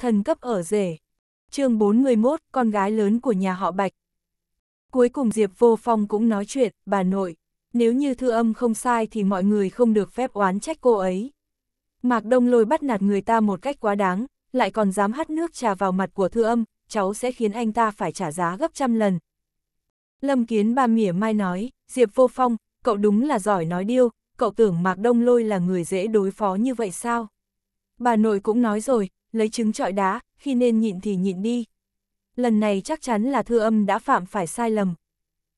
thần cấp ở rể. chương 41, con gái lớn của nhà họ Bạch. Cuối cùng Diệp Vô Phong cũng nói chuyện, bà nội, nếu như thư âm không sai thì mọi người không được phép oán trách cô ấy. Mạc Đông lôi bắt nạt người ta một cách quá đáng, lại còn dám hắt nước trà vào mặt của thư âm, cháu sẽ khiến anh ta phải trả giá gấp trăm lần. Lâm Kiến ba mỉa mai nói, Diệp Vô Phong, cậu đúng là giỏi nói điêu, cậu tưởng Mạc Đông lôi là người dễ đối phó như vậy sao? Bà nội cũng nói rồi, lấy trứng trọi đá, khi nên nhịn thì nhịn đi. Lần này chắc chắn là thư âm đã phạm phải sai lầm.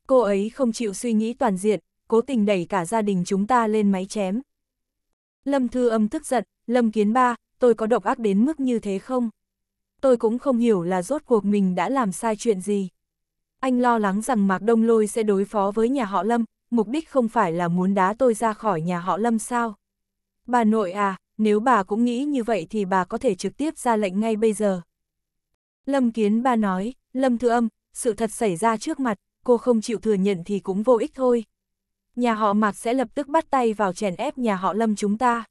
Cô ấy không chịu suy nghĩ toàn diện, cố tình đẩy cả gia đình chúng ta lên máy chém. Lâm thư âm tức giận, Lâm kiến ba, tôi có độc ác đến mức như thế không? Tôi cũng không hiểu là rốt cuộc mình đã làm sai chuyện gì. Anh lo lắng rằng Mạc Đông Lôi sẽ đối phó với nhà họ Lâm, mục đích không phải là muốn đá tôi ra khỏi nhà họ Lâm sao? Bà nội à, nếu bà cũng nghĩ như vậy thì bà có thể trực tiếp ra lệnh ngay bây giờ. Lâm Kiến Ba nói, Lâm Thư Âm, sự thật xảy ra trước mặt, cô không chịu thừa nhận thì cũng vô ích thôi. Nhà họ Mạc sẽ lập tức bắt tay vào chèn ép nhà họ Lâm chúng ta.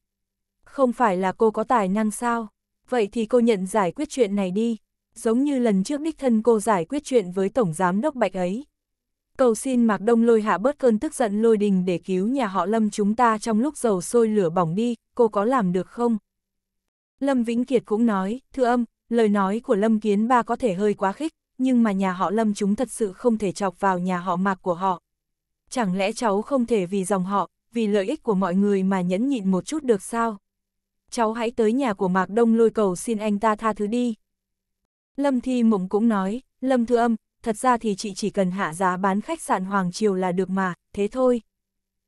Không phải là cô có tài năng sao, vậy thì cô nhận giải quyết chuyện này đi, giống như lần trước đích thân cô giải quyết chuyện với Tổng Giám Đốc Bạch ấy. Cầu xin Mạc Đông lôi hạ bớt cơn tức giận lôi đình để cứu nhà họ Lâm chúng ta trong lúc dầu sôi lửa bỏng đi, cô có làm được không? Lâm Vĩnh Kiệt cũng nói, thưa âm, lời nói của Lâm Kiến Ba có thể hơi quá khích, nhưng mà nhà họ Lâm chúng thật sự không thể chọc vào nhà họ Mạc của họ. Chẳng lẽ cháu không thể vì dòng họ, vì lợi ích của mọi người mà nhẫn nhịn một chút được sao? Cháu hãy tới nhà của Mạc Đông lôi cầu xin anh ta tha thứ đi. Lâm Thi Mộng cũng nói, Lâm Thư Âm, thật ra thì chị chỉ cần hạ giá bán khách sạn Hoàng Triều là được mà, thế thôi.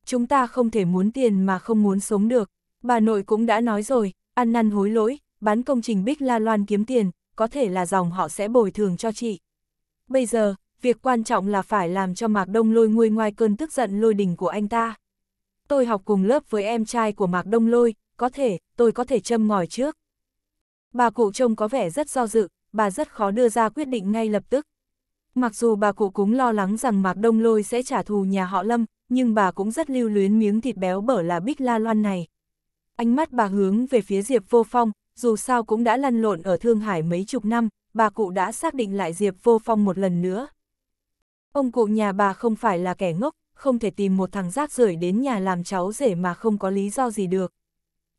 Chúng ta không thể muốn tiền mà không muốn sống được. Bà nội cũng đã nói rồi, ăn năn hối lỗi, bán công trình Bích La Loan kiếm tiền, có thể là dòng họ sẽ bồi thường cho chị. Bây giờ, việc quan trọng là phải làm cho Mạc Đông Lôi nguôi ngoai cơn tức giận lôi đình của anh ta. Tôi học cùng lớp với em trai của Mạc Đông Lôi, có thể, tôi có thể châm ngòi trước. Bà cụ trông có vẻ rất do dự, bà rất khó đưa ra quyết định ngay lập tức. Mặc dù bà cụ cũng lo lắng rằng Mạc Đông Lôi sẽ trả thù nhà họ Lâm, nhưng bà cũng rất lưu luyến miếng thịt béo bở là bích la loan này. Ánh mắt bà hướng về phía Diệp Vô Phong, dù sao cũng đã lăn lộn ở Thương Hải mấy chục năm, bà cụ đã xác định lại Diệp Vô Phong một lần nữa. Ông cụ nhà bà không phải là kẻ ngốc, không thể tìm một thằng rác rưởi đến nhà làm cháu rể mà không có lý do gì được.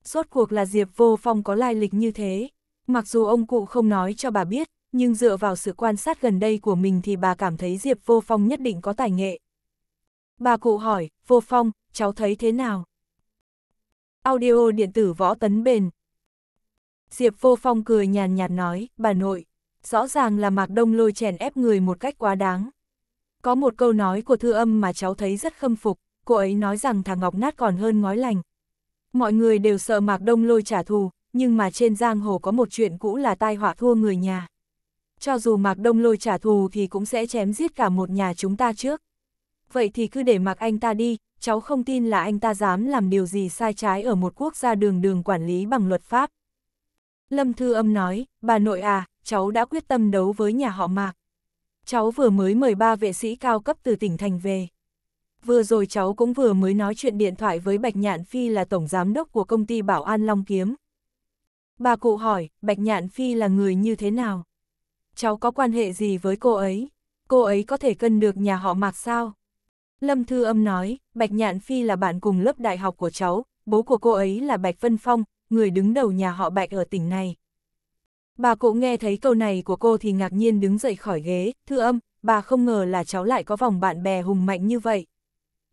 Suốt cuộc là Diệp Vô Phong có lai lịch như thế, mặc dù ông cụ không nói cho bà biết, nhưng dựa vào sự quan sát gần đây của mình thì bà cảm thấy Diệp Vô Phong nhất định có tài nghệ. Bà cụ hỏi, Vô Phong, cháu thấy thế nào? Audio điện tử võ tấn bền. Diệp Vô Phong cười nhàn nhạt nói, bà nội, rõ ràng là Mạc Đông lôi chèn ép người một cách quá đáng. Có một câu nói của thư âm mà cháu thấy rất khâm phục, cô ấy nói rằng thằng ngọc nát còn hơn ngói lành. Mọi người đều sợ Mạc Đông lôi trả thù, nhưng mà trên giang hồ có một chuyện cũ là tai họa thua người nhà cho dù Mạc Đông Lôi trả thù thì cũng sẽ chém giết cả một nhà chúng ta trước. Vậy thì cứ để mặc anh ta đi, cháu không tin là anh ta dám làm điều gì sai trái ở một quốc gia đường đường quản lý bằng luật pháp. Lâm Thư Âm nói, bà nội à, cháu đã quyết tâm đấu với nhà họ Mạc. Cháu vừa mới mời ba vệ sĩ cao cấp từ tỉnh thành về. Vừa rồi cháu cũng vừa mới nói chuyện điện thoại với Bạch Nhạn Phi là tổng giám đốc của công ty Bảo An Long Kiếm. Bà cụ hỏi, Bạch Nhạn Phi là người như thế nào? cháu có quan hệ gì với cô ấy? Cô ấy có thể cân được nhà họ mạc sao? Lâm Thư Âm nói, Bạch Nhạn Phi là bạn cùng lớp đại học của cháu, bố của cô ấy là Bạch Vân Phong, người đứng đầu nhà họ Bạch ở tỉnh này. Bà cụ nghe thấy câu này của cô thì ngạc nhiên đứng dậy khỏi ghế, Thư Âm, bà không ngờ là cháu lại có vòng bạn bè hùng mạnh như vậy.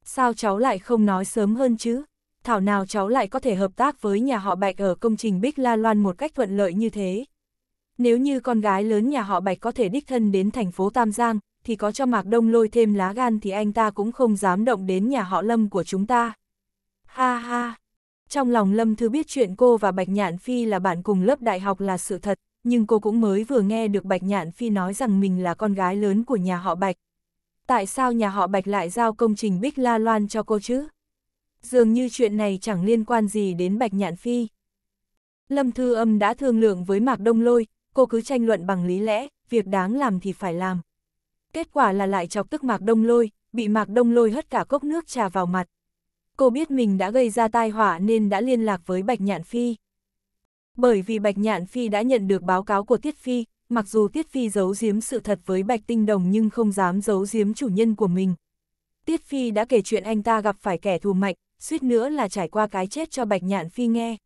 Sao cháu lại không nói sớm hơn chứ? Thảo nào cháu lại có thể hợp tác với nhà họ Bạch ở công trình Bích La Loan một cách thuận lợi như thế? Nếu như con gái lớn nhà họ Bạch có thể đích thân đến thành phố Tam Giang, thì có cho Mạc Đông lôi thêm lá gan thì anh ta cũng không dám động đến nhà họ Lâm của chúng ta. Ha ha! Trong lòng Lâm Thư biết chuyện cô và Bạch Nhạn Phi là bạn cùng lớp đại học là sự thật, nhưng cô cũng mới vừa nghe được Bạch Nhạn Phi nói rằng mình là con gái lớn của nhà họ Bạch. Tại sao nhà họ Bạch lại giao công trình Bích La Loan cho cô chứ? Dường như chuyện này chẳng liên quan gì đến Bạch Nhạn Phi. Lâm Thư Âm đã thương lượng với Mạc Đông Lôi, cô cứ tranh luận bằng lý lẽ, việc đáng làm thì phải làm. Kết quả là lại chọc tức Mạc Đông Lôi, bị Mạc Đông Lôi hất cả cốc nước trà vào mặt. Cô biết mình đã gây ra tai họa nên đã liên lạc với Bạch Nhạn Phi. Bởi vì Bạch Nhạn Phi đã nhận được báo cáo của Tiết Phi, mặc dù Tiết Phi giấu giếm sự thật với Bạch Tinh Đồng nhưng không dám giấu giếm chủ nhân của mình. Tiết Phi đã kể chuyện anh ta gặp phải kẻ thù mạnh, suýt nữa là trải qua cái chết cho Bạch Nhạn Phi nghe.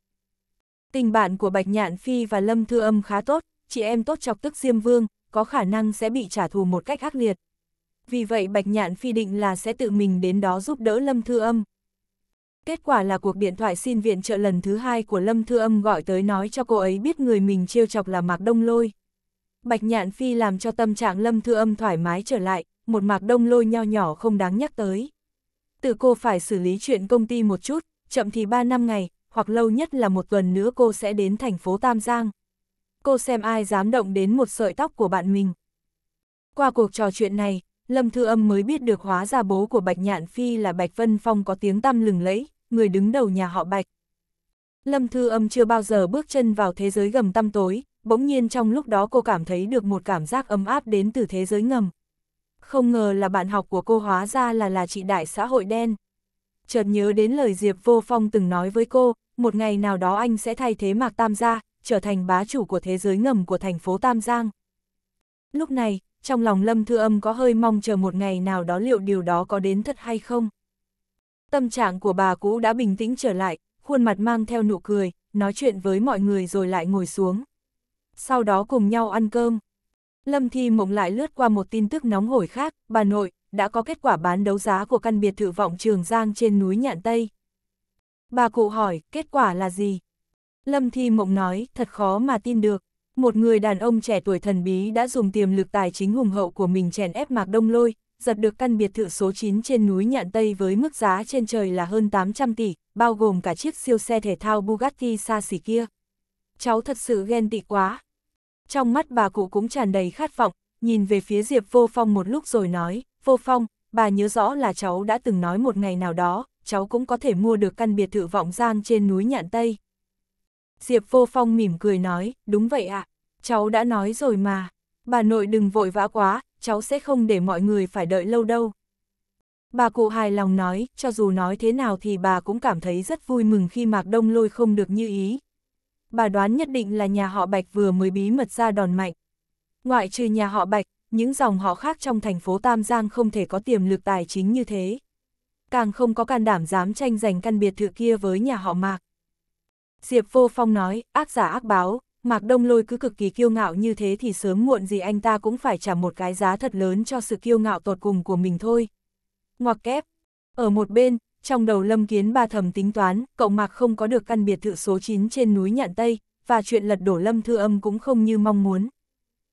Tình bạn của Bạch Nhạn Phi và Lâm Thư Âm khá tốt, chị em tốt chọc tức Diêm Vương, có khả năng sẽ bị trả thù một cách ác liệt. Vì vậy Bạch Nhạn phi định là sẽ tự mình đến đó giúp đỡ Lâm Thư Âm. Kết quả là cuộc điện thoại xin viện trợ lần thứ hai của Lâm Thư Âm gọi tới nói cho cô ấy biết người mình trêu chọc là Mạc Đông Lôi. Bạch Nhạn Phi làm cho tâm trạng Lâm Thư Âm thoải mái trở lại, một Mạc Đông Lôi nho nhỏ không đáng nhắc tới. Từ cô phải xử lý chuyện công ty một chút, chậm thì 3 năm ngày, hoặc lâu nhất là một tuần nữa cô sẽ đến thành phố Tam Giang cô xem ai dám động đến một sợi tóc của bạn mình. Qua cuộc trò chuyện này, Lâm Thư Âm mới biết được hóa ra bố của Bạch Nhạn Phi là Bạch Vân Phong có tiếng tăm lừng lẫy, người đứng đầu nhà họ Bạch. Lâm Thư Âm chưa bao giờ bước chân vào thế giới gầm tăm tối, bỗng nhiên trong lúc đó cô cảm thấy được một cảm giác ấm áp đến từ thế giới ngầm. Không ngờ là bạn học của cô hóa ra là là chị đại xã hội đen. Chợt nhớ đến lời Diệp Vô Phong từng nói với cô, một ngày nào đó anh sẽ thay thế Mạc Tam gia, trở thành bá chủ của thế giới ngầm của thành phố Tam Giang. Lúc này, trong lòng Lâm Thư Âm có hơi mong chờ một ngày nào đó liệu điều đó có đến thật hay không. Tâm trạng của bà cũ đã bình tĩnh trở lại, khuôn mặt mang theo nụ cười, nói chuyện với mọi người rồi lại ngồi xuống. Sau đó cùng nhau ăn cơm. Lâm Thi mộng lại lướt qua một tin tức nóng hổi khác, bà nội, đã có kết quả bán đấu giá của căn biệt thự vọng Trường Giang trên núi Nhạn Tây. Bà cụ hỏi, kết quả là gì? Lâm Thi Mộng nói, thật khó mà tin được. Một người đàn ông trẻ tuổi thần bí đã dùng tiềm lực tài chính hùng hậu của mình chèn ép Mạc Đông Lôi, giật được căn biệt thự số 9 trên núi Nhạn Tây với mức giá trên trời là hơn 800 tỷ, bao gồm cả chiếc siêu xe thể thao Bugatti xa xỉ kia. Cháu thật sự ghen tị quá. Trong mắt bà cụ cũng tràn đầy khát vọng, nhìn về phía Diệp Vô Phong một lúc rồi nói, Vô Phong, bà nhớ rõ là cháu đã từng nói một ngày nào đó, cháu cũng có thể mua được căn biệt thự vọng giang trên núi Nhạn Tây, Diệp Vô Phong mỉm cười nói, đúng vậy ạ, à, cháu đã nói rồi mà, bà nội đừng vội vã quá, cháu sẽ không để mọi người phải đợi lâu đâu. Bà cụ hài lòng nói, cho dù nói thế nào thì bà cũng cảm thấy rất vui mừng khi Mạc Đông Lôi không được như ý. Bà đoán nhất định là nhà họ Bạch vừa mới bí mật ra đòn mạnh. Ngoại trừ nhà họ Bạch, những dòng họ khác trong thành phố Tam Giang không thể có tiềm lực tài chính như thế. Càng không có can đảm dám tranh giành căn biệt thự kia với nhà họ Mạc. Diệp Vô Phong nói, ác giả ác báo, Mạc Đông Lôi cứ cực kỳ kiêu ngạo như thế thì sớm muộn gì anh ta cũng phải trả một cái giá thật lớn cho sự kiêu ngạo tột cùng của mình thôi. Ngoặc kép. Ở một bên, trong đầu Lâm Kiến ba thầm tính toán, cậu Mạc không có được căn biệt thự số 9 trên núi Nhạn Tây, và chuyện lật đổ Lâm Thư Âm cũng không như mong muốn.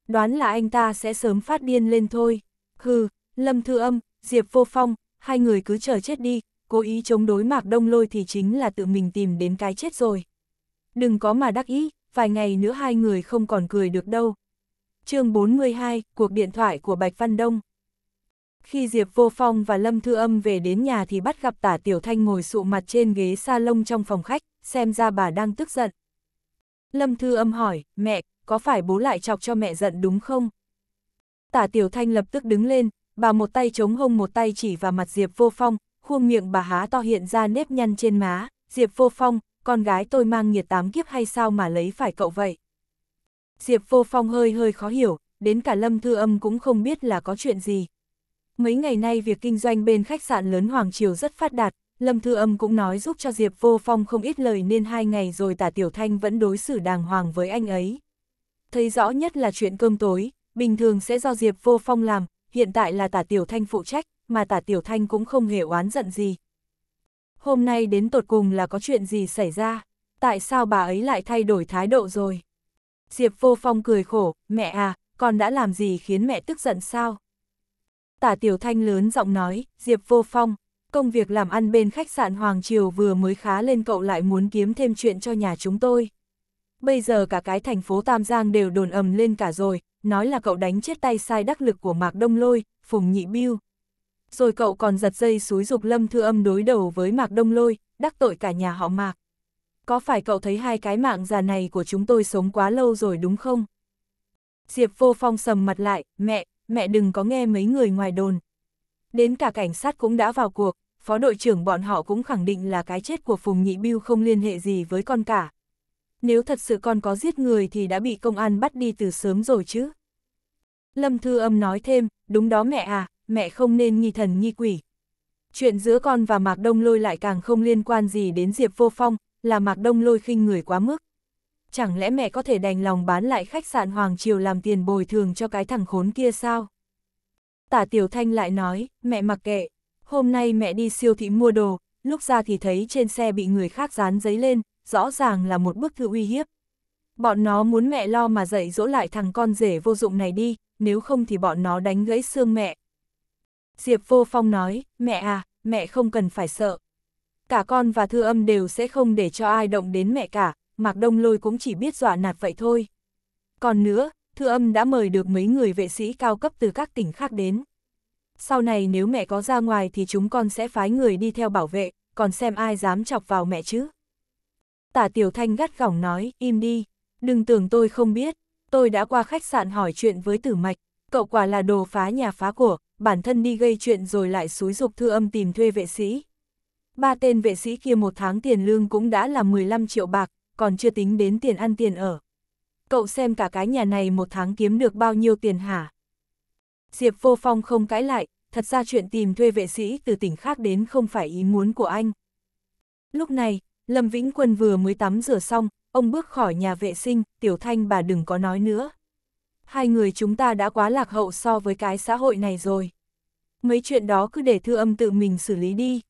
Đoán là anh ta sẽ sớm phát điên lên thôi. Hừ, Lâm Thư Âm, Diệp Vô Phong, hai người cứ chờ chết đi, cố ý chống đối Mạc Đông Lôi thì chính là tự mình tìm đến cái chết rồi. Đừng có mà đắc ý, vài ngày nữa hai người không còn cười được đâu. chương 42, cuộc điện thoại của Bạch Văn Đông. Khi Diệp Vô Phong và Lâm Thư Âm về đến nhà thì bắt gặp tả Tiểu Thanh ngồi sụ mặt trên ghế salon trong phòng khách, xem ra bà đang tức giận. Lâm Thư Âm hỏi, mẹ, có phải bố lại chọc cho mẹ giận đúng không? Tả Tiểu Thanh lập tức đứng lên, bà một tay chống hông một tay chỉ vào mặt Diệp Vô Phong, khuôn miệng bà há to hiện ra nếp nhăn trên má, Diệp Vô Phong, con gái tôi mang nhiệt tám kiếp hay sao mà lấy phải cậu vậy? Diệp vô phong hơi hơi khó hiểu, đến cả lâm thư âm cũng không biết là có chuyện gì. Mấy ngày nay việc kinh doanh bên khách sạn lớn Hoàng Triều rất phát đạt, Lâm Thư Âm cũng nói giúp cho Diệp Vô Phong không ít lời nên hai ngày rồi tả Tiểu Thanh vẫn đối xử đàng hoàng với anh ấy. Thấy rõ nhất là chuyện cơm tối, bình thường sẽ do Diệp Vô Phong làm, hiện tại là tả Tiểu Thanh phụ trách, mà tả Tiểu Thanh cũng không hề oán giận gì, hôm nay đến tột cùng là có chuyện gì xảy ra, tại sao bà ấy lại thay đổi thái độ rồi. Diệp vô phong cười khổ, mẹ à, con đã làm gì khiến mẹ tức giận sao? Tả Tiểu Thanh lớn giọng nói, Diệp vô phong, công việc làm ăn bên khách sạn Hoàng Triều vừa mới khá lên cậu lại muốn kiếm thêm chuyện cho nhà chúng tôi. Bây giờ cả cái thành phố Tam Giang đều đồn ầm lên cả rồi, nói là cậu đánh chết tay sai đắc lực của Mạc Đông Lôi, Phùng Nhị Biêu, rồi cậu còn giật dây xúi dục Lâm Thư Âm đối đầu với Mạc Đông Lôi, đắc tội cả nhà họ Mạc. Có phải cậu thấy hai cái mạng già này của chúng tôi sống quá lâu rồi đúng không? Diệp vô phong sầm mặt lại, mẹ, mẹ đừng có nghe mấy người ngoài đồn. Đến cả cảnh sát cũng đã vào cuộc, phó đội trưởng bọn họ cũng khẳng định là cái chết của Phùng Nhị Biêu không liên hệ gì với con cả. Nếu thật sự con có giết người thì đã bị công an bắt đi từ sớm rồi chứ. Lâm Thư Âm nói thêm, đúng đó mẹ à, mẹ không nên nghi thần nghi quỷ. Chuyện giữa con và Mạc Đông Lôi lại càng không liên quan gì đến Diệp Vô Phong, là Mạc Đông Lôi khinh người quá mức. Chẳng lẽ mẹ có thể đành lòng bán lại khách sạn Hoàng Triều làm tiền bồi thường cho cái thằng khốn kia sao? Tả Tiểu Thanh lại nói, mẹ mặc kệ, hôm nay mẹ đi siêu thị mua đồ, lúc ra thì thấy trên xe bị người khác dán giấy lên, rõ ràng là một bức thư uy hiếp. Bọn nó muốn mẹ lo mà dạy dỗ lại thằng con rể vô dụng này đi, nếu không thì bọn nó đánh gãy xương mẹ, Diệp Vô Phong nói, mẹ à, mẹ không cần phải sợ. Cả con và thư âm đều sẽ không để cho ai động đến mẹ cả, Mạc Đông Lôi cũng chỉ biết dọa nạt vậy thôi. Còn nữa, thư âm đã mời được mấy người vệ sĩ cao cấp từ các tỉnh khác đến. Sau này nếu mẹ có ra ngoài thì chúng con sẽ phái người đi theo bảo vệ, còn xem ai dám chọc vào mẹ chứ. Tả Tiểu Thanh gắt gỏng nói, im đi, đừng tưởng tôi không biết, tôi đã qua khách sạn hỏi chuyện với tử mạch, cậu quả là đồ phá nhà phá của, bản thân đi gây chuyện rồi lại xúi dục thư âm tìm thuê vệ sĩ. Ba tên vệ sĩ kia một tháng tiền lương cũng đã là 15 triệu bạc, còn chưa tính đến tiền ăn tiền ở. Cậu xem cả cái nhà này một tháng kiếm được bao nhiêu tiền hả? Diệp vô phong không cãi lại, thật ra chuyện tìm thuê vệ sĩ từ tỉnh khác đến không phải ý muốn của anh. Lúc này, Lâm Vĩnh Quân vừa mới tắm rửa xong, ông bước khỏi nhà vệ sinh, tiểu thanh bà đừng có nói nữa hai người chúng ta đã quá lạc hậu so với cái xã hội này rồi. Mấy chuyện đó cứ để thư âm tự mình xử lý đi.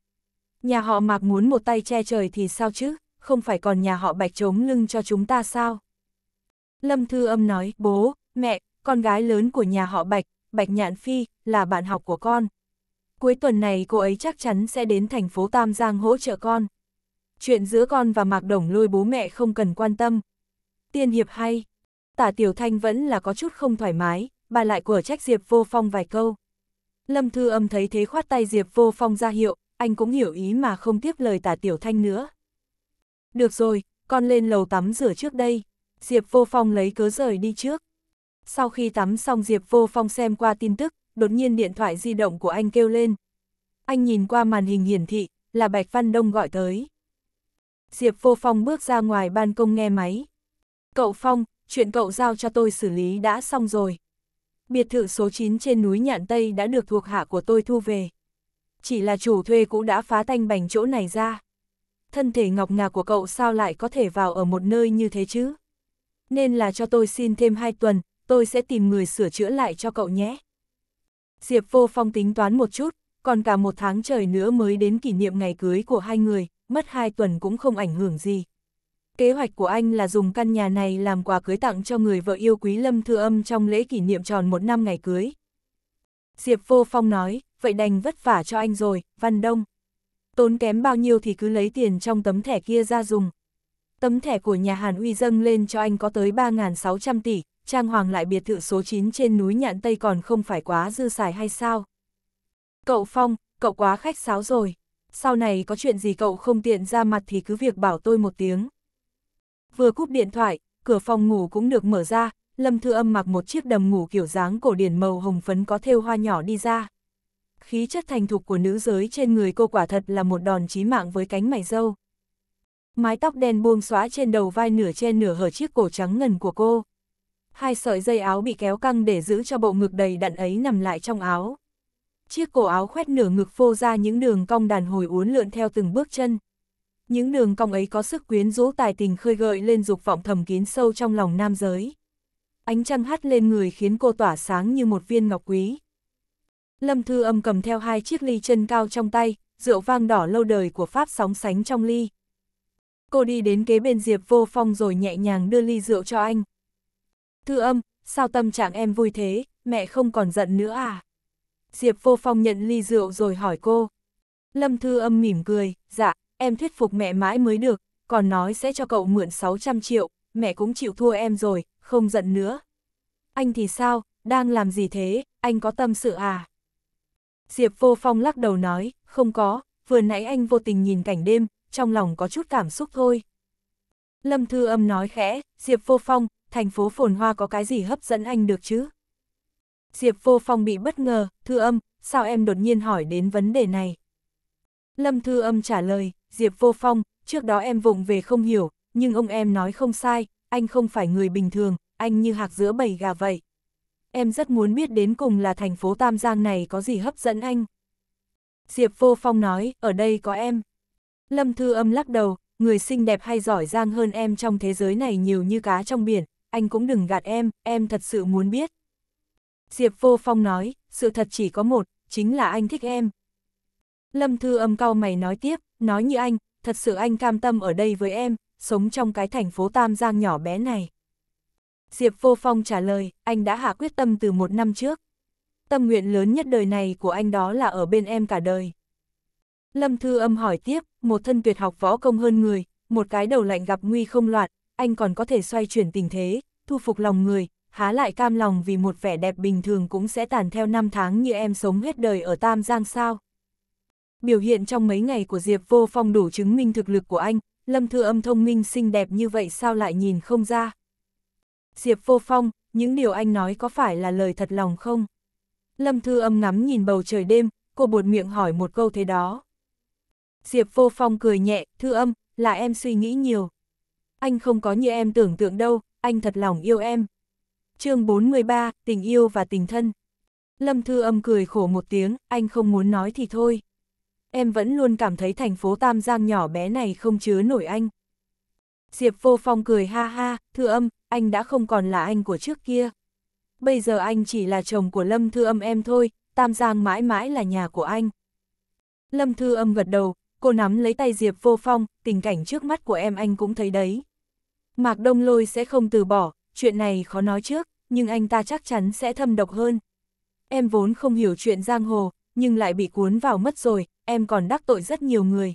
Nhà họ mạc muốn một tay che trời thì sao chứ, không phải còn nhà họ bạch trống lưng cho chúng ta sao? Lâm thư âm nói, bố, mẹ, con gái lớn của nhà họ bạch, bạch nhạn phi, là bạn học của con. Cuối tuần này cô ấy chắc chắn sẽ đến thành phố Tam Giang hỗ trợ con. Chuyện giữa con và Mạc Đồng lôi bố mẹ không cần quan tâm. Tiên hiệp hay, tả tiểu thanh vẫn là có chút không thoải mái, bà lại của trách Diệp vô phong vài câu. Lâm Thư Âm thấy thế khoát tay Diệp vô phong ra hiệu, anh cũng hiểu ý mà không tiếp lời tả tiểu thanh nữa. Được rồi, con lên lầu tắm rửa trước đây. Diệp vô phong lấy cớ rời đi trước. Sau khi tắm xong Diệp vô phong xem qua tin tức, đột nhiên điện thoại di động của anh kêu lên. Anh nhìn qua màn hình hiển thị, là Bạch Văn Đông gọi tới. Diệp vô phong bước ra ngoài ban công nghe máy. Cậu Phong, chuyện cậu giao cho tôi xử lý đã xong rồi. Biệt thự số 9 trên núi Nhạn Tây đã được thuộc hạ của tôi thu về. Chỉ là chủ thuê cũng đã phá tanh bành chỗ này ra. Thân thể ngọc ngà của cậu sao lại có thể vào ở một nơi như thế chứ? Nên là cho tôi xin thêm 2 tuần, tôi sẽ tìm người sửa chữa lại cho cậu nhé. Diệp vô phong tính toán một chút, còn cả một tháng trời nữa mới đến kỷ niệm ngày cưới của hai người, mất hai tuần cũng không ảnh hưởng gì. Kế hoạch của anh là dùng căn nhà này làm quà cưới tặng cho người vợ yêu quý Lâm Thư Âm trong lễ kỷ niệm tròn một năm ngày cưới. Diệp Vô Phong nói, vậy đành vất vả cho anh rồi, Văn Đông. Tốn kém bao nhiêu thì cứ lấy tiền trong tấm thẻ kia ra dùng. Tấm thẻ của nhà Hàn Uy dâng lên cho anh có tới 3.600 tỷ, trang hoàng lại biệt thự số 9 trên núi Nhạn Tây còn không phải quá dư xài hay sao? Cậu Phong, cậu quá khách sáo rồi. Sau này có chuyện gì cậu không tiện ra mặt thì cứ việc bảo tôi một tiếng vừa cúp điện thoại, cửa phòng ngủ cũng được mở ra, Lâm Thư Âm mặc một chiếc đầm ngủ kiểu dáng cổ điển màu hồng phấn có thêu hoa nhỏ đi ra. Khí chất thành thục của nữ giới trên người cô quả thật là một đòn chí mạng với cánh mày râu Mái tóc đen buông xóa trên đầu vai nửa che nửa hở chiếc cổ trắng ngần của cô. Hai sợi dây áo bị kéo căng để giữ cho bộ ngực đầy đặn ấy nằm lại trong áo. Chiếc cổ áo khoét nửa ngực phô ra những đường cong đàn hồi uốn lượn theo từng bước chân. Những đường cong ấy có sức quyến rũ tài tình khơi gợi lên dục vọng thầm kín sâu trong lòng nam giới. Ánh trăng hắt lên người khiến cô tỏa sáng như một viên ngọc quý. Lâm Thư Âm cầm theo hai chiếc ly chân cao trong tay, rượu vang đỏ lâu đời của Pháp sóng sánh trong ly. Cô đi đến kế bên Diệp Vô Phong rồi nhẹ nhàng đưa ly rượu cho anh. Thư Âm, sao tâm trạng em vui thế, mẹ không còn giận nữa à? Diệp Vô Phong nhận ly rượu rồi hỏi cô. Lâm Thư Âm mỉm cười, dạ, em thuyết phục mẹ mãi mới được, còn nói sẽ cho cậu mượn 600 triệu, mẹ cũng chịu thua em rồi, không giận nữa. Anh thì sao, đang làm gì thế, anh có tâm sự à? Diệp Vô Phong lắc đầu nói, không có, vừa nãy anh vô tình nhìn cảnh đêm, trong lòng có chút cảm xúc thôi. Lâm Thư Âm nói khẽ, Diệp Vô Phong, thành phố phồn hoa có cái gì hấp dẫn anh được chứ? Diệp Vô Phong bị bất ngờ, Thư Âm, sao em đột nhiên hỏi đến vấn đề này? Lâm Thư Âm trả lời, Diệp Vô Phong, trước đó em vụng về không hiểu, nhưng ông em nói không sai, anh không phải người bình thường, anh như hạc giữa bầy gà vậy. Em rất muốn biết đến cùng là thành phố Tam Giang này có gì hấp dẫn anh. Diệp Vô Phong nói, ở đây có em. Lâm Thư Âm lắc đầu, người xinh đẹp hay giỏi giang hơn em trong thế giới này nhiều như cá trong biển, anh cũng đừng gạt em, em thật sự muốn biết. Diệp Vô Phong nói, sự thật chỉ có một, chính là anh thích em, Lâm Thư âm cao mày nói tiếp, nói như anh, thật sự anh cam tâm ở đây với em, sống trong cái thành phố Tam Giang nhỏ bé này. Diệp Vô Phong trả lời, anh đã hạ quyết tâm từ một năm trước. Tâm nguyện lớn nhất đời này của anh đó là ở bên em cả đời. Lâm Thư âm hỏi tiếp, một thân tuyệt học võ công hơn người, một cái đầu lạnh gặp nguy không loạn, anh còn có thể xoay chuyển tình thế, thu phục lòng người, há lại cam lòng vì một vẻ đẹp bình thường cũng sẽ tàn theo năm tháng như em sống hết đời ở Tam Giang sao biểu hiện trong mấy ngày của Diệp Vô Phong đủ chứng minh thực lực của anh, Lâm Thư Âm thông minh xinh đẹp như vậy sao lại nhìn không ra. Diệp Vô Phong, những điều anh nói có phải là lời thật lòng không? Lâm Thư Âm ngắm nhìn bầu trời đêm, cô buột miệng hỏi một câu thế đó. Diệp Vô Phong cười nhẹ, Thư Âm, là em suy nghĩ nhiều. Anh không có như em tưởng tượng đâu, anh thật lòng yêu em. chương 43, tình yêu và tình thân. Lâm Thư Âm cười khổ một tiếng, anh không muốn nói thì thôi em vẫn luôn cảm thấy thành phố Tam Giang nhỏ bé này không chứa nổi anh. Diệp Vô Phong cười ha ha, thư âm, anh đã không còn là anh của trước kia. Bây giờ anh chỉ là chồng của Lâm Thư Âm em thôi, Tam Giang mãi mãi là nhà của anh. Lâm Thư Âm gật đầu, cô nắm lấy tay Diệp Vô Phong, tình cảnh trước mắt của em anh cũng thấy đấy. Mạc Đông Lôi sẽ không từ bỏ, chuyện này khó nói trước, nhưng anh ta chắc chắn sẽ thâm độc hơn. Em vốn không hiểu chuyện giang hồ, nhưng lại bị cuốn vào mất rồi, em còn đắc tội rất nhiều người.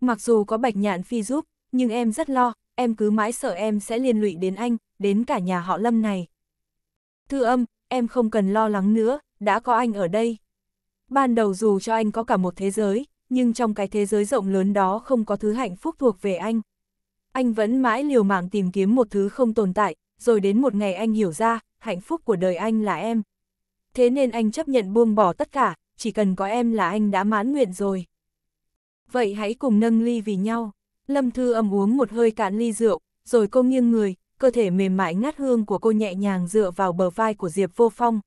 Mặc dù có bạch nhạn phi giúp, nhưng em rất lo, em cứ mãi sợ em sẽ liên lụy đến anh, đến cả nhà họ lâm này. Thư âm, em không cần lo lắng nữa, đã có anh ở đây. Ban đầu dù cho anh có cả một thế giới, nhưng trong cái thế giới rộng lớn đó không có thứ hạnh phúc thuộc về anh. Anh vẫn mãi liều mạng tìm kiếm một thứ không tồn tại, rồi đến một ngày anh hiểu ra, hạnh phúc của đời anh là em. Thế nên anh chấp nhận buông bỏ tất cả, chỉ cần có em là anh đã mãn nguyện rồi. Vậy hãy cùng nâng ly vì nhau. Lâm Thư âm uống một hơi cạn ly rượu, rồi cô nghiêng người, cơ thể mềm mại ngát hương của cô nhẹ nhàng dựa vào bờ vai của Diệp Vô Phong.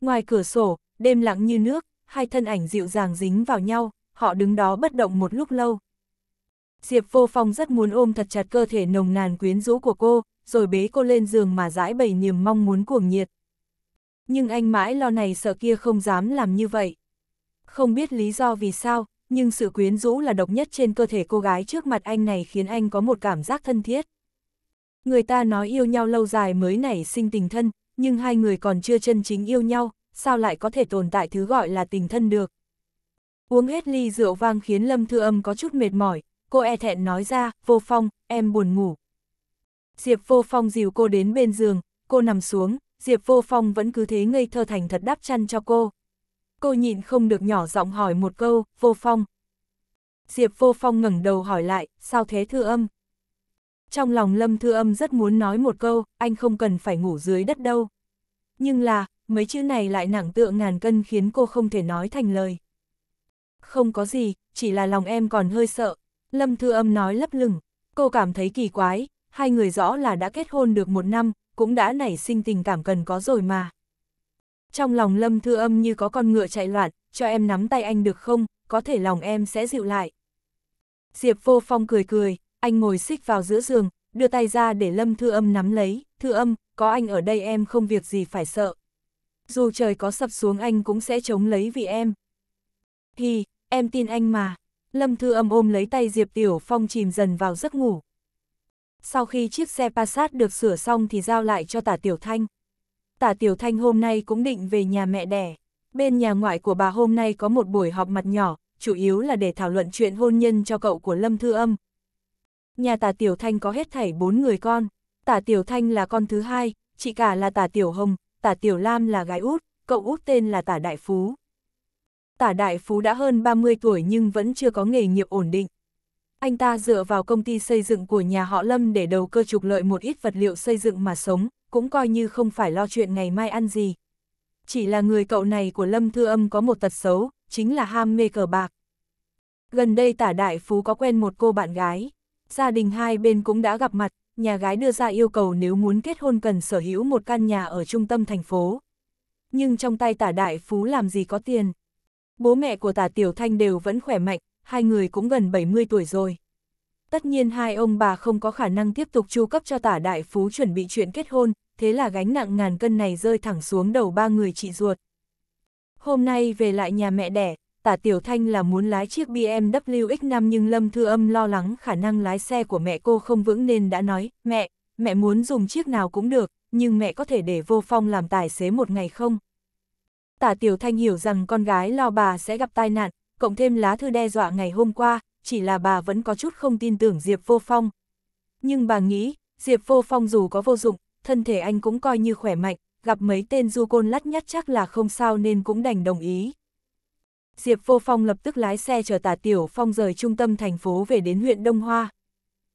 Ngoài cửa sổ, đêm lặng như nước, hai thân ảnh dịu dàng dính vào nhau, họ đứng đó bất động một lúc lâu. Diệp Vô Phong rất muốn ôm thật chặt cơ thể nồng nàn quyến rũ của cô, rồi bế cô lên giường mà dãi bày niềm mong muốn cuồng nhiệt nhưng anh mãi lo này sợ kia không dám làm như vậy. Không biết lý do vì sao, nhưng sự quyến rũ là độc nhất trên cơ thể cô gái trước mặt anh này khiến anh có một cảm giác thân thiết. Người ta nói yêu nhau lâu dài mới nảy sinh tình thân, nhưng hai người còn chưa chân chính yêu nhau, sao lại có thể tồn tại thứ gọi là tình thân được. Uống hết ly rượu vang khiến Lâm Thư Âm có chút mệt mỏi, cô e thẹn nói ra, vô phong, em buồn ngủ. Diệp vô phong dìu cô đến bên giường, cô nằm xuống, Diệp Vô Phong vẫn cứ thế ngây thơ thành thật đáp chăn cho cô. Cô nhịn không được nhỏ giọng hỏi một câu, Vô Phong. Diệp Vô Phong ngẩng đầu hỏi lại, sao thế thư âm? Trong lòng Lâm Thư Âm rất muốn nói một câu, anh không cần phải ngủ dưới đất đâu. Nhưng là, mấy chữ này lại nặng tựa ngàn cân khiến cô không thể nói thành lời. Không có gì, chỉ là lòng em còn hơi sợ. Lâm Thư Âm nói lấp lửng, cô cảm thấy kỳ quái, hai người rõ là đã kết hôn được một năm, cũng đã nảy sinh tình cảm cần có rồi mà. Trong lòng Lâm Thư Âm như có con ngựa chạy loạn, cho em nắm tay anh được không, có thể lòng em sẽ dịu lại. Diệp Vô Phong cười cười, anh ngồi xích vào giữa giường, đưa tay ra để Lâm Thư Âm nắm lấy, Thư Âm, có anh ở đây em không việc gì phải sợ. Dù trời có sập xuống anh cũng sẽ chống lấy vì em. Hi, em tin anh mà. Lâm Thư Âm ôm lấy tay Diệp Tiểu Phong chìm dần vào giấc ngủ sau khi chiếc xe Passat được sửa xong thì giao lại cho tả Tiểu Thanh. Tả Tiểu Thanh hôm nay cũng định về nhà mẹ đẻ. Bên nhà ngoại của bà hôm nay có một buổi họp mặt nhỏ, chủ yếu là để thảo luận chuyện hôn nhân cho cậu của Lâm Thư Âm. Nhà tả Tiểu Thanh có hết thảy bốn người con. Tả Tiểu Thanh là con thứ hai, chị cả là tả Tiểu Hồng, tả Tiểu Lam là gái út, cậu út tên là tả Đại Phú. Tả Đại Phú đã hơn 30 tuổi nhưng vẫn chưa có nghề nghiệp ổn định anh ta dựa vào công ty xây dựng của nhà họ Lâm để đầu cơ trục lợi một ít vật liệu xây dựng mà sống, cũng coi như không phải lo chuyện ngày mai ăn gì. Chỉ là người cậu này của Lâm Thư Âm có một tật xấu, chính là ham mê cờ bạc. Gần đây tả đại phú có quen một cô bạn gái. Gia đình hai bên cũng đã gặp mặt, nhà gái đưa ra yêu cầu nếu muốn kết hôn cần sở hữu một căn nhà ở trung tâm thành phố. Nhưng trong tay tả đại phú làm gì có tiền. Bố mẹ của tả Tiểu Thanh đều vẫn khỏe mạnh, hai người cũng gần 70 tuổi rồi. Tất nhiên hai ông bà không có khả năng tiếp tục chu cấp cho tả đại phú chuẩn bị chuyện kết hôn, thế là gánh nặng ngàn cân này rơi thẳng xuống đầu ba người chị ruột. Hôm nay về lại nhà mẹ đẻ, tả Tiểu Thanh là muốn lái chiếc BMW X5 nhưng Lâm Thư Âm lo lắng khả năng lái xe của mẹ cô không vững nên đã nói, mẹ, mẹ muốn dùng chiếc nào cũng được, nhưng mẹ có thể để vô phong làm tài xế một ngày không? Tả Tiểu Thanh hiểu rằng con gái lo bà sẽ gặp tai nạn, cộng thêm lá thư đe dọa ngày hôm qua, chỉ là bà vẫn có chút không tin tưởng Diệp Vô Phong. Nhưng bà nghĩ, Diệp Vô Phong dù có vô dụng, thân thể anh cũng coi như khỏe mạnh, gặp mấy tên du côn lắt nhắt chắc là không sao nên cũng đành đồng ý. Diệp Vô Phong lập tức lái xe chở Tả Tiểu Phong rời trung tâm thành phố về đến huyện Đông Hoa.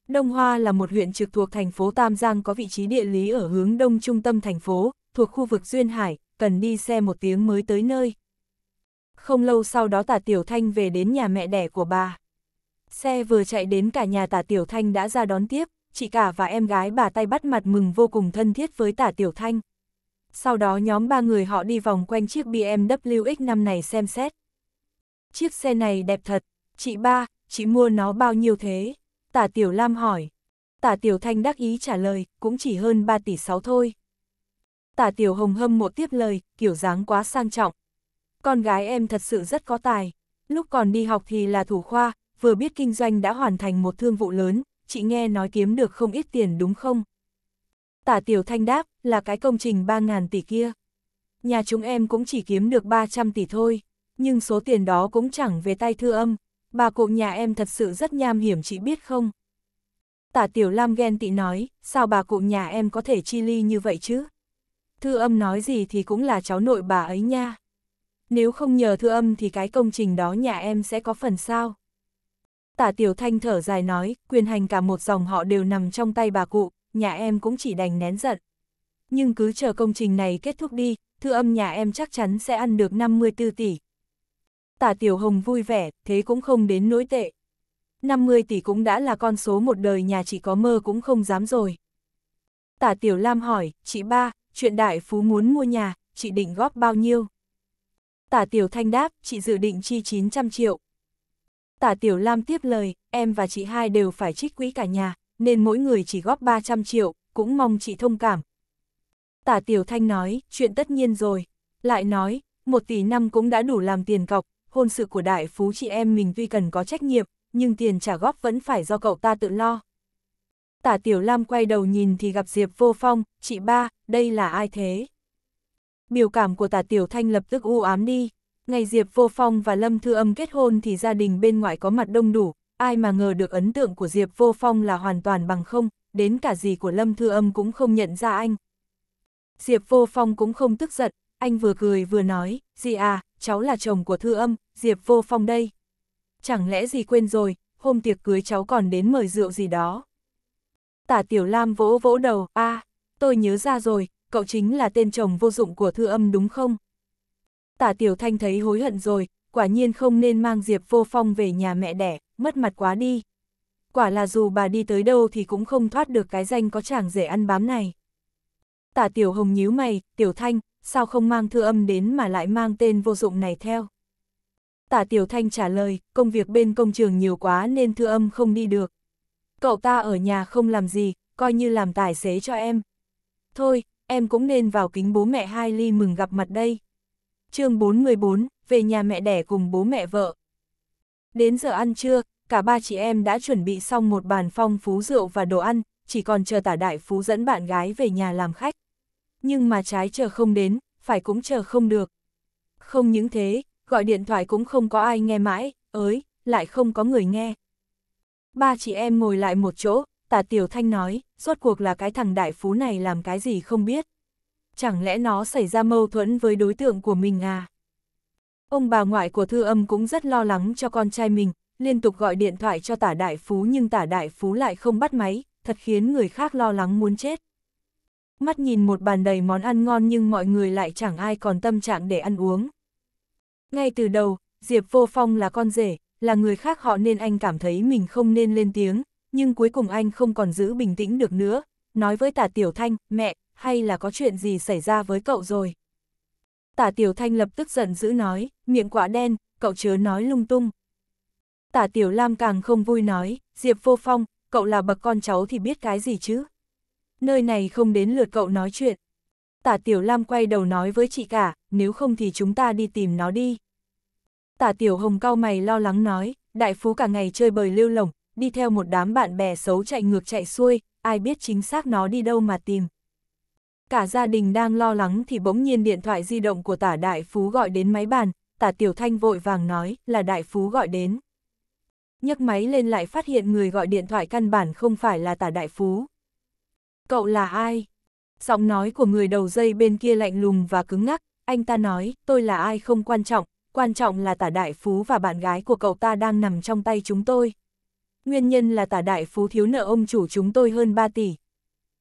Đông Hoa là một huyện trực thuộc thành phố Tam Giang có vị trí địa lý ở hướng đông trung tâm thành phố, thuộc khu vực Duyên Hải, cần đi xe một tiếng mới tới nơi không lâu sau đó tả Tiểu Thanh về đến nhà mẹ đẻ của bà. Xe vừa chạy đến cả nhà tả Tiểu Thanh đã ra đón tiếp, chị cả và em gái bà tay bắt mặt mừng vô cùng thân thiết với tả Tiểu Thanh. Sau đó nhóm ba người họ đi vòng quanh chiếc BMW X5 này xem xét. Chiếc xe này đẹp thật, chị ba, chị mua nó bao nhiêu thế? Tả Tiểu Lam hỏi. Tả Tiểu Thanh đắc ý trả lời, cũng chỉ hơn 3 tỷ 6 thôi. Tả Tiểu Hồng hâm mộ tiếp lời, kiểu dáng quá sang trọng, con gái em thật sự rất có tài. Lúc còn đi học thì là thủ khoa, vừa biết kinh doanh đã hoàn thành một thương vụ lớn, chị nghe nói kiếm được không ít tiền đúng không? Tả Tiểu Thanh đáp, là cái công trình 3.000 tỷ kia. Nhà chúng em cũng chỉ kiếm được 300 tỷ thôi, nhưng số tiền đó cũng chẳng về tay thư âm. Bà cụ nhà em thật sự rất nham hiểm chị biết không? Tả Tiểu Lam ghen tị nói, sao bà cụ nhà em có thể chi ly như vậy chứ? Thư âm nói gì thì cũng là cháu nội bà ấy nha nếu không nhờ thư âm thì cái công trình đó nhà em sẽ có phần sao. Tả Tiểu Thanh thở dài nói, quyền hành cả một dòng họ đều nằm trong tay bà cụ, nhà em cũng chỉ đành nén giận. Nhưng cứ chờ công trình này kết thúc đi, thư âm nhà em chắc chắn sẽ ăn được 54 tỷ. Tả Tiểu Hồng vui vẻ, thế cũng không đến nỗi tệ. 50 tỷ cũng đã là con số một đời nhà chị có mơ cũng không dám rồi. Tả Tiểu Lam hỏi, chị ba, chuyện đại phú muốn mua nhà, chị định góp bao nhiêu? Tả Tiểu Thanh đáp, chị dự định chi 900 triệu. Tả Tiểu Lam tiếp lời, em và chị hai đều phải trích quỹ cả nhà, nên mỗi người chỉ góp 300 triệu, cũng mong chị thông cảm. Tả Tiểu Thanh nói, chuyện tất nhiên rồi. Lại nói, một tỷ năm cũng đã đủ làm tiền cọc, hôn sự của đại phú chị em mình tuy cần có trách nhiệm, nhưng tiền trả góp vẫn phải do cậu ta tự lo. Tả Tiểu Lam quay đầu nhìn thì gặp Diệp Vô Phong, chị ba, đây là ai thế? biểu cảm của tả tiểu thanh lập tức u ám đi. Ngày Diệp Vô Phong và Lâm Thư Âm kết hôn thì gia đình bên ngoại có mặt đông đủ, ai mà ngờ được ấn tượng của Diệp Vô Phong là hoàn toàn bằng không, đến cả gì của Lâm Thư Âm cũng không nhận ra anh. Diệp Vô Phong cũng không tức giận, anh vừa cười vừa nói, gì à, cháu là chồng của Thư Âm, Diệp Vô Phong đây. Chẳng lẽ gì quên rồi, hôm tiệc cưới cháu còn đến mời rượu gì đó. Tả Tiểu Lam vỗ vỗ đầu, a tôi nhớ ra rồi, cậu chính là tên chồng vô dụng của thư âm đúng không? Tả Tiểu Thanh thấy hối hận rồi, quả nhiên không nên mang Diệp Vô Phong về nhà mẹ đẻ, mất mặt quá đi. Quả là dù bà đi tới đâu thì cũng không thoát được cái danh có chàng rể ăn bám này. Tả Tiểu Hồng nhíu mày, Tiểu Thanh, sao không mang thư âm đến mà lại mang tên vô dụng này theo? Tả Tiểu Thanh trả lời, công việc bên công trường nhiều quá nên thư âm không đi được. Cậu ta ở nhà không làm gì, coi như làm tài xế cho em. Thôi, em cũng nên vào kính bố mẹ hai ly mừng gặp mặt đây. chương 414, về nhà mẹ đẻ cùng bố mẹ vợ. Đến giờ ăn trưa, cả ba chị em đã chuẩn bị xong một bàn phong phú rượu và đồ ăn, chỉ còn chờ tả đại phú dẫn bạn gái về nhà làm khách. Nhưng mà trái chờ không đến, phải cũng chờ không được. Không những thế, gọi điện thoại cũng không có ai nghe mãi, ới, lại không có người nghe. Ba chị em ngồi lại một chỗ, Tạ Tiểu Thanh nói, rốt cuộc là cái thằng đại phú này làm cái gì không biết. Chẳng lẽ nó xảy ra mâu thuẫn với đối tượng của mình à? Ông bà ngoại của Thư Âm cũng rất lo lắng cho con trai mình, liên tục gọi điện thoại cho tả đại phú nhưng tả đại phú lại không bắt máy, thật khiến người khác lo lắng muốn chết. Mắt nhìn một bàn đầy món ăn ngon nhưng mọi người lại chẳng ai còn tâm trạng để ăn uống. Ngay từ đầu, Diệp Vô Phong là con rể, là người khác họ nên anh cảm thấy mình không nên lên tiếng, nhưng cuối cùng anh không còn giữ bình tĩnh được nữa, nói với tả Tiểu Thanh, mẹ, hay là có chuyện gì xảy ra với cậu rồi. Tả Tiểu Thanh lập tức giận dữ nói, miệng quả đen, cậu chớ nói lung tung. Tả Tiểu Lam càng không vui nói, Diệp Vô Phong, cậu là bậc con cháu thì biết cái gì chứ. Nơi này không đến lượt cậu nói chuyện. Tả Tiểu Lam quay đầu nói với chị cả, nếu không thì chúng ta đi tìm nó đi. Tả Tiểu Hồng cao mày lo lắng nói, đại phú cả ngày chơi bời lưu lỏng, đi theo một đám bạn bè xấu chạy ngược chạy xuôi, ai biết chính xác nó đi đâu mà tìm. Cả gia đình đang lo lắng thì bỗng nhiên điện thoại di động của tả đại phú gọi đến máy bàn, tả tiểu thanh vội vàng nói là đại phú gọi đến. nhấc máy lên lại phát hiện người gọi điện thoại căn bản không phải là tả đại phú. Cậu là ai? Giọng nói của người đầu dây bên kia lạnh lùng và cứng ngắc, anh ta nói tôi là ai không quan trọng, quan trọng là tả đại phú và bạn gái của cậu ta đang nằm trong tay chúng tôi nguyên nhân là tả đại phú thiếu nợ ông chủ chúng tôi hơn 3 tỷ.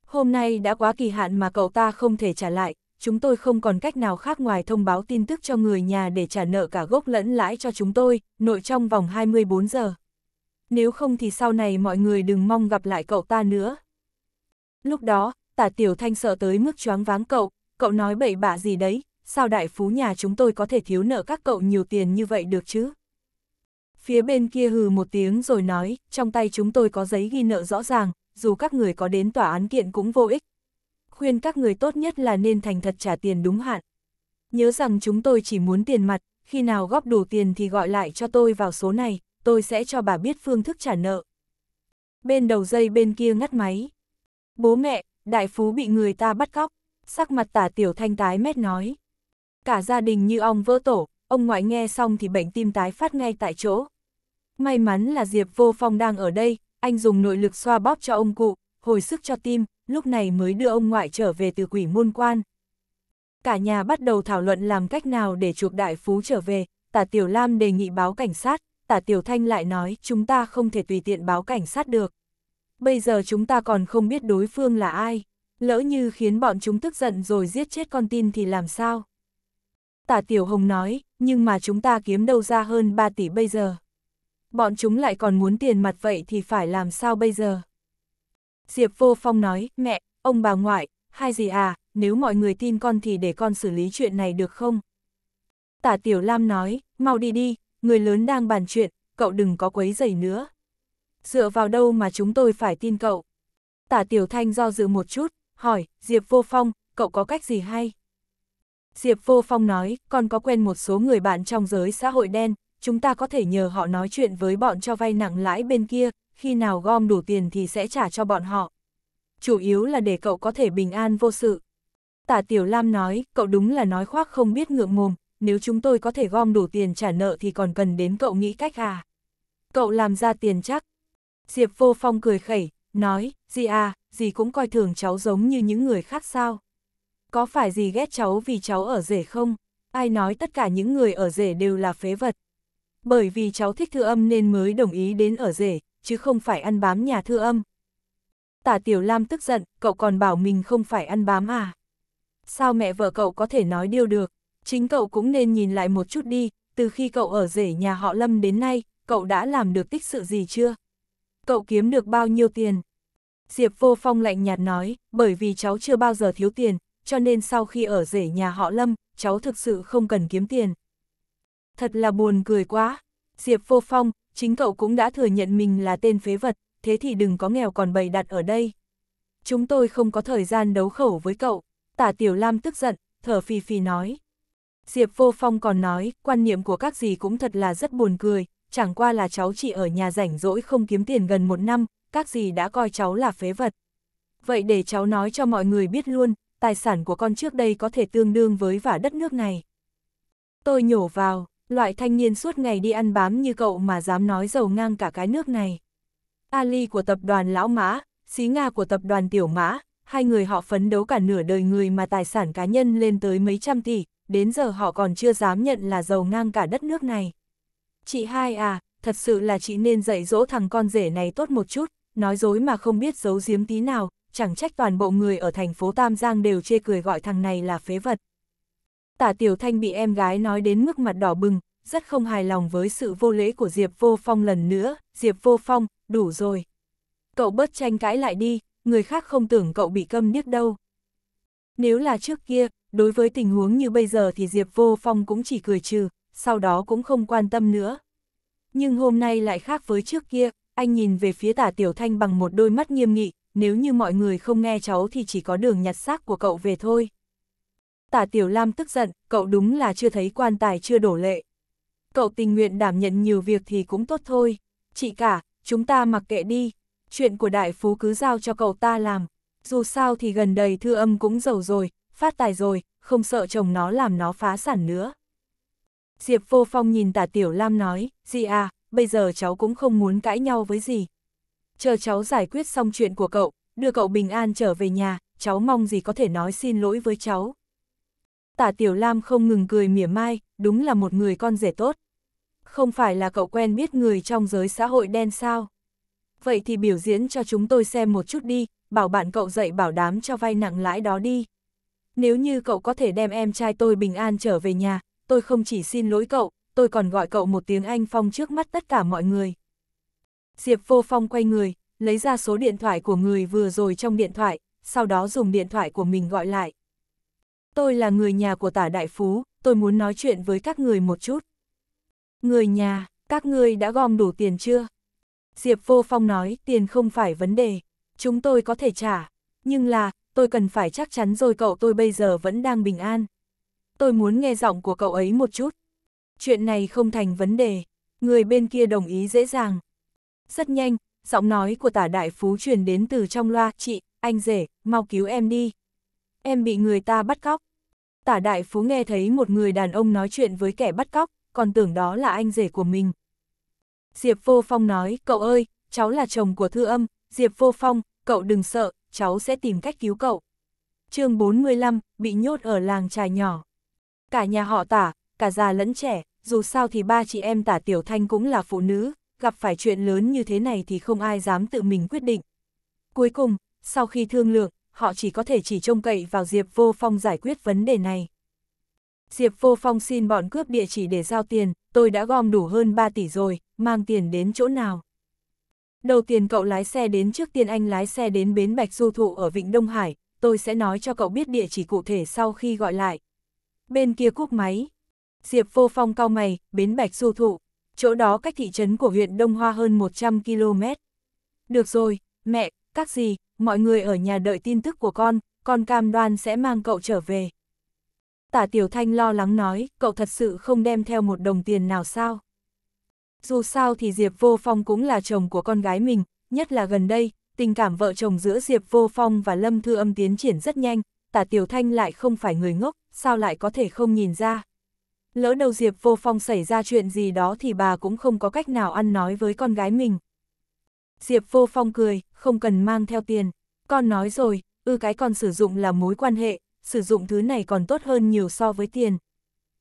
Hôm nay đã quá kỳ hạn mà cậu ta không thể trả lại, chúng tôi không còn cách nào khác ngoài thông báo tin tức cho người nhà để trả nợ cả gốc lẫn lãi cho chúng tôi, nội trong vòng 24 giờ. Nếu không thì sau này mọi người đừng mong gặp lại cậu ta nữa. Lúc đó, tả tiểu thanh sợ tới mức choáng váng cậu, cậu nói bậy bạ gì đấy, sao đại phú nhà chúng tôi có thể thiếu nợ các cậu nhiều tiền như vậy được chứ? Phía bên kia hừ một tiếng rồi nói, trong tay chúng tôi có giấy ghi nợ rõ ràng, dù các người có đến tòa án kiện cũng vô ích. Khuyên các người tốt nhất là nên thành thật trả tiền đúng hạn. Nhớ rằng chúng tôi chỉ muốn tiền mặt, khi nào góp đủ tiền thì gọi lại cho tôi vào số này, tôi sẽ cho bà biết phương thức trả nợ. Bên đầu dây bên kia ngắt máy. Bố mẹ, đại phú bị người ta bắt cóc, sắc mặt tả tiểu thanh tái mét nói. Cả gia đình như ong vỡ tổ, ông ngoại nghe xong thì bệnh tim tái phát ngay tại chỗ. May mắn là Diệp Vô Phong đang ở đây, anh dùng nội lực xoa bóp cho ông cụ, hồi sức cho tim, lúc này mới đưa ông ngoại trở về từ quỷ môn quan. Cả nhà bắt đầu thảo luận làm cách nào để chuộc đại phú trở về, tả Tiểu Lam đề nghị báo cảnh sát, tả Tiểu Thanh lại nói chúng ta không thể tùy tiện báo cảnh sát được. Bây giờ chúng ta còn không biết đối phương là ai, lỡ như khiến bọn chúng tức giận rồi giết chết con tin thì làm sao? Tả Tiểu Hồng nói, nhưng mà chúng ta kiếm đâu ra hơn 3 tỷ bây giờ. Bọn chúng lại còn muốn tiền mặt vậy thì phải làm sao bây giờ? Diệp Vô Phong nói, mẹ, ông bà ngoại, hai gì à, nếu mọi người tin con thì để con xử lý chuyện này được không? Tả Tiểu Lam nói, mau đi đi, người lớn đang bàn chuyện, cậu đừng có quấy rầy nữa. Dựa vào đâu mà chúng tôi phải tin cậu? Tả Tiểu Thanh do dự một chút, hỏi, Diệp Vô Phong, cậu có cách gì hay? Diệp Vô Phong nói, còn có quen một số người bạn trong giới xã hội đen, chúng ta có thể nhờ họ nói chuyện với bọn cho vay nặng lãi bên kia, khi nào gom đủ tiền thì sẽ trả cho bọn họ. Chủ yếu là để cậu có thể bình an vô sự. Tả Tiểu Lam nói, cậu đúng là nói khoác không biết ngượng mồm, nếu chúng tôi có thể gom đủ tiền trả nợ thì còn cần đến cậu nghĩ cách à. Cậu làm ra tiền chắc. Diệp Vô Phong cười khẩy, nói, gì à, gì cũng coi thường cháu giống như những người khác sao. Có phải gì ghét cháu vì cháu ở rể không? Ai nói tất cả những người ở rể đều là phế vật. Bởi vì cháu thích thư âm nên mới đồng ý đến ở rể, chứ không phải ăn bám nhà thư âm. Tả Tiểu Lam tức giận, cậu còn bảo mình không phải ăn bám à? Sao mẹ vợ cậu có thể nói điều được? Chính cậu cũng nên nhìn lại một chút đi, từ khi cậu ở rể nhà họ Lâm đến nay, cậu đã làm được tích sự gì chưa? Cậu kiếm được bao nhiêu tiền? Diệp Vô Phong lạnh nhạt nói, bởi vì cháu chưa bao giờ thiếu tiền, cho nên sau khi ở rể nhà họ Lâm, cháu thực sự không cần kiếm tiền. Thật là buồn cười quá. Diệp Vô Phong, chính cậu cũng đã thừa nhận mình là tên phế vật, thế thì đừng có nghèo còn bày đặt ở đây. Chúng tôi không có thời gian đấu khẩu với cậu. Tả Tiểu Lam tức giận, thở phì phì nói. Diệp Vô Phong còn nói, quan niệm của các gì cũng thật là rất buồn cười, chẳng qua là cháu chỉ ở nhà rảnh rỗi không kiếm tiền gần một năm, các gì đã coi cháu là phế vật. Vậy để cháu nói cho mọi người biết luôn, tài sản của con trước đây có thể tương đương với vả đất nước này. Tôi nhổ vào, loại thanh niên suốt ngày đi ăn bám như cậu mà dám nói giàu ngang cả cái nước này. Ali của tập đoàn Lão Mã, Xí Nga của tập đoàn Tiểu Mã, hai người họ phấn đấu cả nửa đời người mà tài sản cá nhân lên tới mấy trăm tỷ, đến giờ họ còn chưa dám nhận là giàu ngang cả đất nước này. Chị hai à, thật sự là chị nên dạy dỗ thằng con rể này tốt một chút, nói dối mà không biết giấu giếm tí nào, chẳng trách toàn bộ người ở thành phố Tam Giang đều chê cười gọi thằng này là phế vật. Tả Tiểu Thanh bị em gái nói đến mức mặt đỏ bừng, rất không hài lòng với sự vô lễ của Diệp Vô Phong lần nữa, Diệp Vô Phong, đủ rồi. Cậu bớt tranh cãi lại đi, người khác không tưởng cậu bị câm niếc đâu. Nếu là trước kia, đối với tình huống như bây giờ thì Diệp Vô Phong cũng chỉ cười trừ, sau đó cũng không quan tâm nữa. Nhưng hôm nay lại khác với trước kia, anh nhìn về phía tả Tiểu Thanh bằng một đôi mắt nghiêm nghị, nếu như mọi người không nghe cháu thì chỉ có đường nhặt xác của cậu về thôi. Tả Tiểu Lam tức giận, cậu đúng là chưa thấy quan tài chưa đổ lệ. Cậu tình nguyện đảm nhận nhiều việc thì cũng tốt thôi. Chị cả, chúng ta mặc kệ đi, chuyện của đại phú cứ giao cho cậu ta làm. Dù sao thì gần đây thư âm cũng giàu rồi, phát tài rồi, không sợ chồng nó làm nó phá sản nữa. Diệp vô phong nhìn tả Tiểu Lam nói, gì à, bây giờ cháu cũng không muốn cãi nhau với gì, chờ cháu giải quyết xong chuyện của cậu, đưa cậu bình an trở về nhà, cháu mong gì có thể nói xin lỗi với cháu. Tả Tiểu Lam không ngừng cười mỉa mai, đúng là một người con rể tốt. Không phải là cậu quen biết người trong giới xã hội đen sao? Vậy thì biểu diễn cho chúng tôi xem một chút đi, bảo bạn cậu dạy bảo đám cho vay nặng lãi đó đi. Nếu như cậu có thể đem em trai tôi bình an trở về nhà, tôi không chỉ xin lỗi cậu, tôi còn gọi cậu một tiếng Anh Phong trước mắt tất cả mọi người. Diệp Vô Phong quay người, lấy ra số điện thoại của người vừa rồi trong điện thoại, sau đó dùng điện thoại của mình gọi lại. Tôi là người nhà của tả đại phú, tôi muốn nói chuyện với các người một chút. Người nhà, các ngươi đã gom đủ tiền chưa? Diệp Vô Phong nói tiền không phải vấn đề, chúng tôi có thể trả, nhưng là tôi cần phải chắc chắn rồi cậu tôi bây giờ vẫn đang bình an. Tôi muốn nghe giọng của cậu ấy một chút. Chuyện này không thành vấn đề, người bên kia đồng ý dễ dàng, rất nhanh, giọng nói của tả đại phú truyền đến từ trong loa, chị, anh rể, mau cứu em đi. Em bị người ta bắt cóc. Tả đại phú nghe thấy một người đàn ông nói chuyện với kẻ bắt cóc, còn tưởng đó là anh rể của mình. Diệp Vô Phong nói, cậu ơi, cháu là chồng của Thư Âm, Diệp Vô Phong, cậu đừng sợ, cháu sẽ tìm cách cứu cậu. chương 45, bị nhốt ở làng trài nhỏ. Cả nhà họ tả, cả già lẫn trẻ, dù sao thì ba chị em tả Tiểu Thanh cũng là phụ nữ, gặp phải chuyện lớn như thế này thì không ai dám tự mình quyết định. Cuối cùng, sau khi thương lượng, họ chỉ có thể chỉ trông cậy vào Diệp Vô Phong giải quyết vấn đề này. Diệp Vô Phong xin bọn cướp địa chỉ để giao tiền, tôi đã gom đủ hơn 3 tỷ rồi, mang tiền đến chỗ nào. Đầu tiên cậu lái xe đến trước tiên anh lái xe đến bến Bạch Du Thụ ở Vịnh Đông Hải, tôi sẽ nói cho cậu biết địa chỉ cụ thể sau khi gọi lại. Bên kia cúp máy. Diệp Vô Phong cau mày, bến Bạch Du Thụ, chỗ đó cách thị trấn của huyện Đông Hoa hơn 100 km. Được rồi, mẹ, các gì, mọi người ở nhà đợi tin tức của con, con cam đoan sẽ mang cậu trở về. Tả Tiểu Thanh lo lắng nói, cậu thật sự không đem theo một đồng tiền nào sao? Dù sao thì Diệp Vô Phong cũng là chồng của con gái mình, nhất là gần đây, tình cảm vợ chồng giữa Diệp Vô Phong và Lâm Thư Âm tiến triển rất nhanh, Tả Tiểu Thanh lại không phải người ngốc, sao lại có thể không nhìn ra lỡ đâu Diệp Vô Phong xảy ra chuyện gì đó thì bà cũng không có cách nào ăn nói với con gái mình. Diệp Vô Phong cười, không cần mang theo tiền. Con nói rồi, ư cái con sử dụng là mối quan hệ, sử dụng thứ này còn tốt hơn nhiều so với tiền.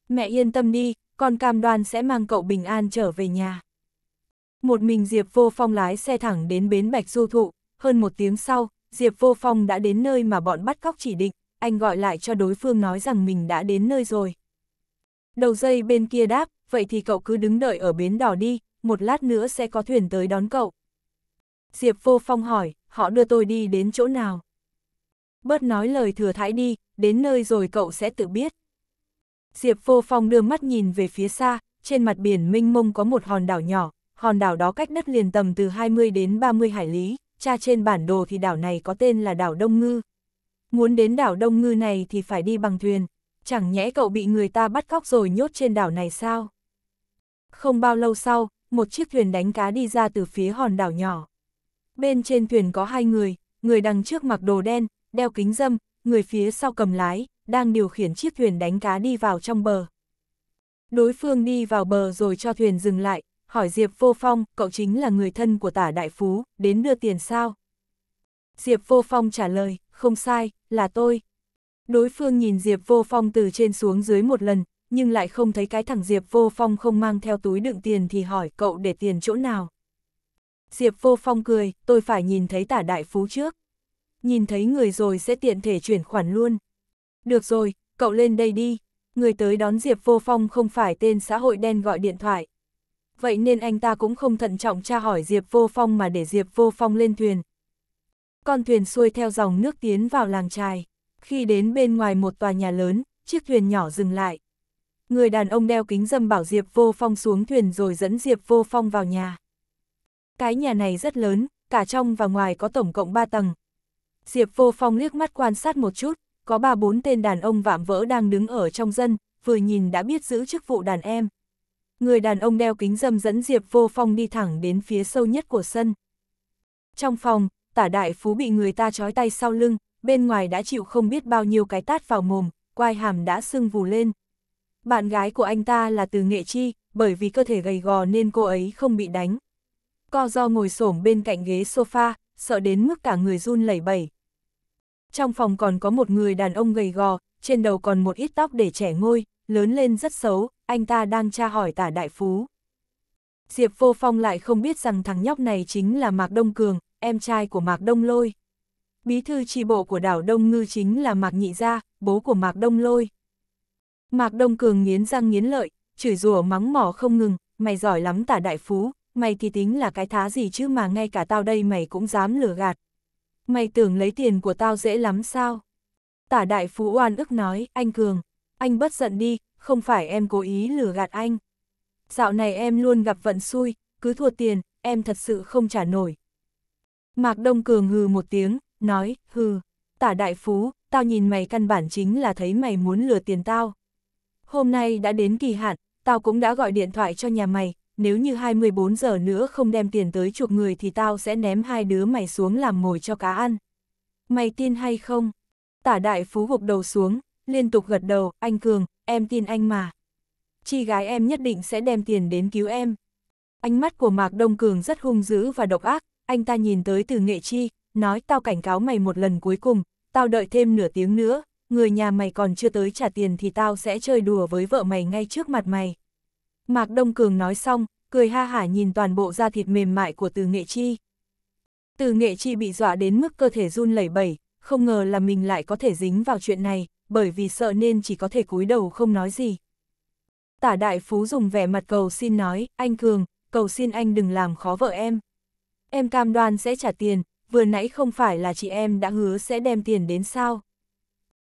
Mẹ yên tâm đi, con cam đoan sẽ mang cậu bình an trở về nhà. Một mình Diệp Vô Phong lái xe thẳng đến bến Bạch Du Thụ, hơn một tiếng sau, Diệp Vô Phong đã đến nơi mà bọn bắt cóc chỉ định, anh gọi lại cho đối phương nói rằng mình đã đến nơi rồi. Đầu dây bên kia đáp, vậy thì cậu cứ đứng đợi ở bến đỏ đi, một lát nữa sẽ có thuyền tới đón cậu. Diệp vô phong hỏi, họ đưa tôi đi đến chỗ nào? Bớt nói lời thừa thãi đi, đến nơi rồi cậu sẽ tự biết. Diệp vô phong đưa mắt nhìn về phía xa, trên mặt biển minh mông có một hòn đảo nhỏ, hòn đảo đó cách đất liền tầm từ 20 đến 30 hải lý, tra trên bản đồ thì đảo này có tên là đảo Đông Ngư. Muốn đến đảo Đông Ngư này thì phải đi bằng thuyền, chẳng nhẽ cậu bị người ta bắt cóc rồi nhốt trên đảo này sao? Không bao lâu sau, một chiếc thuyền đánh cá đi ra từ phía hòn đảo nhỏ. Bên trên thuyền có hai người, người đằng trước mặc đồ đen, đeo kính dâm, người phía sau cầm lái, đang điều khiển chiếc thuyền đánh cá đi vào trong bờ. Đối phương đi vào bờ rồi cho thuyền dừng lại, hỏi Diệp Vô Phong, cậu chính là người thân của tả đại phú, đến đưa tiền sao? Diệp Vô Phong trả lời, không sai, là tôi. Đối phương nhìn Diệp Vô Phong từ trên xuống dưới một lần, nhưng lại không thấy cái thằng Diệp Vô Phong không mang theo túi đựng tiền thì hỏi cậu để tiền chỗ nào. Diệp Vô Phong cười, tôi phải nhìn thấy tả đại phú trước. Nhìn thấy người rồi sẽ tiện thể chuyển khoản luôn. Được rồi, cậu lên đây đi. Người tới đón Diệp Vô Phong không phải tên xã hội đen gọi điện thoại. Vậy nên anh ta cũng không thận trọng tra hỏi Diệp Vô Phong mà để Diệp Vô Phong lên thuyền. Con thuyền xuôi theo dòng nước tiến vào làng trài. Khi đến bên ngoài một tòa nhà lớn, chiếc thuyền nhỏ dừng lại. Người đàn ông đeo kính dâm bảo Diệp Vô Phong xuống thuyền rồi dẫn Diệp Vô Phong vào nhà. Cái nhà này rất lớn, cả trong và ngoài có tổng cộng 3 tầng. Diệp Vô Phong liếc mắt quan sát một chút, có ba bốn tên đàn ông vạm vỡ đang đứng ở trong dân, vừa nhìn đã biết giữ chức vụ đàn em. Người đàn ông đeo kính dâm dẫn Diệp Vô Phong đi thẳng đến phía sâu nhất của sân. Trong phòng, tả đại phú bị người ta trói tay sau lưng, bên ngoài đã chịu không biết bao nhiêu cái tát vào mồm, quai hàm đã sưng vù lên. Bạn gái của anh ta là từ nghệ chi, bởi vì cơ thể gầy gò nên cô ấy không bị đánh. Co do ngồi xổm bên cạnh ghế sofa, sợ đến mức cả người run lẩy bẩy. Trong phòng còn có một người đàn ông gầy gò, trên đầu còn một ít tóc để trẻ ngôi, lớn lên rất xấu, anh ta đang tra hỏi tả đại phú. Diệp Vô Phong lại không biết rằng thằng nhóc này chính là Mạc Đông Cường, em trai của Mạc Đông Lôi. Bí thư tri bộ của đảo Đông Ngư chính là Mạc Nhị Gia, bố của Mạc Đông Lôi. Mạc Đông Cường nghiến răng nghiến lợi, chửi rủa mắng mỏ không ngừng, mày giỏi lắm tả đại phú, mày thì tính là cái thá gì chứ mà ngay cả tao đây mày cũng dám lừa gạt. Mày tưởng lấy tiền của tao dễ lắm sao? Tả đại phú oan ức nói, anh Cường, anh bất giận đi, không phải em cố ý lừa gạt anh. Dạo này em luôn gặp vận xui, cứ thua tiền, em thật sự không trả nổi. Mạc Đông Cường hừ một tiếng, nói, hừ, tả đại phú, tao nhìn mày căn bản chính là thấy mày muốn lừa tiền tao. Hôm nay đã đến kỳ hạn, tao cũng đã gọi điện thoại cho nhà mày, nếu như 24 giờ nữa không đem tiền tới chuộc người thì tao sẽ ném hai đứa mày xuống làm mồi cho cá ăn. Mày tin hay không? Tả đại phú gục đầu xuống, liên tục gật đầu, anh Cường, em tin anh mà. chi gái em nhất định sẽ đem tiền đến cứu em. Ánh mắt của Mạc Đông Cường rất hung dữ và độc ác, anh ta nhìn tới từ nghệ chi, nói tao cảnh cáo mày một lần cuối cùng, tao đợi thêm nửa tiếng nữa, người nhà mày còn chưa tới trả tiền thì tao sẽ chơi đùa với vợ mày ngay trước mặt mày. Mạc Đông Cường nói xong, cười ha hả nhìn toàn bộ da thịt mềm mại của từ nghệ chi. Từ nghệ chi bị dọa đến mức cơ thể run lẩy bẩy, không ngờ là mình lại có thể dính vào chuyện này, bởi vì sợ nên chỉ có thể cúi đầu không nói gì. Tả đại phú dùng vẻ mặt cầu xin nói, anh Cường, cầu xin anh đừng làm khó vợ em. Em cam đoan sẽ trả tiền, vừa nãy không phải là chị em đã hứa sẽ đem tiền đến sao?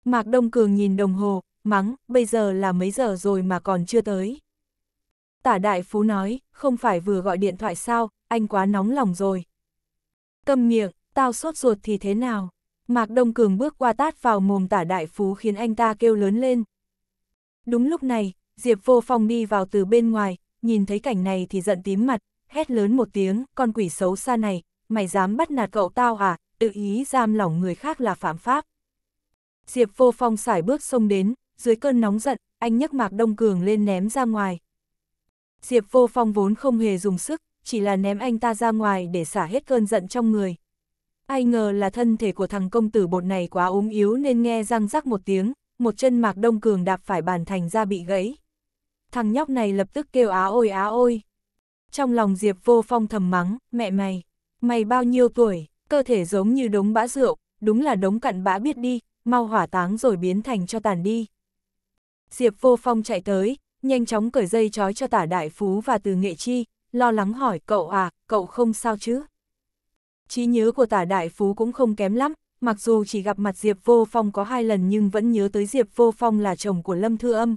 Mạc Đông Cường nhìn đồng hồ, mắng, bây giờ là mấy giờ rồi mà còn chưa tới. Tả Đại Phú nói, không phải vừa gọi điện thoại sao, anh quá nóng lòng rồi. Câm miệng, tao sốt ruột thì thế nào? Mạc Đông Cường bước qua tát vào mồm tả Đại Phú khiến anh ta kêu lớn lên. Đúng lúc này, Diệp Vô Phong đi vào từ bên ngoài, nhìn thấy cảnh này thì giận tím mặt, hét lớn một tiếng, con quỷ xấu xa này, mày dám bắt nạt cậu tao à, tự ý giam lỏng người khác là phạm pháp. Diệp vô phong xài bước xông đến, dưới cơn nóng giận, anh nhấc mạc đông cường lên ném ra ngoài. Diệp vô phong vốn không hề dùng sức, chỉ là ném anh ta ra ngoài để xả hết cơn giận trong người. Ai ngờ là thân thể của thằng công tử bột này quá ốm yếu nên nghe răng rắc một tiếng, một chân mạc đông cường đạp phải bàn thành ra bị gãy. Thằng nhóc này lập tức kêu á ôi á ôi. Trong lòng Diệp vô phong thầm mắng, mẹ mày mày bao nhiêu tuổi, cơ thể giống như đống bã rượu, đúng là đống cặn bã biết đi, mau hỏa táng rồi biến thành cho tàn đi. Diệp vô phong chạy tới, nhanh chóng cởi dây trói cho tả đại phú và từ nghệ chi, lo lắng hỏi cậu à, cậu không sao chứ? Trí nhớ của tả đại phú cũng không kém lắm, mặc dù chỉ gặp mặt Diệp Vô Phong có hai lần nhưng vẫn nhớ tới Diệp Vô Phong là chồng của Lâm Thư Âm.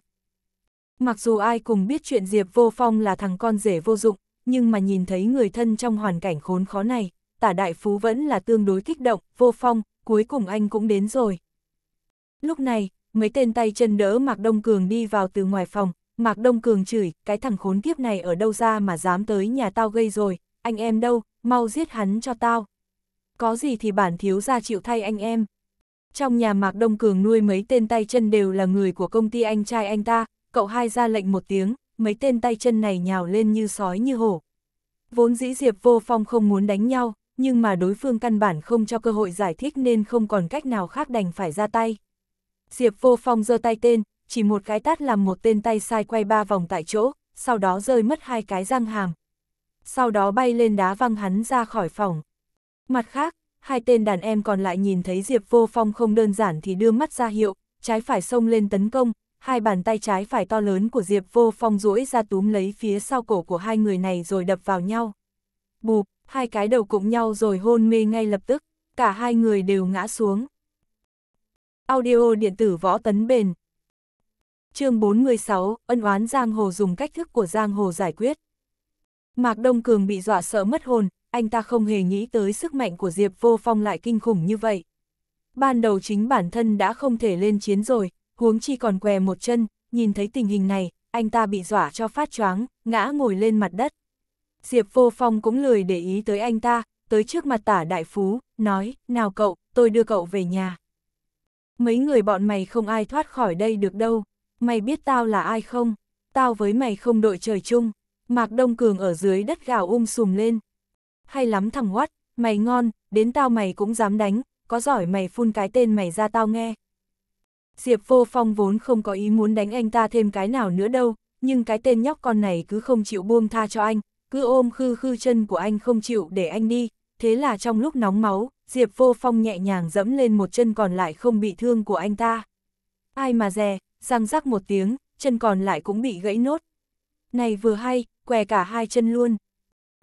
Mặc dù ai cùng biết chuyện Diệp Vô Phong là thằng con rể vô dụng, nhưng mà nhìn thấy người thân trong hoàn cảnh khốn khó này, tả đại phú vẫn là tương đối kích động, vô phong, cuối cùng anh cũng đến rồi. Lúc này, mấy tên tay chân đỡ Mạc Đông Cường đi vào từ ngoài phòng, Mạc Đông Cường chửi, cái thằng khốn kiếp này ở đâu ra mà dám tới nhà tao gây rồi, anh em đâu, mau giết hắn cho tao. Có gì thì bản thiếu ra chịu thay anh em. Trong nhà Mạc Đông Cường nuôi mấy tên tay chân đều là người của công ty anh trai anh ta, cậu hai ra lệnh một tiếng, mấy tên tay chân này nhào lên như sói như hổ. Vốn dĩ Diệp Vô Phong không muốn đánh nhau, nhưng mà đối phương căn bản không cho cơ hội giải thích nên không còn cách nào khác đành phải ra tay. Diệp Vô Phong giơ tay tên, chỉ một cái tát làm một tên tay sai quay ba vòng tại chỗ, sau đó rơi mất hai cái răng hàm. Sau đó bay lên đá văng hắn ra khỏi phòng. Mặt khác, hai tên đàn em còn lại nhìn thấy Diệp Vô Phong không đơn giản thì đưa mắt ra hiệu, trái phải xông lên tấn công, hai bàn tay trái phải to lớn của Diệp Vô Phong duỗi ra túm lấy phía sau cổ của hai người này rồi đập vào nhau. Bụp, hai cái đầu cụm nhau rồi hôn mê ngay lập tức, cả hai người đều ngã xuống. Audio điện tử võ tấn bền chương 46, ân oán Giang Hồ dùng cách thức của Giang Hồ giải quyết. Mạc Đông Cường bị dọa sợ mất hồn, anh ta không hề nghĩ tới sức mạnh của Diệp Vô Phong lại kinh khủng như vậy. Ban đầu chính bản thân đã không thể lên chiến rồi, huống chi còn què một chân, nhìn thấy tình hình này, anh ta bị dọa cho phát choáng, ngã ngồi lên mặt đất. Diệp Vô Phong cũng lười để ý tới anh ta, tới trước mặt tả đại phú, nói, nào cậu, tôi đưa cậu về nhà. Mấy người bọn mày không ai thoát khỏi đây được đâu, mày biết tao là ai không? Tao với mày không đội trời chung, Mạc Đông Cường ở dưới đất gào um sùm lên. Hay lắm thằng Watt, mày ngon, đến tao mày cũng dám đánh, có giỏi mày phun cái tên mày ra tao nghe. Diệp Vô Phong vốn không có ý muốn đánh anh ta thêm cái nào nữa đâu, nhưng cái tên nhóc con này cứ không chịu buông tha cho anh, cứ ôm khư khư chân của anh không chịu để anh đi, thế là trong lúc nóng máu, Diệp Vô Phong nhẹ nhàng dẫm lên một chân còn lại không bị thương của anh ta. Ai mà dè, răng rắc một tiếng, chân còn lại cũng bị gãy nốt. Này vừa hay, què cả hai chân luôn.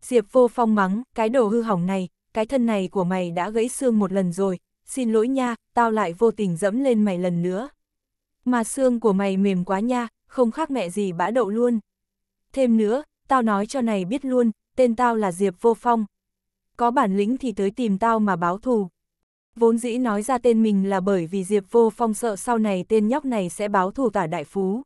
Diệp Vô Phong mắng, cái đồ hư hỏng này, cái thân này của mày đã gãy xương một lần rồi, xin lỗi nha, tao lại vô tình dẫm lên mày lần nữa. Mà xương của mày mềm quá nha, không khác mẹ gì bã đậu luôn. Thêm nữa, tao nói cho này biết luôn, tên tao là Diệp Vô Phong. Có bản lĩnh thì tới tìm tao mà báo thù. Vốn dĩ nói ra tên mình là bởi vì Diệp Vô Phong sợ sau này tên nhóc này sẽ báo thù tả đại phú.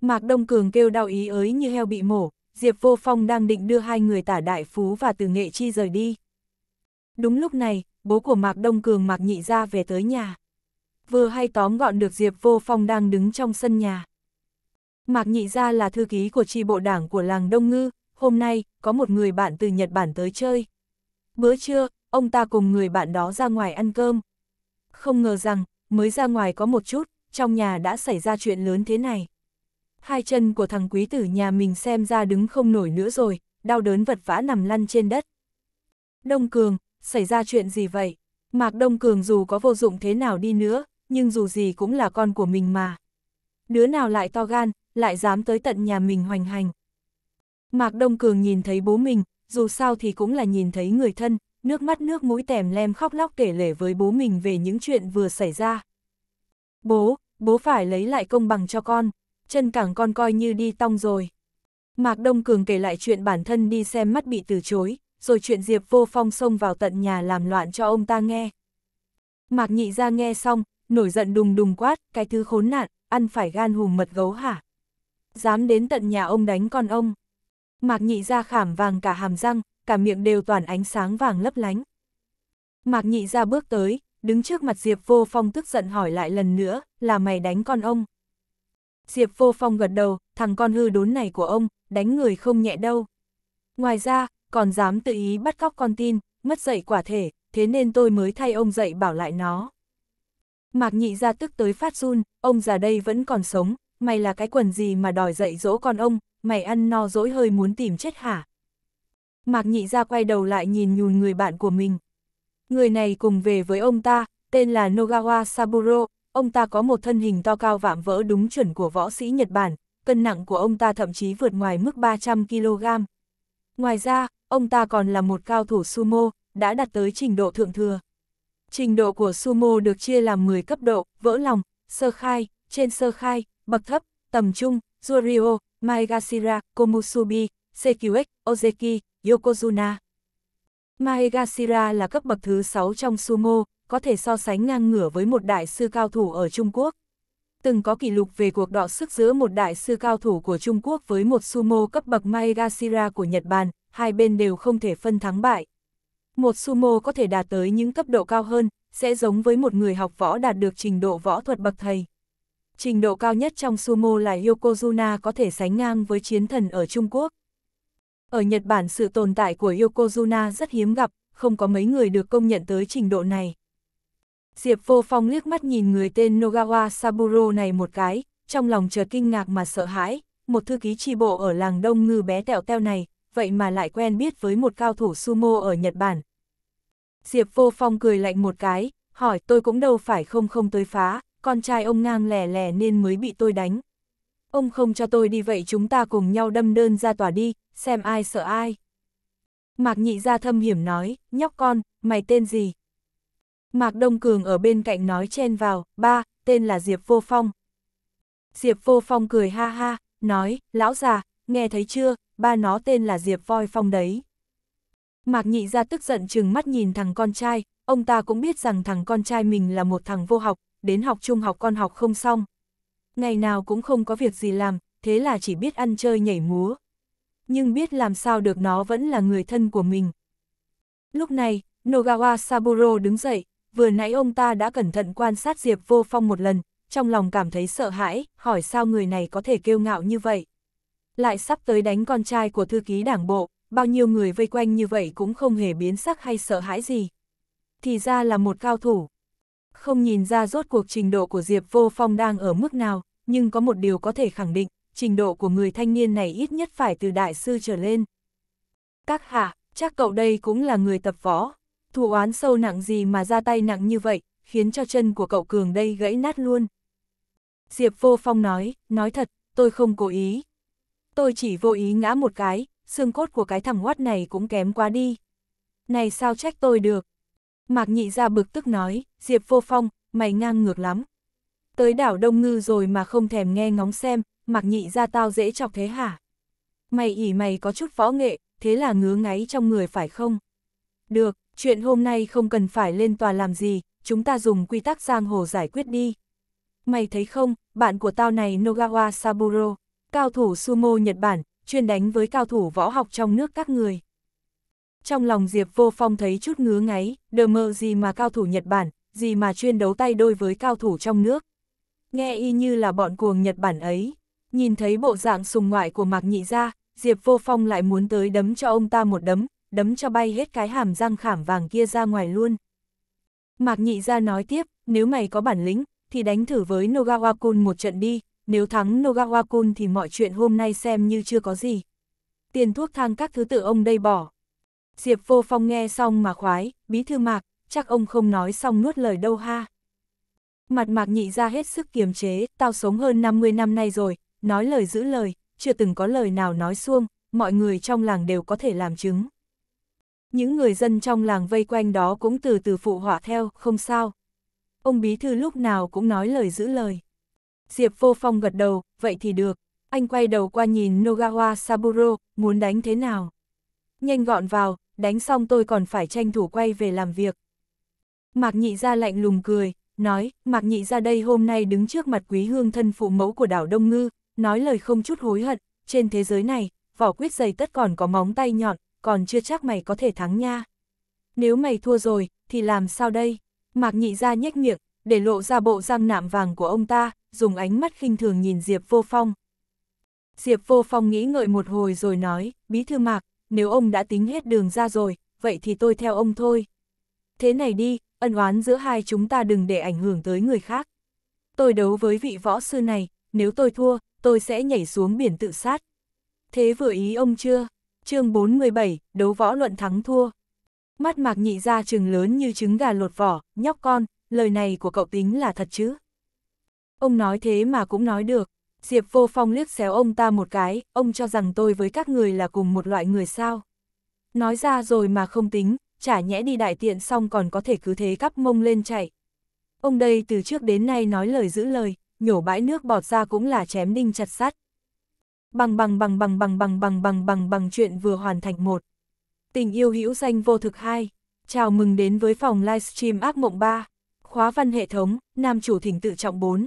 Mạc Đông Cường kêu đau ý ới như heo bị mổ, Diệp Vô Phong đang định đưa hai người tả đại phú và từ nghệ chi rời đi. Đúng lúc này, bố của Mạc Đông Cường Mạc Nhị Gia về tới nhà. Vừa hay tóm gọn được Diệp Vô Phong đang đứng trong sân nhà. Mạc Nhị Gia là thư ký của tri bộ đảng của làng Đông Ngư, hôm nay có một người bạn từ Nhật Bản tới chơi. Bữa trưa, ông ta cùng người bạn đó ra ngoài ăn cơm. Không ngờ rằng, mới ra ngoài có một chút, trong nhà đã xảy ra chuyện lớn thế này. Hai chân của thằng quý tử nhà mình xem ra đứng không nổi nữa rồi, đau đớn vật vã nằm lăn trên đất. Đông Cường, xảy ra chuyện gì vậy? Mạc Đông Cường dù có vô dụng thế nào đi nữa, nhưng dù gì cũng là con của mình mà. Đứa nào lại to gan, lại dám tới tận nhà mình hoành hành. Mạc Đông Cường nhìn thấy bố mình, dù sao thì cũng là nhìn thấy người thân, nước mắt nước mũi tèm lem khóc lóc kể lể với bố mình về những chuyện vừa xảy ra. Bố, bố phải lấy lại công bằng cho con, chân cẳng con coi như đi tong rồi. Mạc Đông Cường kể lại chuyện bản thân đi xem mắt bị từ chối, rồi chuyện Diệp Vô Phong xông vào tận nhà làm loạn cho ông ta nghe. Mạc nhị ra nghe xong, nổi giận đùng đùng quát, cái thứ khốn nạn, ăn phải gan hùm mật gấu hả? Dám đến tận nhà ông đánh con ông. Mạc nhị ra khảm vàng cả hàm răng, cả miệng đều toàn ánh sáng vàng lấp lánh. Mạc nhị ra bước tới, đứng trước mặt Diệp Vô Phong tức giận hỏi lại lần nữa, là mày đánh con ông. Diệp Vô Phong gật đầu, thằng con hư đốn này của ông, đánh người không nhẹ đâu. Ngoài ra, còn dám tự ý bắt cóc con tin, mất dạy quả thể, thế nên tôi mới thay ông dạy bảo lại nó. Mạc nhị ra tức tới phát run, ông già đây vẫn còn sống, mày là cái quần gì mà đòi dạy dỗ con ông, mày ăn no dỗi hơi muốn tìm chết hả? Mạc nhị ra quay đầu lại nhìn nhùn người bạn của mình. Người này cùng về với ông ta, tên là Nogawa Saburo, ông ta có một thân hình to cao vạm vỡ đúng chuẩn của võ sĩ Nhật Bản, cân nặng của ông ta thậm chí vượt ngoài mức 300kg. Ngoài ra, ông ta còn là một cao thủ sumo, đã đạt tới trình độ thượng thừa. Trình độ của sumo được chia làm 10 cấp độ, vỡ lòng, sơ khai, trên sơ khai, bậc thấp, tầm trung, Jurio, Maegashira, Komusubi, CQX, Ozeki, Yokozuna. Maegashira là cấp bậc thứ 6 trong sumo, có thể so sánh ngang ngửa với một đại sư cao thủ ở Trung Quốc. Từng có kỷ lục về cuộc đọ sức giữa một đại sư cao thủ của Trung Quốc với một sumo cấp bậc Maegashira của Nhật Bản, hai bên đều không thể phân thắng bại. Một sumo có thể đạt tới những cấp độ cao hơn, sẽ giống với một người học võ đạt được trình độ võ thuật bậc thầy. Trình độ cao nhất trong sumo là Yokozuna có thể sánh ngang với chiến thần ở Trung Quốc. Ở Nhật Bản sự tồn tại của Yokozuna rất hiếm gặp, không có mấy người được công nhận tới trình độ này. Diệp Vô Phong liếc mắt nhìn người tên Nogawa Saburo này một cái, trong lòng chợt kinh ngạc mà sợ hãi, một thư ký tri bộ ở làng Đông Ngư bé tẹo teo này, vậy mà lại quen biết với một cao thủ sumo ở Nhật Bản. Diệp Vô Phong cười lạnh một cái, hỏi tôi cũng đâu phải không không tới phá, con trai ông ngang lẻ lẻ nên mới bị tôi đánh. Ông không cho tôi đi vậy chúng ta cùng nhau đâm đơn ra tòa đi, xem ai sợ ai. Mạc nhị ra thâm hiểm nói, nhóc con, mày tên gì? Mạc Đông Cường ở bên cạnh nói chen vào, ba, tên là Diệp Vô Phong. Diệp Vô Phong cười ha ha, nói, lão già, nghe thấy chưa, ba nó tên là Diệp Voi Phong đấy. Mạc nhị ra tức giận chừng mắt nhìn thằng con trai, ông ta cũng biết rằng thằng con trai mình là một thằng vô học, đến học trung học con học không xong. Ngày nào cũng không có việc gì làm, thế là chỉ biết ăn chơi nhảy múa. Nhưng biết làm sao được nó vẫn là người thân của mình. Lúc này, Nogawa Saburo đứng dậy, vừa nãy ông ta đã cẩn thận quan sát Diệp Vô Phong một lần, trong lòng cảm thấy sợ hãi, hỏi sao người này có thể kiêu ngạo như vậy lại sắp tới đánh con trai của thư ký đảng bộ, bao nhiêu người vây quanh như vậy cũng không hề biến sắc hay sợ hãi gì. Thì ra là một cao thủ. Không nhìn ra rốt cuộc trình độ của Diệp Vô Phong đang ở mức nào, nhưng có một điều có thể khẳng định, trình độ của người thanh niên này ít nhất phải từ đại sư trở lên. Các hạ, chắc cậu đây cũng là người tập võ. Thù oán sâu nặng gì mà ra tay nặng như vậy, khiến cho chân của cậu Cường đây gãy nát luôn. Diệp Vô Phong nói, nói thật, tôi không cố ý, Tôi chỉ vô ý ngã một cái, xương cốt của cái thằng quát này cũng kém quá đi. Này sao trách tôi được? Mạc nhị ra bực tức nói, Diệp vô phong, mày ngang ngược lắm. Tới đảo Đông Ngư rồi mà không thèm nghe ngóng xem, mạc nhị ra tao dễ chọc thế hả? Mày ỉ mày có chút võ nghệ, thế là ngứa ngáy trong người phải không? Được, chuyện hôm nay không cần phải lên tòa làm gì, chúng ta dùng quy tắc giang hồ giải quyết đi. Mày thấy không, bạn của tao này Nogawa Saburo. Cao thủ sumo Nhật Bản, chuyên đánh với cao thủ võ học trong nước các người. Trong lòng Diệp Vô Phong thấy chút ngứa ngáy, đờ mơ gì mà cao thủ Nhật Bản, gì mà chuyên đấu tay đôi với cao thủ trong nước. Nghe y như là bọn cuồng Nhật Bản ấy. Nhìn thấy bộ dạng sùng ngoại của Mạc Nhị Gia, Diệp Vô Phong lại muốn tới đấm cho ông ta một đấm, đấm cho bay hết cái hàm răng khảm vàng kia ra ngoài luôn. Mạc Nhị Gia nói tiếp, nếu mày có bản lĩnh, thì đánh thử với Nogawakun một trận đi, nếu thắng Nogawakun thì mọi chuyện hôm nay xem như chưa có gì. Tiền thuốc thang các thứ tự ông đây bỏ. Diệp vô phong nghe xong mà khoái, bí thư mạc, chắc ông không nói xong nuốt lời đâu ha. Mặt mạc nhị ra hết sức kiềm chế, tao sống hơn 50 năm nay rồi, nói lời giữ lời, chưa từng có lời nào nói xuông, mọi người trong làng đều có thể làm chứng. Những người dân trong làng vây quanh đó cũng từ từ phụ họa theo, không sao. Ông Bí Thư lúc nào cũng nói lời giữ lời. Diệp Vô Phong gật đầu, vậy thì được. Anh quay đầu qua nhìn Nogawa Saburo, muốn đánh thế nào? Nhanh gọn vào, đánh xong tôi còn phải tranh thủ quay về làm việc. Mạc nhị ra lạnh lùng cười, nói, Mạc nhị ra đây hôm nay đứng trước mặt quý hương thân phụ mẫu của đảo Đông Ngư, nói lời không chút hối hận, trên thế giới này, vỏ quyết giày tất còn có móng tay nhọn, còn chưa chắc mày có thể thắng nha. Nếu mày thua rồi, thì làm sao đây? Mạc nhị ra nhếch miệng, để lộ ra bộ răng nạm vàng của ông ta, dùng ánh mắt khinh thường nhìn Diệp Vô Phong. Diệp Vô Phong nghĩ ngợi một hồi rồi nói, bí thư mạc, nếu ông đã tính hết đường ra rồi, vậy thì tôi theo ông thôi. Thế này đi, ân oán giữa hai chúng ta đừng để ảnh hưởng tới người khác. Tôi đấu với vị võ sư này, nếu tôi thua, tôi sẽ nhảy xuống biển tự sát. Thế vừa ý ông chưa? chương 47, đấu võ luận thắng thua. Mắt mạc nhị ra trừng lớn như trứng gà lột vỏ, nhóc con, lời này của cậu tính là thật chứ? Ông nói thế mà cũng nói được. Diệp Vô Phong liếc xéo ông ta một cái, ông cho rằng tôi với các người là cùng một loại người sao. Nói ra rồi mà không tính, chả nhẽ đi đại tiện xong còn có thể cứ thế cắp mông lên chạy. Ông đây từ trước đến nay nói lời giữ lời, nhổ bãi nước bọt ra cũng là chém đinh chặt sắt. Bằng bằng bằng bằng bằng bằng bằng bằng bằng bằng chuyện vừa hoàn thành một. Tình yêu hữu danh vô thực hai. Chào mừng đến với phòng livestream ác mộng 3. Khóa văn hệ thống, nam chủ thỉnh tự trọng 4.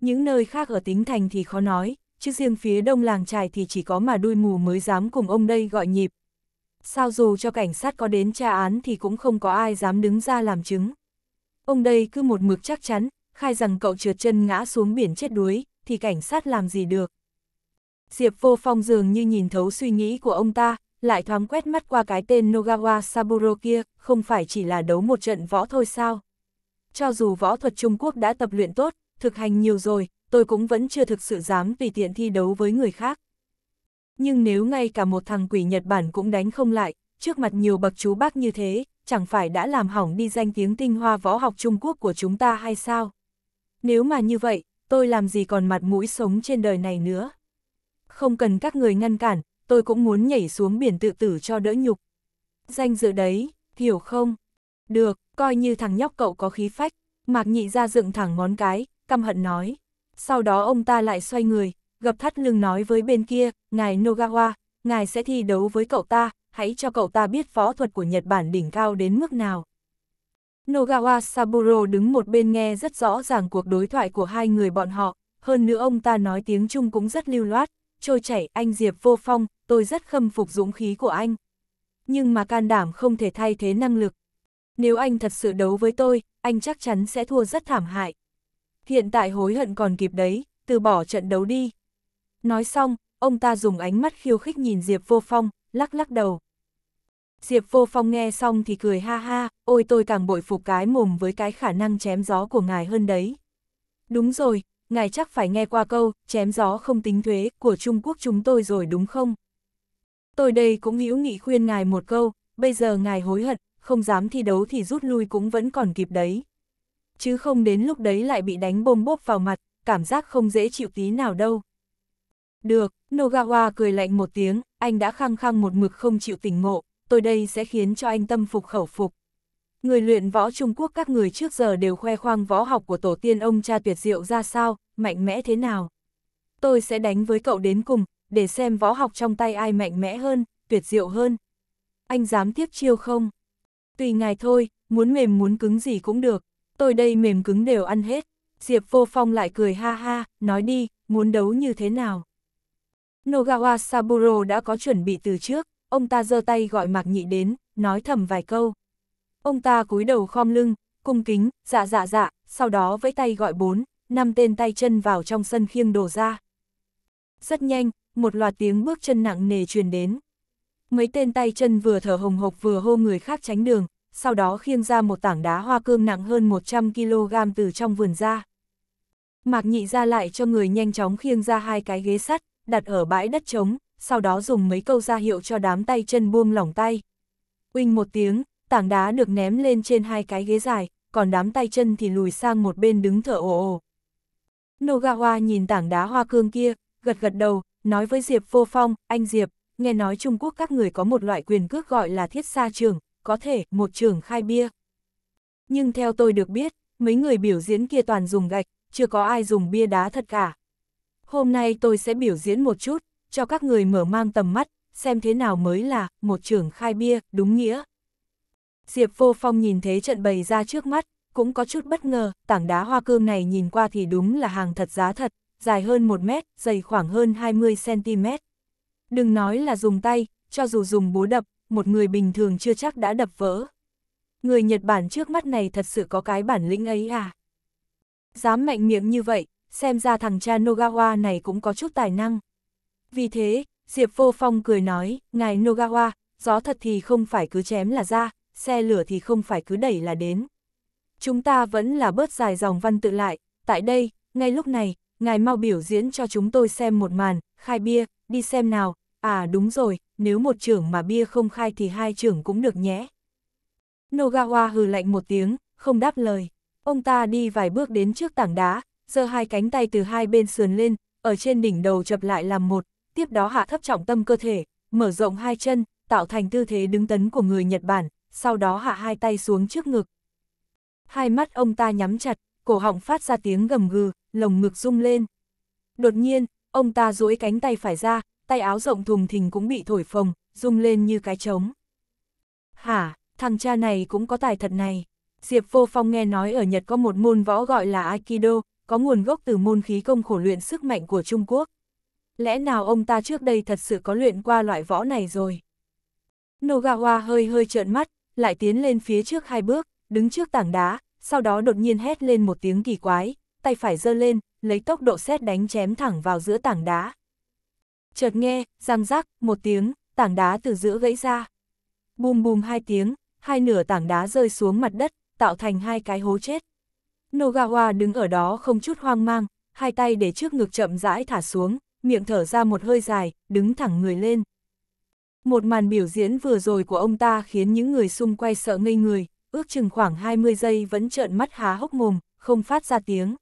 Những nơi khác ở tính thành thì khó nói, chứ riêng phía đông làng trài thì chỉ có mà đuôi mù mới dám cùng ông đây gọi nhịp. Sao dù cho cảnh sát có đến tra án thì cũng không có ai dám đứng ra làm chứng. Ông đây cứ một mực chắc chắn, khai rằng cậu trượt chân ngã xuống biển chết đuối, thì cảnh sát làm gì được. Diệp vô phong dường như nhìn thấu suy nghĩ của ông ta, lại thoáng quét mắt qua cái tên Nogawa Saburo kia, không phải chỉ là đấu một trận võ thôi sao. Cho dù võ thuật Trung Quốc đã tập luyện tốt, thực hành nhiều rồi, tôi cũng vẫn chưa thực sự dám tùy tiện thi đấu với người khác. Nhưng nếu ngay cả một thằng quỷ Nhật Bản cũng đánh không lại, trước mặt nhiều bậc chú bác như thế, chẳng phải đã làm hỏng đi danh tiếng tinh hoa võ học Trung Quốc của chúng ta hay sao? Nếu mà như vậy, tôi làm gì còn mặt mũi sống trên đời này nữa? Không cần các người ngăn cản, tôi cũng muốn nhảy xuống biển tự tử cho đỡ nhục. Danh dự đấy, hiểu không? Được, coi như thằng nhóc cậu có khí phách, mạc nhị ra dựng thẳng ngón cái, căm hận nói. Sau đó ông ta lại xoay người, gập thắt lưng nói với bên kia, ngài Nogawa, ngài sẽ thi đấu với cậu ta, hãy cho cậu ta biết phó thuật của Nhật Bản đỉnh cao đến mức nào. Nogawa Saburo đứng một bên nghe rất rõ ràng cuộc đối thoại của hai người bọn họ, hơn nữa ông ta nói tiếng Trung cũng rất lưu loát, trôi chảy anh Diệp vô phong, tôi rất khâm phục dũng khí của anh. Nhưng mà can đảm không thể thay thế năng lực. Nếu anh thật sự đấu với tôi, anh chắc chắn sẽ thua rất thảm hại. Hiện tại hối hận còn kịp đấy, từ bỏ trận đấu đi. Nói xong, ông ta dùng ánh mắt khiêu khích nhìn Diệp Vô Phong, lắc lắc đầu. Diệp Vô Phong nghe xong thì cười ha ha, ôi tôi càng bội phục cái mồm với cái khả năng chém gió của ngài hơn đấy. Đúng rồi, ngài chắc phải nghe qua câu, chém gió không tính thuế của Trung Quốc chúng tôi rồi đúng không? Tôi đây cũng hữu nghị khuyên ngài một câu, bây giờ ngài hối hận, không dám thi đấu thì rút lui cũng vẫn còn kịp đấy chứ không đến lúc đấy lại bị đánh bôm bốp vào mặt, cảm giác không dễ chịu tí nào đâu. Được, Nogawa cười lạnh một tiếng, anh đã khăng khăng một mực không chịu tỉnh ngộ, tôi đây sẽ khiến cho anh tâm phục khẩu phục. Người luyện võ Trung Quốc các người trước giờ đều khoe khoang võ học của tổ tiên ông cha tuyệt diệu ra sao, mạnh mẽ thế nào. Tôi sẽ đánh với cậu đến cùng, để xem võ học trong tay ai mạnh mẽ hơn, tuyệt diệu hơn. Anh dám tiếp chiêu không? Tùy ngài thôi, muốn mềm muốn cứng gì cũng được, tôi đây mềm cứng đều ăn hết. Diệp Vô Phong lại cười ha ha, nói đi, muốn đấu như thế nào? Nogawa Saburo đã có chuẩn bị từ trước, ông ta giơ tay gọi Mạc Nhị đến, nói thầm vài câu. Ông ta cúi đầu khom lưng, cung kính, dạ dạ dạ, sau đó vẫy tay gọi bốn, năm tên tay chân vào trong sân khiêng đồ ra. Rất nhanh, một loạt tiếng bước chân nặng nề truyền đến. Mấy tên tay chân vừa thở hồng hộc vừa hô người khác tránh đường, sau đó khiêng ra một tảng đá hoa cương nặng hơn 100kg từ trong vườn ra. Mạc nhị ra lại cho người nhanh chóng khiêng ra hai cái ghế sắt, đặt ở bãi đất trống, sau đó dùng mấy câu ra hiệu cho đám tay chân buông lỏng tay. Uinh một tiếng, tảng đá được ném lên trên hai cái ghế dài, còn đám tay chân thì lùi sang một bên đứng thở ồ ồ. Nogawa nhìn tảng đá hoa cương kia, gật gật đầu, nói với Diệp Vô Phong, anh Diệp, nghe nói Trung Quốc các người có một loại quyền cước gọi là thiết sa trường, có thể một trường khai bia. Nhưng theo tôi được biết, mấy người biểu diễn kia toàn dùng gạch, chưa có ai dùng bia đá thật cả. Hôm nay tôi sẽ biểu diễn một chút, cho các người mở mang tầm mắt, xem thế nào mới là một trường khai bia, đúng nghĩa. Diệp Vô Phong nhìn thế trận bày ra trước mắt, cũng có chút bất ngờ, tảng đá hoa cương này nhìn qua thì đúng là hàng thật giá thật, dài hơn 1 mét, dày khoảng hơn 20cm. Đừng nói là dùng tay, cho dù dùng búa đập, một người bình thường chưa chắc đã đập vỡ. Người Nhật Bản trước mắt này thật sự có cái bản lĩnh ấy à? Dám mạnh miệng như vậy, xem ra thằng cha Nogawa này cũng có chút tài năng. Vì thế, Diệp Vô Phong cười nói, ngài Nogawa, gió thật thì không phải cứ chém là ra, xe lửa thì không phải cứ đẩy là đến. Chúng ta vẫn là bớt dài dòng văn tự lại, tại đây, ngay lúc này, ngài mau biểu diễn cho chúng tôi xem một màn, khai bia, đi xem nào, à đúng rồi, nếu một trưởng mà bia không khai thì hai trưởng cũng được nhé. Nogawa hừ lạnh một tiếng, không đáp lời. Ông ta đi vài bước đến trước tảng đá, giơ hai cánh tay từ hai bên sườn lên, ở trên đỉnh đầu chập lại làm một, tiếp đó hạ thấp trọng tâm cơ thể, mở rộng hai chân, tạo thành tư thế đứng tấn của người Nhật Bản, sau đó hạ hai tay xuống trước ngực. Hai mắt ông ta nhắm chặt, cổ họng phát ra tiếng gầm gừ, lồng ngực rung lên. Đột nhiên, ông ta duỗi cánh tay phải ra, tay áo rộng thùng thình cũng bị thổi phồng, rung lên như cái trống. Hả, thằng cha này cũng có tài thật này. Diệp Vô Phong nghe nói ở Nhật có một môn võ gọi là Aikido, có nguồn gốc từ môn khí công khổ luyện sức mạnh của Trung Quốc. Lẽ nào ông ta trước đây thật sự có luyện qua loại võ này rồi? Nogawa hơi hơi trợn mắt, lại tiến lên phía trước hai bước, đứng trước tảng đá, sau đó đột nhiên hét lên một tiếng kỳ quái, tay phải giơ lên, lấy tốc độ xét đánh chém thẳng vào giữa tảng đá. Chợt nghe, răng rắc, một tiếng, tảng đá từ giữa gãy ra. Bùm bùm hai tiếng, hai nửa tảng đá rơi xuống mặt đất, tạo thành hai cái hố chết. Nogawa đứng ở đó không chút hoang mang, hai tay để trước ngực chậm rãi thả xuống, miệng thở ra một hơi dài, đứng thẳng người lên. Một màn biểu diễn vừa rồi của ông ta khiến những người xung quanh sợ ngây người, ước chừng khoảng 20 giây vẫn trợn mắt há hốc mồm, không phát ra tiếng.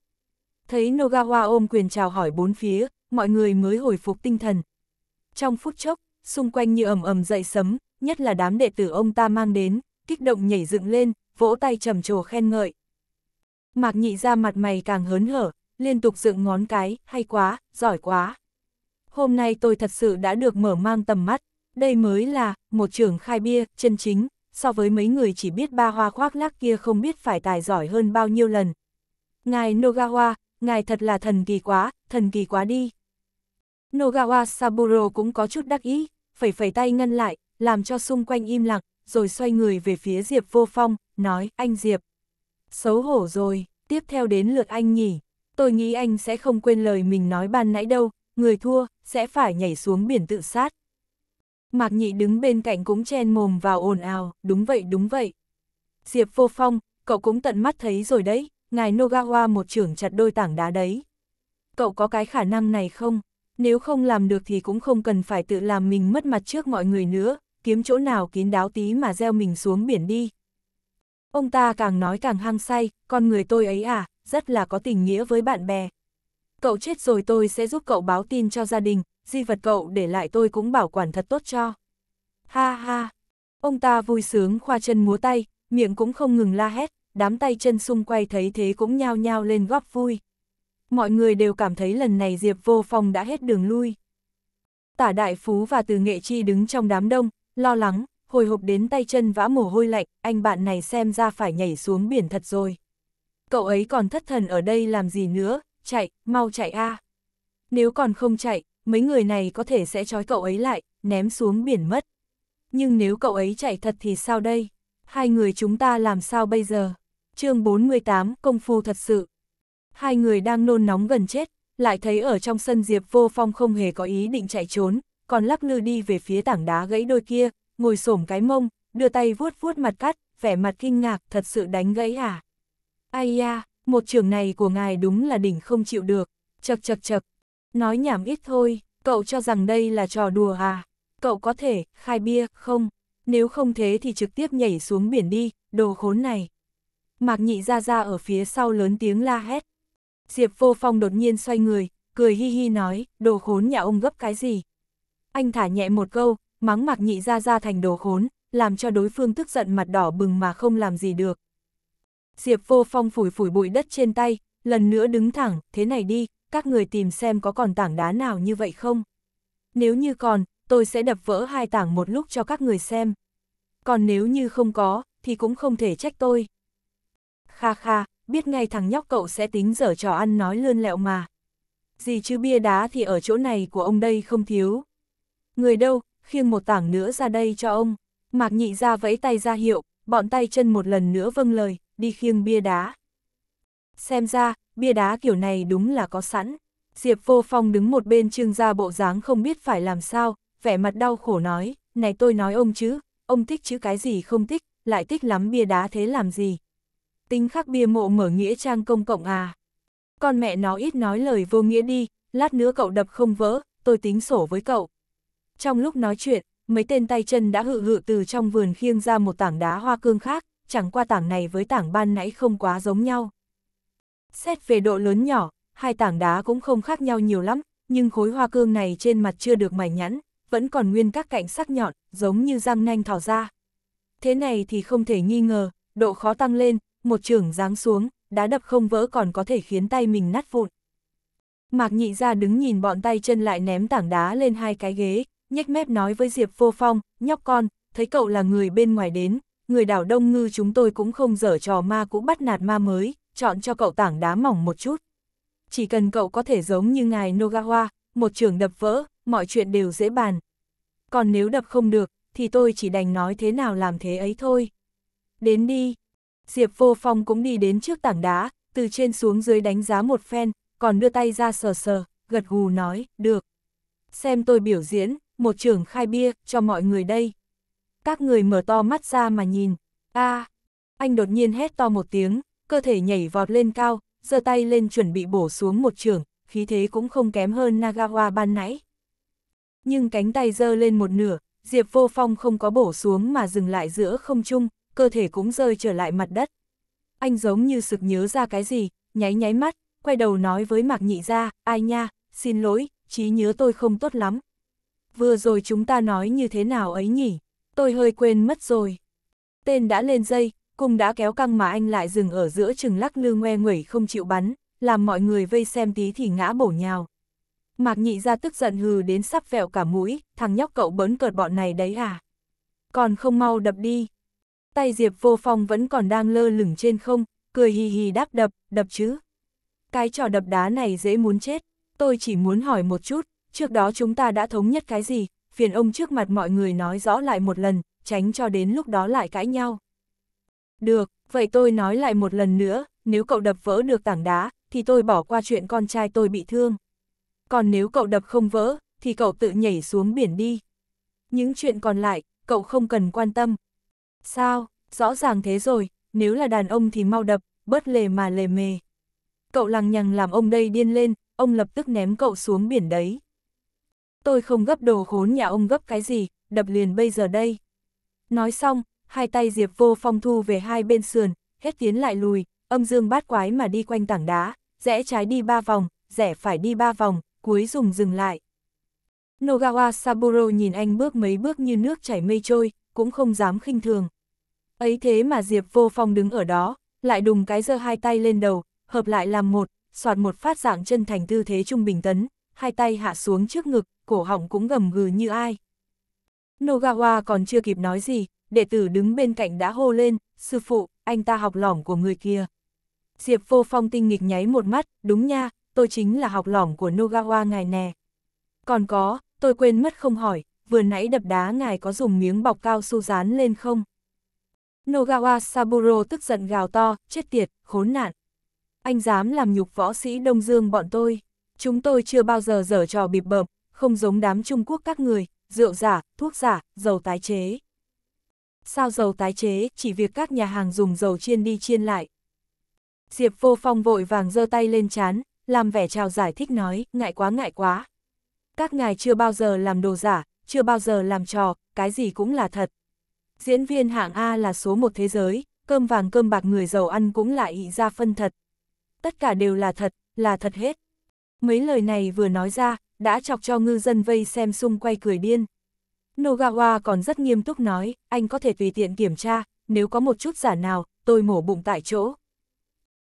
Thấy Nogawa ôm quyền chào hỏi bốn phía, mọi người mới hồi phục tinh thần. Trong phút chốc, xung quanh như ầm ầm dậy sấm, nhất là đám đệ tử ông ta mang đến, kích động nhảy dựng lên, vỗ tay trầm trồ khen ngợi. Mạc nhị ra mặt mày càng hớn hở, liên tục dựng ngón cái, hay quá, giỏi quá. Hôm nay tôi thật sự đã được mở mang tầm mắt, đây mới là, một trưởng khai bia, chân chính, so với mấy người chỉ biết ba hoa khoác lác kia không biết phải tài giỏi hơn bao nhiêu lần. Ngài Nogawa, ngài thật là thần kỳ quá, thần kỳ quá đi. Nogawa Saburo cũng có chút đắc ý, phẩy phẩy tay ngăn lại, làm cho xung quanh im lặng, rồi xoay người về phía Diệp Vô Phong, nói, anh Diệp. Xấu hổ rồi, tiếp theo đến lượt anh nhỉ. Tôi nghĩ anh sẽ không quên lời mình nói ban nãy đâu, người thua, sẽ phải nhảy xuống biển tự sát. Mạc nhị đứng bên cạnh cũng chen mồm vào ồn ào, đúng vậy đúng vậy. Diệp Vô Phong, cậu cũng tận mắt thấy rồi đấy, ngài Nogawa một trưởng chặt đôi tảng đá đấy. Cậu có cái khả năng này không? nếu không làm được thì cũng không cần phải tự làm mình mất mặt trước mọi người nữa, kiếm chỗ nào kín đáo tí mà gieo mình xuống biển đi. Ông ta càng nói càng hăng say, con người tôi ấy à, rất là có tình nghĩa với bạn bè. Cậu chết rồi tôi sẽ giúp cậu báo tin cho gia đình, di vật cậu để lại tôi cũng bảo quản thật tốt cho. Ha ha, ông ta vui sướng khoa chân múa tay, miệng cũng không ngừng la hét, đám tay chân xung quay thấy thế cũng nhao nhao lên góp vui mọi người đều cảm thấy lần này Diệp Vô Phong đã hết đường lui. Tả Đại Phú và Từ Nghệ Chi đứng trong đám đông, lo lắng, hồi hộp đến tay chân vã mồ hôi lạnh, anh bạn này xem ra phải nhảy xuống biển thật rồi. Cậu ấy còn thất thần ở đây làm gì nữa, chạy, mau chạy a. À. Nếu còn không chạy, mấy người này có thể sẽ trói cậu ấy lại, ném xuống biển mất. Nhưng nếu cậu ấy chạy thật thì sao đây? Hai người chúng ta làm sao bây giờ? chương 48, công phu thật sự hai người đang nôn nóng gần chết, lại thấy ở trong sân Diệp Vô Phong không hề có ý định chạy trốn, còn lắc lư đi về phía tảng đá gãy đôi kia, ngồi xổm cái mông, đưa tay vuốt vuốt mặt cắt, vẻ mặt kinh ngạc, thật sự đánh gãy à? Ai da, một trường này của ngài đúng là đỉnh không chịu được, chật chật chật. Nói nhảm ít thôi, cậu cho rằng đây là trò đùa à? Cậu có thể, khai bia, không? Nếu không thế thì trực tiếp nhảy xuống biển đi, đồ khốn này. Mạc nhị ra ra ở phía sau lớn tiếng la hét, Diệp Vô Phong đột nhiên xoay người, cười hi hi nói, đồ khốn nhà ông gấp cái gì. Anh thả nhẹ một câu, mắng mạc nhị ra ra thành đồ khốn, làm cho đối phương tức giận mặt đỏ bừng mà không làm gì được. Diệp Vô Phong phủi phủi bụi đất trên tay, lần nữa đứng thẳng, thế này đi, các người tìm xem có còn tảng đá nào như vậy không. Nếu như còn, tôi sẽ đập vỡ hai tảng một lúc cho các người xem. Còn nếu như không có, thì cũng không thể trách tôi. Kha kha, biết ngay thằng nhóc cậu sẽ tính dở trò ăn nói lươn lẹo mà. Gì chứ bia đá thì ở chỗ này của ông đây không thiếu. Người đâu, khiêng một tảng nữa ra đây cho ông. Mạc nhị ra vẫy tay ra hiệu, bọn tay chân một lần nữa vâng lời, đi khiêng bia đá. Xem ra, bia đá kiểu này đúng là có sẵn. Diệp vô phong đứng một bên trương ra bộ dáng không biết phải làm sao, vẻ mặt đau khổ nói, này tôi nói ông chứ, ông thích chứ cái gì không thích, lại thích lắm bia đá thế làm gì, tính khắc bia mộ mở nghĩa trang công cộng à. Con mẹ nó ít nói lời vô nghĩa đi, lát nữa cậu đập không vỡ, tôi tính sổ với cậu. Trong lúc nói chuyện, mấy tên tay chân đã hự hự từ trong vườn khiêng ra một tảng đá hoa cương khác, chẳng qua tảng này với tảng ban nãy không quá giống nhau. Xét về độ lớn nhỏ, hai tảng đá cũng không khác nhau nhiều lắm, nhưng khối hoa cương này trên mặt chưa được mài nhẵn, vẫn còn nguyên các cạnh sắc nhọn, giống như răng nanh thỏ ra. Thế này thì không thể nghi ngờ, độ khó tăng lên, một trường giáng xuống, đá đập không vỡ còn có thể khiến tay mình nát vụn. Mạc nhị ra đứng nhìn bọn tay chân lại ném tảng đá lên hai cái ghế, nhếch mép nói với Diệp vô phong, nhóc con, thấy cậu là người bên ngoài đến, người đảo Đông Ngư chúng tôi cũng không dở trò ma cũng bắt nạt ma mới, chọn cho cậu tảng đá mỏng một chút. Chỉ cần cậu có thể giống như ngài Nogawa, một trường đập vỡ, mọi chuyện đều dễ bàn. Còn nếu đập không được, thì tôi chỉ đành nói thế nào làm thế ấy thôi. Đến đi, Diệp Vô Phong cũng đi đến trước tảng đá, từ trên xuống dưới đánh giá một phen, còn đưa tay ra sờ sờ, gật gù nói, được. Xem tôi biểu diễn, một trưởng khai bia, cho mọi người đây. Các người mở to mắt ra mà nhìn. a à, anh đột nhiên hét to một tiếng, cơ thể nhảy vọt lên cao, giơ tay lên chuẩn bị bổ xuống một trưởng, khí thế cũng không kém hơn Nagawa ban nãy. Nhưng cánh tay giơ lên một nửa, Diệp Vô Phong không có bổ xuống mà dừng lại giữa không trung, cơ thể cũng rơi trở lại mặt đất. Anh giống như sực nhớ ra cái gì, nháy nháy mắt, quay đầu nói với Mạc Nhị ra, ai nha, xin lỗi, trí nhớ tôi không tốt lắm. Vừa rồi chúng ta nói như thế nào ấy nhỉ, tôi hơi quên mất rồi. Tên đã lên dây, cung đã kéo căng mà anh lại dừng ở giữa chừng lắc lư ngoe nguẩy không chịu bắn, làm mọi người vây xem tí thì ngã bổ nhào. Mạc nhị ra tức giận hừ đến sắp vẹo cả mũi, thằng nhóc cậu bấn cợt bọn này đấy à. Còn không mau đập đi. Tay Diệp Vô Phong vẫn còn đang lơ lửng trên không, cười hì hì đáp đập, đập chứ. Cái trò đập đá này dễ muốn chết, tôi chỉ muốn hỏi một chút, trước đó chúng ta đã thống nhất cái gì, phiền ông trước mặt mọi người nói rõ lại một lần, tránh cho đến lúc đó lại cãi nhau. Được, vậy tôi nói lại một lần nữa, nếu cậu đập vỡ được tảng đá, thì tôi bỏ qua chuyện con trai tôi bị thương. Còn nếu cậu đập không vỡ, thì cậu tự nhảy xuống biển đi. Những chuyện còn lại, cậu không cần quan tâm, Sao, rõ ràng thế rồi, nếu là đàn ông thì mau đập, bớt lề mà lề mề. Cậu lằng nhằng làm ông đây điên lên, ông lập tức ném cậu xuống biển đấy. Tôi không gấp đồ khốn nhà ông gấp cái gì, đập liền bây giờ đây. Nói xong, hai tay Diệp vô phong thu về hai bên sườn, hết tiến lại lùi, âm dương bát quái mà đi quanh tảng đá, rẽ trái đi ba vòng, rẽ phải đi ba vòng, cuối dùng dừng lại. Nogawa Saburo nhìn anh bước mấy bước như nước chảy mây trôi, cũng không dám khinh thường. Ấy thế mà Diệp vô phong đứng ở đó, lại đùng cái giơ hai tay lên đầu, hợp lại làm một, soạt một phát dạng chân thành tư thế trung bình tấn, hai tay hạ xuống trước ngực, cổ họng cũng gầm gừ như ai. Nogawa còn chưa kịp nói gì, đệ tử đứng bên cạnh đã hô lên, sư phụ, anh ta học lỏng của người kia. Diệp vô phong tinh nghịch nháy một mắt, đúng nha, tôi chính là học lỏng của Nogawa ngài nè. Còn có, tôi quên mất không hỏi, vừa nãy đập đá ngài có dùng miếng bọc cao su dán lên không? Nogawa Saburo tức giận gào to, chết tiệt, khốn nạn. Anh dám làm nhục võ sĩ Đông Dương bọn tôi. Chúng tôi chưa bao giờ dở trò bịp bợm, không giống đám Trung Quốc các người, rượu giả, thuốc giả, dầu tái chế. Sao dầu tái chế, chỉ việc các nhà hàng dùng dầu chiên đi chiên lại. Diệp vô phong vội vàng giơ tay lên chán, làm vẻ chào giải thích nói, ngại quá ngại quá. Các ngài chưa bao giờ làm đồ giả, chưa bao giờ làm trò, cái gì cũng là thật. Diễn viên hạng A là số một thế giới, cơm vàng cơm bạc người giàu ăn cũng lại ý ra phân thật. Tất cả đều là thật, là thật hết. Mấy lời này vừa nói ra, đã chọc cho ngư dân vây xem xung quay cười điên. Nogawa còn rất nghiêm túc nói, anh có thể tùy tiện kiểm tra, nếu có một chút giả nào, tôi mổ bụng tại chỗ.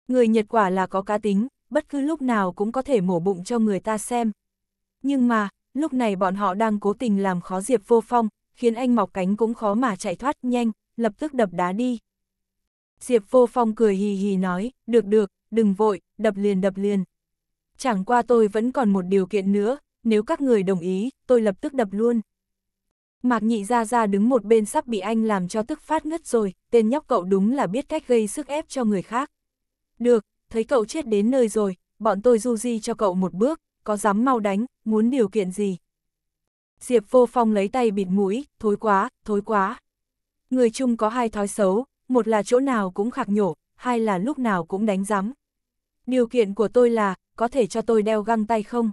Người Nhật quả là có cá tính, bất cứ lúc nào cũng có thể mổ bụng cho người ta xem. Nhưng mà, lúc này bọn họ đang cố tình làm khó Diệp Vô Phong, khiến anh mọc cánh cũng khó mà chạy thoát nhanh, lập tức đập đá đi. Diệp Vô Phong cười hì hì nói, được được, đừng vội, đập liền đập liền. Chẳng qua tôi vẫn còn một điều kiện nữa, nếu các người đồng ý, tôi lập tức đập luôn. Mạc nhị ra ra đứng một bên sắp bị anh làm cho tức phát ngất rồi, tên nhóc cậu đúng là biết cách gây sức ép cho người khác. Được, thấy cậu chết đến nơi rồi, bọn tôi du di cho cậu một bước, có dám mau đánh, muốn điều kiện gì? Diệp vô phong lấy tay bịt mũi, thối quá, thối quá. Người chung có hai thói xấu, một là chỗ nào cũng khạc nhổ, hai là lúc nào cũng đánh rắm. Điều kiện của tôi là, có thể cho tôi đeo găng tay không?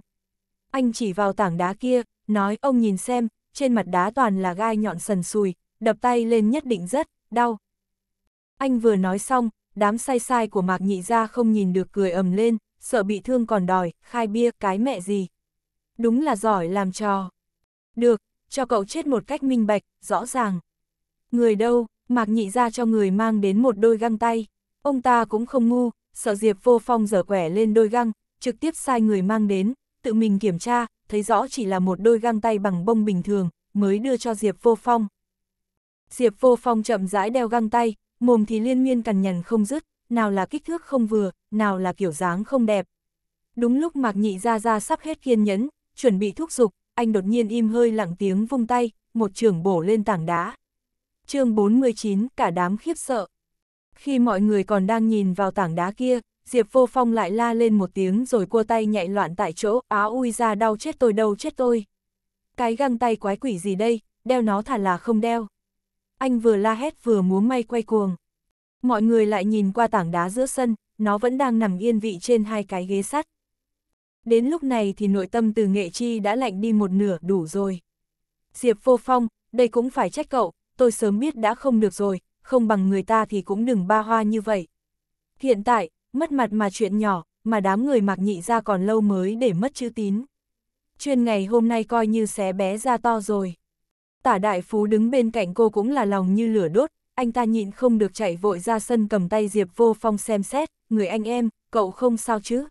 Anh chỉ vào tảng đá kia, nói ông nhìn xem, trên mặt đá toàn là gai nhọn sần sùi, đập tay lên nhất định rất, đau. Anh vừa nói xong, đám say sai của Mạc Nhị Gia không nhìn được cười ầm lên, sợ bị thương còn đòi, khai bia, cái mẹ gì. Đúng là giỏi làm trò. Được, cho cậu chết một cách minh bạch, rõ ràng. Người đâu, Mạc Nhị ra cho người mang đến một đôi găng tay. Ông ta cũng không ngu, sợ Diệp vô phong dở quẻ lên đôi găng, trực tiếp sai người mang đến, tự mình kiểm tra, thấy rõ chỉ là một đôi găng tay bằng bông bình thường, mới đưa cho Diệp vô phong. Diệp vô phong chậm rãi đeo găng tay, mồm thì liên miên cằn nhằn không dứt, nào là kích thước không vừa, nào là kiểu dáng không đẹp. Đúng lúc Mạc Nhị Ra Ra sắp hết kiên nhẫn, chuẩn bị thúc giục, anh đột nhiên im hơi lặng tiếng vung tay, một trường bổ lên tảng đá. chương 49, cả đám khiếp sợ. Khi mọi người còn đang nhìn vào tảng đá kia, Diệp Vô Phong lại la lên một tiếng rồi cua tay nhạy loạn tại chỗ, áo ui ra đau chết tôi đâu chết tôi. Cái găng tay quái quỷ gì đây, đeo nó thả là không đeo. Anh vừa la hét vừa múa may quay cuồng. Mọi người lại nhìn qua tảng đá giữa sân, nó vẫn đang nằm yên vị trên hai cái ghế sắt. Đến lúc này thì nội tâm từ nghệ chi đã lạnh đi một nửa đủ rồi. Diệp vô phong, đây cũng phải trách cậu, tôi sớm biết đã không được rồi, không bằng người ta thì cũng đừng ba hoa như vậy. Hiện tại, mất mặt mà chuyện nhỏ, mà đám người mạc nhị ra còn lâu mới để mất chữ tín. Chuyên ngày hôm nay coi như xé bé ra to rồi. Tả đại phú đứng bên cạnh cô cũng là lòng như lửa đốt, anh ta nhịn không được chạy vội ra sân cầm tay Diệp Vô Phong xem xét, người anh em, cậu không sao chứ?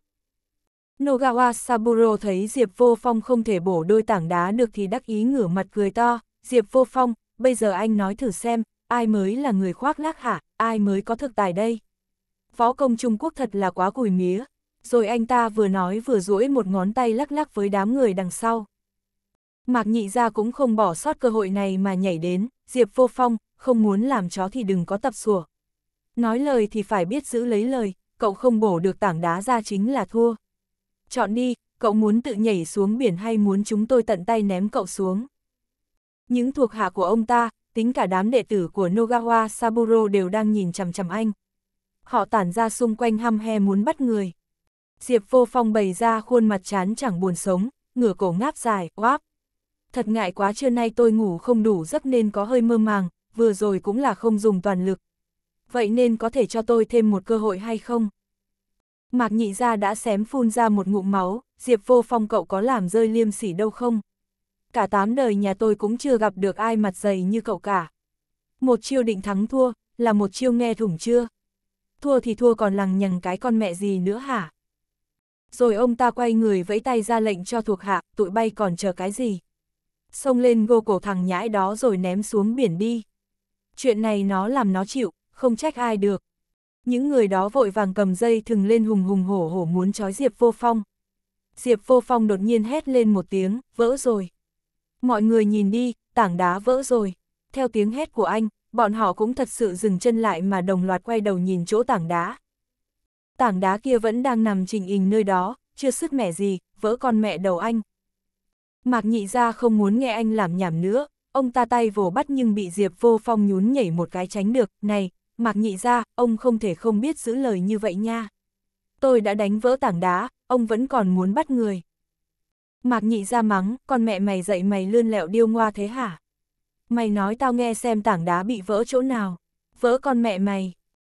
Nogawa Saburo thấy Diệp Vô Phong không thể bổ đôi tảng đá được thì đắc ý ngửa mặt cười to, Diệp Vô Phong, bây giờ anh nói thử xem, ai mới là người khoác lác hả, ai mới có thực tài đây? Võ công Trung Quốc thật là quá cùi mía, rồi anh ta vừa nói vừa duỗi một ngón tay lắc lắc với đám người đằng sau. Mạc nhị ra cũng không bỏ sót cơ hội này mà nhảy đến, Diệp Vô Phong, không muốn làm chó thì đừng có tập sủa. Nói lời thì phải biết giữ lấy lời, cậu không bổ được tảng đá ra chính là thua. Chọn đi, cậu muốn tự nhảy xuống biển hay muốn chúng tôi tận tay ném cậu xuống. Những thuộc hạ của ông ta, tính cả đám đệ tử của Nogawa Saburo đều đang nhìn chằm chằm anh. Họ tản ra xung quanh hăm he muốn bắt người. Diệp vô phong bày ra khuôn mặt chán chẳng buồn sống, ngửa cổ ngáp dài, quáp Thật ngại quá trưa nay tôi ngủ không đủ giấc nên có hơi mơ màng, vừa rồi cũng là không dùng toàn lực. Vậy nên có thể cho tôi thêm một cơ hội hay không? Mạc nhị ra đã xém phun ra một ngụm máu, Diệp vô phong cậu có làm rơi liêm sỉ đâu không? Cả tám đời nhà tôi cũng chưa gặp được ai mặt dày như cậu cả. Một chiêu định thắng thua, là một chiêu nghe thủng chưa? Thua thì thua còn lằng nhằng cái con mẹ gì nữa hả? Rồi ông ta quay người vẫy tay ra lệnh cho thuộc hạ, tụi bay còn chờ cái gì? Xông lên gô cổ thằng nhãi đó rồi ném xuống biển đi chuyện này nó làm nó chịu, không trách ai được. Những người đó vội vàng cầm dây thừng lên hùng hùng hổ hổ muốn trói Diệp Vô Phong. Diệp Vô Phong đột nhiên hét lên một tiếng, vỡ rồi. Mọi người nhìn đi, tảng đá vỡ rồi. Theo tiếng hét của anh, bọn họ cũng thật sự dừng chân lại mà đồng loạt quay đầu nhìn chỗ tảng đá. Tảng đá kia vẫn đang nằm trình hình nơi đó, chưa sứt mẻ gì, vỡ con mẹ đầu anh. Mạc nhị ra không muốn nghe anh làm nhảm nữa, ông ta tay vồ bắt nhưng bị Diệp Vô Phong nhún nhảy một cái tránh được, này, Mạc Nhị ra, ông không thể không biết giữ lời như vậy nha. Tôi đã đánh vỡ tảng đá, ông vẫn còn muốn bắt người. Mạc Nhị ra mắng, con mẹ mày dạy mày lươn lẹo điêu ngoa thế hả? Mày nói tao nghe xem tảng đá bị vỡ chỗ nào, vỡ con mẹ mày.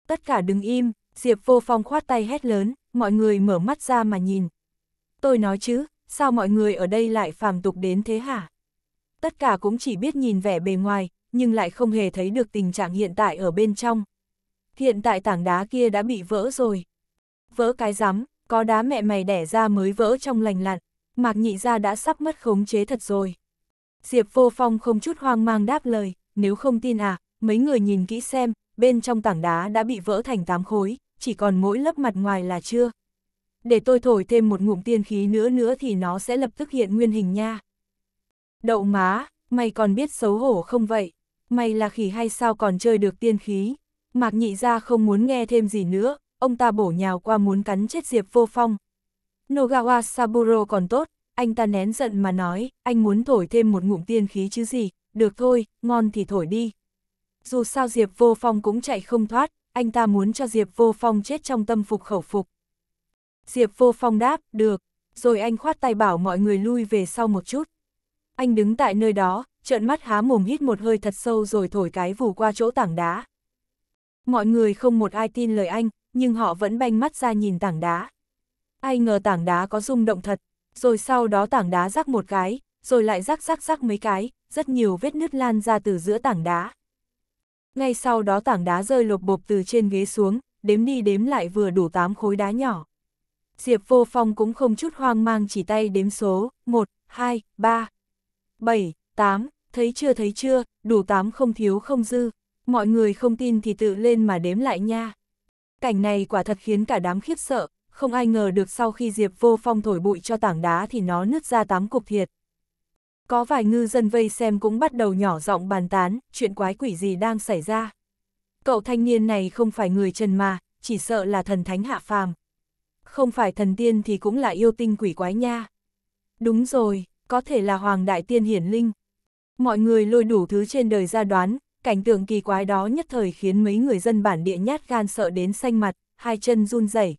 Tất cả đừng im, Diệp Vô Phong khoát tay hét lớn, mọi người mở mắt ra mà nhìn. Tôi nói chứ, sao mọi người ở đây lại phàm tục đến thế hả? tất cả cũng chỉ biết nhìn vẻ bề ngoài, nhưng lại không hề thấy được tình trạng hiện tại ở bên trong. Hiện tại tảng đá kia đã bị vỡ rồi. Vỡ cái rắm, có đá mẹ mày đẻ ra mới vỡ trong lành lặn, Mạc Nhị Gia đã sắp mất khống chế thật rồi. Diệp Vô Phong không chút hoang mang đáp lời, nếu không tin à, mấy người nhìn kỹ xem, bên trong tảng đá đã bị vỡ thành tám khối, chỉ còn mỗi lớp mặt ngoài là chưa. Để tôi thổi thêm một ngụm tiên khí nữa nữa thì nó sẽ lập tức hiện nguyên hình nha. Đậu má, mày còn biết xấu hổ không vậy? Mày là khỉ hay sao còn chơi được tiên khí? Mạc nhị ra không muốn nghe thêm gì nữa, ông ta bổ nhào qua muốn cắn chết Diệp vô phong. Nogawa Saburo còn tốt, anh ta nén giận mà nói, anh muốn thổi thêm một ngụm tiên khí chứ gì, được thôi, ngon thì thổi đi. Dù sao Diệp vô phong cũng chạy không thoát, anh ta muốn cho Diệp vô phong chết trong tâm phục khẩu phục. Diệp vô phong đáp, được, rồi anh khoát tay bảo mọi người lui về sau một chút. Anh đứng tại nơi đó, trợn mắt há mồm hít một hơi thật sâu rồi thổi cái vù qua chỗ tảng đá. Mọi người không một ai tin lời anh, nhưng họ vẫn banh mắt ra nhìn tảng đá. Ai ngờ tảng đá có rung động thật, rồi sau đó tảng đá rắc một cái, rồi lại rắc rắc rắc mấy cái, rất nhiều vết nứt lan ra từ giữa tảng đá. Ngay sau đó tảng đá rơi lột bộp từ trên ghế xuống, đếm đi đếm lại vừa đủ 8 khối đá nhỏ. Diệp Vô Phong cũng không chút hoang mang chỉ tay đếm số, 1, 2, 3, 7, 8, thấy chưa thấy chưa, đủ 8 không thiếu không dư, mọi người không tin thì tự lên mà đếm lại nha. Cảnh này quả thật khiến cả đám khiếp sợ, không ai ngờ được sau khi Diệp vô phong thổi bụi cho tảng đá thì nó nứt ra tám cục thiệt. Có vài ngư dân vây xem cũng bắt đầu nhỏ giọng bàn tán, chuyện quái quỷ gì đang xảy ra. Cậu thanh niên này không phải người trần mà, chỉ sợ là thần thánh hạ phàm. Không phải thần tiên thì cũng là yêu tinh quỷ quái nha. Đúng rồi, có thể là Hoàng Đại Tiên Hiển Linh. Mọi người lôi đủ thứ trên đời ra đoán, cảnh tượng kỳ quái đó nhất thời khiến mấy người dân bản địa nhát gan sợ đến xanh mặt, hai chân run rẩy.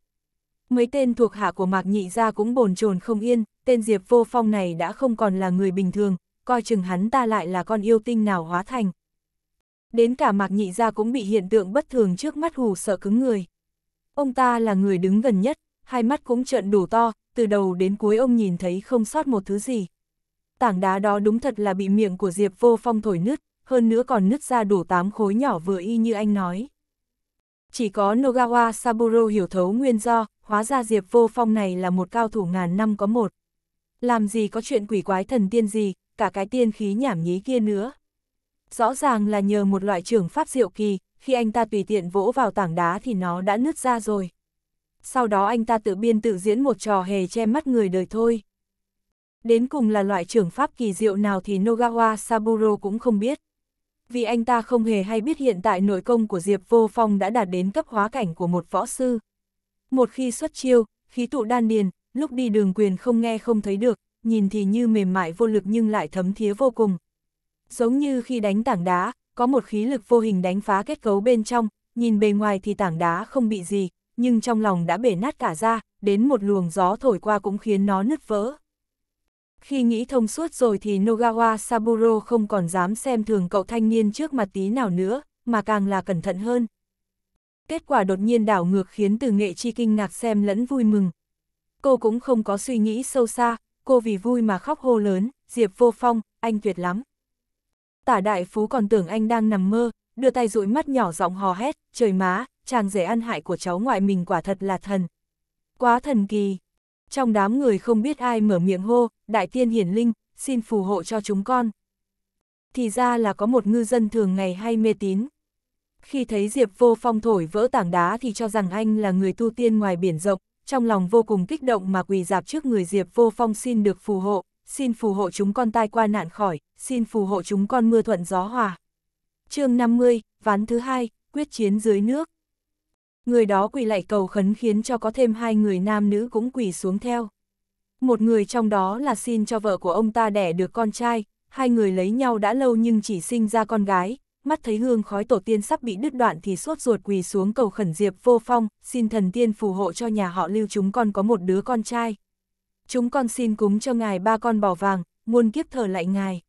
Mấy tên thuộc hạ của Mạc Nhị Gia cũng bồn chồn không yên, tên Diệp Vô Phong này đã không còn là người bình thường, coi chừng hắn ta lại là con yêu tinh nào hóa thành. Đến cả Mạc Nhị Gia cũng bị hiện tượng bất thường trước mắt hù sợ cứng người. Ông ta là người đứng gần nhất, hai mắt cũng trợn đủ to, từ đầu đến cuối ông nhìn thấy không sót một thứ gì tảng đá đó đúng thật là bị miệng của Diệp Vô Phong thổi nứt, hơn nữa còn nứt ra đủ tám khối nhỏ vừa y như anh nói. Chỉ có Nogawa Saburo hiểu thấu nguyên do, hóa ra Diệp Vô Phong này là một cao thủ ngàn năm có một. Làm gì có chuyện quỷ quái thần tiên gì, cả cái tiên khí nhảm nhí kia nữa. Rõ ràng là nhờ một loại trưởng pháp diệu kỳ, khi anh ta tùy tiện vỗ vào tảng đá thì nó đã nứt ra rồi. Sau đó anh ta tự biên tự diễn một trò hề che mắt người đời thôi. Đến cùng là loại trưởng pháp kỳ diệu nào thì Nogawa Saburo cũng không biết. Vì anh ta không hề hay biết hiện tại nội công của Diệp Vô Phong đã đạt đến cấp hóa cảnh của một võ sư. Một khi xuất chiêu, khí tụ đan điền, lúc đi đường quyền không nghe không thấy được, nhìn thì như mềm mại vô lực nhưng lại thấm thía vô cùng. Giống như khi đánh tảng đá, có một khí lực vô hình đánh phá kết cấu bên trong, nhìn bề ngoài thì tảng đá không bị gì, nhưng trong lòng đã bể nát cả ra, đến một luồng gió thổi qua cũng khiến nó nứt vỡ. Khi nghĩ thông suốt rồi thì Nogawa Saburo không còn dám xem thường cậu thanh niên trước mặt tí nào nữa, mà càng là cẩn thận hơn. Kết quả đột nhiên đảo ngược khiến từ nghệ chi kinh ngạc xem lẫn vui mừng. Cô cũng không có suy nghĩ sâu xa, cô vì vui mà khóc hô lớn, Diệp vô phong, anh tuyệt lắm. Tả đại phú còn tưởng anh đang nằm mơ, đưa tay dụi mắt nhỏ giọng hò hét, trời má, chàng rể ăn hại của cháu ngoại mình quả thật là thần. Quá thần kỳ trong đám người không biết ai mở miệng hô, đại tiên hiển linh, xin phù hộ cho chúng con. Thì ra là có một ngư dân thường ngày hay mê tín. Khi thấy Diệp vô phong thổi vỡ tảng đá thì cho rằng anh là người tu tiên ngoài biển rộng, trong lòng vô cùng kích động mà quỳ dạp trước người Diệp vô phong xin được phù hộ, xin phù hộ chúng con tai qua nạn khỏi, xin phù hộ chúng con mưa thuận gió hòa. chương 50, ván thứ hai, quyết chiến dưới nước người đó quỳ lại cầu khấn khiến cho có thêm hai người nam nữ cũng quỳ xuống theo. Một người trong đó là xin cho vợ của ông ta đẻ được con trai, hai người lấy nhau đã lâu nhưng chỉ sinh ra con gái, mắt thấy hương khói tổ tiên sắp bị đứt đoạn thì suốt ruột quỳ xuống cầu khẩn diệp vô phong, xin thần tiên phù hộ cho nhà họ lưu chúng con có một đứa con trai. Chúng con xin cúng cho ngài ba con bò vàng, muôn kiếp thờ lại ngài.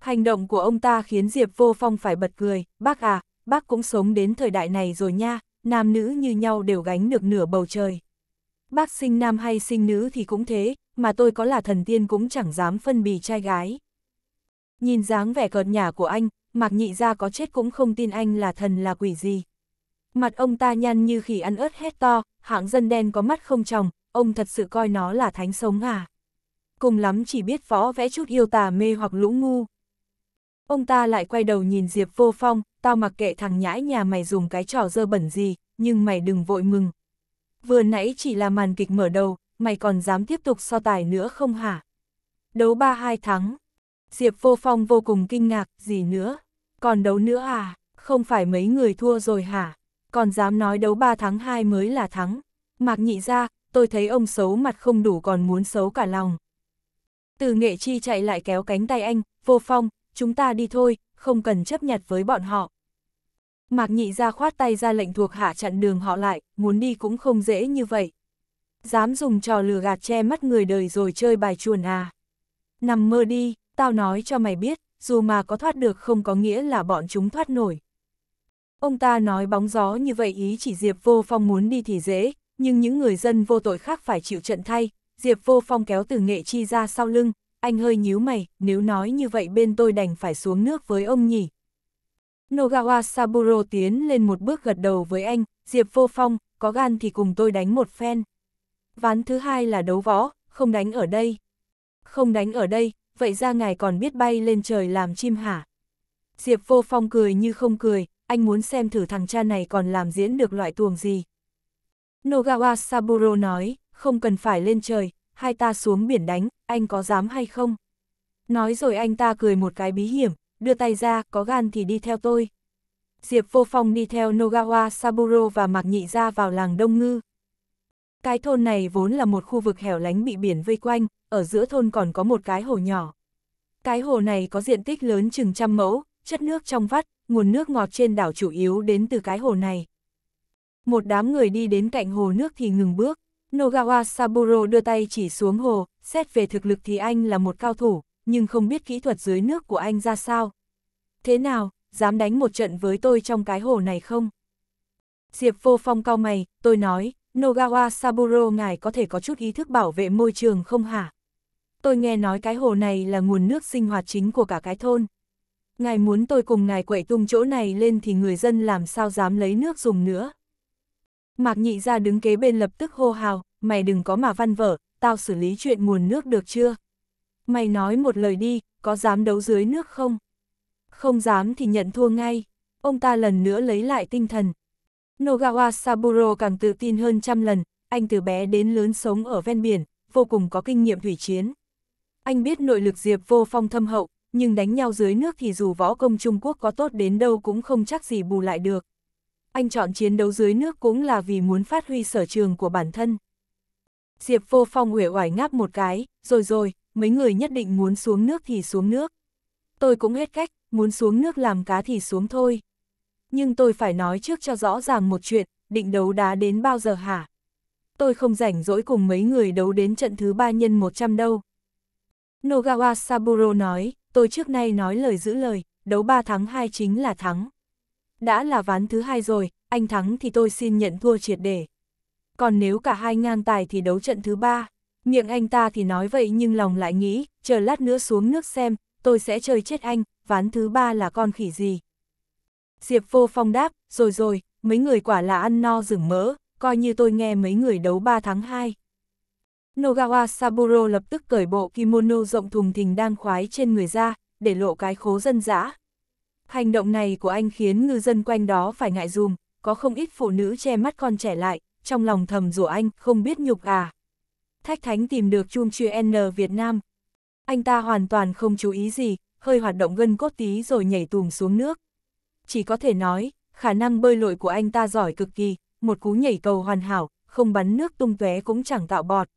Hành động của ông ta khiến Diệp Vô Phong phải bật cười, bác à, bác cũng sống đến thời đại này rồi nha, nam nữ như nhau đều gánh được nửa bầu trời. Bác sinh nam hay sinh nữ thì cũng thế, mà tôi có là thần tiên cũng chẳng dám phân bì trai gái. Nhìn dáng vẻ cợt nhả của anh, Mặc Nhị ra có chết cũng không tin anh là thần là quỷ gì. Mặt ông ta nhăn như khỉ ăn ớt hét to, hạng dân đen có mắt không tròng, ông thật sự coi nó là thánh sống à. Cùng lắm chỉ biết võ vẽ chút yêu tà mê hoặc lũ ngu. Ông ta lại quay đầu nhìn Diệp Vô Phong, tao mặc kệ thằng nhãi nhà mày dùng cái trò dơ bẩn gì, nhưng mày đừng vội mừng. Vừa nãy chỉ là màn kịch mở đầu, mày còn dám tiếp tục so tài nữa không hả? Đấu 3-2 thắng. Diệp Vô Phong vô cùng kinh ngạc, gì nữa? Còn đấu nữa à? Không phải mấy người thua rồi hả? Còn dám nói đấu 3 thắng 2 mới là thắng. Mạc nhị ra, tôi thấy ông xấu mặt không đủ còn muốn xấu cả lòng. Từ nghệ chi chạy lại kéo cánh tay anh, Vô Phong, chúng ta đi thôi, không cần chấp nhặt với bọn họ. Mạc nhị ra khoát tay ra lệnh thuộc hạ chặn đường họ lại, muốn đi cũng không dễ như vậy. Dám dùng trò lừa gạt che mắt người đời rồi chơi bài chuồn à. Nằm mơ đi, tao nói cho mày biết, dù mà có thoát được không có nghĩa là bọn chúng thoát nổi. Ông ta nói bóng gió như vậy ý chỉ Diệp Vô Phong muốn đi thì dễ, nhưng những người dân vô tội khác phải chịu trận thay, Diệp Vô Phong kéo từ nghệ chi ra sau lưng, anh hơi nhíu mày, nếu nói như vậy bên tôi đành phải xuống nước với ông nhỉ. Nogawa Saburo tiến lên một bước gật đầu với anh, Diệp vô phong, có gan thì cùng tôi đánh một phen. Ván thứ hai là đấu võ, không đánh ở đây. Không đánh ở đây, vậy ra ngài còn biết bay lên trời làm chim hả? Diệp vô phong cười như không cười, anh muốn xem thử thằng cha này còn làm diễn được loại tuồng gì. Nogawa Saburo nói, không cần phải lên trời, hai ta xuống biển đánh, anh có dám hay không? Nói rồi anh ta cười một cái bí hiểm, đưa tay ra, có gan thì đi theo tôi. Diệp Vô Phong đi theo Nogawa Saburo và Mạc Nhị ra vào làng Đông Ngư. Cái thôn này vốn là một khu vực hẻo lánh bị biển vây quanh, ở giữa thôn còn có một cái hồ nhỏ. Cái hồ này có diện tích lớn chừng trăm mẫu, chất nước trong vắt, nguồn nước ngọt trên đảo chủ yếu đến từ cái hồ này. Một đám người đi đến cạnh hồ nước thì ngừng bước, Nogawa Saburo đưa tay chỉ xuống hồ, xét về thực lực thì anh là một cao thủ, nhưng không biết kỹ thuật dưới nước của anh ra sao. Thế nào, dám đánh một trận với tôi trong cái hồ này không? Diệp vô phong cao mày, tôi nói, Nogawa Saburo ngài có thể có chút ý thức bảo vệ môi trường không hả? Tôi nghe nói cái hồ này là nguồn nước sinh hoạt chính của cả cái thôn. Ngài muốn tôi cùng ngài quậy tung chỗ này lên thì người dân làm sao dám lấy nước dùng nữa. Mạc nhị ra đứng kế bên lập tức hô hào, mày đừng có mà văn vở, tao xử lý chuyện nguồn nước được chưa? Mày nói một lời đi, có dám đấu dưới nước không? Không dám thì nhận thua ngay. Ông ta lần nữa lấy lại tinh thần. Nogawa Saburo càng tự tin hơn trăm lần, anh từ bé đến lớn sống ở ven biển, vô cùng có kinh nghiệm thủy chiến. Anh biết nội lực diệp vô phong thâm hậu, nhưng đánh nhau dưới nước thì dù võ công Trung Quốc có tốt đến đâu cũng không chắc gì bù lại được anh chọn chiến đấu dưới nước cũng là vì muốn phát huy sở trường của bản thân. Diệp vô phong uể oải ngáp một cái, rồi rồi, mấy người nhất định muốn xuống nước thì xuống nước. Tôi cũng hết cách, muốn xuống nước làm cá thì xuống thôi. Nhưng tôi phải nói trước cho rõ ràng một chuyện, định đấu đá đến bao giờ hả? Tôi không rảnh rỗi cùng mấy người đấu đến trận thứ ba nhân 100 đâu. Nogawa Saburo nói, tôi trước nay nói lời giữ lời, đấu 3 thắng 2 chính là thắng đã là ván thứ hai rồi, anh thắng thì tôi xin nhận thua triệt để. Còn nếu cả hai ngang tài thì đấu trận thứ ba, miệng anh ta thì nói vậy nhưng lòng lại nghĩ, chờ lát nữa xuống nước xem, tôi sẽ chơi chết anh, ván thứ ba là con khỉ gì. Diệp vô phong đáp, rồi rồi, mấy người quả là ăn no rừng mỡ, coi như tôi nghe mấy người đấu 3 tháng 2. Nogawa Saburo lập tức cởi bộ kimono rộng thùng thình đang khoái trên người ra, để lộ cái khố dân dã. Hành động này của anh khiến ngư dân quanh đó phải ngại dùm, có không ít phụ nữ che mắt con trẻ lại, trong lòng thầm rủa anh, không biết nhục à. Thách Thánh tìm được Chum Chue N Việt Nam. Anh ta hoàn toàn không chú ý gì, hơi hoạt động gân cốt tí rồi nhảy tùm xuống nước. Chỉ có thể nói, khả năng bơi lội của anh ta giỏi cực kỳ, một cú nhảy cầu hoàn hảo, không bắn nước tung tóe cũng chẳng tạo bọt.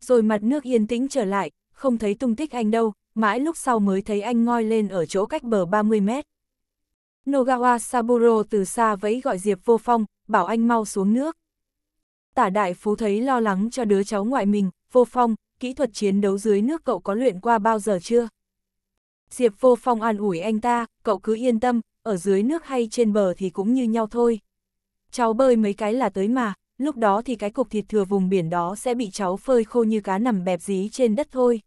Rồi mặt nước yên tĩnh trở lại, không thấy tung tích anh đâu, mãi lúc sau mới thấy anh ngoi lên ở chỗ cách bờ 30 mét. Nogawa Saburo từ xa vẫy gọi Diệp Vô Phong, bảo anh mau xuống nước. Tả đại phú thấy lo lắng cho đứa cháu ngoại mình, Vô Phong, kỹ thuật chiến đấu dưới nước cậu có luyện qua bao giờ chưa? Diệp Vô Phong an ủi anh ta, cậu cứ yên tâm, ở dưới nước hay trên bờ thì cũng như nhau thôi. Cháu bơi mấy cái là tới mà, lúc đó thì cái cục thịt thừa vùng biển đó sẽ bị cháu phơi khô như cá nằm bẹp dí trên đất thôi.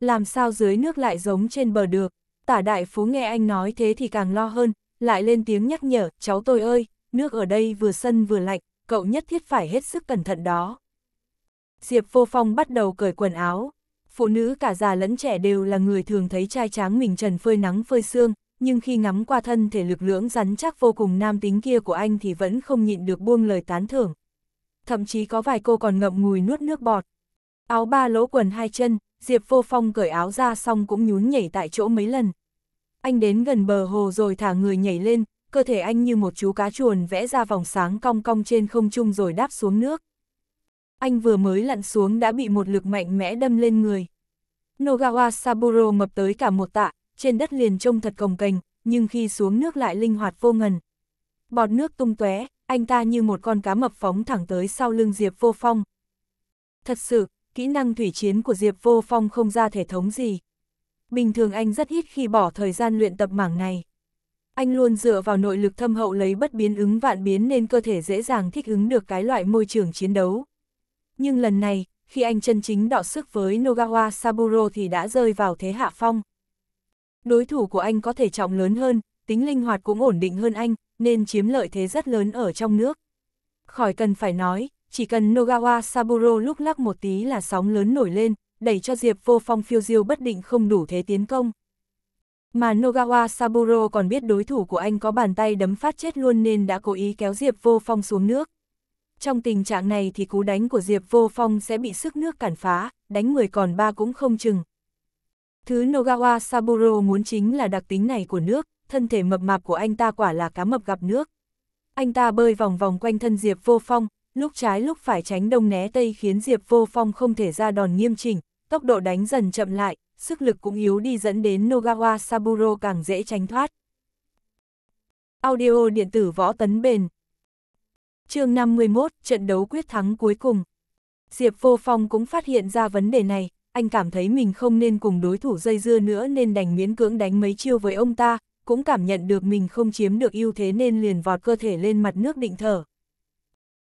Làm sao dưới nước lại giống trên bờ được, tả đại phú nghe anh nói thế thì càng lo hơn, lại lên tiếng nhắc nhở, cháu tôi ơi, nước ở đây vừa sân vừa lạnh, cậu nhất thiết phải hết sức cẩn thận đó. Diệp vô phong bắt đầu cởi quần áo, phụ nữ cả già lẫn trẻ đều là người thường thấy trai tráng mình trần phơi nắng phơi xương, nhưng khi ngắm qua thân thể lực lưỡng rắn chắc vô cùng nam tính kia của anh thì vẫn không nhịn được buông lời tán thưởng. Thậm chí có vài cô còn ngậm ngùi nuốt nước bọt. Áo ba lỗ quần hai chân, Diệp Vô Phong cởi áo ra xong cũng nhún nhảy tại chỗ mấy lần. Anh đến gần bờ hồ rồi thả người nhảy lên, cơ thể anh như một chú cá chuồn vẽ ra vòng sáng cong cong trên không trung rồi đáp xuống nước. Anh vừa mới lặn xuống đã bị một lực mạnh mẽ đâm lên người. Nogawa Saburo mập tới cả một tạ, trên đất liền trông thật cồng cành, nhưng khi xuống nước lại linh hoạt vô ngần. Bọt nước tung tóe, anh ta như một con cá mập phóng thẳng tới sau lưng Diệp Vô Phong. Thật sự, kỹ năng thủy chiến của Diệp Vô Phong không ra thể thống gì. Bình thường anh rất ít khi bỏ thời gian luyện tập mảng này. Anh luôn dựa vào nội lực thâm hậu lấy bất biến ứng vạn biến nên cơ thể dễ dàng thích ứng được cái loại môi trường chiến đấu. Nhưng lần này, khi anh chân chính đọ sức với Nogawa Saburo thì đã rơi vào thế hạ phong. Đối thủ của anh có thể trọng lớn hơn, tính linh hoạt cũng ổn định hơn anh, nên chiếm lợi thế rất lớn ở trong nước. Khỏi cần phải nói, chỉ cần Nogawa Saburo lúc lắc một tí là sóng lớn nổi lên, đẩy cho Diệp vô phong phiêu diêu bất định không đủ thế tiến công. Mà Nogawa Saburo còn biết đối thủ của anh có bàn tay đấm phát chết luôn nên đã cố ý kéo Diệp vô phong xuống nước. Trong tình trạng này thì cú đánh của Diệp vô phong sẽ bị sức nước cản phá, đánh 10 còn 3 cũng không chừng. Thứ Nogawa Saburo muốn chính là đặc tính này của nước, thân thể mập mạp của anh ta quả là cá mập gặp nước. Anh ta bơi vòng vòng quanh thân Diệp vô phong, lúc trái lúc phải tránh đông né tây khiến Diệp Vô Phong không thể ra đòn nghiêm chỉnh, tốc độ đánh dần chậm lại, sức lực cũng yếu đi dẫn đến Nogawa Saburo càng dễ tránh thoát. Audio điện tử võ tấn bền chương 51, trận đấu quyết thắng cuối cùng. Diệp Vô Phong cũng phát hiện ra vấn đề này, anh cảm thấy mình không nên cùng đối thủ dây dưa nữa nên đành miễn cưỡng đánh mấy chiêu với ông ta, cũng cảm nhận được mình không chiếm được ưu thế nên liền vọt cơ thể lên mặt nước định thở.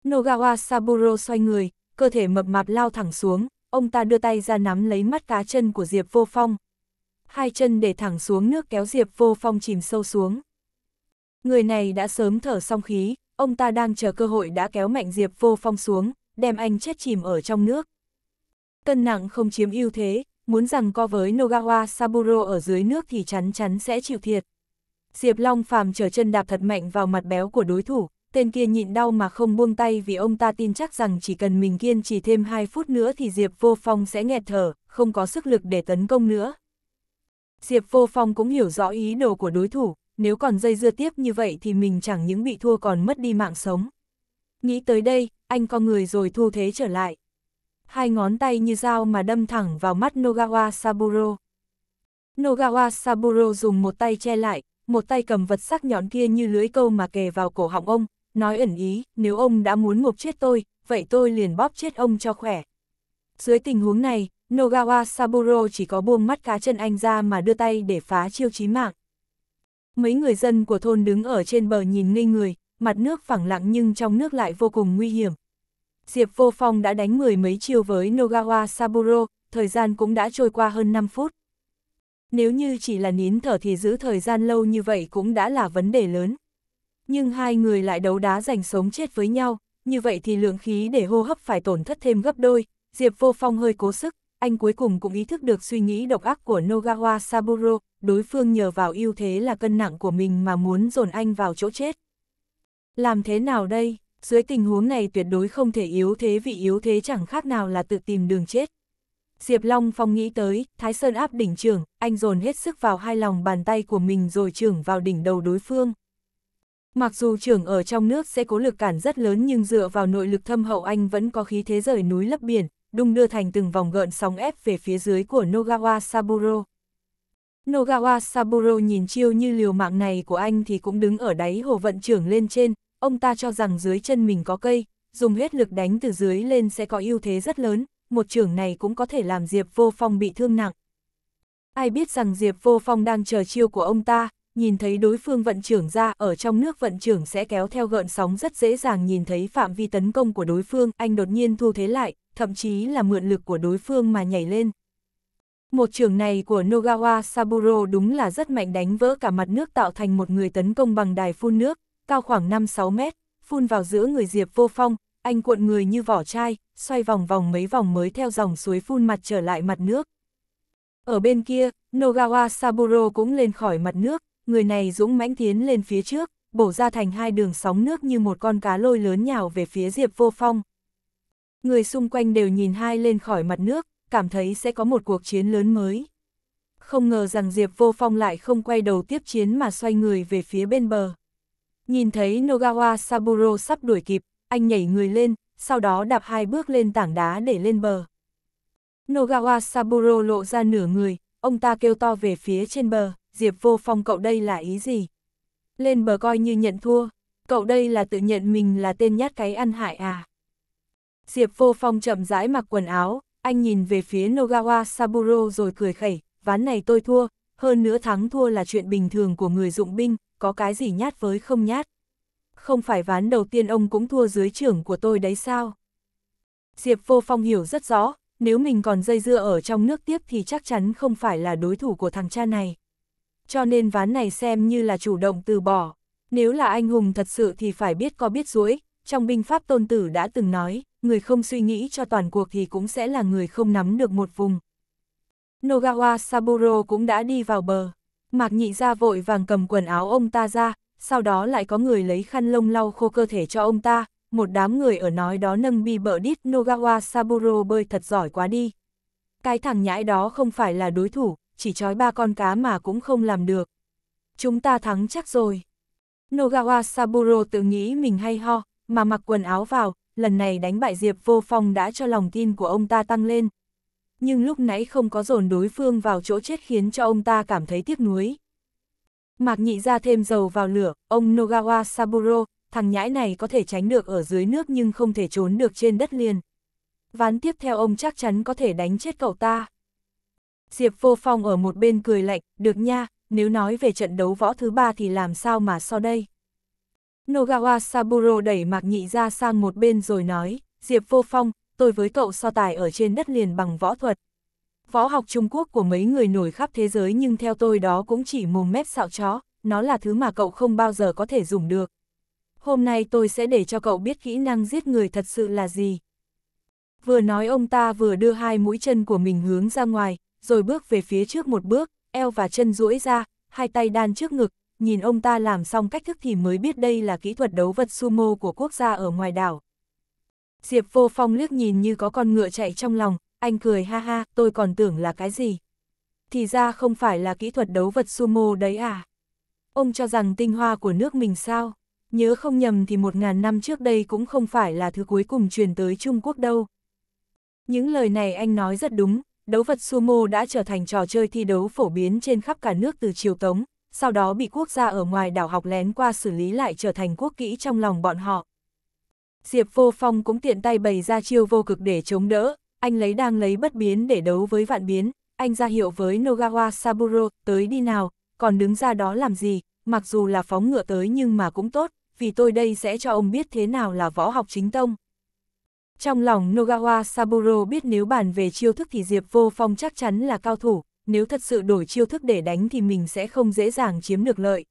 Nogawa Saburo xoay người, cơ thể mập mạp lao thẳng xuống, ông ta đưa tay ra nắm lấy mắt cá chân của Diệp Vô Phong. Hai chân để thẳng xuống nước kéo Diệp Vô Phong chìm sâu xuống. Người này đã sớm thở xong khí, ông ta đang chờ cơ hội đã kéo mạnh Diệp Vô Phong xuống, đem anh chết chìm ở trong nước. Cân nặng không chiếm ưu thế, muốn rằng co với Nogawa Saburo ở dưới nước thì chắn chắn sẽ chịu thiệt. Diệp Long phàm trở chân đạp thật mạnh vào mặt béo của đối thủ, tên kia nhịn đau mà không buông tay vì ông ta tin chắc rằng chỉ cần mình kiên trì thêm 2 phút nữa thì Diệp Vô Phong sẽ nghẹt thở, không có sức lực để tấn công nữa. Diệp Vô Phong cũng hiểu rõ ý đồ của đối thủ, nếu còn dây dưa tiếp như vậy thì mình chẳng những bị thua còn mất đi mạng sống. Nghĩ tới đây, anh con người rồi thu thế trở lại. Hai ngón tay như dao mà đâm thẳng vào mắt Nogawa Saburo. Nogawa Saburo dùng một tay che lại, một tay cầm vật sắc nhọn kia như lưới câu mà kề vào cổ họng ông, nói ẩn ý, nếu ông đã muốn ngục chết tôi, vậy tôi liền bóp chết ông cho khỏe. Dưới tình huống này, Nogawa Saburo chỉ có buông mắt cá chân anh ra mà đưa tay để phá chiêu chí mạng. Mấy người dân của thôn đứng ở trên bờ nhìn ngây người, mặt nước phẳng lặng nhưng trong nước lại vô cùng nguy hiểm. Diệp Vô Phong đã đánh mười mấy chiêu với Nogawa Saburo, thời gian cũng đã trôi qua hơn 5 phút. Nếu như chỉ là nín thở thì giữ thời gian lâu như vậy cũng đã là vấn đề lớn nhưng hai người lại đấu đá giành sống chết với nhau, như vậy thì lượng khí để hô hấp phải tổn thất thêm gấp đôi, Diệp Vô Phong hơi cố sức, anh cuối cùng cũng ý thức được suy nghĩ độc ác của Nogawa Saburo, đối phương nhờ vào ưu thế là cân nặng của mình mà muốn dồn anh vào chỗ chết. Làm thế nào đây? Dưới tình huống này tuyệt đối không thể yếu thế vì yếu thế chẳng khác nào là tự tìm đường chết. Diệp Long Phong nghĩ tới, Thái Sơn áp đỉnh trưởng, anh dồn hết sức vào hai lòng bàn tay của mình rồi trưởng vào đỉnh đầu đối phương. Mặc dù trưởng ở trong nước sẽ cố lực cản rất lớn nhưng dựa vào nội lực thâm hậu anh vẫn có khí thế rời núi lấp biển, đung đưa thành từng vòng gợn sóng ép về phía dưới của Nogawa Saburo. Nogawa Saburo nhìn chiêu như liều mạng này của anh thì cũng đứng ở đáy hồ vận trưởng lên trên, ông ta cho rằng dưới chân mình có cây, dùng hết lực đánh từ dưới lên sẽ có ưu thế rất lớn, một trưởng này cũng có thể làm Diệp Vô Phong bị thương nặng. Ai biết rằng Diệp Vô Phong đang chờ chiêu của ông ta, nhìn thấy đối phương vận trưởng ra, ở trong nước vận trưởng sẽ kéo theo gợn sóng rất dễ dàng nhìn thấy phạm vi tấn công của đối phương, anh đột nhiên thu thế lại, thậm chí là mượn lực của đối phương mà nhảy lên. Một trường này của Nogawa Saburo đúng là rất mạnh đánh vỡ cả mặt nước tạo thành một người tấn công bằng đài phun nước, cao khoảng 5-6 mét, phun vào giữa người Diệp vô phong, anh cuộn người như vỏ chai, xoay vòng vòng mấy vòng mới theo dòng suối phun mặt trở lại mặt nước. Ở bên kia, Nogawa Saburo cũng lên khỏi mặt nước, người này dũng mãnh tiến lên phía trước, bổ ra thành hai đường sóng nước như một con cá lôi lớn nhào về phía Diệp Vô Phong. Người xung quanh đều nhìn hai lên khỏi mặt nước, cảm thấy sẽ có một cuộc chiến lớn mới. Không ngờ rằng Diệp Vô Phong lại không quay đầu tiếp chiến mà xoay người về phía bên bờ. Nhìn thấy Nogawa Saburo sắp đuổi kịp, anh nhảy người lên, sau đó đạp hai bước lên tảng đá để lên bờ. Nogawa Saburo lộ ra nửa người, ông ta kêu to về phía trên bờ. Diệp Vô Phong cậu đây là ý gì? Lên bờ coi như nhận thua, cậu đây là tự nhận mình là tên nhát cái ăn hại à? Diệp Vô Phong chậm rãi mặc quần áo, anh nhìn về phía Nogawa Saburo rồi cười khẩy, ván này tôi thua, hơn nữa thắng thua là chuyện bình thường của người dụng binh, có cái gì nhát với không nhát. Không phải ván đầu tiên ông cũng thua dưới trưởng của tôi đấy sao? Diệp Vô Phong hiểu rất rõ, nếu mình còn dây dưa ở trong nước tiếp thì chắc chắn không phải là đối thủ của thằng cha này cho nên ván này xem như là chủ động từ bỏ. Nếu là anh hùng thật sự thì phải biết có biết dối, trong binh pháp tôn tử đã từng nói, người không suy nghĩ cho toàn cuộc thì cũng sẽ là người không nắm được một vùng. Nogawa Saburo cũng đã đi vào bờ, Mạc nhị ra vội vàng cầm quần áo ông ta ra, sau đó lại có người lấy khăn lông lau khô cơ thể cho ông ta, một đám người ở nói đó nâng bi bờ đít Nogawa Saburo bơi thật giỏi quá đi. Cái thằng nhãi đó không phải là đối thủ, chỉ trói ba con cá mà cũng không làm được. Chúng ta thắng chắc rồi. Nogawa Saburo tự nghĩ mình hay ho, mà mặc quần áo vào, lần này đánh bại Diệp Vô Phong đã cho lòng tin của ông ta tăng lên. Nhưng lúc nãy không có dồn đối phương vào chỗ chết khiến cho ông ta cảm thấy tiếc nuối. Mạc nhị ra thêm dầu vào lửa, ông Nogawa Saburo, thằng nhãi này có thể tránh được ở dưới nước nhưng không thể trốn được trên đất liền. Ván tiếp theo ông chắc chắn có thể đánh chết cậu ta. Diệp Vô Phong ở một bên cười lạnh, được nha, nếu nói về trận đấu võ thứ ba thì làm sao mà so đây. Nogawa Saburo đẩy Mạc Nhị ra sang một bên rồi nói, Diệp Vô Phong, tôi với cậu so tài ở trên đất liền bằng võ thuật. Võ học Trung Quốc của mấy người nổi khắp thế giới nhưng theo tôi đó cũng chỉ mồm mép xạo chó, nó là thứ mà cậu không bao giờ có thể dùng được. Hôm nay tôi sẽ để cho cậu biết kỹ năng giết người thật sự là gì. Vừa nói ông ta vừa đưa hai mũi chân của mình hướng ra ngoài, rồi bước về phía trước một bước, eo và chân duỗi ra, hai tay đan trước ngực, nhìn ông ta làm xong cách thức thì mới biết đây là kỹ thuật đấu vật sumo của quốc gia ở ngoài đảo. Diệp vô phong liếc nhìn như có con ngựa chạy trong lòng, anh cười ha ha, tôi còn tưởng là cái gì. Thì ra không phải là kỹ thuật đấu vật sumo đấy à. Ông cho rằng tinh hoa của nước mình sao? Nhớ không nhầm thì một ngàn năm trước đây cũng không phải là thứ cuối cùng truyền tới Trung Quốc đâu. Những lời này anh nói rất đúng, đấu vật sumo đã trở thành trò chơi thi đấu phổ biến trên khắp cả nước từ triều Tống, sau đó bị quốc gia ở ngoài đảo học lén qua xử lý lại trở thành quốc kỹ trong lòng bọn họ. Diệp Vô Phong cũng tiện tay bày ra chiêu vô cực để chống đỡ, anh lấy đang lấy bất biến để đấu với vạn biến, anh ra hiệu với Nogawa Saburo, tới đi nào, còn đứng ra đó làm gì, mặc dù là phóng ngựa tới nhưng mà cũng tốt, vì tôi đây sẽ cho ông biết thế nào là võ học chính tông. Trong lòng Nogawa Saburo biết nếu bàn về chiêu thức thì Diệp Vô Phong chắc chắn là cao thủ, nếu thật sự đổi chiêu thức để đánh thì mình sẽ không dễ dàng chiếm được lợi.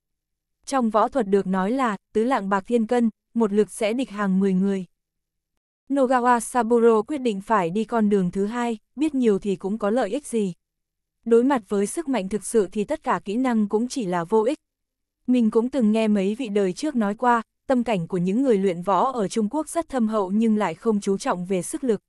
Trong võ thuật được nói là, tứ lạng bạc thiên cân, một lực sẽ địch hàng 10 người. Nogawa Saburo quyết định phải đi con đường thứ hai, biết nhiều thì cũng có lợi ích gì. Đối mặt với sức mạnh thực sự thì tất cả kỹ năng cũng chỉ là vô ích. Mình cũng từng nghe mấy vị đời trước nói qua, tâm cảnh của những người luyện võ ở Trung Quốc rất thâm hậu nhưng lại không chú trọng về sức lực.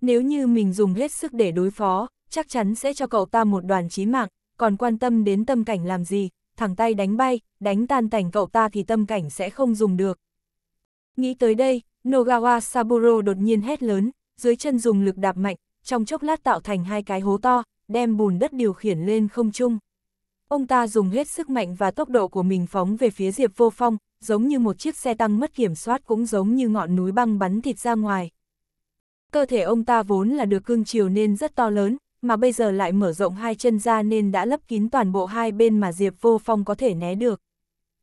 Nếu như mình dùng hết sức để đối phó, chắc chắn sẽ cho cậu ta một đoàn chí mạng, còn quan tâm đến tâm cảnh làm gì, thẳng tay đánh bay, đánh tan tành cậu ta thì tâm cảnh sẽ không dùng được. Nghĩ tới đây, Nogawa Saburo đột nhiên hét lớn, dưới chân dùng lực đạp mạnh, trong chốc lát tạo thành hai cái hố to, đem bùn đất điều khiển lên không trung. Ông ta dùng hết sức mạnh và tốc độ của mình phóng về phía Diệp Vô Phong, giống như một chiếc xe tăng mất kiểm soát cũng giống như ngọn núi băng bắn thịt ra ngoài. Cơ thể ông ta vốn là được cương chiều nên rất to lớn, mà bây giờ lại mở rộng hai chân ra nên đã lấp kín toàn bộ hai bên mà Diệp Vô Phong có thể né được.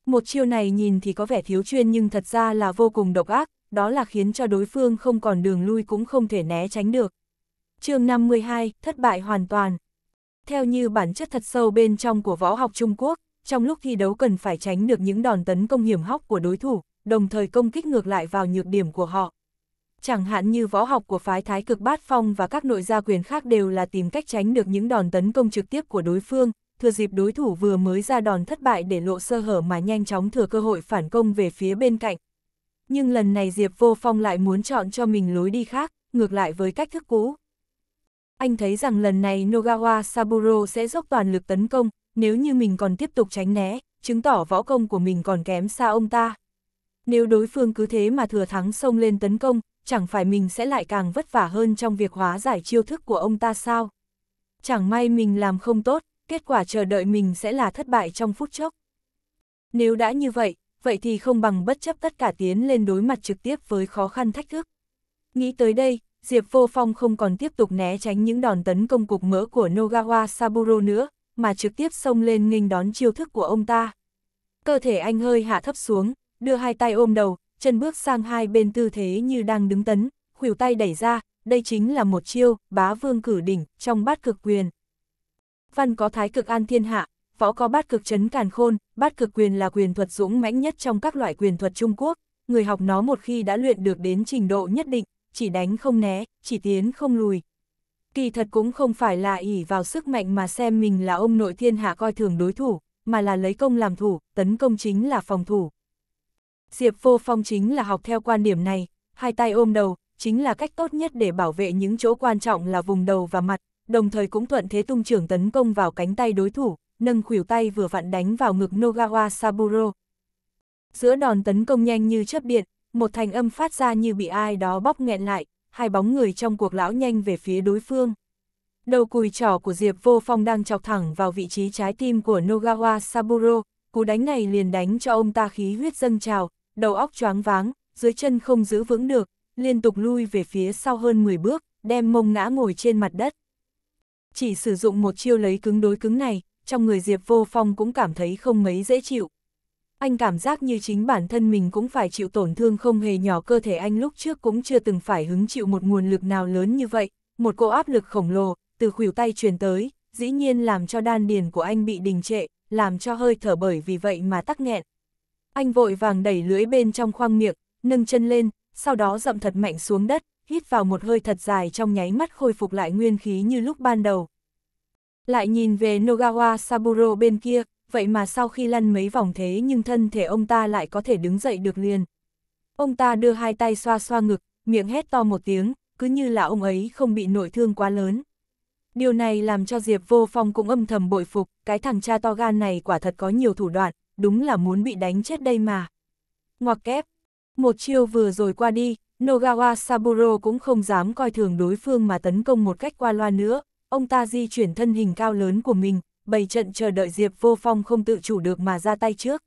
Một chiêu này nhìn thì có vẻ thiếu chuyên nhưng thật ra là vô cùng độc ác, đó là khiến cho đối phương không còn đường lui cũng không thể né tránh được. chương 52, thất bại hoàn toàn. Theo như bản chất thật sâu bên trong của võ học Trung Quốc, trong lúc thi đấu cần phải tránh được những đòn tấn công hiểm hóc của đối thủ, đồng thời công kích ngược lại vào nhược điểm của họ. Chẳng hạn như võ học của phái thái cực bát phong và các nội gia quyền khác đều là tìm cách tránh được những đòn tấn công trực tiếp của đối phương, thừa dịp đối thủ vừa mới ra đòn thất bại để lộ sơ hở mà nhanh chóng thừa cơ hội phản công về phía bên cạnh. Nhưng lần này Diệp Vô Phong lại muốn chọn cho mình lối đi khác, ngược lại với cách thức cũ. Anh thấy rằng lần này Nogawa Saburo sẽ dốc toàn lực tấn công, nếu như mình còn tiếp tục tránh né, chứng tỏ võ công của mình còn kém xa ông ta. Nếu đối phương cứ thế mà thừa thắng xông lên tấn công, chẳng phải mình sẽ lại càng vất vả hơn trong việc hóa giải chiêu thức của ông ta sao? Chẳng may mình làm không tốt, kết quả chờ đợi mình sẽ là thất bại trong phút chốc. Nếu đã như vậy, vậy thì không bằng bất chấp tất cả tiến lên đối mặt trực tiếp với khó khăn thách thức. Nghĩ tới đây, Diệp Vô Phong không còn tiếp tục né tránh những đòn tấn công cục mỡ của Nogawa Saburo nữa, mà trực tiếp xông lên nghênh đón chiêu thức của ông ta. Cơ thể anh hơi hạ thấp xuống, đưa hai tay ôm đầu, chân bước sang hai bên tư thế như đang đứng tấn, khuỷu tay đẩy ra, đây chính là một chiêu, bá vương cử đỉnh, trong bát cực quyền. Văn có thái cực an thiên hạ, võ có bát cực chấn càn khôn, bát cực quyền là quyền thuật dũng mãnh nhất trong các loại quyền thuật Trung Quốc, người học nó một khi đã luyện được đến trình độ nhất định, chỉ đánh không né, chỉ tiến không lùi, kỳ thật cũng không phải là ỷ vào sức mạnh mà xem mình là ông nội thiên hạ coi thường đối thủ, mà là lấy công làm thủ, tấn công chính là phòng thủ. Diệp Vô Phong chính là học theo quan điểm này, hai tay ôm đầu, chính là cách tốt nhất để bảo vệ những chỗ quan trọng là vùng đầu và mặt, đồng thời cũng thuận thế tung trưởng tấn công vào cánh tay đối thủ, nâng khuỷu tay vừa vặn đánh vào ngực Nogawa Saburo. Giữa đòn tấn công nhanh như chớp điện, một thành âm phát ra như bị ai đó bóp nghẹn lại, hai bóng người trong cuộc lão nhanh về phía đối phương. Đầu cùi trỏ của Diệp Vô Phong đang chọc thẳng vào vị trí trái tim của Nogawa Saburo, cú đánh này liền đánh cho ông ta khí huyết dâng trào, đầu óc choáng váng, dưới chân không giữ vững được, liên tục lui về phía sau hơn 10 bước, đem mông ngã ngồi trên mặt đất. Chỉ sử dụng một chiêu lấy cứng đối cứng này, trong người Diệp Vô Phong cũng cảm thấy không mấy dễ chịu, anh cảm giác như chính bản thân mình cũng phải chịu tổn thương không hề nhỏ cơ thể anh lúc trước cũng chưa từng phải hứng chịu một nguồn lực nào lớn như vậy, một cô áp lực khổng lồ, từ khuỷu tay truyền tới, dĩ nhiên làm cho đan điền của anh bị đình trệ, làm cho hơi thở bởi vì vậy mà tắc nghẹn. Anh vội vàng đẩy lưỡi bên trong khoang miệng, nâng chân lên, sau đó dậm thật mạnh xuống đất, hít vào một hơi thật dài trong nháy mắt khôi phục lại nguyên khí như lúc ban đầu. Lại nhìn về Nogawa Saburo bên kia, vậy mà sau khi lăn mấy vòng thế nhưng thân thể ông ta lại có thể đứng dậy được liền. Ông ta đưa hai tay xoa xoa ngực, miệng hét to một tiếng, cứ như là ông ấy không bị nội thương quá lớn. Điều này làm cho Diệp Vô Phong cũng âm thầm bội phục, cái thằng cha to gan này quả thật có nhiều thủ đoạn, đúng là muốn bị đánh chết đây mà. Ngoặc kép, một chiêu vừa rồi qua đi, Nogawa Saburo cũng không dám coi thường đối phương mà tấn công một cách qua loa nữa, ông ta di chuyển thân hình cao lớn của mình, bày trận chờ đợi Diệp Vô Phong không tự chủ được mà ra tay trước.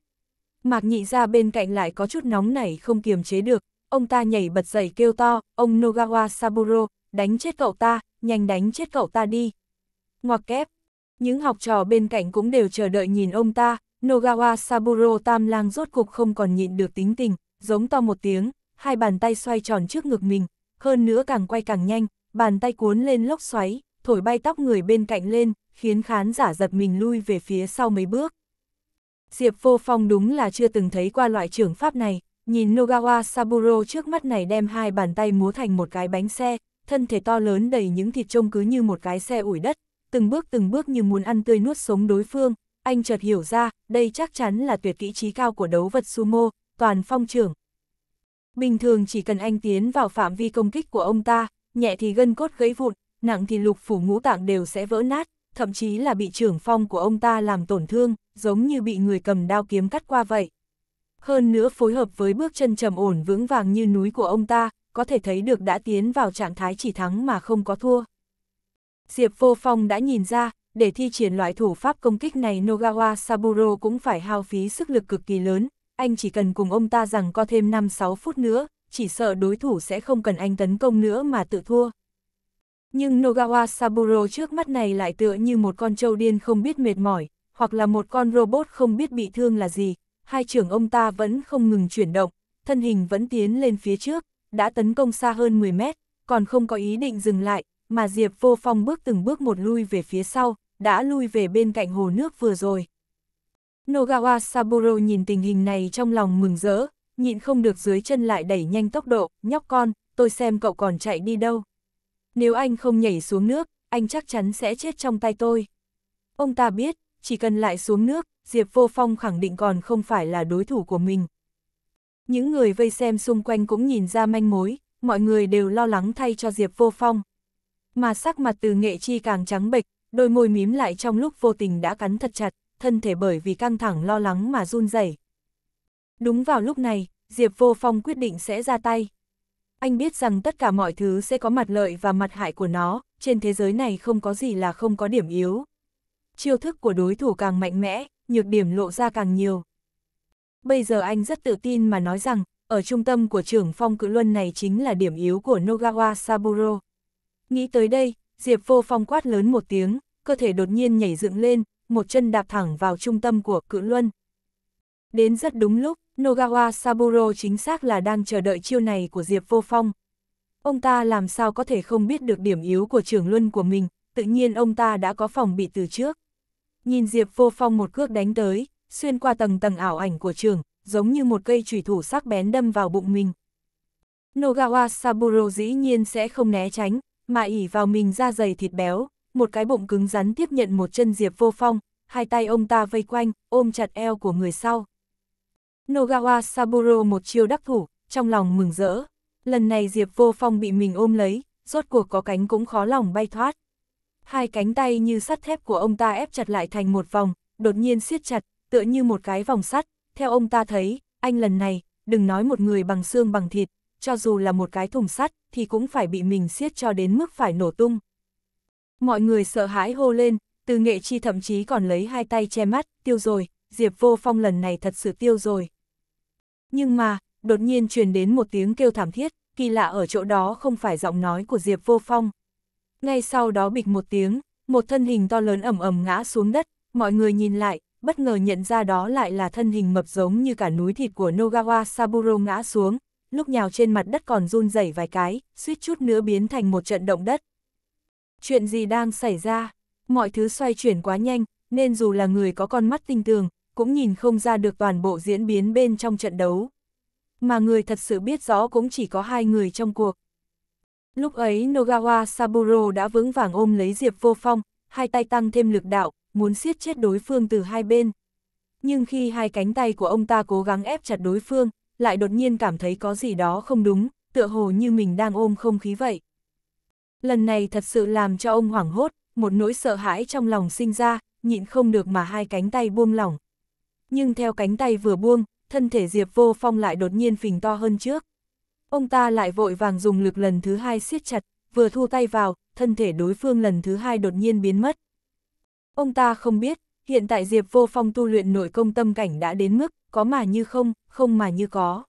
Mạc nhị ra bên cạnh lại có chút nóng nảy không kiềm chế được, ông ta nhảy bật dậy kêu to, ông Nogawa Saburo, đánh chết cậu ta, nhanh đánh chết cậu ta đi. Ngoặc kép, những học trò bên cạnh cũng đều chờ đợi nhìn ông ta, Nogawa Saburo tam lang rốt cục không còn nhịn được tính tình, giống to một tiếng, hai bàn tay xoay tròn trước ngực mình, hơn nữa càng quay càng nhanh, bàn tay cuốn lên lốc xoáy, thổi bay tóc người bên cạnh lên, khiến khán giả giật mình lui về phía sau mấy bước. Diệp Vô Phong đúng là chưa từng thấy qua loại trưởng pháp này, nhìn Nogawa Saburo trước mắt này đem hai bàn tay múa thành một cái bánh xe, thân thể to lớn đầy những thịt trông cứ như một cái xe ủi đất, từng bước từng bước như muốn ăn tươi nuốt sống đối phương, anh chợt hiểu ra, đây chắc chắn là tuyệt kỹ trí cao của đấu vật sumo, toàn phong trưởng. Bình thường chỉ cần anh tiến vào phạm vi công kích của ông ta, nhẹ thì gân cốt gãy vụn, nặng thì lục phủ ngũ tạng đều sẽ vỡ nát, thậm chí là bị trưởng phong của ông ta làm tổn thương, giống như bị người cầm đao kiếm cắt qua vậy. Hơn nữa phối hợp với bước chân trầm ổn vững vàng như núi của ông ta, có thể thấy được đã tiến vào trạng thái chỉ thắng mà không có thua. Diệp Vô Phong đã nhìn ra, để thi triển loại thủ pháp công kích này Nogawa Saburo cũng phải hao phí sức lực cực kỳ lớn, anh chỉ cần cùng ông ta rằng co thêm 5-6 phút nữa, chỉ sợ đối thủ sẽ không cần anh tấn công nữa mà tự thua. Nhưng Nogawa Saburo trước mắt này lại tựa như một con trâu điên không biết mệt mỏi, hoặc là một con robot không biết bị thương là gì, hai trưởng ông ta vẫn không ngừng chuyển động, thân hình vẫn tiến lên phía trước, đã tấn công xa hơn 10 mét, còn không có ý định dừng lại, mà Diệp Vô Phong bước từng bước một lui về phía sau, đã lui về bên cạnh hồ nước vừa rồi. Nogawa Saburo nhìn tình hình này trong lòng mừng rỡ, nhịn không được dưới chân lại đẩy nhanh tốc độ, nhóc con, tôi xem cậu còn chạy đi đâu nếu anh không nhảy xuống nước, anh chắc chắn sẽ chết trong tay tôi. Ông ta biết, chỉ cần lại xuống nước, Diệp Vô Phong khẳng định còn không phải là đối thủ của mình. Những người vây xem xung quanh cũng nhìn ra manh mối, mọi người đều lo lắng thay cho Diệp Vô Phong. Mà sắc mặt từ nghệ chi càng trắng bệch, đôi môi mím lại trong lúc vô tình đã cắn thật chặt, thân thể bởi vì căng thẳng lo lắng mà run rẩy. Đúng vào lúc này, Diệp Vô Phong quyết định sẽ ra tay anh biết rằng tất cả mọi thứ sẽ có mặt lợi và mặt hại của nó, trên thế giới này không có gì là không có điểm yếu. Chiêu thức của đối thủ càng mạnh mẽ, nhược điểm lộ ra càng nhiều. Bây giờ anh rất tự tin mà nói rằng, ở trung tâm của trưởng phong cự luân này chính là điểm yếu của Nogawa Saburo. Nghĩ tới đây, Diệp vô phong quát lớn một tiếng, cơ thể đột nhiên nhảy dựng lên, một chân đạp thẳng vào trung tâm của cự luân. Đến rất đúng lúc, Nogawa Saburo chính xác là đang chờ đợi chiêu này của Diệp Vô Phong. Ông ta làm sao có thể không biết được điểm yếu của trưởng luân của mình, tự nhiên ông ta đã có phòng bị từ trước. Nhìn Diệp Vô Phong một cước đánh tới, xuyên qua tầng tầng ảo ảnh của trường, giống như một cây chủy thủ sắc bén đâm vào bụng mình. Nogawa Saburo dĩ nhiên sẽ không né tránh, mà ỉ vào mình ra dày thịt béo, một cái bụng cứng rắn tiếp nhận một chân Diệp Vô Phong, hai tay ông ta vây quanh, ôm chặt eo của người sau. Nogawa Saburo một chiêu đắc thủ, trong lòng mừng rỡ. Lần này Diệp Vô Phong bị mình ôm lấy, rốt cuộc có cánh cũng khó lòng bay thoát. Hai cánh tay như sắt thép của ông ta ép chặt lại thành một vòng, đột nhiên siết chặt, tựa như một cái vòng sắt. Theo ông ta thấy, anh lần này, đừng nói một người bằng xương bằng thịt, cho dù là một cái thùng sắt, thì cũng phải bị mình siết cho đến mức phải nổ tung. Mọi người sợ hãi hô lên, từ nghệ chi thậm chí còn lấy hai tay che mắt, tiêu rồi, Diệp Vô Phong lần này thật sự tiêu rồi. Nhưng mà, đột nhiên truyền đến một tiếng kêu thảm thiết, kỳ lạ ở chỗ đó không phải giọng nói của Diệp Vô Phong. Ngay sau đó bịch một tiếng, một thân hình to lớn ẩm ẩm ngã xuống đất, mọi người nhìn lại, bất ngờ nhận ra đó lại là thân hình mập giống như cả núi thịt của Nogawa Saburo ngã xuống, lúc nhào trên mặt đất còn run rẩy vài cái, suýt chút nữa biến thành một trận động đất. Chuyện gì đang xảy ra? Mọi thứ xoay chuyển quá nhanh, nên dù là người có con mắt tinh tường, cũng nhìn không ra được toàn bộ diễn biến bên trong trận đấu. Mà người thật sự biết rõ cũng chỉ có hai người trong cuộc. Lúc ấy Nogawa Saburo đã vững vàng ôm lấy Diệp Vô Phong, hai tay tăng thêm lực đạo, muốn siết chết đối phương từ hai bên. Nhưng khi hai cánh tay của ông ta cố gắng ép chặt đối phương, lại đột nhiên cảm thấy có gì đó không đúng, tựa hồ như mình đang ôm không khí vậy. Lần này thật sự làm cho ông hoảng hốt, một nỗi sợ hãi trong lòng sinh ra, nhịn không được mà hai cánh tay buông lỏng nhưng theo cánh tay vừa buông, thân thể Diệp Vô Phong lại đột nhiên phình to hơn trước. Ông ta lại vội vàng dùng lực lần thứ hai siết chặt, vừa thu tay vào, thân thể đối phương lần thứ hai đột nhiên biến mất. Ông ta không biết, hiện tại Diệp Vô Phong tu luyện nội công tâm cảnh đã đến mức, có mà như không, không mà như có.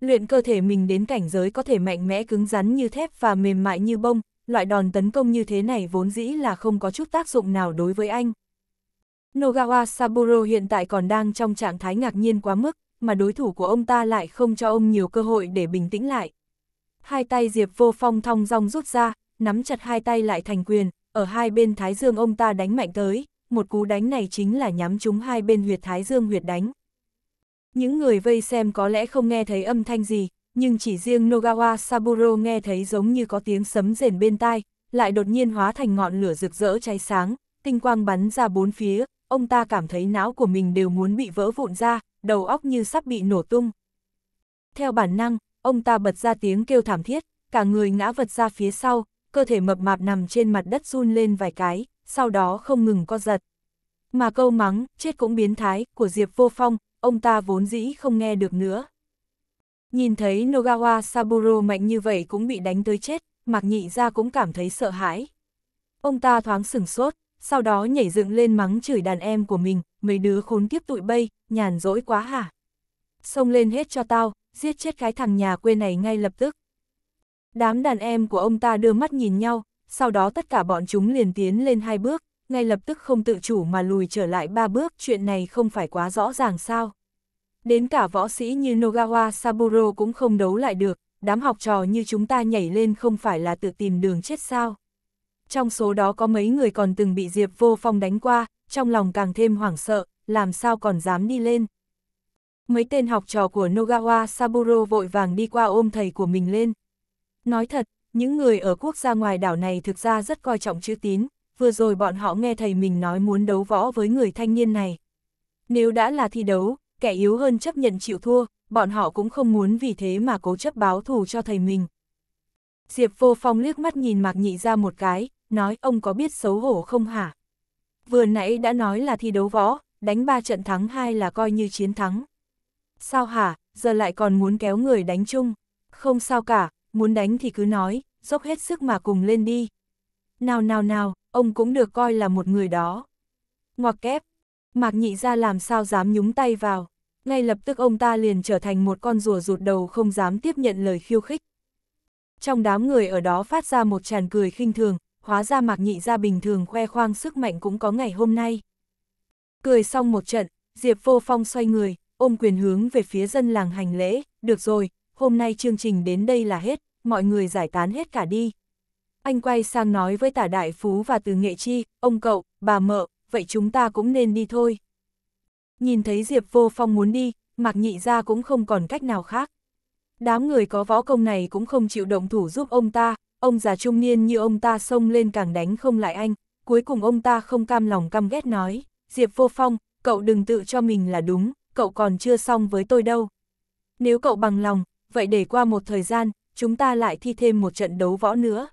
Luyện cơ thể mình đến cảnh giới có thể mạnh mẽ cứng rắn như thép và mềm mại như bông, loại đòn tấn công như thế này vốn dĩ là không có chút tác dụng nào đối với anh. Nogawa Saburo hiện tại còn đang trong trạng thái ngạc nhiên quá mức, mà đối thủ của ông ta lại không cho ông nhiều cơ hội để bình tĩnh lại. Hai tay Diệp Vô Phong thong dong rút ra, nắm chặt hai tay lại thành quyền, ở hai bên thái dương ông ta đánh mạnh tới, một cú đánh này chính là nhắm trúng hai bên huyệt thái dương huyệt đánh. Những người vây xem có lẽ không nghe thấy âm thanh gì, nhưng chỉ riêng Nogawa Saburo nghe thấy giống như có tiếng sấm rền bên tai, lại đột nhiên hóa thành ngọn lửa rực rỡ cháy sáng, tinh quang bắn ra bốn phía, ông ta cảm thấy não của mình đều muốn bị vỡ vụn ra, đầu óc như sắp bị nổ tung. Theo bản năng, ông ta bật ra tiếng kêu thảm thiết, cả người ngã vật ra phía sau, cơ thể mập mạp nằm trên mặt đất run lên vài cái, sau đó không ngừng co giật. Mà câu mắng, chết cũng biến thái, của Diệp Vô Phong, ông ta vốn dĩ không nghe được nữa. Nhìn thấy Nogawa Saburo mạnh như vậy cũng bị đánh tới chết, Mặc Nhị ra cũng cảm thấy sợ hãi. Ông ta thoáng sửng sốt, sau đó nhảy dựng lên mắng chửi đàn em của mình, mấy đứa khốn kiếp tụi bay, nhàn rỗi quá hả? Xông lên hết cho tao, giết chết cái thằng nhà quê này ngay lập tức. Đám đàn em của ông ta đưa mắt nhìn nhau, sau đó tất cả bọn chúng liền tiến lên hai bước, ngay lập tức không tự chủ mà lùi trở lại ba bước, chuyện này không phải quá rõ ràng sao. Đến cả võ sĩ như Nogawa Saburo cũng không đấu lại được, đám học trò như chúng ta nhảy lên không phải là tự tìm đường chết sao trong số đó có mấy người còn từng bị Diệp Vô Phong đánh qua, trong lòng càng thêm hoảng sợ, làm sao còn dám đi lên. Mấy tên học trò của Nogawa Saburo vội vàng đi qua ôm thầy của mình lên. Nói thật, những người ở quốc gia ngoài đảo này thực ra rất coi trọng chữ tín, vừa rồi bọn họ nghe thầy mình nói muốn đấu võ với người thanh niên này. Nếu đã là thi đấu, kẻ yếu hơn chấp nhận chịu thua, bọn họ cũng không muốn vì thế mà cố chấp báo thù cho thầy mình. Diệp vô phong liếc mắt nhìn Mạc Nhị ra một cái, nói ông có biết xấu hổ không hả? Vừa nãy đã nói là thi đấu võ, đánh 3 trận thắng hai là coi như chiến thắng. Sao hả, giờ lại còn muốn kéo người đánh chung? Không sao cả, muốn đánh thì cứ nói, dốc hết sức mà cùng lên đi. Nào nào nào, ông cũng được coi là một người đó. Ngoặc kép, Mạc Nhị ra làm sao dám nhúng tay vào. Ngay lập tức ông ta liền trở thành một con rùa rụt đầu không dám tiếp nhận lời khiêu khích. Trong đám người ở đó phát ra một tràn cười khinh thường, hóa ra mạc nhị gia bình thường khoe khoang sức mạnh cũng có ngày hôm nay. Cười xong một trận, Diệp vô phong xoay người, ôm quyền hướng về phía dân làng hành lễ, được rồi, hôm nay chương trình đến đây là hết, mọi người giải tán hết cả đi. Anh quay sang nói với tả đại phú và từ nghệ chi, ông cậu, bà mợ, vậy chúng ta cũng nên đi thôi. Nhìn thấy Diệp vô phong muốn đi, mạc nhị gia cũng không còn cách nào khác. Đám người có võ công này cũng không chịu động thủ giúp ông ta, ông già trung niên như ông ta xông lên càng đánh không lại anh, cuối cùng ông ta không cam lòng căm ghét nói, Diệp Vô Phong, cậu đừng tự cho mình là đúng, cậu còn chưa xong với tôi đâu. Nếu cậu bằng lòng, vậy để qua một thời gian, chúng ta lại thi thêm một trận đấu võ nữa.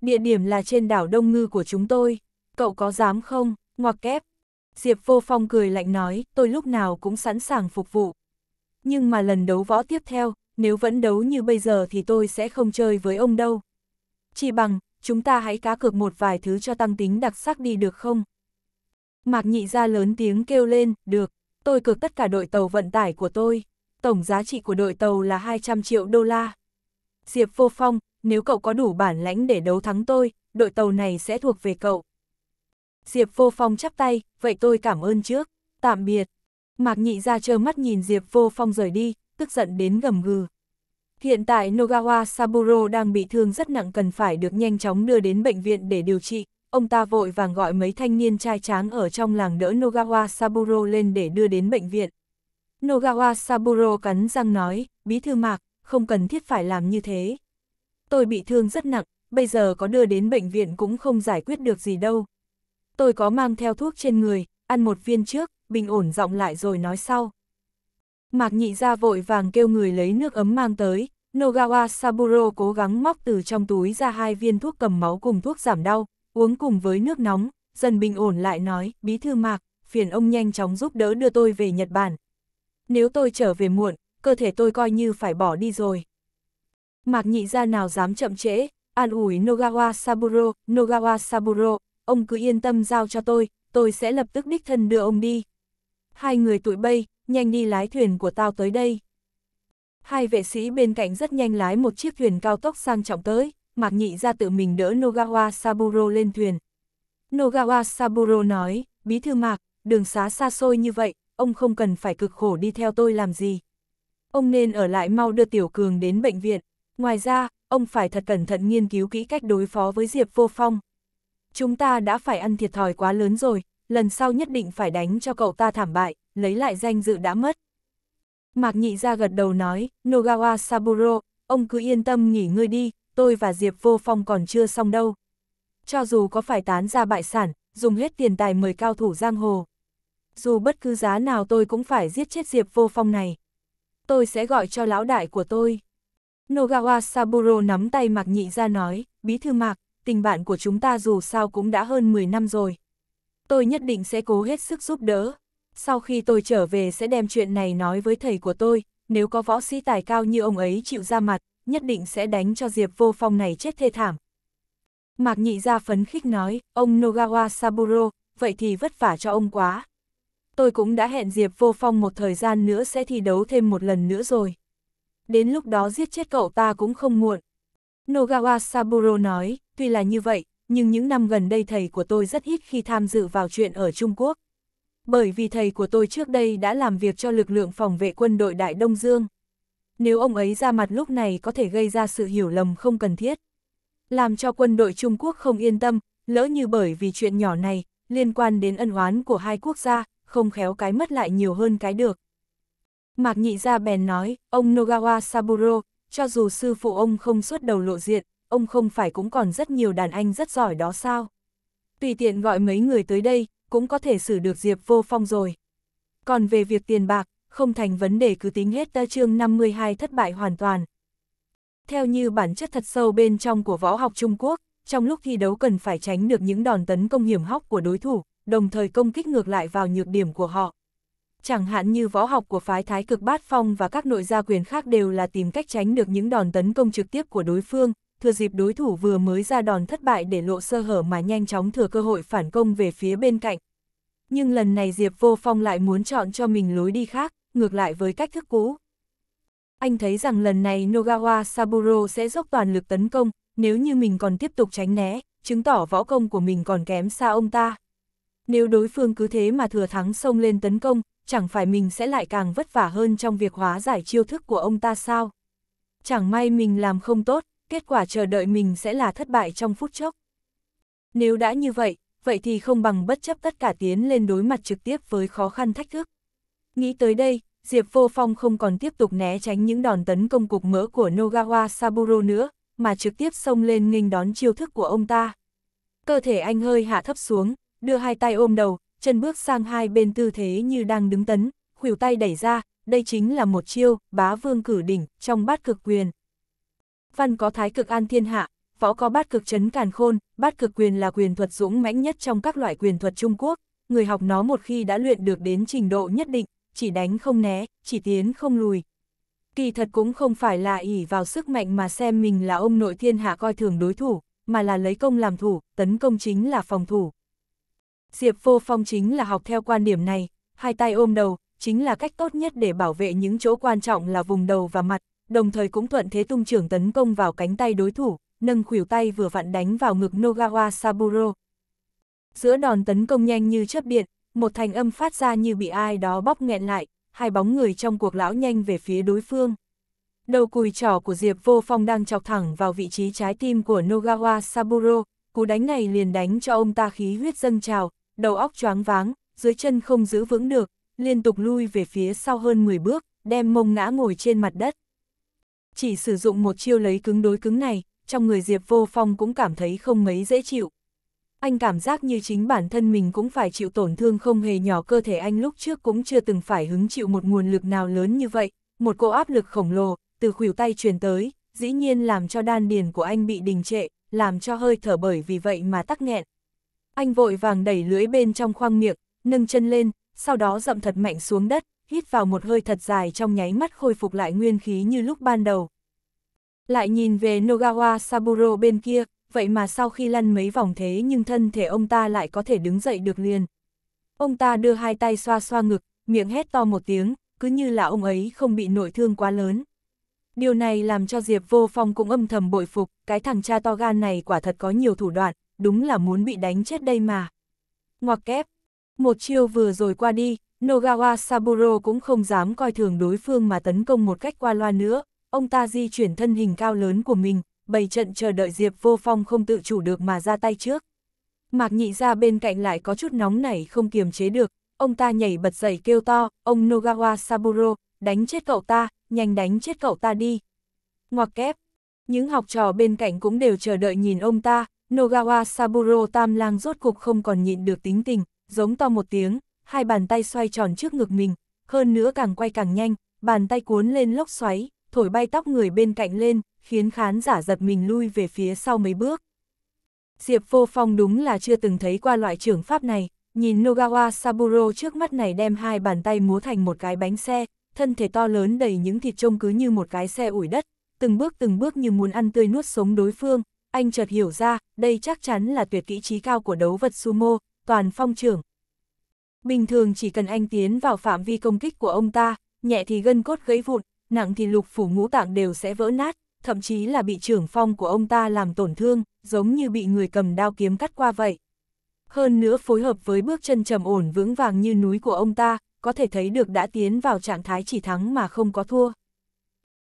Địa điểm là trên đảo Đông Ngư của chúng tôi, cậu có dám không, ngoặc kép. Diệp Vô Phong cười lạnh nói, tôi lúc nào cũng sẵn sàng phục vụ. Nhưng mà lần đấu võ tiếp theo, nếu vẫn đấu như bây giờ thì tôi sẽ không chơi với ông đâu chi bằng, chúng ta hãy cá cược một vài thứ cho tăng tính đặc sắc đi được không? Mạc nhị ra lớn tiếng kêu lên, được, tôi cược tất cả đội tàu vận tải của tôi. Tổng giá trị của đội tàu là 200 triệu đô la. Diệp vô phong, nếu cậu có đủ bản lãnh để đấu thắng tôi, đội tàu này sẽ thuộc về cậu. Diệp vô phong chắp tay, vậy tôi cảm ơn trước, tạm biệt. Mạc nhị ra trơ mắt nhìn Diệp vô phong rời đi, tức giận đến gầm gừ. Hiện tại Nogawa Saburo đang bị thương rất nặng cần phải được nhanh chóng đưa đến bệnh viện để điều trị. Ông ta vội vàng gọi mấy thanh niên trai tráng ở trong làng đỡ Nogawa Saburo lên để đưa đến bệnh viện. Nogawa Saburo cắn răng nói, bí thư mạc, không cần thiết phải làm như thế. Tôi bị thương rất nặng, bây giờ có đưa đến bệnh viện cũng không giải quyết được gì đâu. Tôi có mang theo thuốc trên người, ăn một viên trước, bình ổn giọng lại rồi nói sau. Mạc nhị ra vội vàng kêu người lấy nước ấm mang tới, Nogawa Saburo cố gắng móc từ trong túi ra hai viên thuốc cầm máu cùng thuốc giảm đau, uống cùng với nước nóng, dần bình ổn lại nói, bí thư Mạc, phiền ông nhanh chóng giúp đỡ đưa tôi về Nhật Bản. Nếu tôi trở về muộn, cơ thể tôi coi như phải bỏ đi rồi. Mạc nhị ra nào dám chậm trễ, an ủi Nogawa Saburo, Nogawa Saburo, ông cứ yên tâm giao cho tôi, tôi sẽ lập tức đích thân đưa ông đi. Hai người tụi bay, nhanh đi lái thuyền của tao tới đây. Hai vệ sĩ bên cạnh rất nhanh lái một chiếc thuyền cao tốc sang trọng tới, Mạc Nhị ra tự mình đỡ Nogawa Saburo lên thuyền. Nogawa Saburo nói, bí thư Mạc, đường xá xa xôi như vậy, ông không cần phải cực khổ đi theo tôi làm gì. Ông nên ở lại mau đưa Tiểu Cường đến bệnh viện. Ngoài ra, ông phải thật cẩn thận nghiên cứu kỹ cách đối phó với Diệp Vô Phong. Chúng ta đã phải ăn thiệt thòi quá lớn rồi, lần sau nhất định phải đánh cho cậu ta thảm bại lấy lại danh dự đã mất. Mạc nhị ra gật đầu nói, Nogawa Saburo, ông cứ yên tâm nghỉ ngơi đi, tôi và Diệp vô phong còn chưa xong đâu. Cho dù có phải tán ra bại sản, dùng hết tiền tài mời cao thủ giang hồ. Dù bất cứ giá nào tôi cũng phải giết chết Diệp vô phong này. Tôi sẽ gọi cho lão đại của tôi. Nogawa Saburo nắm tay Mạc Nhị ra nói, bí thư Mạc, tình bạn của chúng ta dù sao cũng đã hơn 10 năm rồi. Tôi nhất định sẽ cố hết sức giúp đỡ sau khi tôi trở về sẽ đem chuyện này nói với thầy của tôi, nếu có võ sĩ tài cao như ông ấy chịu ra mặt, nhất định sẽ đánh cho Diệp Vô Phong này chết thê thảm. Mạc nhị gia phấn khích nói, ông Nogawa Saburo, vậy thì vất vả cho ông quá. Tôi cũng đã hẹn Diệp Vô Phong một thời gian nữa sẽ thi đấu thêm một lần nữa rồi. Đến lúc đó giết chết cậu ta cũng không muộn. Nogawa Saburo nói, tuy là như vậy, nhưng những năm gần đây thầy của tôi rất ít khi tham dự vào chuyện ở Trung Quốc bởi vì thầy của tôi trước đây đã làm việc cho lực lượng phòng vệ quân đội Đại Đông Dương. Nếu ông ấy ra mặt lúc này có thể gây ra sự hiểu lầm không cần thiết, làm cho quân đội Trung Quốc không yên tâm, lỡ như bởi vì chuyện nhỏ này, liên quan đến ân oán của hai quốc gia, không khéo cái mất lại nhiều hơn cái được. Mạc nhị ra bèn nói, ông Nogawa Saburo, cho dù sư phụ ông không xuất đầu lộ diện, ông không phải cũng còn rất nhiều đàn anh rất giỏi đó sao? Tùy tiện gọi mấy người tới đây, cũng có thể xử được Diệp Vô Phong rồi. Còn về việc tiền bạc, không thành vấn đề cứ tính hết ta chương 52 thất bại hoàn toàn. Theo như bản chất thật sâu bên trong của võ học Trung Quốc, trong lúc thi đấu cần phải tránh được những đòn tấn công hiểm hóc của đối thủ, đồng thời công kích ngược lại vào nhược điểm của họ. Chẳng hạn như võ học của phái thái cực bát phong và các nội gia quyền khác đều là tìm cách tránh được những đòn tấn công trực tiếp của đối phương, thừa dịp đối thủ vừa mới ra đòn thất bại để lộ sơ hở mà nhanh chóng thừa cơ hội phản công về phía bên cạnh. Nhưng lần này Diệp Vô Phong lại muốn chọn cho mình lối đi khác, ngược lại với cách thức cũ. Anh thấy rằng lần này Nogawa Saburo sẽ dốc toàn lực tấn công, nếu như mình còn tiếp tục tránh né, chứng tỏ võ công của mình còn kém xa ông ta. Nếu đối phương cứ thế mà thừa thắng xông lên tấn công, chẳng phải mình sẽ lại càng vất vả hơn trong việc hóa giải chiêu thức của ông ta sao? Chẳng may mình làm không tốt, kết quả chờ đợi mình sẽ là thất bại trong phút chốc. Nếu đã như vậy, vậy thì không bằng bất chấp tất cả tiến lên đối mặt trực tiếp với khó khăn thách thức. Nghĩ tới đây, Diệp Vô Phong không còn tiếp tục né tránh những đòn tấn công cục mỡ của Nogawa Saburo nữa, mà trực tiếp xông lên nghênh đón chiêu thức của ông ta. Cơ thể anh hơi hạ thấp xuống, đưa hai tay ôm đầu, chân bước sang hai bên tư thế như đang đứng tấn, khuỷu tay đẩy ra, đây chính là một chiêu bá vương cử đỉnh trong bát cực quyền, văn có thái cực an thiên hạ, võ có bát cực chấn càn khôn, bát cực quyền là quyền thuật dũng mãnh nhất trong các loại quyền thuật Trung Quốc, người học nó một khi đã luyện được đến trình độ nhất định, chỉ đánh không né, chỉ tiến không lùi. Kỳ thật cũng không phải là ỷ vào sức mạnh mà xem mình là ông nội thiên hạ coi thường đối thủ, mà là lấy công làm thủ, tấn công chính là phòng thủ. Diệp Vô Phong chính là học theo quan điểm này, hai tay ôm đầu, chính là cách tốt nhất để bảo vệ những chỗ quan trọng là vùng đầu và mặt, đồng thời cũng thuận thế tung trưởng tấn công vào cánh tay đối thủ, nâng khuỷu tay vừa vặn đánh vào ngực Nogawa Saburo. Giữa đòn tấn công nhanh như chớp điện, một thành âm phát ra như bị ai đó bóp nghẹn lại, hai bóng người trong cuộc lão nhanh về phía đối phương. Đầu cùi trỏ của Diệp Vô Phong đang chọc thẳng vào vị trí trái tim của Nogawa Saburo, cú đánh này liền đánh cho ông ta khí huyết dâng trào, đầu óc choáng váng, dưới chân không giữ vững được, liên tục lui về phía sau hơn 10 bước, đem mông ngã ngồi trên mặt đất. Chỉ sử dụng một chiêu lấy cứng đối cứng này, trong người Diệp Vô Phong cũng cảm thấy không mấy dễ chịu. Anh cảm giác như chính bản thân mình cũng phải chịu tổn thương không hề nhỏ cơ thể anh lúc trước cũng chưa từng phải hứng chịu một nguồn lực nào lớn như vậy, một cô áp lực khổng lồ, từ khuỷu tay truyền tới, dĩ nhiên làm cho đan điền của anh bị đình trệ, làm cho hơi thở bởi vì vậy mà tắc nghẹn. Anh vội vàng đẩy lưỡi bên trong khoang miệng, nâng chân lên, sau đó dậm thật mạnh xuống đất, hít vào một hơi thật dài trong nháy mắt khôi phục lại nguyên khí như lúc ban đầu. Lại nhìn về Nogawa Saburo bên kia, vậy mà sau khi lăn mấy vòng thế nhưng thân thể ông ta lại có thể đứng dậy được liền. Ông ta đưa hai tay xoa xoa ngực, miệng hét to một tiếng, cứ như là ông ấy không bị nội thương quá lớn. Điều này làm cho Diệp Vô Phong cũng âm thầm bội phục, cái thằng cha to gan này quả thật có nhiều thủ đoạn, đúng là muốn bị đánh chết đây mà. Ngoặc kép, một chiêu vừa rồi qua đi, Nogawa Saburo cũng không dám coi thường đối phương mà tấn công một cách qua loa nữa, ông ta di chuyển thân hình cao lớn của mình, bày trận chờ đợi Diệp Vô Phong không tự chủ được mà ra tay trước. Mạc nhị ra bên cạnh lại có chút nóng nảy không kiềm chế được, ông ta nhảy bật dậy kêu to, ông Nogawa Saburo, đánh chết cậu ta, nhanh đánh chết cậu ta đi. Ngoặc kép, những học trò bên cạnh cũng đều chờ đợi nhìn ông ta, Nogawa Saburo tam lang rốt cục không còn nhịn được tính tình, giống to một tiếng, hai bàn tay xoay tròn trước ngực mình, hơn nữa càng quay càng nhanh, bàn tay cuốn lên lốc xoáy, thổi bay tóc người bên cạnh lên, khiến khán giả giật mình lui về phía sau mấy bước. Diệp Vô Phong đúng là chưa từng thấy qua loại trưởng pháp này, nhìn Nogawa Saburo trước mắt này đem hai bàn tay múa thành một cái bánh xe, thân thể to lớn đầy những thịt trông cứ như một cái xe ủi đất, từng bước từng bước như muốn ăn tươi nuốt sống đối phương, anh chợt hiểu ra, đây chắc chắn là tuyệt kỹ trí cao của đấu vật sumo, toàn phong trưởng, Bình thường chỉ cần anh tiến vào phạm vi công kích của ông ta, nhẹ thì gân cốt gãy vụn, nặng thì lục phủ ngũ tạng đều sẽ vỡ nát, thậm chí là bị trưởng phong của ông ta làm tổn thương, giống như bị người cầm đao kiếm cắt qua vậy. Hơn nữa phối hợp với bước chân trầm ổn vững vàng như núi của ông ta, có thể thấy được đã tiến vào trạng thái chỉ thắng mà không có thua.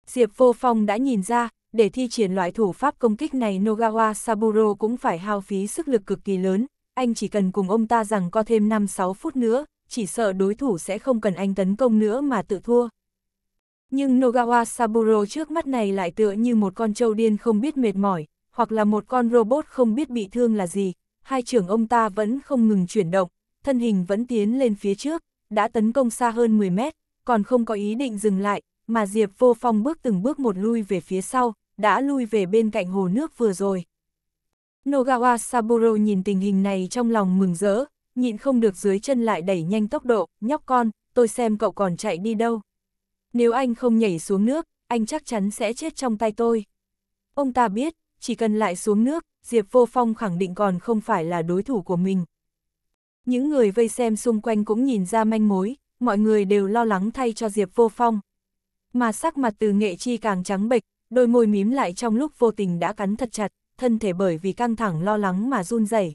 Diệp Vô Phong đã nhìn ra, để thi triển loại thủ pháp công kích này Nogawa Saburo cũng phải hao phí sức lực cực kỳ lớn, anh chỉ cần cùng ông ta rằng co thêm 5-6 phút nữa, chỉ sợ đối thủ sẽ không cần anh tấn công nữa mà tự thua. Nhưng Nogawa Saburo trước mắt này lại tựa như một con trâu điên không biết mệt mỏi, hoặc là một con robot không biết bị thương là gì, hai trưởng ông ta vẫn không ngừng chuyển động, thân hình vẫn tiến lên phía trước, đã tấn công xa hơn 10 mét, còn không có ý định dừng lại, mà Diệp vô phong bước từng bước một lui về phía sau, đã lui về bên cạnh hồ nước vừa rồi. Nogawa Saburo nhìn tình hình này trong lòng mừng rỡ, nhịn không được dưới chân lại đẩy nhanh tốc độ, nhóc con, tôi xem cậu còn chạy đi đâu. Nếu anh không nhảy xuống nước, anh chắc chắn sẽ chết trong tay tôi. Ông ta biết, chỉ cần lại xuống nước, Diệp Vô Phong khẳng định còn không phải là đối thủ của mình. Những người vây xem xung quanh cũng nhìn ra manh mối, mọi người đều lo lắng thay cho Diệp Vô Phong. Mà sắc mặt từ nghệ chi càng trắng bệch, đôi môi mím lại trong lúc vô tình đã cắn thật chặt thân thể bởi vì căng thẳng lo lắng mà run rẩy.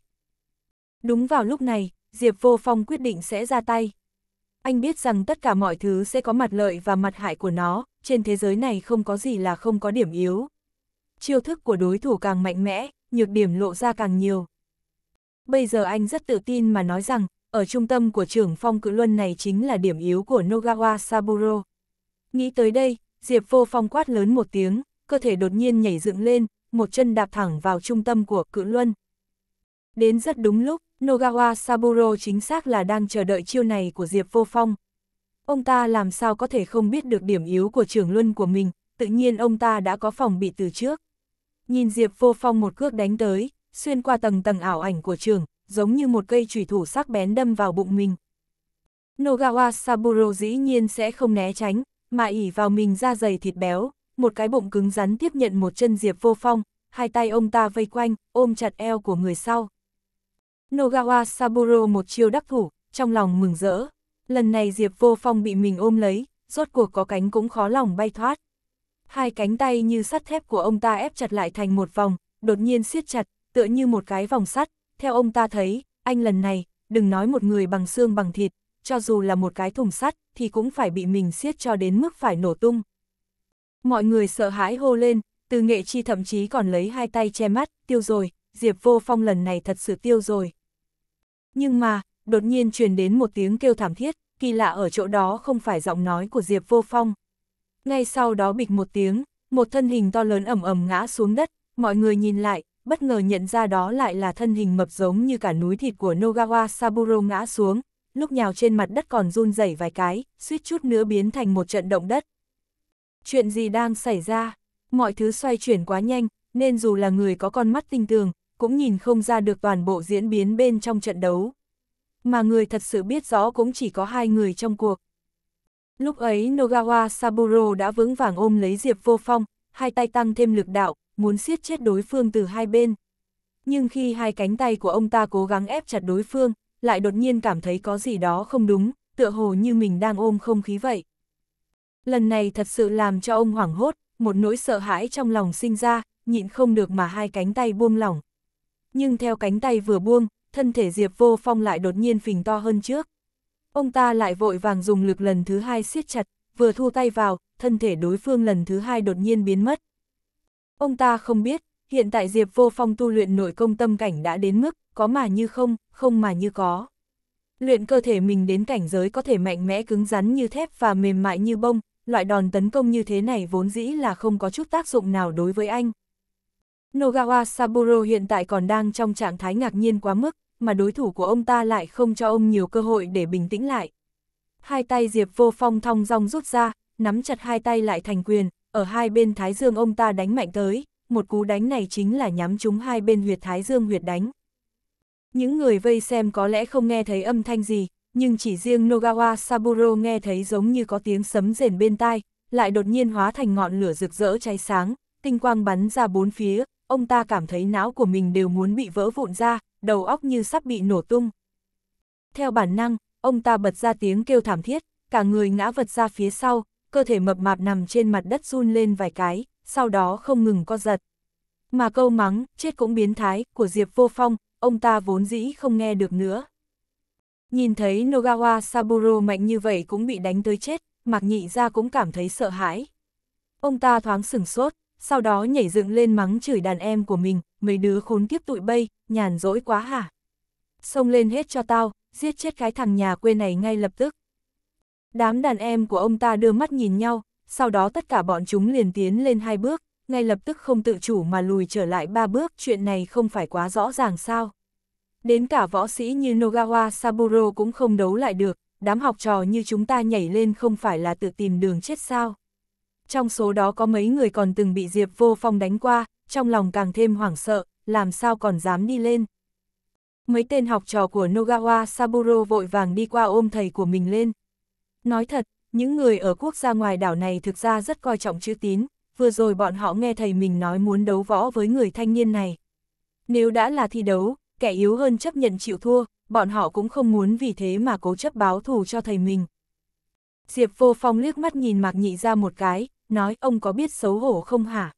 Đúng vào lúc này, Diệp Vô Phong quyết định sẽ ra tay. Anh biết rằng tất cả mọi thứ sẽ có mặt lợi và mặt hại của nó, trên thế giới này không có gì là không có điểm yếu. Chiêu thức của đối thủ càng mạnh mẽ, nhược điểm lộ ra càng nhiều. Bây giờ anh rất tự tin mà nói rằng, ở trung tâm của trưởng phong cự luân này chính là điểm yếu của Nogawa Saburo. Nghĩ tới đây, Diệp vô phong quát lớn một tiếng, cơ thể đột nhiên nhảy dựng lên, một chân đạp thẳng vào trung tâm của cự luân. Đến rất đúng lúc, Nogawa Saburo chính xác là đang chờ đợi chiêu này của Diệp Vô Phong. Ông ta làm sao có thể không biết được điểm yếu của trường luân của mình, tự nhiên ông ta đã có phòng bị từ trước. Nhìn Diệp Vô Phong một cước đánh tới, xuyên qua tầng tầng ảo ảnh của trường, giống như một cây chủy thủ sắc bén đâm vào bụng mình. Nogawa Saburo dĩ nhiên sẽ không né tránh, mà ỉ vào mình ra dày thịt béo, một cái bụng cứng rắn tiếp nhận một chân Diệp Vô Phong, hai tay ông ta vây quanh, ôm chặt eo của người sau. Nogawa Saburo một chiêu đắc thủ, trong lòng mừng rỡ. Lần này Diệp Vô Phong bị mình ôm lấy, rốt cuộc có cánh cũng khó lòng bay thoát. Hai cánh tay như sắt thép của ông ta ép chặt lại thành một vòng, đột nhiên siết chặt, tựa như một cái vòng sắt. Theo ông ta thấy, anh lần này, đừng nói một người bằng xương bằng thịt, cho dù là một cái thùng sắt, thì cũng phải bị mình siết cho đến mức phải nổ tung. Mọi người sợ hãi hô lên, từ nghệ chi thậm chí còn lấy hai tay che mắt, tiêu rồi, Diệp Vô Phong lần này thật sự tiêu rồi. Nhưng mà, đột nhiên truyền đến một tiếng kêu thảm thiết, kỳ lạ ở chỗ đó không phải giọng nói của Diệp Vô Phong. Ngay sau đó bịch một tiếng, một thân hình to lớn ẩm ẩm ngã xuống đất, mọi người nhìn lại, bất ngờ nhận ra đó lại là thân hình mập giống như cả núi thịt của Nogawa Saburo ngã xuống, lúc nhào trên mặt đất còn run rẩy vài cái, suýt chút nữa biến thành một trận động đất. Chuyện gì đang xảy ra? Mọi thứ xoay chuyển quá nhanh, nên dù là người có con mắt tinh tường, cũng nhìn không ra được toàn bộ diễn biến bên trong trận đấu. Mà người thật sự biết rõ cũng chỉ có hai người trong cuộc. Lúc ấy Nogawa Saburo đã vững vàng ôm lấy Diệp Vô Phong, hai tay tăng thêm lực đạo, muốn siết chết đối phương từ hai bên. Nhưng khi hai cánh tay của ông ta cố gắng ép chặt đối phương, lại đột nhiên cảm thấy có gì đó không đúng, tựa hồ như mình đang ôm không khí vậy. Lần này thật sự làm cho ông hoảng hốt, một nỗi sợ hãi trong lòng sinh ra, nhịn không được mà hai cánh tay buông lỏng. Nhưng theo cánh tay vừa buông, thân thể Diệp Vô Phong lại đột nhiên phình to hơn trước. Ông ta lại vội vàng dùng lực lần thứ hai siết chặt, vừa thu tay vào, thân thể đối phương lần thứ hai đột nhiên biến mất. Ông ta không biết, hiện tại Diệp Vô Phong tu luyện nội công tâm cảnh đã đến mức, có mà như không, không mà như có. Luyện cơ thể mình đến cảnh giới có thể mạnh mẽ cứng rắn như thép và mềm mại như bông, loại đòn tấn công như thế này vốn dĩ là không có chút tác dụng nào đối với anh. Nogawa Saburo hiện tại còn đang trong trạng thái ngạc nhiên quá mức, mà đối thủ của ông ta lại không cho ông nhiều cơ hội để bình tĩnh lại. Hai tay Diệp vô phong thong dong rút ra, nắm chặt hai tay lại thành quyền, ở hai bên thái dương ông ta đánh mạnh tới, một cú đánh này chính là nhắm trúng hai bên huyệt thái dương huyệt đánh. Những người vây xem có lẽ không nghe thấy âm thanh gì, nhưng chỉ riêng Nogawa Saburo nghe thấy giống như có tiếng sấm rền bên tai, lại đột nhiên hóa thành ngọn lửa rực rỡ cháy sáng, tinh quang bắn ra bốn phía, ông ta cảm thấy não của mình đều muốn bị vỡ vụn ra, đầu óc như sắp bị nổ tung. Theo bản năng, ông ta bật ra tiếng kêu thảm thiết, cả người ngã vật ra phía sau, cơ thể mập mạp nằm trên mặt đất run lên vài cái, sau đó không ngừng co giật. Mà câu mắng, chết cũng biến thái, của Diệp Vô Phong, ông ta vốn dĩ không nghe được nữa. Nhìn thấy Nogawa Saburo mạnh như vậy cũng bị đánh tới chết, Mạc Nhị ra cũng cảm thấy sợ hãi. Ông ta thoáng sửng sốt, sau đó nhảy dựng lên mắng chửi đàn em của mình, mấy đứa khốn kiếp tụi bây, nhàn rỗi quá hả? Xông lên hết cho tao, giết chết cái thằng nhà quê này ngay lập tức. Đám đàn em của ông ta đưa mắt nhìn nhau, sau đó tất cả bọn chúng liền tiến lên hai bước, ngay lập tức không tự chủ mà lùi trở lại ba bước, chuyện này không phải quá rõ ràng sao? đến cả võ sĩ như Nogawa Saburo cũng không đấu lại được, đám học trò như chúng ta nhảy lên không phải là tự tìm đường chết sao. Trong số đó có mấy người còn từng bị Diệp Vô Phong đánh qua, trong lòng càng thêm hoảng sợ, làm sao còn dám đi lên. Mấy tên học trò của Nogawa Saburo vội vàng đi qua ôm thầy của mình lên. Nói thật, những người ở quốc gia ngoài đảo này thực ra rất coi trọng chữ tín, vừa rồi bọn họ nghe thầy mình nói muốn đấu võ với người thanh niên này. Nếu đã là thi đấu, kẻ yếu hơn chấp nhận chịu thua, bọn họ cũng không muốn vì thế mà cố chấp báo thù cho thầy mình. Diệp vô phong liếc mắt nhìn Mạc Nhị ra một cái, nói ông có biết xấu hổ không hả?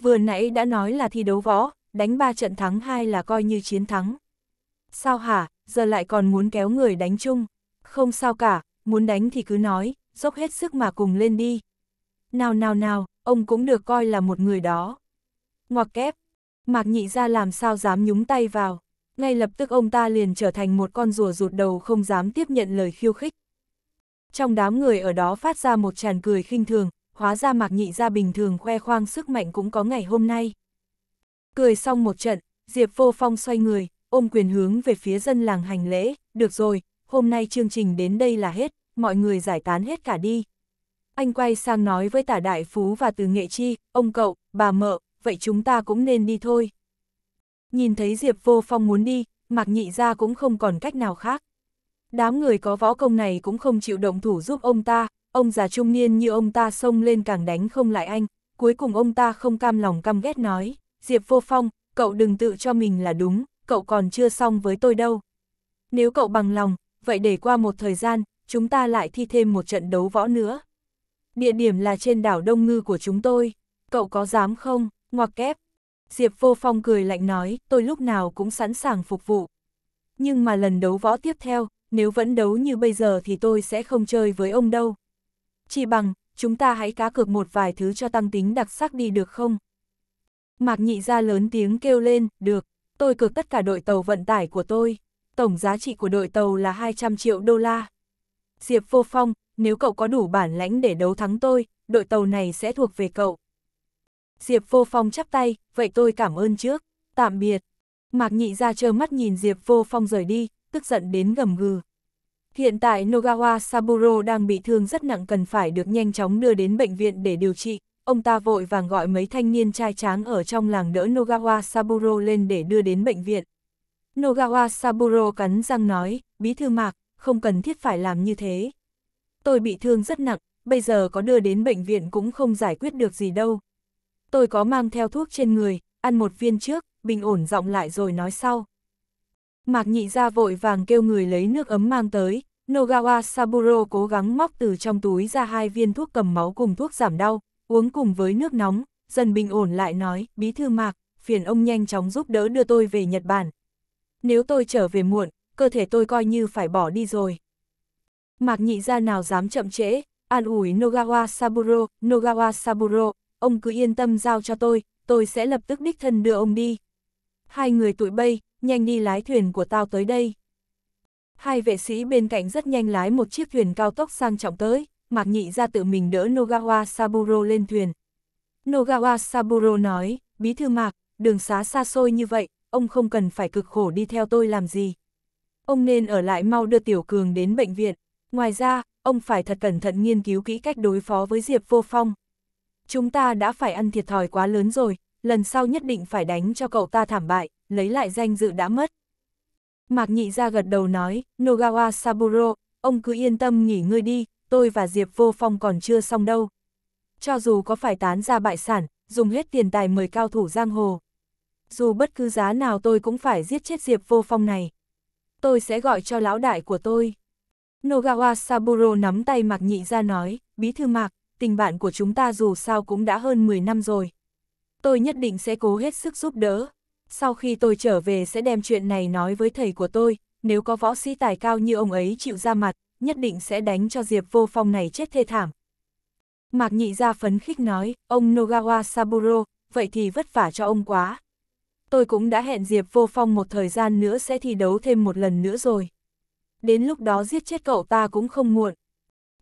Vừa nãy đã nói là thi đấu võ, đánh 3 trận thắng hai là coi như chiến thắng. Sao hả, giờ lại còn muốn kéo người đánh chung? Không sao cả, muốn đánh thì cứ nói, dốc hết sức mà cùng lên đi. Nào nào nào, ông cũng được coi là một người đó. Ngoặc kép, Mạc Nhị ra làm sao dám nhúng tay vào ngay lập tức ông ta liền trở thành một con rùa rụt đầu không dám tiếp nhận lời khiêu khích. Trong đám người ở đó phát ra một tràn cười khinh thường, hóa ra mạc nhị ra bình thường khoe khoang sức mạnh cũng có ngày hôm nay. Cười xong một trận, Diệp vô phong xoay người, ôm quyền hướng về phía dân làng hành lễ, được rồi, hôm nay chương trình đến đây là hết, mọi người giải tán hết cả đi. Anh quay sang nói với tả đại phú và từ nghệ chi, ông cậu, bà mợ, vậy chúng ta cũng nên đi thôi. Nhìn thấy Diệp Vô Phong muốn đi, Mạc Nhị ra cũng không còn cách nào khác. Đám người có võ công này cũng không chịu động thủ giúp ông ta, ông già trung niên như ông ta xông lên càng đánh không lại anh, cuối cùng ông ta không cam lòng căm ghét nói, Diệp Vô Phong, cậu đừng tự cho mình là đúng, cậu còn chưa xong với tôi đâu. Nếu cậu bằng lòng, vậy để qua một thời gian, chúng ta lại thi thêm một trận đấu võ nữa. Địa điểm là trên đảo Đông Ngư của chúng tôi, cậu có dám không, ngoặc kép, Diệp Vô Phong cười lạnh nói, tôi lúc nào cũng sẵn sàng phục vụ. Nhưng mà lần đấu võ tiếp theo, nếu vẫn đấu như bây giờ thì tôi sẽ không chơi với ông đâu. Chỉ bằng, chúng ta hãy cá cược một vài thứ cho tăng tính đặc sắc đi được không? Mạc nhị ra lớn tiếng kêu lên, được, tôi cược tất cả đội tàu vận tải của tôi. Tổng giá trị của đội tàu là 200 triệu đô la. Diệp Vô Phong, nếu cậu có đủ bản lãnh để đấu thắng tôi, đội tàu này sẽ thuộc về cậu. Diệp Vô Phong chắp tay, vậy tôi cảm ơn trước, tạm biệt. Mạc Nhị ra trơ mắt nhìn Diệp Vô Phong rời đi, tức giận đến gầm gừ. Hiện tại Nogawa Saburo đang bị thương rất nặng cần phải được nhanh chóng đưa đến bệnh viện để điều trị. Ông ta vội vàng gọi mấy thanh niên trai tráng ở trong làng đỡ Nogawa Saburo lên để đưa đến bệnh viện. Nogawa Saburo cắn răng nói, bí thư mạc, không cần thiết phải làm như thế. Tôi bị thương rất nặng, bây giờ có đưa đến bệnh viện cũng không giải quyết được gì đâu, tôi có mang theo thuốc trên người, ăn một viên trước, bình ổn giọng lại rồi nói sau. Mạc nhị ra vội vàng kêu người lấy nước ấm mang tới, Nogawa Saburo cố gắng móc từ trong túi ra hai viên thuốc cầm máu cùng thuốc giảm đau, uống cùng với nước nóng, dần bình ổn lại nói, bí thư Mạc, phiền ông nhanh chóng giúp đỡ đưa tôi về Nhật Bản. Nếu tôi trở về muộn, cơ thể tôi coi như phải bỏ đi rồi. Mạc nhị ra nào dám chậm trễ, an ủi Nogawa Saburo, Nogawa Saburo, ông cứ yên tâm giao cho tôi, tôi sẽ lập tức đích thân đưa ông đi. Hai người tụi bay, nhanh đi lái thuyền của tao tới đây. Hai vệ sĩ bên cạnh rất nhanh lái một chiếc thuyền cao tốc sang trọng tới, Mạc Nhị ra tự mình đỡ Nogawa Saburo lên thuyền. Nogawa Saburo nói, bí thư Mạc, đường xá xa xôi như vậy, ông không cần phải cực khổ đi theo tôi làm gì. Ông nên ở lại mau đưa Tiểu Cường đến bệnh viện. Ngoài ra, ông phải thật cẩn thận nghiên cứu kỹ cách đối phó với Diệp Vô Phong chúng ta đã phải ăn thiệt thòi quá lớn rồi, lần sau nhất định phải đánh cho cậu ta thảm bại, lấy lại danh dự đã mất. Mạc nhị ra gật đầu nói, Nogawa Saburo, ông cứ yên tâm nghỉ ngơi đi, tôi và Diệp vô phong còn chưa xong đâu. Cho dù có phải tán ra bại sản, dùng hết tiền tài mời cao thủ giang hồ. Dù bất cứ giá nào tôi cũng phải giết chết Diệp vô phong này. Tôi sẽ gọi cho lão đại của tôi. Nogawa Saburo nắm tay Mạc nhị ra nói, bí thư Mạc, tình bạn của chúng ta dù sao cũng đã hơn 10 năm rồi. Tôi nhất định sẽ cố hết sức giúp đỡ. Sau khi tôi trở về sẽ đem chuyện này nói với thầy của tôi, nếu có võ sĩ tài cao như ông ấy chịu ra mặt, nhất định sẽ đánh cho Diệp vô phong này chết thê thảm. Mạc nhị ra phấn khích nói, ông Nogawa Saburo, vậy thì vất vả cho ông quá. Tôi cũng đã hẹn Diệp vô phong một thời gian nữa sẽ thi đấu thêm một lần nữa rồi. Đến lúc đó giết chết cậu ta cũng không muộn.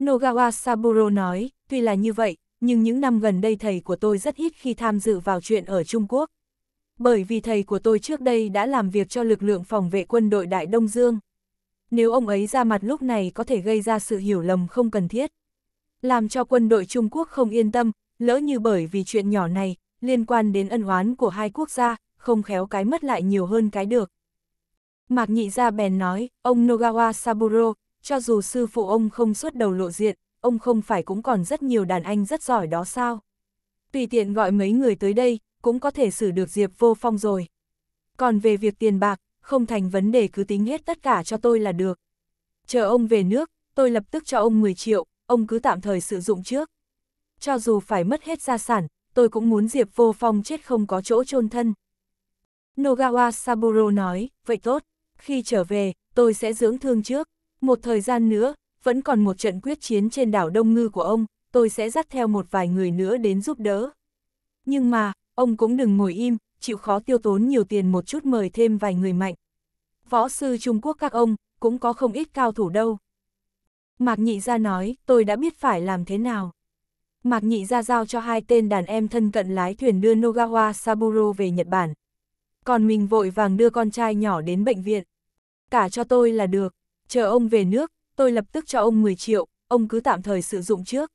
Nogawa Saburo nói, tuy là như vậy, nhưng những năm gần đây thầy của tôi rất ít khi tham dự vào chuyện ở Trung Quốc. Bởi vì thầy của tôi trước đây đã làm việc cho lực lượng phòng vệ quân đội Đại Đông Dương. Nếu ông ấy ra mặt lúc này có thể gây ra sự hiểu lầm không cần thiết. Làm cho quân đội Trung Quốc không yên tâm, lỡ như bởi vì chuyện nhỏ này, liên quan đến ân oán của hai quốc gia, không khéo cái mất lại nhiều hơn cái được. Mạc nhị ra bèn nói, ông Nogawa Saburo, cho dù sư phụ ông không xuất đầu lộ diện, ông không phải cũng còn rất nhiều đàn anh rất giỏi đó sao? Tùy tiện gọi mấy người tới đây, cũng có thể xử được Diệp Vô Phong rồi. Còn về việc tiền bạc, không thành vấn đề cứ tính hết tất cả cho tôi là được. Chờ ông về nước, tôi lập tức cho ông 10 triệu, ông cứ tạm thời sử dụng trước. Cho dù phải mất hết gia sản, tôi cũng muốn Diệp Vô Phong chết không có chỗ chôn thân. Nogawa Saburo nói, vậy tốt, khi trở về, tôi sẽ dưỡng thương trước, một thời gian nữa, vẫn còn một trận quyết chiến trên đảo Đông Ngư của ông, tôi sẽ dắt theo một vài người nữa đến giúp đỡ. Nhưng mà, ông cũng đừng ngồi im, chịu khó tiêu tốn nhiều tiền một chút mời thêm vài người mạnh. Võ sư Trung Quốc các ông, cũng có không ít cao thủ đâu. Mạc Nhị Gia nói, tôi đã biết phải làm thế nào. Mạc Nhị Gia giao cho hai tên đàn em thân cận lái thuyền đưa Nogawa Saburo về Nhật Bản. Còn mình vội vàng đưa con trai nhỏ đến bệnh viện. Cả cho tôi là được chờ ông về nước, tôi lập tức cho ông 10 triệu, ông cứ tạm thời sử dụng trước.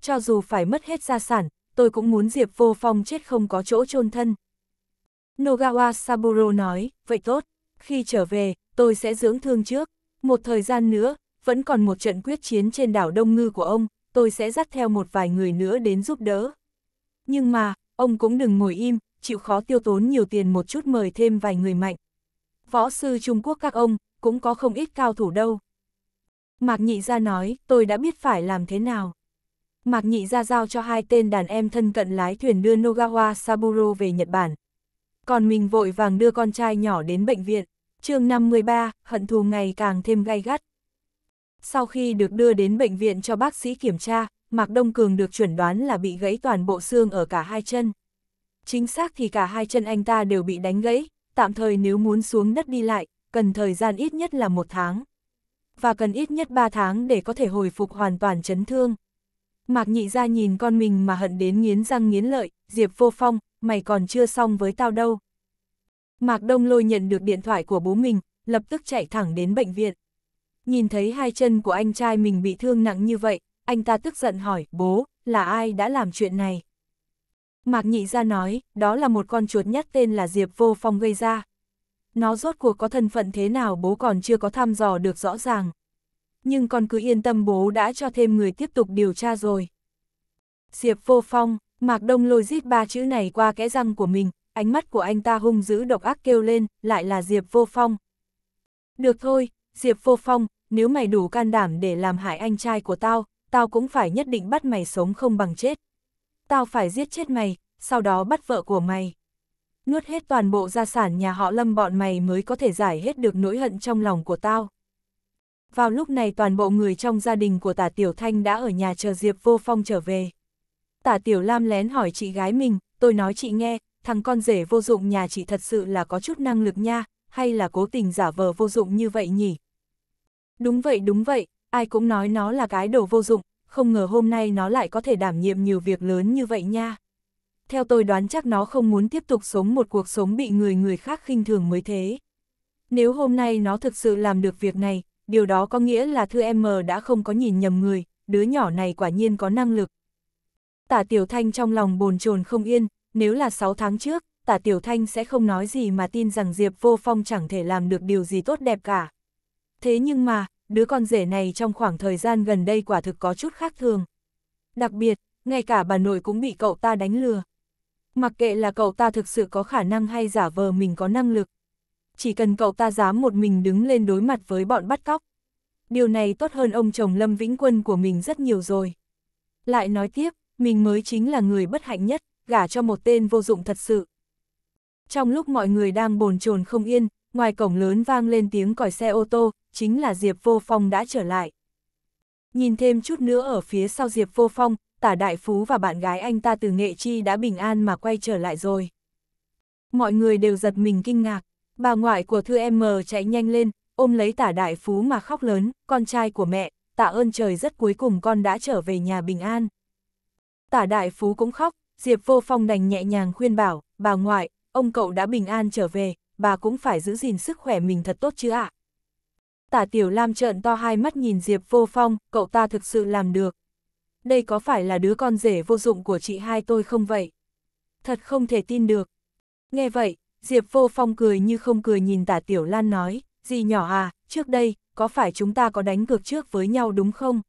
Cho dù phải mất hết gia sản, tôi cũng muốn Diệp Vô Phong chết không có chỗ chôn thân. Nogawa Saburo nói, vậy tốt, khi trở về, tôi sẽ dưỡng thương trước. Một thời gian nữa, vẫn còn một trận quyết chiến trên đảo Đông Ngư của ông, tôi sẽ dắt theo một vài người nữa đến giúp đỡ. Nhưng mà, ông cũng đừng ngồi im, chịu khó tiêu tốn nhiều tiền một chút mời thêm vài người mạnh. Võ sư Trung Quốc các ông, cũng có không ít cao thủ đâu. Mạc nhị gia nói, tôi đã biết phải làm thế nào. Mạc nhị gia giao cho hai tên đàn em thân cận lái thuyền đưa Nogawa Saburo về Nhật Bản. Còn mình vội vàng đưa con trai nhỏ đến bệnh viện. chương 53, hận thù ngày càng thêm gay gắt. Sau khi được đưa đến bệnh viện cho bác sĩ kiểm tra, Mạc Đông Cường được chuẩn đoán là bị gãy toàn bộ xương ở cả hai chân. Chính xác thì cả hai chân anh ta đều bị đánh gãy, tạm thời nếu muốn xuống đất đi lại, cần thời gian ít nhất là một tháng. Và cần ít nhất ba tháng để có thể hồi phục hoàn toàn chấn thương. Mạc nhị ra nhìn con mình mà hận đến nghiến răng nghiến lợi, Diệp vô phong, mày còn chưa xong với tao đâu. Mạc Đông Lôi nhận được điện thoại của bố mình, lập tức chạy thẳng đến bệnh viện. Nhìn thấy hai chân của anh trai mình bị thương nặng như vậy, anh ta tức giận hỏi, bố, là ai đã làm chuyện này? Mạc Nhị ra nói, đó là một con chuột nhắt tên là Diệp Vô Phong gây ra nó rốt cuộc có thân phận thế nào bố còn chưa có thăm dò được rõ ràng. Nhưng con cứ yên tâm bố đã cho thêm người tiếp tục điều tra rồi. Diệp vô phong, Mạc Đông lôi giết ba chữ này qua kẽ răng của mình, ánh mắt của anh ta hung dữ độc ác kêu lên, lại là Diệp vô phong. Được thôi, Diệp vô phong, nếu mày đủ can đảm để làm hại anh trai của tao, tao cũng phải nhất định bắt mày sống không bằng chết. Tao phải giết chết mày, sau đó bắt vợ của mày nuốt hết toàn bộ gia sản nhà họ lâm bọn mày mới có thể giải hết được nỗi hận trong lòng của tao. Vào lúc này toàn bộ người trong gia đình của tả Tiểu Thanh đã ở nhà chờ Diệp Vô Phong trở về. Tả Tiểu Lam lén hỏi chị gái mình, tôi nói chị nghe, thằng con rể vô dụng nhà chị thật sự là có chút năng lực nha, hay là cố tình giả vờ vô dụng như vậy nhỉ? Đúng vậy đúng vậy, ai cũng nói nó là cái đồ vô dụng, không ngờ hôm nay nó lại có thể đảm nhiệm nhiều việc lớn như vậy nha theo tôi đoán chắc nó không muốn tiếp tục sống một cuộc sống bị người người khác khinh thường mới thế. Nếu hôm nay nó thực sự làm được việc này, điều đó có nghĩa là thư em M đã không có nhìn nhầm người, đứa nhỏ này quả nhiên có năng lực. Tả Tiểu Thanh trong lòng bồn chồn không yên, nếu là 6 tháng trước, Tả Tiểu Thanh sẽ không nói gì mà tin rằng Diệp Vô Phong chẳng thể làm được điều gì tốt đẹp cả. Thế nhưng mà, đứa con rể này trong khoảng thời gian gần đây quả thực có chút khác thường. Đặc biệt, ngay cả bà nội cũng bị cậu ta đánh lừa. Mặc kệ là cậu ta thực sự có khả năng hay giả vờ mình có năng lực. Chỉ cần cậu ta dám một mình đứng lên đối mặt với bọn bắt cóc. Điều này tốt hơn ông chồng Lâm Vĩnh Quân của mình rất nhiều rồi. Lại nói tiếp, mình mới chính là người bất hạnh nhất, gả cho một tên vô dụng thật sự. Trong lúc mọi người đang bồn chồn không yên, ngoài cổng lớn vang lên tiếng còi xe ô tô, chính là Diệp Vô Phong đã trở lại. Nhìn thêm chút nữa ở phía sau Diệp Vô Phong, tả đại phú và bạn gái anh ta từ nghệ chi đã bình an mà quay trở lại rồi. Mọi người đều giật mình kinh ngạc, bà ngoại của Thư M chạy nhanh lên, ôm lấy tả đại phú mà khóc lớn, con trai của mẹ, tạ ơn trời rất cuối cùng con đã trở về nhà bình an. Tả đại phú cũng khóc, Diệp vô phong đành nhẹ nhàng khuyên bảo, bà ngoại, ông cậu đã bình an trở về, bà cũng phải giữ gìn sức khỏe mình thật tốt chứ ạ. À? Tả Tiểu Lam trợn to hai mắt nhìn Diệp Vô Phong, cậu ta thực sự làm được đây có phải là đứa con rể vô dụng của chị hai tôi không vậy? Thật không thể tin được. Nghe vậy, Diệp Vô Phong cười như không cười nhìn tả Tiểu Lan nói, gì nhỏ à, trước đây, có phải chúng ta có đánh cược trước với nhau đúng không?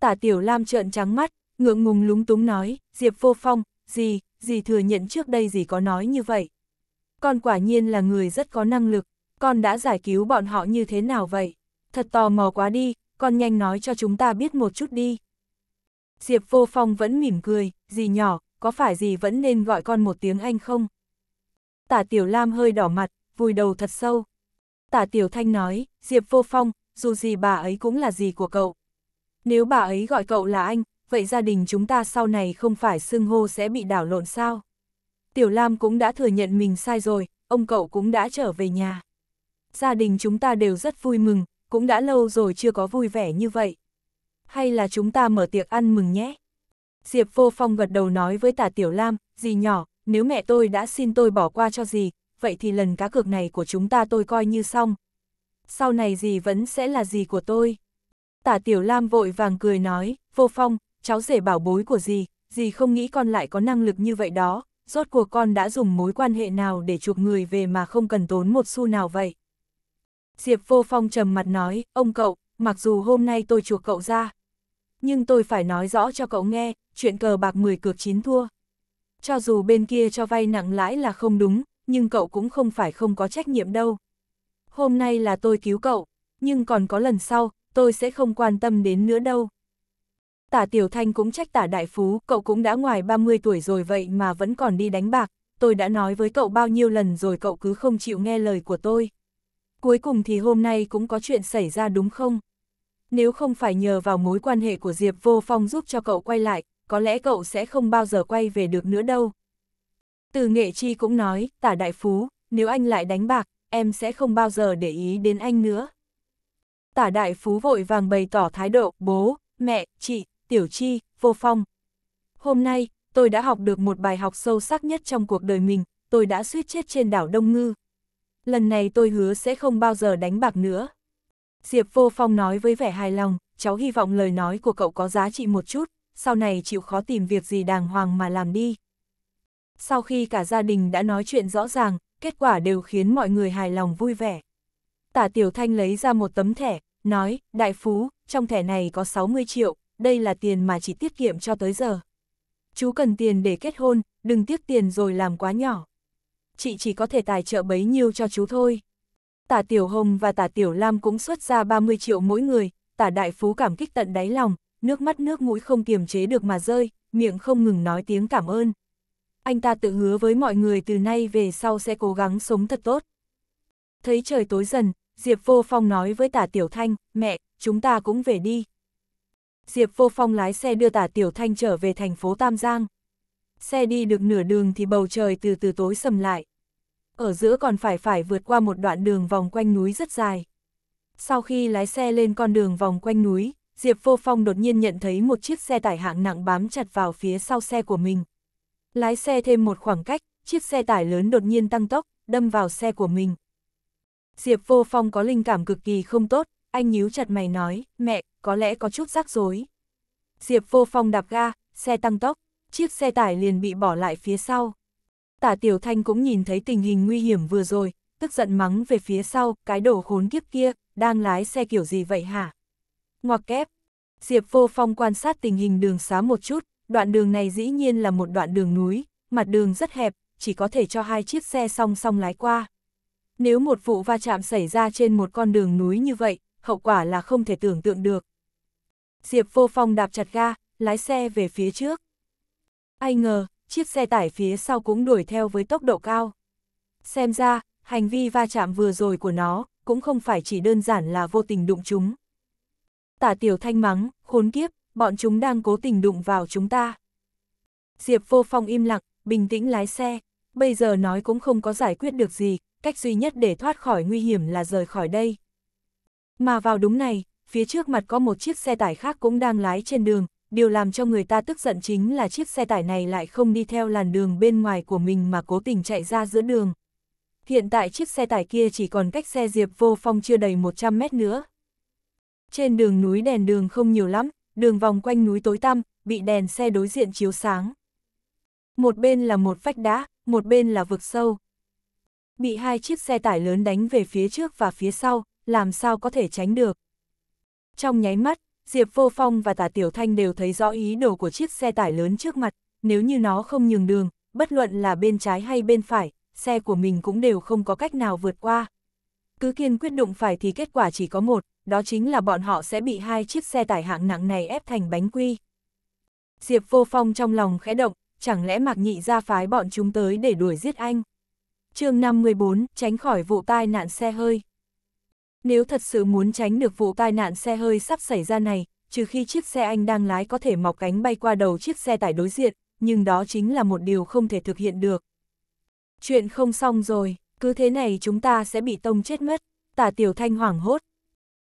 Tả Tiểu Lam trợn trắng mắt, ngượng ngùng lúng túng nói, Diệp Vô Phong, gì, gì thừa nhận trước đây gì có nói như vậy? Con quả nhiên là người rất có năng lực, con đã giải cứu bọn họ như thế nào vậy? Thật tò mò quá đi, con nhanh nói cho chúng ta biết một chút đi. Diệp Vô Phong vẫn mỉm cười, Dì nhỏ, có phải dì vẫn nên gọi con một tiếng anh không? Tả Tiểu Lam hơi đỏ mặt, vùi đầu thật sâu. Tả Tiểu Thanh nói, Diệp Vô Phong, dù gì bà ấy cũng là dì của cậu. Nếu bà ấy gọi cậu là anh, vậy gia đình chúng ta sau này không phải xưng hô sẽ bị đảo lộn sao? Tiểu Lam cũng đã thừa nhận mình sai rồi, ông cậu cũng đã trở về nhà. Gia đình chúng ta đều rất vui mừng, cũng đã lâu rồi chưa có vui vẻ như vậy hay là chúng ta mở tiệc ăn mừng nhé? Diệp Vô Phong gật đầu nói với Tả Tiểu Lam, dì nhỏ, nếu mẹ tôi đã xin tôi bỏ qua cho dì, vậy thì lần cá cược này của chúng ta tôi coi như xong. Sau này dì vẫn sẽ là dì của tôi. Tả Tiểu Lam vội vàng cười nói, Vô Phong, cháu rể bảo bối của dì, dì không nghĩ con lại có năng lực như vậy đó, rốt cuộc con đã dùng mối quan hệ nào để chuộc người về mà không cần tốn một xu nào vậy. Diệp Vô Phong trầm mặt nói, ông cậu, mặc dù hôm nay tôi chuộc cậu ra, nhưng tôi phải nói rõ cho cậu nghe, chuyện cờ bạc 10 cược 9 thua. Cho dù bên kia cho vay nặng lãi là không đúng, nhưng cậu cũng không phải không có trách nhiệm đâu. Hôm nay là tôi cứu cậu, nhưng còn có lần sau, tôi sẽ không quan tâm đến nữa đâu. Tả Tiểu Thanh cũng trách tả Đại Phú, cậu cũng đã ngoài 30 tuổi rồi vậy mà vẫn còn đi đánh bạc, tôi đã nói với cậu bao nhiêu lần rồi cậu cứ không chịu nghe lời của tôi. Cuối cùng thì hôm nay cũng có chuyện xảy ra đúng không? Nếu không phải nhờ vào mối quan hệ của Diệp Vô Phong giúp cho cậu quay lại, có lẽ cậu sẽ không bao giờ quay về được nữa đâu. Từ nghệ chi cũng nói, tả đại phú, nếu anh lại đánh bạc, em sẽ không bao giờ để ý đến anh nữa. Tả đại phú vội vàng bày tỏ thái độ, bố, mẹ, chị, tiểu chi, vô phong. Hôm nay, tôi đã học được một bài học sâu sắc nhất trong cuộc đời mình, tôi đã suýt chết trên đảo Đông Ngư. Lần này tôi hứa sẽ không bao giờ đánh bạc nữa. Diệp Vô Phong nói với vẻ hài lòng, cháu hy vọng lời nói của cậu có giá trị một chút, sau này chịu khó tìm việc gì đàng hoàng mà làm đi. Sau khi cả gia đình đã nói chuyện rõ ràng, kết quả đều khiến mọi người hài lòng vui vẻ. Tả Tiểu Thanh lấy ra một tấm thẻ, nói, đại phú, trong thẻ này có 60 triệu, đây là tiền mà chỉ tiết kiệm cho tới giờ. Chú cần tiền để kết hôn, đừng tiếc tiền rồi làm quá nhỏ. Chị chỉ có thể tài trợ bấy nhiêu cho chú thôi tả Tiểu Hồng và tả Tiểu Lam cũng xuất ra 30 triệu mỗi người, tả Đại Phú cảm kích tận đáy lòng, nước mắt nước mũi không kiềm chế được mà rơi, miệng không ngừng nói tiếng cảm ơn. Anh ta tự hứa với mọi người từ nay về sau sẽ cố gắng sống thật tốt. Thấy trời tối dần, Diệp Vô Phong nói với tả Tiểu Thanh, mẹ, chúng ta cũng về đi. Diệp Vô Phong lái xe đưa tả Tiểu Thanh trở về thành phố Tam Giang. Xe đi được nửa đường thì bầu trời từ từ tối sầm lại, ở giữa còn phải phải vượt qua một đoạn đường vòng quanh núi rất dài. Sau khi lái xe lên con đường vòng quanh núi, Diệp Vô Phong đột nhiên nhận thấy một chiếc xe tải hạng nặng bám chặt vào phía sau xe của mình. Lái xe thêm một khoảng cách, chiếc xe tải lớn đột nhiên tăng tốc, đâm vào xe của mình. Diệp Vô Phong có linh cảm cực kỳ không tốt, anh nhíu chặt mày nói, mẹ, có lẽ có chút rắc rối. Diệp Vô Phong đạp ga, xe tăng tốc, chiếc xe tải liền bị bỏ lại phía sau. Tả Tiểu Thanh cũng nhìn thấy tình hình nguy hiểm vừa rồi, tức giận mắng về phía sau, cái đồ khốn kiếp kia, đang lái xe kiểu gì vậy hả? Ngoặc kép, Diệp Vô Phong quan sát tình hình đường xá một chút, đoạn đường này dĩ nhiên là một đoạn đường núi, mặt đường rất hẹp, chỉ có thể cho hai chiếc xe song song lái qua. Nếu một vụ va chạm xảy ra trên một con đường núi như vậy, hậu quả là không thể tưởng tượng được. Diệp Vô Phong đạp chặt ga, lái xe về phía trước. Ai ngờ, chiếc xe tải phía sau cũng đuổi theo với tốc độ cao. Xem ra, hành vi va chạm vừa rồi của nó cũng không phải chỉ đơn giản là vô tình đụng chúng. Tả tiểu thanh mắng, khốn kiếp, bọn chúng đang cố tình đụng vào chúng ta. Diệp vô phong im lặng, bình tĩnh lái xe, bây giờ nói cũng không có giải quyết được gì, cách duy nhất để thoát khỏi nguy hiểm là rời khỏi đây. Mà vào đúng này, phía trước mặt có một chiếc xe tải khác cũng đang lái trên đường, điều làm cho người ta tức giận chính là chiếc xe tải này lại không đi theo làn đường bên ngoài của mình mà cố tình chạy ra giữa đường. Hiện tại chiếc xe tải kia chỉ còn cách xe Diệp Vô Phong chưa đầy 100 mét nữa. Trên đường núi đèn đường không nhiều lắm, đường vòng quanh núi tối tăm, bị đèn xe đối diện chiếu sáng. Một bên là một vách đá, một bên là vực sâu. Bị hai chiếc xe tải lớn đánh về phía trước và phía sau, làm sao có thể tránh được. Trong nháy mắt, Diệp Vô Phong và Tả Tiểu Thanh đều thấy rõ ý đồ của chiếc xe tải lớn trước mặt, nếu như nó không nhường đường, bất luận là bên trái hay bên phải, xe của mình cũng đều không có cách nào vượt qua. Cứ kiên quyết đụng phải thì kết quả chỉ có một, đó chính là bọn họ sẽ bị hai chiếc xe tải hạng nặng này ép thành bánh quy. Diệp Vô Phong trong lòng khẽ động, chẳng lẽ Mặc Nhị ra phái bọn chúng tới để đuổi giết anh? chương 514, tránh khỏi vụ tai nạn xe hơi. Nếu thật sự muốn tránh được vụ tai nạn xe hơi sắp xảy ra này, trừ khi chiếc xe anh đang lái có thể mọc cánh bay qua đầu chiếc xe tải đối diện, nhưng đó chính là một điều không thể thực hiện được. Chuyện không xong rồi, cứ thế này chúng ta sẽ bị tông chết mất, tả tiểu thanh hoảng hốt.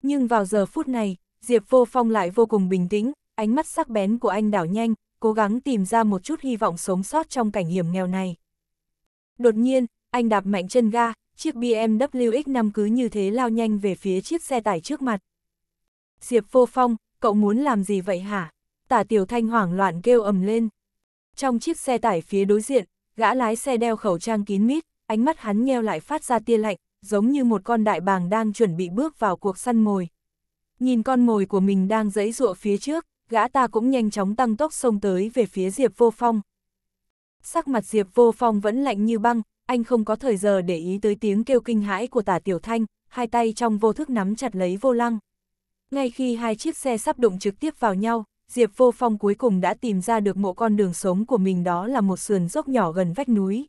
Nhưng vào giờ phút này, Diệp vô phong lại vô cùng bình tĩnh, ánh mắt sắc bén của anh đảo nhanh, cố gắng tìm ra một chút hy vọng sống sót trong cảnh hiểm nghèo này. Đột nhiên, anh đạp mạnh chân ga, chiếc BMW X5 cứ như thế lao nhanh về phía chiếc xe tải trước mặt. Diệp vô phong, cậu muốn làm gì vậy hả? Tả Tiểu Thanh hoảng loạn kêu ầm lên. Trong chiếc xe tải phía đối diện, gã lái xe đeo khẩu trang kín mít, ánh mắt hắn nheo lại phát ra tia lạnh, giống như một con đại bàng đang chuẩn bị bước vào cuộc săn mồi. Nhìn con mồi của mình đang dẫy dụa phía trước, gã ta cũng nhanh chóng tăng tốc xông tới về phía Diệp Vô Phong. Sắc mặt Diệp Vô Phong vẫn lạnh như băng, anh không có thời giờ để ý tới tiếng kêu kinh hãi của tả tiểu thanh, hai tay trong vô thức nắm chặt lấy vô lăng. Ngay khi hai chiếc xe sắp đụng trực tiếp vào nhau, Diệp Vô Phong cuối cùng đã tìm ra được mộ con đường sống của mình đó là một sườn dốc nhỏ gần vách núi.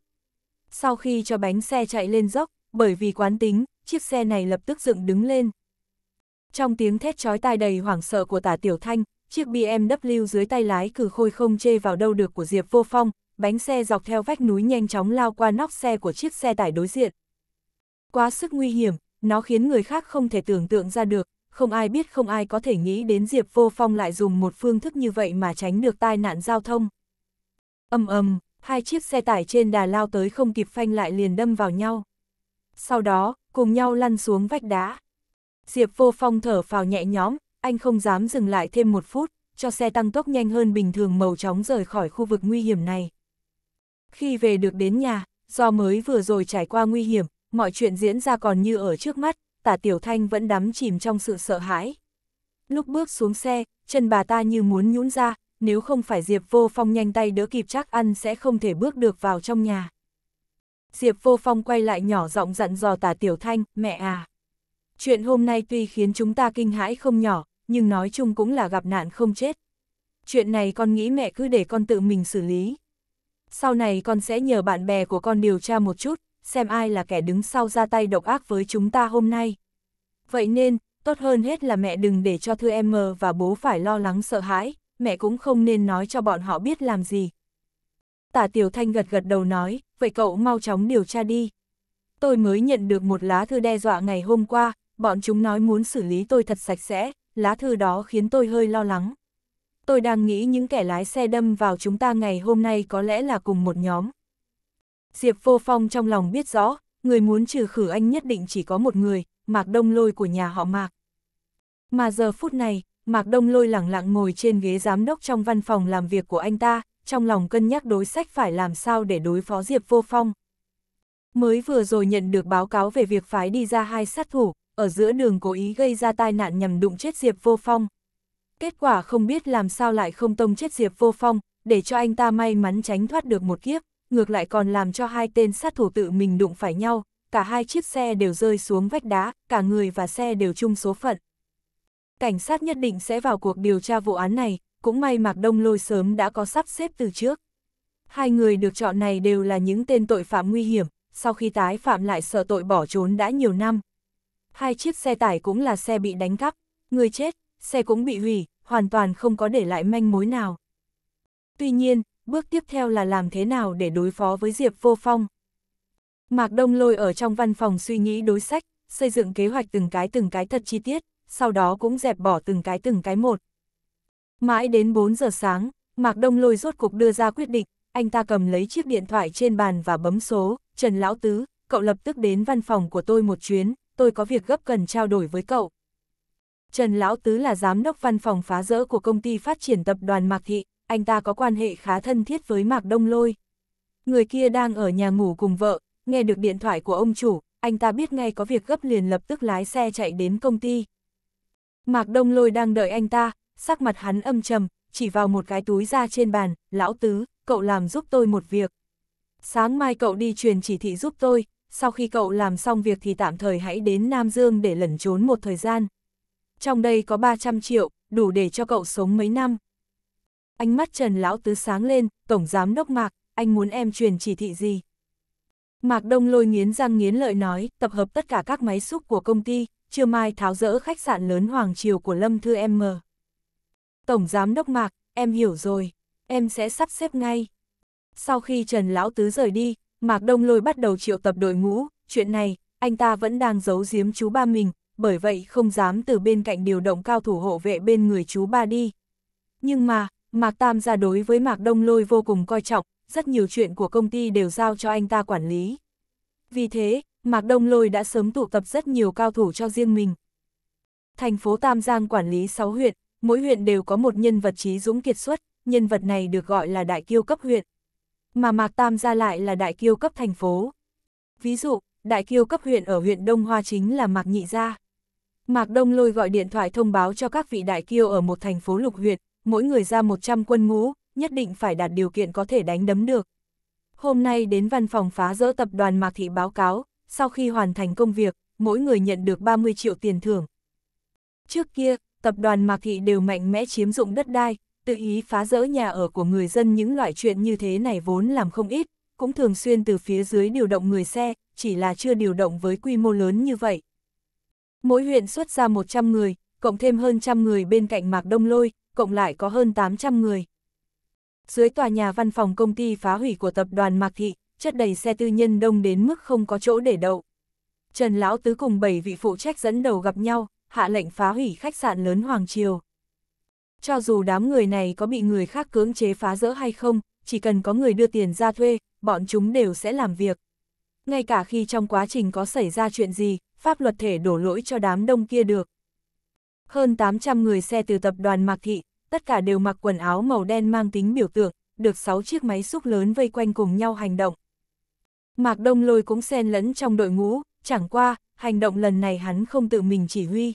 Sau khi cho bánh xe chạy lên dốc, bởi vì quán tính, chiếc xe này lập tức dựng đứng lên. Trong tiếng thét chói tai đầy hoảng sợ của tả Tiểu Thanh, chiếc BMW dưới tay lái cử khôi không chê vào đâu được của Diệp Vô Phong, bánh xe dọc theo vách núi nhanh chóng lao qua nóc xe của chiếc xe tải đối diện. Quá sức nguy hiểm, nó khiến người khác không thể tưởng tượng ra được, không ai biết không ai có thể nghĩ đến Diệp Vô Phong lại dùng một phương thức như vậy mà tránh được tai nạn giao thông. ầm ầm, hai chiếc xe tải trên đà lao tới không kịp phanh lại liền đâm vào nhau. Sau đó, cùng nhau lăn xuống vách đá. Diệp Vô Phong thở phào nhẹ nhõm, anh không dám dừng lại thêm một phút, cho xe tăng tốc nhanh hơn bình thường màu chóng rời khỏi khu vực nguy hiểm này. Khi về được đến nhà, do mới vừa rồi trải qua nguy hiểm, mọi chuyện diễn ra còn như ở trước mắt, tả Tiểu Thanh vẫn đắm chìm trong sự sợ hãi. Lúc bước xuống xe, chân bà ta như muốn nhũn ra, nếu không phải Diệp Vô Phong nhanh tay đỡ kịp chắc ăn sẽ không thể bước được vào trong nhà. Diệp Vô Phong quay lại nhỏ giọng dặn dò tả Tiểu Thanh, mẹ à. Chuyện hôm nay tuy khiến chúng ta kinh hãi không nhỏ, nhưng nói chung cũng là gặp nạn không chết. Chuyện này con nghĩ mẹ cứ để con tự mình xử lý. Sau này con sẽ nhờ bạn bè của con điều tra một chút, xem ai là kẻ đứng sau ra tay độc ác với chúng ta hôm nay. Vậy nên, tốt hơn hết là mẹ đừng để cho thư em mờ và bố phải lo lắng sợ hãi, mẹ cũng không nên nói cho bọn họ biết làm gì. Tả Tiểu Thanh gật gật đầu nói, vậy cậu mau chóng điều tra đi. Tôi mới nhận được một lá thư đe dọa ngày hôm qua, bọn chúng nói muốn xử lý tôi thật sạch sẽ, lá thư đó khiến tôi hơi lo lắng tôi đang nghĩ những kẻ lái xe đâm vào chúng ta ngày hôm nay có lẽ là cùng một nhóm. Diệp Vô Phong trong lòng biết rõ, người muốn trừ khử anh nhất định chỉ có một người, Mạc Đông Lôi của nhà họ Mạc. Mà giờ phút này, Mạc Đông Lôi lẳng lặng ngồi trên ghế giám đốc trong văn phòng làm việc của anh ta, trong lòng cân nhắc đối sách phải làm sao để đối phó Diệp Vô Phong. Mới vừa rồi nhận được báo cáo về việc phái đi ra hai sát thủ, ở giữa đường cố ý gây ra tai nạn nhằm đụng chết Diệp Vô Phong kết quả không biết làm sao lại không tông chết Diệp Vô Phong, để cho anh ta may mắn tránh thoát được một kiếp, ngược lại còn làm cho hai tên sát thủ tự mình đụng phải nhau, cả hai chiếc xe đều rơi xuống vách đá, cả người và xe đều chung số phận. Cảnh sát nhất định sẽ vào cuộc điều tra vụ án này, cũng may Mạc Đông Lôi sớm đã có sắp xếp từ trước. Hai người được chọn này đều là những tên tội phạm nguy hiểm, sau khi tái phạm lại sợ tội bỏ trốn đã nhiều năm. Hai chiếc xe tải cũng là xe bị đánh cắp, người chết, xe cũng bị hủy, hoàn toàn không có để lại manh mối nào. Tuy nhiên, bước tiếp theo là làm thế nào để đối phó với Diệp Vô Phong. Mạc Đông Lôi ở trong văn phòng suy nghĩ đối sách, xây dựng kế hoạch từng cái từng cái thật chi tiết, sau đó cũng dẹp bỏ từng cái từng cái một. Mãi đến 4 giờ sáng, Mạc Đông Lôi rốt cục đưa ra quyết định, anh ta cầm lấy chiếc điện thoại trên bàn và bấm số, Trần Lão Tứ, cậu lập tức đến văn phòng của tôi một chuyến, tôi có việc gấp cần trao đổi với cậu. Trần Lão Tứ là giám đốc văn phòng phá rỡ của công ty phát triển tập đoàn Mạc Thị, anh ta có quan hệ khá thân thiết với Mạc Đông Lôi. Người kia đang ở nhà ngủ cùng vợ, nghe được điện thoại của ông chủ, anh ta biết ngay có việc gấp liền lập tức lái xe chạy đến công ty. Mạc Đông Lôi đang đợi anh ta, sắc mặt hắn âm trầm, chỉ vào một cái túi ra trên bàn, Lão Tứ, cậu làm giúp tôi một việc. Sáng mai cậu đi truyền chỉ thị giúp tôi, sau khi cậu làm xong việc thì tạm thời hãy đến Nam Dương để lẩn trốn một thời gian trong đây có 300 triệu, đủ để cho cậu sống mấy năm. Ánh mắt Trần Lão Tứ sáng lên, Tổng Giám Đốc Mạc, anh muốn em truyền chỉ thị gì? Mạc Đông lôi nghiến răng nghiến lợi nói, tập hợp tất cả các máy xúc của công ty, chưa mai tháo rỡ khách sạn lớn Hoàng Triều của Lâm Thư em M. Tổng Giám Đốc Mạc, em hiểu rồi, em sẽ sắp xếp ngay. Sau khi Trần Lão Tứ rời đi, Mạc Đông lôi bắt đầu triệu tập đội ngũ, chuyện này, anh ta vẫn đang giấu giếm chú ba mình, bởi vậy không dám từ bên cạnh điều động cao thủ hộ vệ bên người chú ba đi. Nhưng mà, Mạc Tam gia đối với Mạc Đông Lôi vô cùng coi trọng, rất nhiều chuyện của công ty đều giao cho anh ta quản lý. Vì thế, Mạc Đông Lôi đã sớm tụ tập rất nhiều cao thủ cho riêng mình. Thành phố Tam Giang quản lý 6 huyện, mỗi huyện đều có một nhân vật trí dũng kiệt xuất, nhân vật này được gọi là đại kiêu cấp huyện. Mà Mạc Tam gia lại là đại kiêu cấp thành phố. Ví dụ, đại kiêu cấp huyện ở huyện Đông Hoa chính là Mạc Nhị Gia. Mạc Đông Lôi gọi điện thoại thông báo cho các vị đại kiêu ở một thành phố lục huyệt, mỗi người ra 100 quân ngũ, nhất định phải đạt điều kiện có thể đánh đấm được. Hôm nay đến văn phòng phá rỡ tập đoàn Mạc Thị báo cáo, sau khi hoàn thành công việc, mỗi người nhận được 30 triệu tiền thưởng. Trước kia, tập đoàn Mạc Thị đều mạnh mẽ chiếm dụng đất đai, tự ý phá rỡ nhà ở của người dân những loại chuyện như thế này vốn làm không ít, cũng thường xuyên từ phía dưới điều động người xe, chỉ là chưa điều động với quy mô lớn như vậy, Mỗi huyện xuất ra 100 người, cộng thêm hơn trăm người bên cạnh Mạc Đông Lôi, cộng lại có hơn 800 người. Dưới tòa nhà văn phòng công ty phá hủy của tập đoàn Mạc Thị, chất đầy xe tư nhân đông đến mức không có chỗ để đậu. Trần Lão Tứ cùng 7 vị phụ trách dẫn đầu gặp nhau, hạ lệnh phá hủy khách sạn lớn Hoàng Triều. Cho dù đám người này có bị người khác cưỡng chế phá rỡ hay không, chỉ cần có người đưa tiền ra thuê, bọn chúng đều sẽ làm việc. Ngay cả khi trong quá trình có xảy ra chuyện gì, pháp luật thể đổ lỗi cho đám đông kia được. Hơn 800 người xe từ tập đoàn Mạc Thị, tất cả đều mặc quần áo màu đen mang tính biểu tượng, được 6 chiếc máy xúc lớn vây quanh cùng nhau hành động. Mạc Đông Lôi cũng xen lẫn trong đội ngũ, chẳng qua, hành động lần này hắn không tự mình chỉ huy.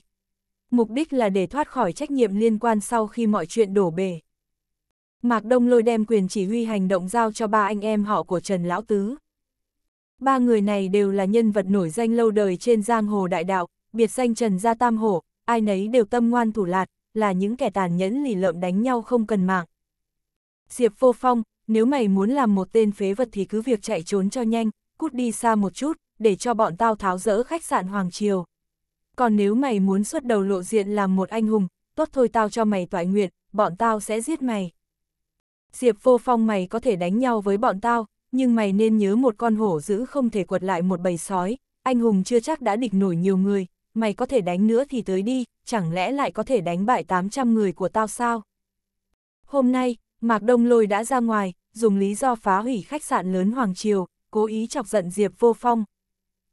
Mục đích là để thoát khỏi trách nhiệm liên quan sau khi mọi chuyện đổ bể. Mạc Đông Lôi đem quyền chỉ huy hành động giao cho ba anh em họ của Trần Lão Tứ ba người này đều là nhân vật nổi danh lâu đời trên giang hồ đại đạo, biệt danh Trần Gia Tam Hổ, ai nấy đều tâm ngoan thủ lạt, là những kẻ tàn nhẫn lì lợm đánh nhau không cần mạng. Diệp Vô Phong, nếu mày muốn làm một tên phế vật thì cứ việc chạy trốn cho nhanh, cút đi xa một chút, để cho bọn tao tháo rỡ khách sạn Hoàng Triều. Còn nếu mày muốn xuất đầu lộ diện làm một anh hùng, tốt thôi tao cho mày toại nguyện, bọn tao sẽ giết mày. Diệp Vô Phong mày có thể đánh nhau với bọn tao, nhưng mày nên nhớ một con hổ giữ không thể quật lại một bầy sói, anh hùng chưa chắc đã địch nổi nhiều người, mày có thể đánh nữa thì tới đi, chẳng lẽ lại có thể đánh bại 800 người của tao sao? Hôm nay, Mạc Đông Lôi đã ra ngoài, dùng lý do phá hủy khách sạn lớn Hoàng Triều, cố ý chọc giận Diệp Vô Phong.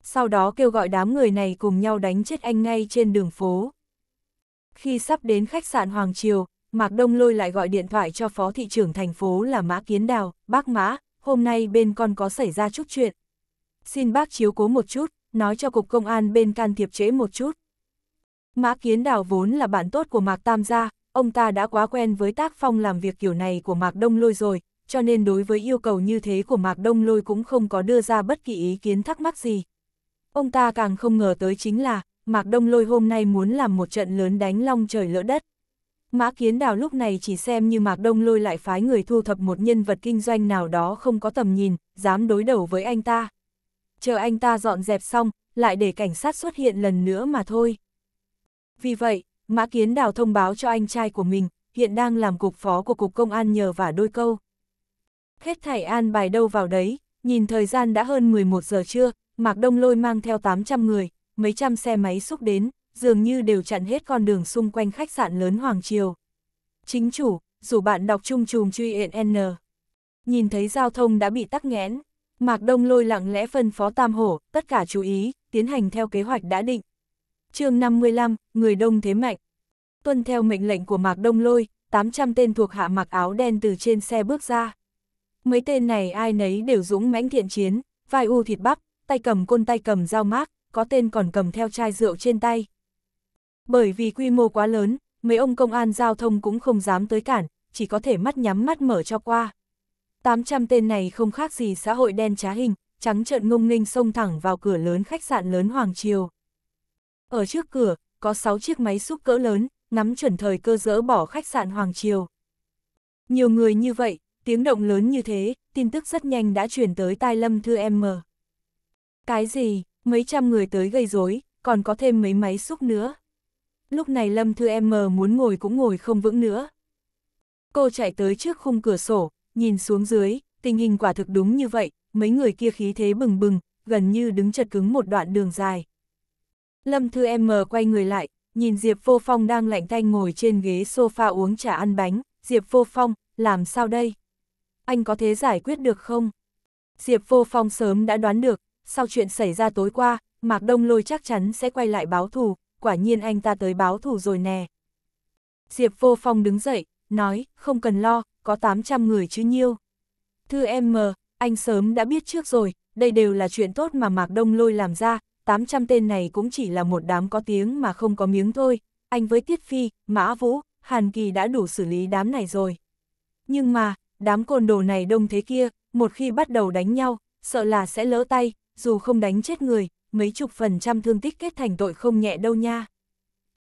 Sau đó kêu gọi đám người này cùng nhau đánh chết anh ngay trên đường phố. Khi sắp đến khách sạn Hoàng Triều, Mạc Đông Lôi lại gọi điện thoại cho phó thị trưởng thành phố là Mã Kiến Đào, bác Mã, hôm nay bên con có xảy ra chút chuyện. Xin bác chiếu cố một chút, nói cho cục công an bên can thiệp trễ một chút. Mã Kiến Đào vốn là bạn tốt của Mạc Tam gia, ông ta đã quá quen với tác phong làm việc kiểu này của Mạc Đông Lôi rồi, cho nên đối với yêu cầu như thế của Mạc Đông Lôi cũng không có đưa ra bất kỳ ý kiến thắc mắc gì. Ông ta càng không ngờ tới chính là, Mạc Đông Lôi hôm nay muốn làm một trận lớn đánh long trời lỡ đất. Mã Kiến Đào lúc này chỉ xem như Mạc Đông lôi lại phái người thu thập một nhân vật kinh doanh nào đó không có tầm nhìn, dám đối đầu với anh ta. Chờ anh ta dọn dẹp xong, lại để cảnh sát xuất hiện lần nữa mà thôi. Vì vậy, Mã Kiến Đào thông báo cho anh trai của mình, hiện đang làm cục phó của Cục Công an nhờ vả đôi câu. Hết thảy an bài đâu vào đấy, nhìn thời gian đã hơn 11 giờ trưa, Mạc Đông Lôi mang theo 800 người, mấy trăm xe máy xúc đến dường như đều chặn hết con đường xung quanh khách sạn lớn Hoàng Triều. Chính chủ, dù bạn đọc chung chùm truy hiện N. Nhìn thấy giao thông đã bị tắc nghẽn, Mạc Đông lôi lặng lẽ phân phó Tam Hổ, tất cả chú ý, tiến hành theo kế hoạch đã định. chương 55, Người Đông Thế Mạnh Tuân theo mệnh lệnh của Mạc Đông lôi, 800 tên thuộc hạ mặc áo đen từ trên xe bước ra. Mấy tên này ai nấy đều dũng mãnh thiện chiến, vai u thịt bắp, tay cầm côn tay cầm dao mát, có tên còn cầm theo chai rượu trên tay, bởi vì quy mô quá lớn, mấy ông công an giao thông cũng không dám tới cản, chỉ có thể mắt nhắm mắt mở cho qua. 800 tên này không khác gì xã hội đen trá hình, trắng trợn ngông nghênh xông thẳng vào cửa lớn khách sạn lớn Hoàng Triều. Ở trước cửa, có 6 chiếc máy xúc cỡ lớn, nắm chuẩn thời cơ dỡ bỏ khách sạn Hoàng Triều. Nhiều người như vậy, tiếng động lớn như thế, tin tức rất nhanh đã truyền tới tai Lâm Thư em M. Cái gì, mấy trăm người tới gây rối còn có thêm mấy máy xúc nữa lúc này Lâm Thư em mờ muốn ngồi cũng ngồi không vững nữa. Cô chạy tới trước khung cửa sổ, nhìn xuống dưới, tình hình quả thực đúng như vậy, mấy người kia khí thế bừng bừng, gần như đứng chật cứng một đoạn đường dài. Lâm Thư em mờ quay người lại, nhìn Diệp Vô Phong đang lạnh tanh ngồi trên ghế sofa uống trà ăn bánh, Diệp Vô Phong, làm sao đây? Anh có thế giải quyết được không? Diệp Vô Phong sớm đã đoán được, sau chuyện xảy ra tối qua, Mạc Đông Lôi chắc chắn sẽ quay lại báo thù, quả nhiên anh ta tới báo thù rồi nè. Diệp Vô Phong đứng dậy, nói, không cần lo, có 800 người chứ nhiêu. Thưa em mờ, anh sớm đã biết trước rồi, đây đều là chuyện tốt mà Mạc Đông Lôi làm ra, 800 tên này cũng chỉ là một đám có tiếng mà không có miếng thôi, anh với Tiết Phi, Mã Vũ, Hàn Kỳ đã đủ xử lý đám này rồi. Nhưng mà, đám côn đồ này đông thế kia, một khi bắt đầu đánh nhau, sợ là sẽ lỡ tay, dù không đánh chết người, mấy chục phần trăm thương tích kết thành tội không nhẹ đâu nha.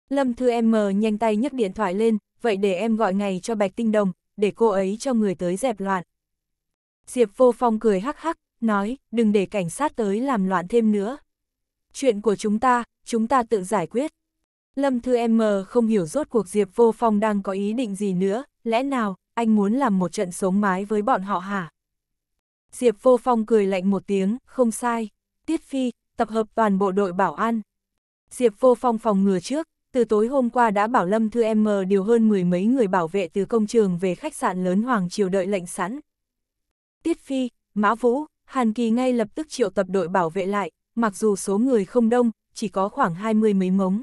Lâm Thư em mờ nhanh tay nhấc điện thoại lên, vậy để em gọi ngày cho Bạch Tinh Đồng, để cô ấy cho người tới dẹp loạn. Diệp Vô Phong cười hắc hắc, nói, đừng để cảnh sát tới làm loạn thêm nữa. Chuyện của chúng ta, chúng ta tự giải quyết. Lâm Thư em mờ không hiểu rốt cuộc Diệp Vô Phong đang có ý định gì nữa, lẽ nào, anh muốn làm một trận sống mái với bọn họ hả? Diệp Vô Phong cười lạnh một tiếng, không sai. Tiết Phi, tập hợp toàn bộ đội bảo an. Diệp Vô Phong phòng ngừa trước, từ tối hôm qua đã bảo Lâm Thư M điều hơn mười mấy người bảo vệ từ công trường về khách sạn lớn Hoàng Triều đợi lệnh sẵn. Tiết Phi, Mã Vũ, Hàn Kỳ ngay lập tức triệu tập đội bảo vệ lại, mặc dù số người không đông, chỉ có khoảng hai mươi mấy mống.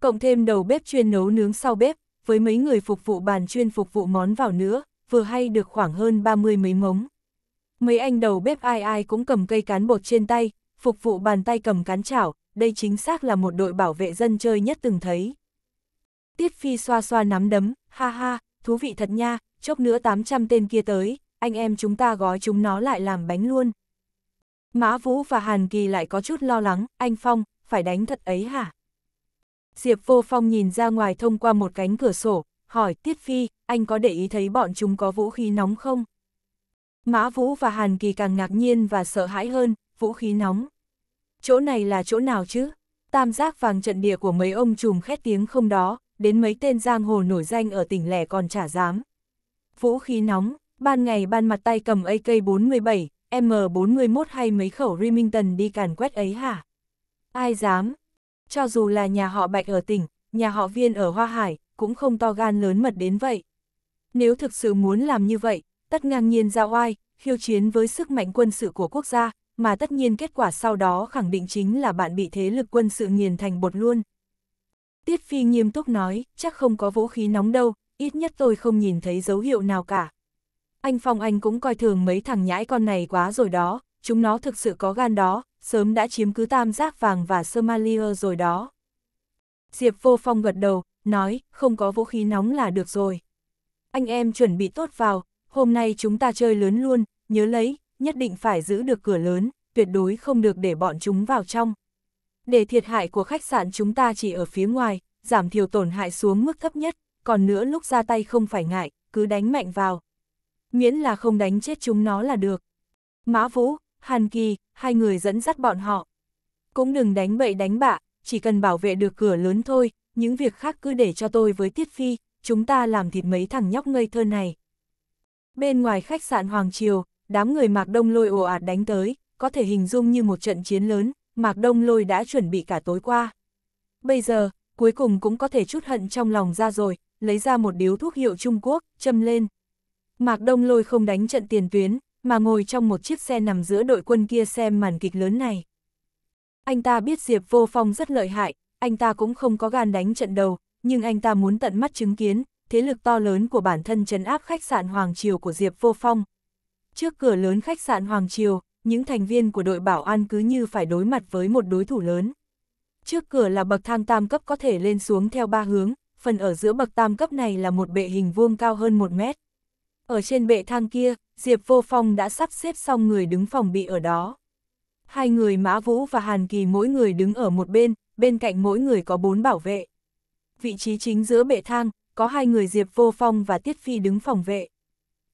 Cộng thêm đầu bếp chuyên nấu nướng sau bếp, với mấy người phục vụ bàn chuyên phục vụ món vào nữa, vừa hay được khoảng hơn ba mươi mấy mống. Mấy anh đầu bếp ai ai cũng cầm cây cán bột trên tay, phục vụ bàn tay cầm cán chảo, đây chính xác là một đội bảo vệ dân chơi nhất từng thấy. Tiết Phi xoa xoa nắm đấm, ha ha, thú vị thật nha, chốc nữa 800 tên kia tới, anh em chúng ta gói chúng nó lại làm bánh luôn. Mã Vũ và Hàn Kỳ lại có chút lo lắng, anh Phong, phải đánh thật ấy hả? Diệp Vô Phong nhìn ra ngoài thông qua một cánh cửa sổ, hỏi Tiết Phi, anh có để ý thấy bọn chúng có vũ khí nóng không? Mã Vũ và Hàn Kỳ càng ngạc nhiên và sợ hãi hơn, vũ khí nóng chỗ này là chỗ nào chứ? Tam giác vàng trận địa của mấy ông trùm khét tiếng không đó, đến mấy tên giang hồ nổi danh ở tỉnh lẻ còn chả dám. Vũ khí nóng, ban ngày ban mặt tay cầm AK-47, M41 hay mấy khẩu Remington đi càn quét ấy hả? Ai dám? Cho dù là nhà họ Bạch ở tỉnh, nhà họ Viên ở Hoa Hải, cũng không to gan lớn mật đến vậy. Nếu thực sự muốn làm như vậy, tất ngang nhiên ra oai, khiêu chiến với sức mạnh quân sự của quốc gia, mà tất nhiên kết quả sau đó khẳng định chính là bạn bị thế lực quân sự nghiền thành bột luôn. Tiết Phi nghiêm túc nói, chắc không có vũ khí nóng đâu, ít nhất tôi không nhìn thấy dấu hiệu nào cả. Anh Phong Anh cũng coi thường mấy thằng nhãi con này quá rồi đó, chúng nó thực sự có gan đó, sớm đã chiếm cứ tam giác vàng và Somalia rồi đó. Diệp Vô Phong gật đầu, nói, không có vũ khí nóng là được rồi. Anh em chuẩn bị tốt vào, hôm nay chúng ta chơi lớn luôn, nhớ lấy, nhất định phải giữ được cửa lớn, tuyệt đối không được để bọn chúng vào trong. Để thiệt hại của khách sạn chúng ta chỉ ở phía ngoài, giảm thiểu tổn hại xuống mức thấp nhất, còn nữa lúc ra tay không phải ngại, cứ đánh mạnh vào. Miễn là không đánh chết chúng nó là được. Mã Vũ, Hàn Kỳ, hai người dẫn dắt bọn họ. Cũng đừng đánh bậy đánh bạ, chỉ cần bảo vệ được cửa lớn thôi, những việc khác cứ để cho tôi với Tiết Phi, chúng ta làm thịt mấy thằng nhóc ngây thơ này. Bên ngoài khách sạn Hoàng Triều, đám người Mạc Đông Lôi ồ ạt đánh tới, có thể hình dung như một trận chiến lớn, Mạc Đông Lôi đã chuẩn bị cả tối qua. Bây giờ, cuối cùng cũng có thể chút hận trong lòng ra rồi, lấy ra một điếu thuốc hiệu Trung Quốc, châm lên. Mạc Đông Lôi không đánh trận tiền tuyến, mà ngồi trong một chiếc xe nằm giữa đội quân kia xem màn kịch lớn này. Anh ta biết Diệp Vô Phong rất lợi hại, anh ta cũng không có gan đánh trận đầu, nhưng anh ta muốn tận mắt chứng kiến, thế lực to lớn của bản thân trấn áp khách sạn Hoàng Triều của Diệp Vô Phong, Trước cửa lớn khách sạn Hoàng Triều, những thành viên của đội bảo an cứ như phải đối mặt với một đối thủ lớn. Trước cửa là bậc thang tam cấp có thể lên xuống theo ba hướng, phần ở giữa bậc tam cấp này là một bệ hình vuông cao hơn một mét. Ở trên bệ thang kia, Diệp Vô Phong đã sắp xếp xong người đứng phòng bị ở đó. Hai người Mã Vũ và Hàn Kỳ mỗi người đứng ở một bên, bên cạnh mỗi người có bốn bảo vệ. Vị trí chính giữa bệ thang, có hai người Diệp Vô Phong và Tiết Phi đứng phòng vệ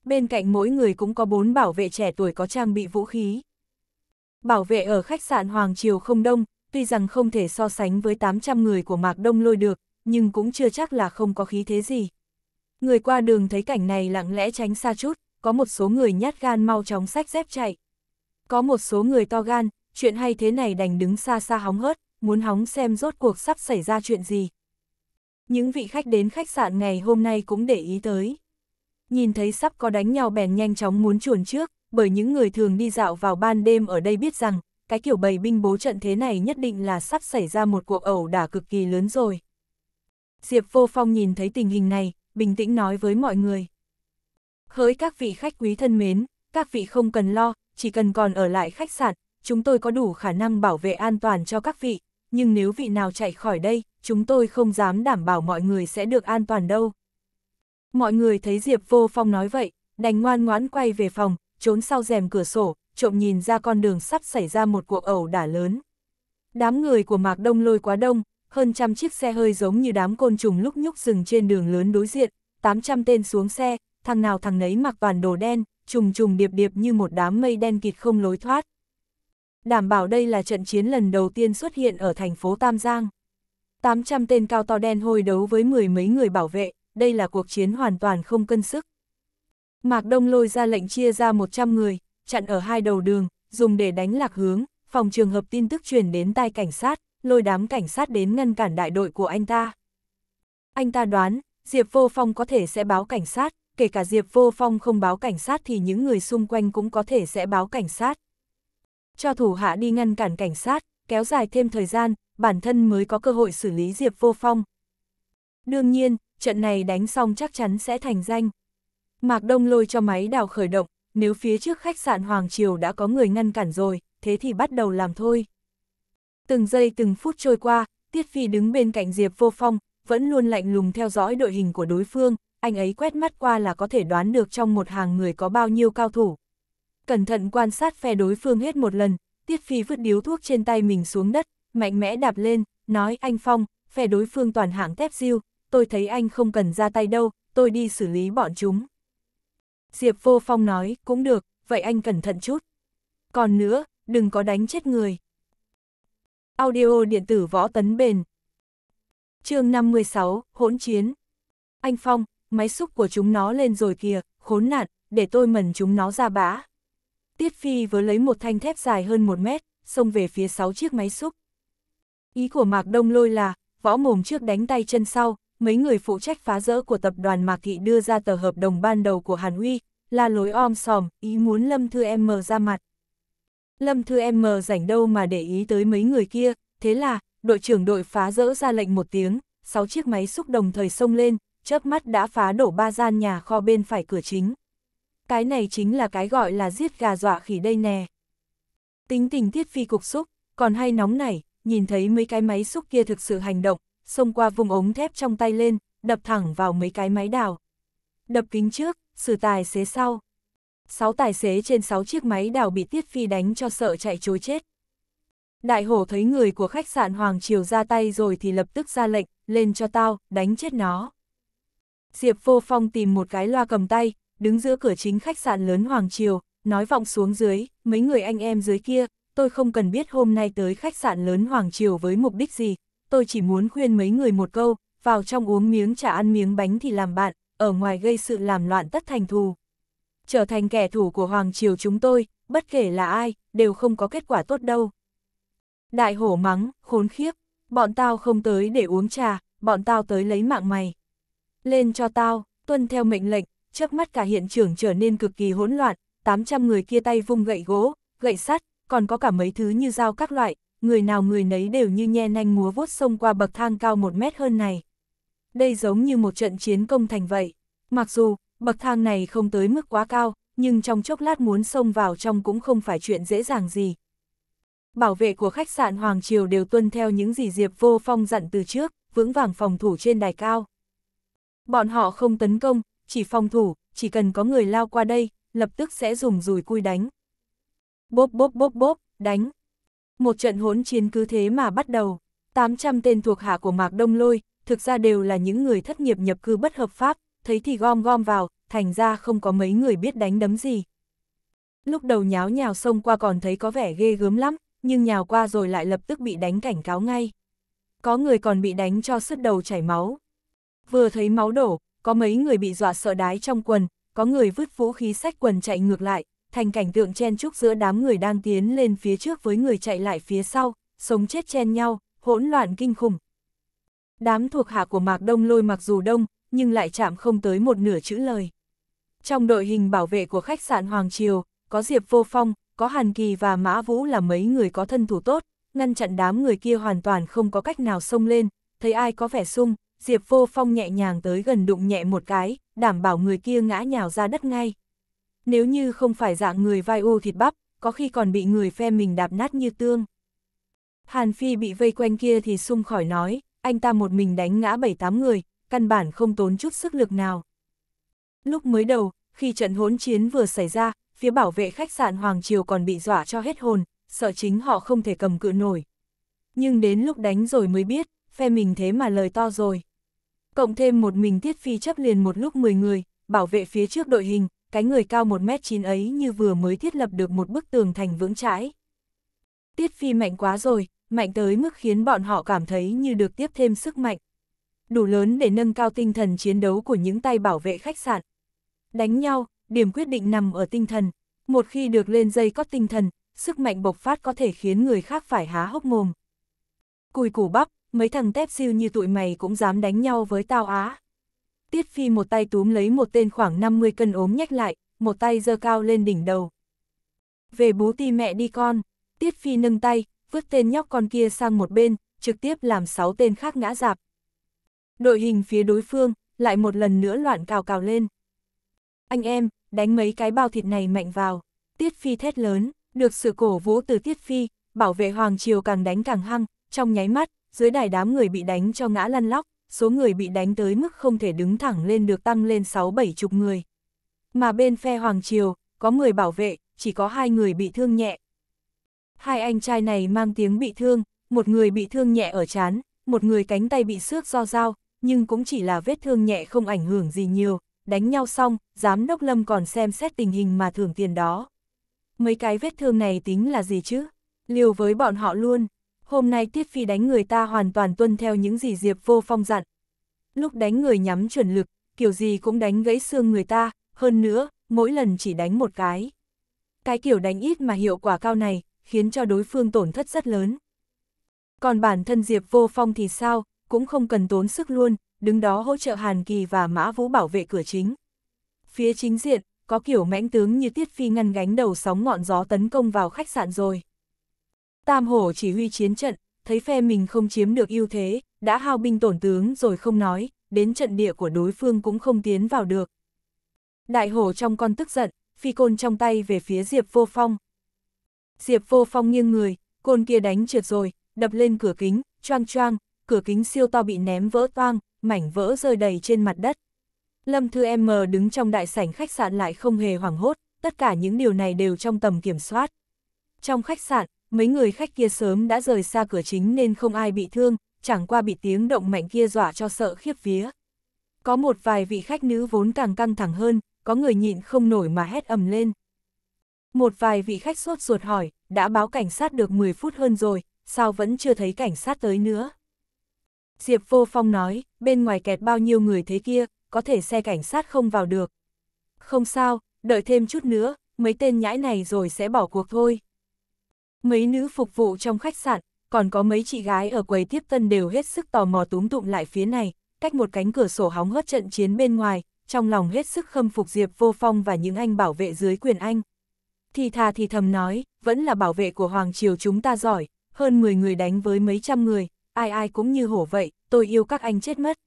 bên cạnh mỗi người cũng có bốn bảo vệ trẻ tuổi có trang bị vũ khí. Bảo vệ ở khách sạn Hoàng Triều không đông, tuy rằng không thể so sánh với 800 người của Mạc Đông lôi được, nhưng cũng chưa chắc là không có khí thế gì. Người qua đường thấy cảnh này lặng lẽ tránh xa chút, có một số người nhát gan mau chóng sách dép chạy. Có một số người to gan, chuyện hay thế này đành đứng xa xa hóng hớt, muốn hóng xem rốt cuộc sắp xảy ra chuyện gì. Những vị khách đến khách sạn ngày hôm nay cũng để ý tới nhìn thấy sắp có đánh nhau bèn nhanh chóng muốn chuồn trước, bởi những người thường đi dạo vào ban đêm ở đây biết rằng, cái kiểu bầy binh bố trận thế này nhất định là sắp xảy ra một cuộc ẩu đả cực kỳ lớn rồi. Diệp Vô Phong nhìn thấy tình hình này, bình tĩnh nói với mọi người. Hỡi các vị khách quý thân mến, các vị không cần lo, chỉ cần còn ở lại khách sạn, chúng tôi có đủ khả năng bảo vệ an toàn cho các vị, nhưng nếu vị nào chạy khỏi đây, chúng tôi không dám đảm bảo mọi người sẽ được an toàn đâu. Mọi người thấy Diệp Vô Phong nói vậy, đành ngoan ngoãn quay về phòng, trốn sau rèm cửa sổ, trộm nhìn ra con đường sắp xảy ra một cuộc ẩu đả lớn. Đám người của Mạc Đông lôi quá đông, hơn trăm chiếc xe hơi giống như đám côn trùng lúc nhúc dừng trên đường lớn đối diện, 800 tên xuống xe, thằng nào thằng nấy mặc toàn đồ đen, trùng trùng điệp điệp như một đám mây đen kịt không lối thoát. Đảm bảo đây là trận chiến lần đầu tiên xuất hiện ở thành phố Tam Giang. 800 tên cao to đen hôi đấu với mười mấy người bảo vệ, đây là cuộc chiến hoàn toàn không cân sức. Mạc Đông lôi ra lệnh chia ra 100 người, chặn ở hai đầu đường, dùng để đánh lạc hướng, phòng trường hợp tin tức truyền đến tai cảnh sát, lôi đám cảnh sát đến ngăn cản đại đội của anh ta. Anh ta đoán, Diệp Vô Phong có thể sẽ báo cảnh sát, kể cả Diệp Vô Phong không báo cảnh sát thì những người xung quanh cũng có thể sẽ báo cảnh sát. Cho thủ hạ đi ngăn cản cảnh sát, kéo dài thêm thời gian, bản thân mới có cơ hội xử lý Diệp Vô Phong. Đương nhiên, trận này đánh xong chắc chắn sẽ thành danh. Mạc Đông lôi cho máy đào khởi động, nếu phía trước khách sạn Hoàng Triều đã có người ngăn cản rồi, thế thì bắt đầu làm thôi. Từng giây từng phút trôi qua, Tiết Phi đứng bên cạnh Diệp Vô Phong, vẫn luôn lạnh lùng theo dõi đội hình của đối phương, anh ấy quét mắt qua là có thể đoán được trong một hàng người có bao nhiêu cao thủ. Cẩn thận quan sát phe đối phương hết một lần, Tiết Phi vứt điếu thuốc trên tay mình xuống đất, mạnh mẽ đạp lên, nói anh Phong, phe đối phương toàn hạng tép diêu, tôi thấy anh không cần ra tay đâu, tôi đi xử lý bọn chúng. Diệp Vô Phong nói, cũng được, vậy anh cẩn thận chút. Còn nữa, đừng có đánh chết người. Audio điện tử võ tấn bền. chương 56, hỗn chiến. Anh Phong, máy xúc của chúng nó lên rồi kìa, khốn nạn, để tôi mần chúng nó ra bã. Tiết Phi vừa lấy một thanh thép dài hơn một mét, xông về phía sáu chiếc máy xúc. Ý của Mạc Đông Lôi là, võ mồm trước đánh tay chân sau, mấy người phụ trách phá rỡ của tập đoàn Mạc Thị đưa ra tờ hợp đồng ban đầu của Hàn Huy, là lối om sòm, ý muốn Lâm Thư Em M ra mặt. Lâm Thư Em M rảnh đâu mà để ý tới mấy người kia, thế là, đội trưởng đội phá rỡ ra lệnh một tiếng, sáu chiếc máy xúc đồng thời xông lên, chớp mắt đã phá đổ ba gian nhà kho bên phải cửa chính. Cái này chính là cái gọi là giết gà dọa khỉ đây nè. Tính tình thiết phi cục xúc, còn hay nóng này, nhìn thấy mấy cái máy xúc kia thực sự hành động, xông qua vùng ống thép trong tay lên, đập thẳng vào mấy cái máy đào. Đập kính trước, xử tài xế sau. Sáu tài xế trên sáu chiếc máy đào bị Tiết Phi đánh cho sợ chạy chối chết. Đại hổ thấy người của khách sạn Hoàng Triều ra tay rồi thì lập tức ra lệnh, lên cho tao, đánh chết nó. Diệp vô phong tìm một cái loa cầm tay, đứng giữa cửa chính khách sạn lớn Hoàng Triều, nói vọng xuống dưới, mấy người anh em dưới kia, tôi không cần biết hôm nay tới khách sạn lớn Hoàng Triều với mục đích gì, tôi chỉ muốn khuyên mấy người một câu, vào trong uống miếng trà ăn miếng bánh thì làm bạn, ở ngoài gây sự làm loạn tất thành thù. Trở thành kẻ thù của Hoàng Triều chúng tôi, bất kể là ai, đều không có kết quả tốt đâu. Đại hổ mắng, khốn khiếp, bọn tao không tới để uống trà, bọn tao tới lấy mạng mày. Lên cho tao, tuân theo mệnh lệnh, trước mắt cả hiện trường trở nên cực kỳ hỗn loạn, 800 người kia tay vung gậy gỗ, gậy sắt, còn có cả mấy thứ như dao các loại, người nào người nấy đều như nhe nanh múa vuốt sông qua bậc thang cao một mét hơn này. Đây giống như một trận chiến công thành vậy. Mặc dù, bậc thang này không tới mức quá cao, nhưng trong chốc lát muốn xông vào trong cũng không phải chuyện dễ dàng gì. Bảo vệ của khách sạn Hoàng Triều đều tuân theo những gì Diệp Vô Phong dặn từ trước, vững vàng phòng thủ trên đài cao. Bọn họ không tấn công, chỉ phòng thủ, chỉ cần có người lao qua đây, lập tức sẽ dùng rùi cui đánh. Bốp bốp bốp bốp, đánh, một trận hỗn chiến cứ thế mà bắt đầu. 800 tên thuộc hạ của Mạc Đông Lôi, thực ra đều là những người thất nghiệp nhập cư bất hợp pháp, thấy thì gom gom vào, thành ra không có mấy người biết đánh đấm gì. Lúc đầu nháo nhào xông qua còn thấy có vẻ ghê gớm lắm, nhưng nhào qua rồi lại lập tức bị đánh cảnh cáo ngay. Có người còn bị đánh cho sứt đầu chảy máu. Vừa thấy máu đổ, có mấy người bị dọa sợ đái trong quần, có người vứt vũ khí sách quần chạy ngược lại, thành cảnh tượng chen chúc giữa đám người đang tiến lên phía trước với người chạy lại phía sau, sống chết chen nhau, hỗn loạn kinh khủng. Đám thuộc hạ của Mạc Đông lôi mặc dù đông, nhưng lại chạm không tới một nửa chữ lời. Trong đội hình bảo vệ của khách sạn Hoàng Triều, có Diệp Vô Phong, có Hàn Kỳ và Mã Vũ là mấy người có thân thủ tốt, ngăn chặn đám người kia hoàn toàn không có cách nào xông lên, thấy ai có vẻ sung, Diệp Vô Phong nhẹ nhàng tới gần đụng nhẹ một cái, đảm bảo người kia ngã nhào ra đất ngay nếu như không phải dạng người vai u thịt bắp, có khi còn bị người phe mình đạp nát như tương. Hàn Phi bị vây quanh kia thì sung khỏi nói, anh ta một mình đánh ngã bảy tám người, căn bản không tốn chút sức lực nào. Lúc mới đầu, khi trận hỗn chiến vừa xảy ra, phía bảo vệ khách sạn Hoàng Triều còn bị dọa cho hết hồn, sợ chính họ không thể cầm cự nổi. Nhưng đến lúc đánh rồi mới biết, phe mình thế mà lời to rồi. Cộng thêm một mình Tiết Phi chấp liền một lúc 10 người, bảo vệ phía trước đội hình, cái người cao 1m9 ấy như vừa mới thiết lập được một bức tường thành vững chãi. Tiết Phi mạnh quá rồi, mạnh tới mức khiến bọn họ cảm thấy như được tiếp thêm sức mạnh. Đủ lớn để nâng cao tinh thần chiến đấu của những tay bảo vệ khách sạn. Đánh nhau, điểm quyết định nằm ở tinh thần. Một khi được lên dây có tinh thần, sức mạnh bộc phát có thể khiến người khác phải há hốc mồm. Cùi củ bắp, mấy thằng tép siêu như tụi mày cũng dám đánh nhau với tao á. Tiết Phi một tay túm lấy một tên khoảng 50 cân ốm nhách lại, một tay giơ cao lên đỉnh đầu. Về bố ti mẹ đi con, Tiết Phi nâng tay, vứt tên nhóc con kia sang một bên, trực tiếp làm 6 tên khác ngã dạp. Đội hình phía đối phương, lại một lần nữa loạn cào cào lên. Anh em, đánh mấy cái bao thịt này mạnh vào. Tiết Phi thét lớn, được sự cổ vũ từ Tiết Phi, bảo vệ Hoàng Triều càng đánh càng hăng, trong nháy mắt, dưới đài đám người bị đánh cho ngã lăn lóc, số người bị đánh tới mức không thể đứng thẳng lên được tăng lên 6-7 chục người. Mà bên phe Hoàng Triều, có 10 bảo vệ, chỉ có hai người bị thương nhẹ. Hai anh trai này mang tiếng bị thương, một người bị thương nhẹ ở chán, một người cánh tay bị xước do dao, nhưng cũng chỉ là vết thương nhẹ không ảnh hưởng gì nhiều. Đánh nhau xong, giám đốc Lâm còn xem xét tình hình mà thưởng tiền đó. Mấy cái vết thương này tính là gì chứ? Liều với bọn họ luôn hôm nay Tiết Phi đánh người ta hoàn toàn tuân theo những gì Diệp Vô Phong dặn. Lúc đánh người nhắm chuẩn lực, kiểu gì cũng đánh gãy xương người ta, hơn nữa, mỗi lần chỉ đánh một cái. Cái kiểu đánh ít mà hiệu quả cao này, khiến cho đối phương tổn thất rất lớn. Còn bản thân Diệp Vô Phong thì sao, cũng không cần tốn sức luôn, đứng đó hỗ trợ Hàn Kỳ và Mã Vũ bảo vệ cửa chính. Phía chính diện, có kiểu mãnh tướng như Tiết Phi ngăn gánh đầu sóng ngọn gió tấn công vào khách sạn rồi. Tam Hổ chỉ huy chiến trận, thấy phe mình không chiếm được ưu thế, đã hao binh tổn tướng rồi không nói, đến trận địa của đối phương cũng không tiến vào được. Đại hổ trong con tức giận, phi côn trong tay về phía Diệp Vô Phong. Diệp Vô Phong nghiêng người, côn kia đánh trượt rồi, đập lên cửa kính, choang choang, cửa kính siêu to bị ném vỡ toang, mảnh vỡ rơi đầy trên mặt đất. Lâm Thư Em M đứng trong đại sảnh khách sạn lại không hề hoảng hốt, tất cả những điều này đều trong tầm kiểm soát. Trong khách sạn, mấy người khách kia sớm đã rời xa cửa chính nên không ai bị thương, chẳng qua bị tiếng động mạnh kia dọa cho sợ khiếp vía. Có một vài vị khách nữ vốn càng căng thẳng hơn, có người nhịn không nổi mà hét ầm lên. Một vài vị khách sốt ruột hỏi, đã báo cảnh sát được 10 phút hơn rồi, sao vẫn chưa thấy cảnh sát tới nữa? Diệp Vô Phong nói, bên ngoài kẹt bao nhiêu người thế kia, có thể xe cảnh sát không vào được. Không sao, đợi thêm chút nữa, mấy tên nhãi này rồi sẽ bỏ cuộc thôi. Mấy nữ phục vụ trong khách sạn, còn có mấy chị gái ở quầy tiếp tân đều hết sức tò mò túm tụm lại phía này, cách một cánh cửa sổ hóng hớt trận chiến bên ngoài, trong lòng hết sức khâm phục Diệp Vô Phong và những anh bảo vệ dưới quyền anh. Thì thà thì thầm nói, vẫn là bảo vệ của Hoàng Triều chúng ta giỏi, hơn 10 người đánh với mấy trăm người, ai ai cũng như hổ vậy, tôi yêu các anh chết mất.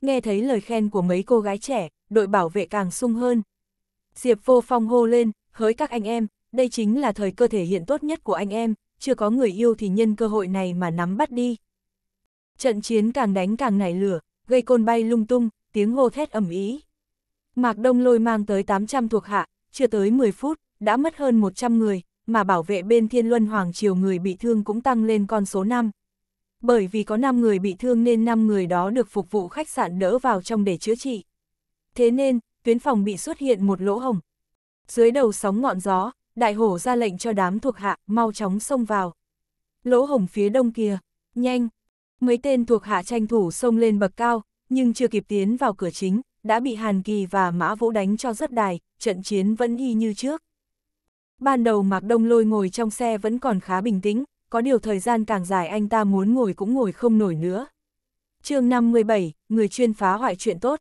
Nghe thấy lời khen của mấy cô gái trẻ, đội bảo vệ càng sung hơn. Diệp Vô Phong hô lên, hỡi các anh em, đây chính là thời cơ thể hiện tốt nhất của anh em, chưa có người yêu thì nhân cơ hội này mà nắm bắt đi. Trận chiến càng đánh càng nảy lửa, gây côn bay lung tung, tiếng hô thét ầm ĩ. Mạc Đông Lôi mang tới 800 thuộc hạ, chưa tới 10 phút, đã mất hơn 100 người, mà bảo vệ bên Thiên Luân Hoàng Triều người bị thương cũng tăng lên con số 5. Bởi vì có 5 người bị thương nên 5 người đó được phục vụ khách sạn đỡ vào trong để chữa trị. Thế nên, tuyến phòng bị xuất hiện một lỗ hồng. Dưới đầu sóng ngọn gió, đại hổ ra lệnh cho đám thuộc hạ, mau chóng xông vào. Lỗ hổng phía đông kia, nhanh! Mấy tên thuộc hạ tranh thủ xông lên bậc cao, nhưng chưa kịp tiến vào cửa chính, đã bị Hàn Kỳ và Mã Vũ đánh cho rất đài, trận chiến vẫn y như trước. Ban đầu Mạc Đông Lôi ngồi trong xe vẫn còn khá bình tĩnh, có điều thời gian càng dài anh ta muốn ngồi cũng ngồi không nổi nữa. chương 57, người chuyên phá hoại chuyện tốt.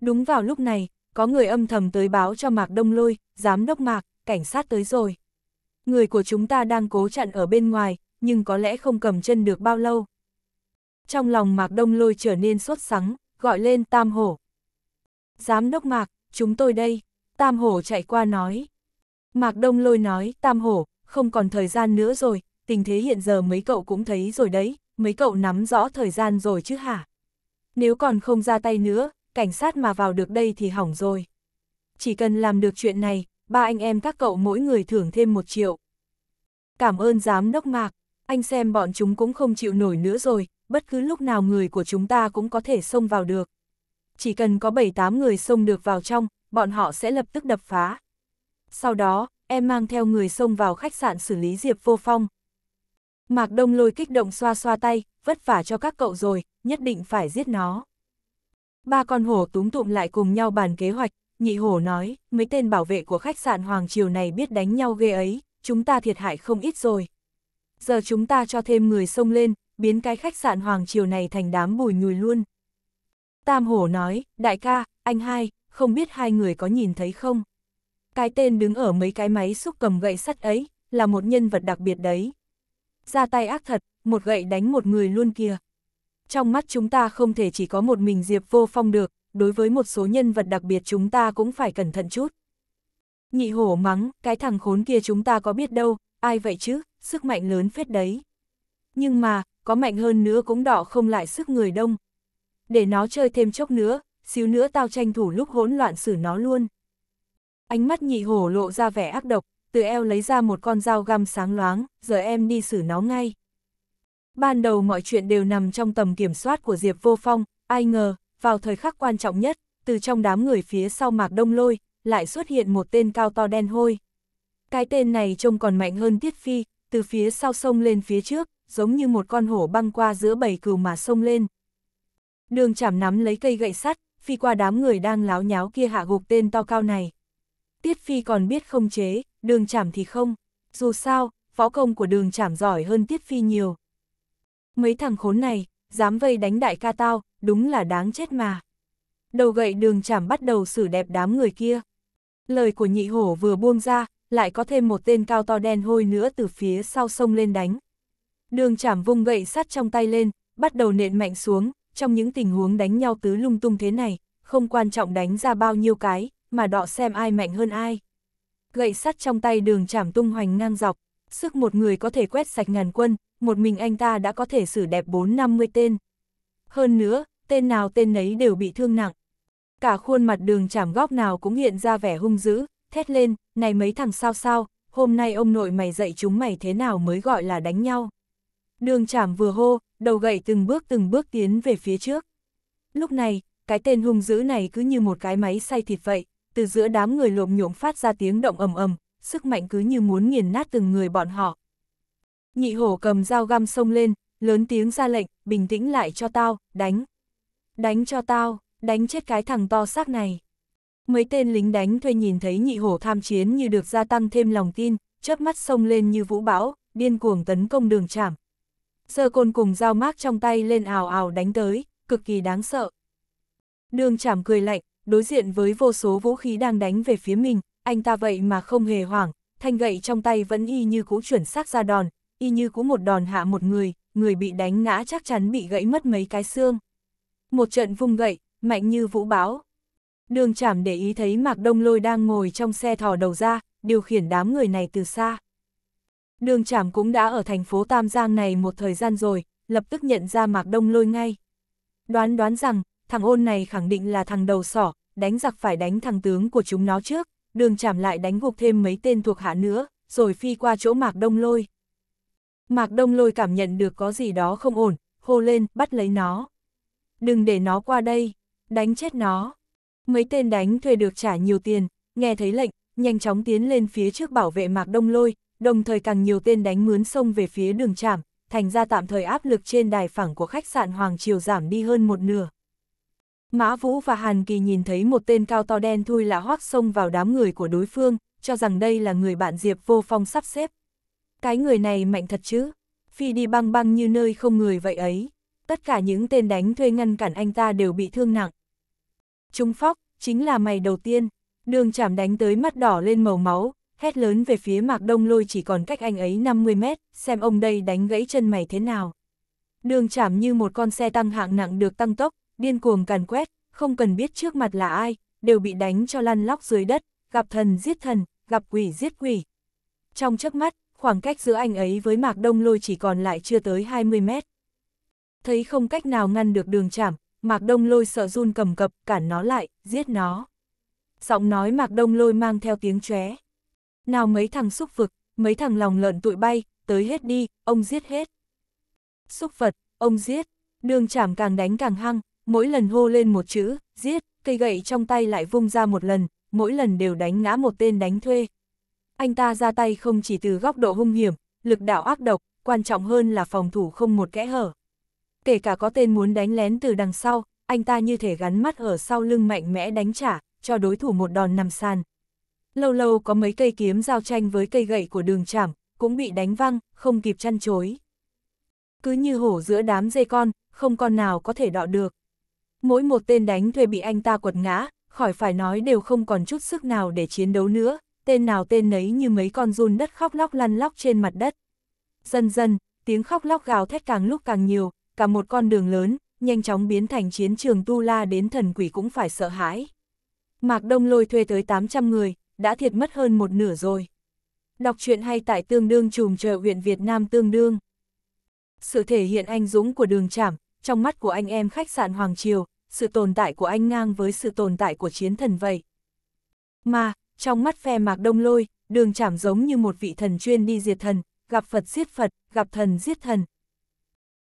Đúng vào lúc này, có người âm thầm tới báo cho Mạc Đông Lôi, giám đốc Mạc, cảnh sát tới rồi. Người của chúng ta đang cố chặn ở bên ngoài, nhưng có lẽ không cầm chân được bao lâu. Trong lòng Mạc Đông Lôi trở nên sốt sắng, gọi lên Tam Hổ. Giám đốc Mạc, chúng tôi đây, Tam Hổ chạy qua nói. Mạc Đông Lôi nói, Tam Hổ, không còn thời gian nữa rồi, tình thế hiện giờ mấy cậu cũng thấy rồi đấy, mấy cậu nắm rõ thời gian rồi chứ hả? Nếu còn không ra tay nữa, cảnh sát mà vào được đây thì hỏng rồi. Chỉ cần làm được chuyện này, ba anh em các cậu mỗi người thưởng thêm một triệu. Cảm ơn giám đốc mạc, anh xem bọn chúng cũng không chịu nổi nữa rồi, bất cứ lúc nào người của chúng ta cũng có thể xông vào được. Chỉ cần có 7-8 người xông được vào trong, bọn họ sẽ lập tức đập phá. Sau đó, em mang theo người xông vào khách sạn xử lý Diệp Vô Phong. Mạc Đông lôi kích động xoa xoa tay, vất vả cho các cậu rồi, nhất định phải giết nó. Ba con hổ túng tụm lại cùng nhau bàn kế hoạch, nhị hổ nói, mấy tên bảo vệ của khách sạn Hoàng Triều này biết đánh nhau ghê ấy, chúng ta thiệt hại không ít rồi. Giờ chúng ta cho thêm người xông lên, biến cái khách sạn Hoàng Triều này thành đám bùi nhùi luôn. Tam hổ nói, đại ca, anh hai, không biết hai người có nhìn thấy không? Cái tên đứng ở mấy cái máy xúc cầm gậy sắt ấy, là một nhân vật đặc biệt đấy. Ra tay ác thật, một gậy đánh một người luôn kìa. Trong mắt chúng ta không thể chỉ có một mình Diệp vô phong được, đối với một số nhân vật đặc biệt chúng ta cũng phải cẩn thận chút. Nhị hổ mắng, cái thằng khốn kia chúng ta có biết đâu, ai vậy chứ, sức mạnh lớn phết đấy. Nhưng mà, có mạnh hơn nữa cũng đỏ không lại sức người đông. Để nó chơi thêm chốc nữa, xíu nữa tao tranh thủ lúc hỗn loạn xử nó luôn. Ánh mắt nhị hổ lộ ra vẻ ác độc, từ eo lấy ra một con dao găm sáng loáng, giờ em đi xử nó ngay. Ban đầu mọi chuyện đều nằm trong tầm kiểm soát của Diệp Vô Phong, ai ngờ, vào thời khắc quan trọng nhất, từ trong đám người phía sau mạc đông lôi, lại xuất hiện một tên cao to đen hôi. Cái tên này trông còn mạnh hơn Tiết Phi, từ phía sau sông lên phía trước, giống như một con hổ băng qua giữa bầy cừu mà sông lên. Đường chảm nắm lấy cây gậy sắt, phi qua đám người đang láo nháo kia hạ gục tên to cao này. Tiết Phi còn biết không chế, đường chảm thì không. Dù sao, võ công của đường chảm giỏi hơn Tiết Phi nhiều. Mấy thằng khốn này, dám vây đánh đại ca tao, đúng là đáng chết mà. Đầu gậy đường chảm bắt đầu xử đẹp đám người kia. Lời của nhị hổ vừa buông ra, lại có thêm một tên cao to đen hôi nữa từ phía sau sông lên đánh. Đường chảm vung gậy sắt trong tay lên, bắt đầu nện mạnh xuống, trong những tình huống đánh nhau tứ lung tung thế này, không quan trọng đánh ra bao nhiêu cái, mà đọ xem ai mạnh hơn ai. Gậy sắt trong tay đường chảm tung hoành ngang dọc, sức một người có thể quét sạch ngàn quân, một mình anh ta đã có thể xử đẹp 4-50 tên. Hơn nữa, tên nào tên nấy đều bị thương nặng. Cả khuôn mặt đường chảm góc nào cũng hiện ra vẻ hung dữ, thét lên, này mấy thằng sao sao, hôm nay ông nội mày dạy chúng mày thế nào mới gọi là đánh nhau. Đường chảm vừa hô, đầu gậy từng bước từng bước tiến về phía trước. Lúc này, cái tên hung dữ này cứ như một cái máy xay thịt vậy, từ giữa đám người lộm nhuộm phát ra tiếng động ầm ầm, sức mạnh cứ như muốn nghiền nát từng người bọn họ. Nhị hổ cầm dao găm xông lên, lớn tiếng ra lệnh, bình tĩnh lại cho tao, đánh. Đánh cho tao, đánh chết cái thằng to xác này. Mấy tên lính đánh thuê nhìn thấy nhị hổ tham chiến như được gia tăng thêm lòng tin, chớp mắt sông lên như vũ bão, điên cuồng tấn công đường chạm sơ côn cùng dao mác trong tay lên ào ào đánh tới, cực kỳ đáng sợ. Đường chạm cười lạnh, đối diện với vô số vũ khí đang đánh về phía mình, anh ta vậy mà không hề hoảng, thanh gậy trong tay vẫn y như cũ chuẩn xác ra đòn, y như cũ một đòn hạ một người, người bị đánh ngã chắc chắn bị gãy mất mấy cái xương một trận vung gậy, mạnh như vũ báo. Đường chảm để ý thấy Mạc Đông Lôi đang ngồi trong xe thò đầu ra, điều khiển đám người này từ xa. Đường chảm cũng đã ở thành phố Tam Giang này một thời gian rồi, lập tức nhận ra Mạc Đông Lôi ngay. Đoán đoán rằng, thằng ôn này khẳng định là thằng đầu sỏ, đánh giặc phải đánh thằng tướng của chúng nó trước, đường chảm lại đánh gục thêm mấy tên thuộc hạ nữa, rồi phi qua chỗ Mạc Đông Lôi. Mạc Đông Lôi cảm nhận được có gì đó không ổn, hô lên, bắt lấy nó đừng để nó qua đây, đánh chết nó. Mấy tên đánh thuê được trả nhiều tiền, nghe thấy lệnh, nhanh chóng tiến lên phía trước bảo vệ mạc đông lôi, đồng thời càng nhiều tên đánh mướn sông về phía đường trạm, thành ra tạm thời áp lực trên đài phẳng của khách sạn Hoàng Triều giảm đi hơn một nửa. Mã Vũ và Hàn Kỳ nhìn thấy một tên cao to đen thui là hoác sông vào đám người của đối phương, cho rằng đây là người bạn Diệp Vô Phong sắp xếp. Cái người này mạnh thật chứ, phi đi băng băng như nơi không người vậy ấy tất cả những tên đánh thuê ngăn cản anh ta đều bị thương nặng. Trung Phóc, chính là mày đầu tiên, đường chảm đánh tới mắt đỏ lên màu máu, hét lớn về phía mạc đông lôi chỉ còn cách anh ấy 50 mét, xem ông đây đánh gãy chân mày thế nào. Đường chảm như một con xe tăng hạng nặng được tăng tốc, điên cuồng càn quét, không cần biết trước mặt là ai, đều bị đánh cho lăn lóc dưới đất, gặp thần giết thần, gặp quỷ giết quỷ. Trong chớp mắt, khoảng cách giữa anh ấy với mạc đông lôi chỉ còn lại chưa tới 20 mét thấy không cách nào ngăn được đường chảm, Mạc Đông Lôi sợ run cầm cập, cản nó lại, giết nó. Giọng nói Mạc Đông Lôi mang theo tiếng chóe. Nào mấy thằng xúc vực, mấy thằng lòng lợn tụi bay, tới hết đi, ông giết hết. Xúc vật, ông giết, đường chảm càng đánh càng hăng, mỗi lần hô lên một chữ, giết, cây gậy trong tay lại vung ra một lần, mỗi lần đều đánh ngã một tên đánh thuê. Anh ta ra tay không chỉ từ góc độ hung hiểm, lực đạo ác độc, quan trọng hơn là phòng thủ không một kẽ hở kể cả có tên muốn đánh lén từ đằng sau, anh ta như thể gắn mắt ở sau lưng mạnh mẽ đánh trả, cho đối thủ một đòn nằm sàn. Lâu lâu có mấy cây kiếm giao tranh với cây gậy của đường chảm, cũng bị đánh văng, không kịp chăn chối. Cứ như hổ giữa đám dây con, không con nào có thể đọ được. Mỗi một tên đánh thuê bị anh ta quật ngã, khỏi phải nói đều không còn chút sức nào để chiến đấu nữa, tên nào tên nấy như mấy con run đất khóc lóc lăn lóc trên mặt đất. Dần dần, tiếng khóc lóc gào thét càng lúc càng nhiều, cả một con đường lớn, nhanh chóng biến thành chiến trường tu la đến thần quỷ cũng phải sợ hãi. Mạc Đông lôi thuê tới 800 người, đã thiệt mất hơn một nửa rồi. Đọc truyện hay tại tương đương trùm trời huyện Việt Nam tương đương. Sự thể hiện anh dũng của đường chảm, trong mắt của anh em khách sạn Hoàng Triều, sự tồn tại của anh ngang với sự tồn tại của chiến thần vậy. Mà, trong mắt phe mạc đông lôi, đường chảm giống như một vị thần chuyên đi diệt thần, gặp Phật giết Phật, gặp thần giết thần,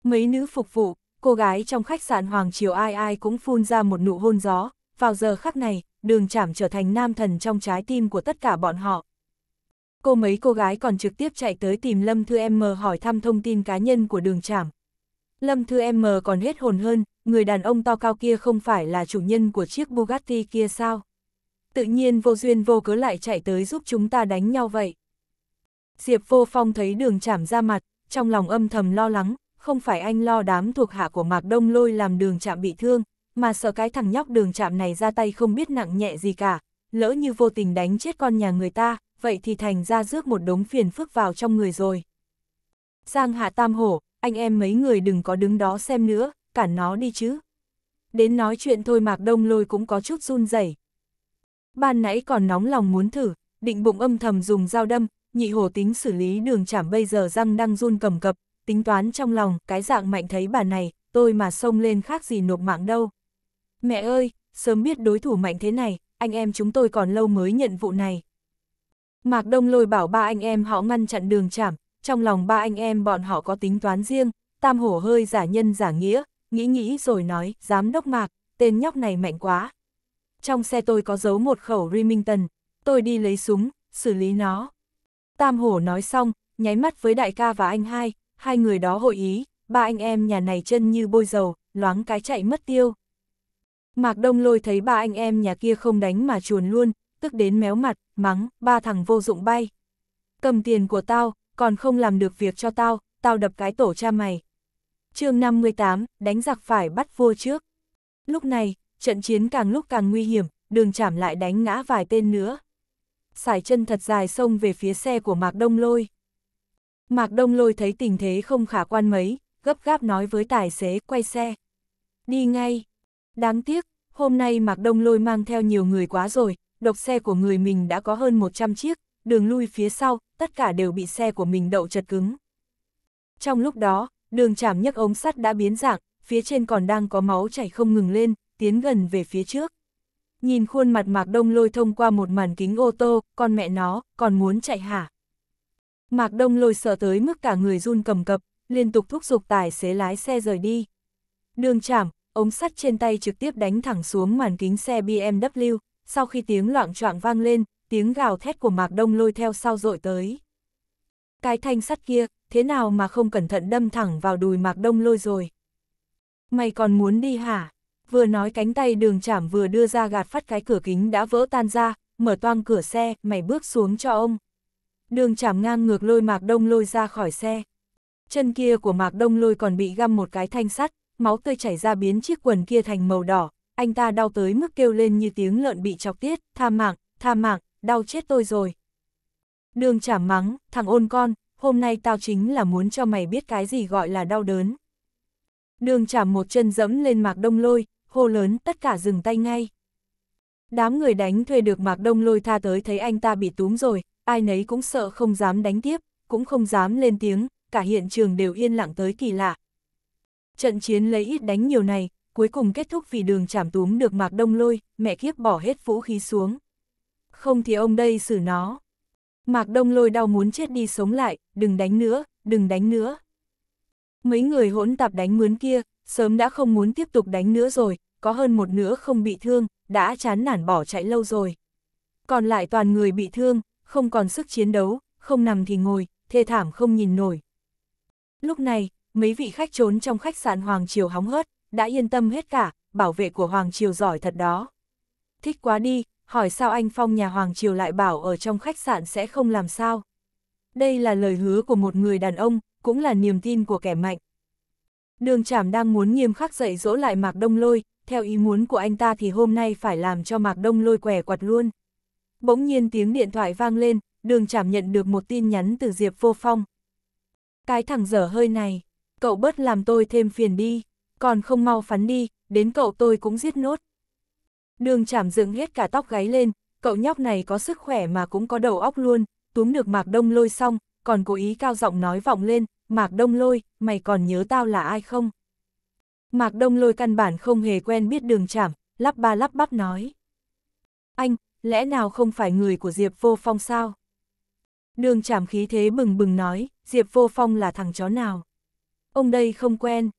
Mấy nữ phục vụ, cô gái trong khách sạn Hoàng Triều ai ai cũng phun ra một nụ hôn gió, vào giờ khắc này, đường chảm trở thành nam thần trong trái tim của tất cả bọn họ. Cô mấy cô gái còn trực tiếp chạy tới tìm Lâm Thư Em M hỏi thăm thông tin cá nhân của đường chảm. Lâm Thư Em M còn hết hồn hơn, người đàn ông to cao kia không phải là chủ nhân của chiếc Bugatti kia sao? Tự nhiên vô duyên vô cớ lại chạy tới giúp chúng ta đánh nhau vậy. Diệp vô phong thấy đường chảm ra mặt, trong lòng âm thầm lo lắng, không phải anh lo đám thuộc hạ của Mạc Đông Lôi làm đường chạm bị thương, mà sợ cái thằng nhóc đường chạm này ra tay không biết nặng nhẹ gì cả, lỡ như vô tình đánh chết con nhà người ta, vậy thì thành ra rước một đống phiền phức vào trong người rồi. Giang Hạ Tam Hổ, anh em mấy người đừng có đứng đó xem nữa, cản nó đi chứ. Đến nói chuyện thôi Mạc Đông Lôi cũng có chút run rẩy. Ban nãy còn nóng lòng muốn thử, định bụng âm thầm dùng dao đâm, nhị hổ tính xử lý đường chạm bây giờ răng đang run cầm cập, tính toán trong lòng, cái dạng mạnh thấy bà này, tôi mà xông lên khác gì nộp mạng đâu. Mẹ ơi, sớm biết đối thủ mạnh thế này, anh em chúng tôi còn lâu mới nhận vụ này. Mạc Đông lôi bảo ba anh em họ ngăn chặn đường chảm, trong lòng ba anh em bọn họ có tính toán riêng, tam hổ hơi giả nhân giả nghĩa, nghĩ nghĩ rồi nói, giám đốc Mạc, tên nhóc này mạnh quá. Trong xe tôi có giấu một khẩu Remington, tôi đi lấy súng, xử lý nó. Tam hổ nói xong, nháy mắt với đại ca và anh hai, hai người đó hội ý, ba anh em nhà này chân như bôi dầu, loáng cái chạy mất tiêu. Mạc Đông lôi thấy ba anh em nhà kia không đánh mà chuồn luôn, tức đến méo mặt, mắng, ba thằng vô dụng bay. Cầm tiền của tao, còn không làm được việc cho tao, tao đập cái tổ cha mày. chương 58, đánh giặc phải bắt vua trước. Lúc này, trận chiến càng lúc càng nguy hiểm, đường chảm lại đánh ngã vài tên nữa. Sải chân thật dài xông về phía xe của Mạc Đông lôi. Mạc Đông Lôi thấy tình thế không khả quan mấy, gấp gáp nói với tài xế quay xe. Đi ngay. Đáng tiếc, hôm nay Mạc Đông Lôi mang theo nhiều người quá rồi, độc xe của người mình đã có hơn 100 chiếc, đường lui phía sau, tất cả đều bị xe của mình đậu chật cứng. Trong lúc đó, đường chạm nhấc ống sắt đã biến dạng, phía trên còn đang có máu chảy không ngừng lên, tiến gần về phía trước. Nhìn khuôn mặt Mạc Đông Lôi thông qua một màn kính ô tô, con mẹ nó, còn muốn chạy hả? Mạc Đông lôi sợ tới mức cả người run cầm cập, liên tục thúc giục tài xế lái xe rời đi. Đường chạm, ống sắt trên tay trực tiếp đánh thẳng xuống màn kính xe BMW, sau khi tiếng loạn choạng vang lên, tiếng gào thét của Mạc Đông lôi theo sau dội tới. Cái thanh sắt kia, thế nào mà không cẩn thận đâm thẳng vào đùi Mạc Đông lôi rồi. Mày còn muốn đi hả? Vừa nói cánh tay đường chảm vừa đưa ra gạt phát cái cửa kính đã vỡ tan ra, mở toang cửa xe, mày bước xuống cho ông. Đường chảm ngang ngược lôi Mạc Đông lôi ra khỏi xe. Chân kia của Mạc Đông lôi còn bị găm một cái thanh sắt, máu tươi chảy ra biến chiếc quần kia thành màu đỏ, anh ta đau tới mức kêu lên như tiếng lợn bị chọc tiết, tha mạng, tha mạng, đau chết tôi rồi. Đường chảm mắng, thằng ôn con, hôm nay tao chính là muốn cho mày biết cái gì gọi là đau đớn. Đường chảm một chân dẫm lên Mạc Đông lôi, hô lớn tất cả dừng tay ngay. Đám người đánh thuê được Mạc Đông lôi tha tới thấy anh ta bị túm rồi, ai nấy cũng sợ không dám đánh tiếp, cũng không dám lên tiếng, cả hiện trường đều yên lặng tới kỳ lạ. Trận chiến lấy ít đánh nhiều này, cuối cùng kết thúc vì đường chảm túm được mạc đông lôi, mẹ kiếp bỏ hết vũ khí xuống. Không thì ông đây xử nó. Mạc đông lôi đau muốn chết đi sống lại, đừng đánh nữa, đừng đánh nữa. Mấy người hỗn tạp đánh mướn kia, sớm đã không muốn tiếp tục đánh nữa rồi, có hơn một nửa không bị thương, đã chán nản bỏ chạy lâu rồi. Còn lại toàn người bị thương, không còn sức chiến đấu, không nằm thì ngồi, thê thảm không nhìn nổi. Lúc này, mấy vị khách trốn trong khách sạn Hoàng Triều hóng hớt, đã yên tâm hết cả, bảo vệ của Hoàng Triều giỏi thật đó. Thích quá đi, hỏi sao anh Phong nhà Hoàng Triều lại bảo ở trong khách sạn sẽ không làm sao. Đây là lời hứa của một người đàn ông, cũng là niềm tin của kẻ mạnh. Đường Trảm đang muốn nghiêm khắc dạy dỗ lại Mạc Đông Lôi, theo ý muốn của anh ta thì hôm nay phải làm cho Mạc Đông Lôi què quặt luôn. Bỗng nhiên tiếng điện thoại vang lên, đường chảm nhận được một tin nhắn từ Diệp Vô Phong. Cái thằng dở hơi này, cậu bớt làm tôi thêm phiền đi, còn không mau phắn đi, đến cậu tôi cũng giết nốt. Đường chảm dựng hết cả tóc gáy lên, cậu nhóc này có sức khỏe mà cũng có đầu óc luôn, túm được Mạc Đông Lôi xong, còn cố ý cao giọng nói vọng lên, Mạc Đông Lôi, mày còn nhớ tao là ai không? Mạc Đông Lôi căn bản không hề quen biết đường chảm, lắp ba lắp bắp nói. Anh, lẽ nào không phải người của Diệp Vô Phong sao? Đường chảm khí thế bừng bừng nói, Diệp Vô Phong là thằng chó nào? Ông đây không quen.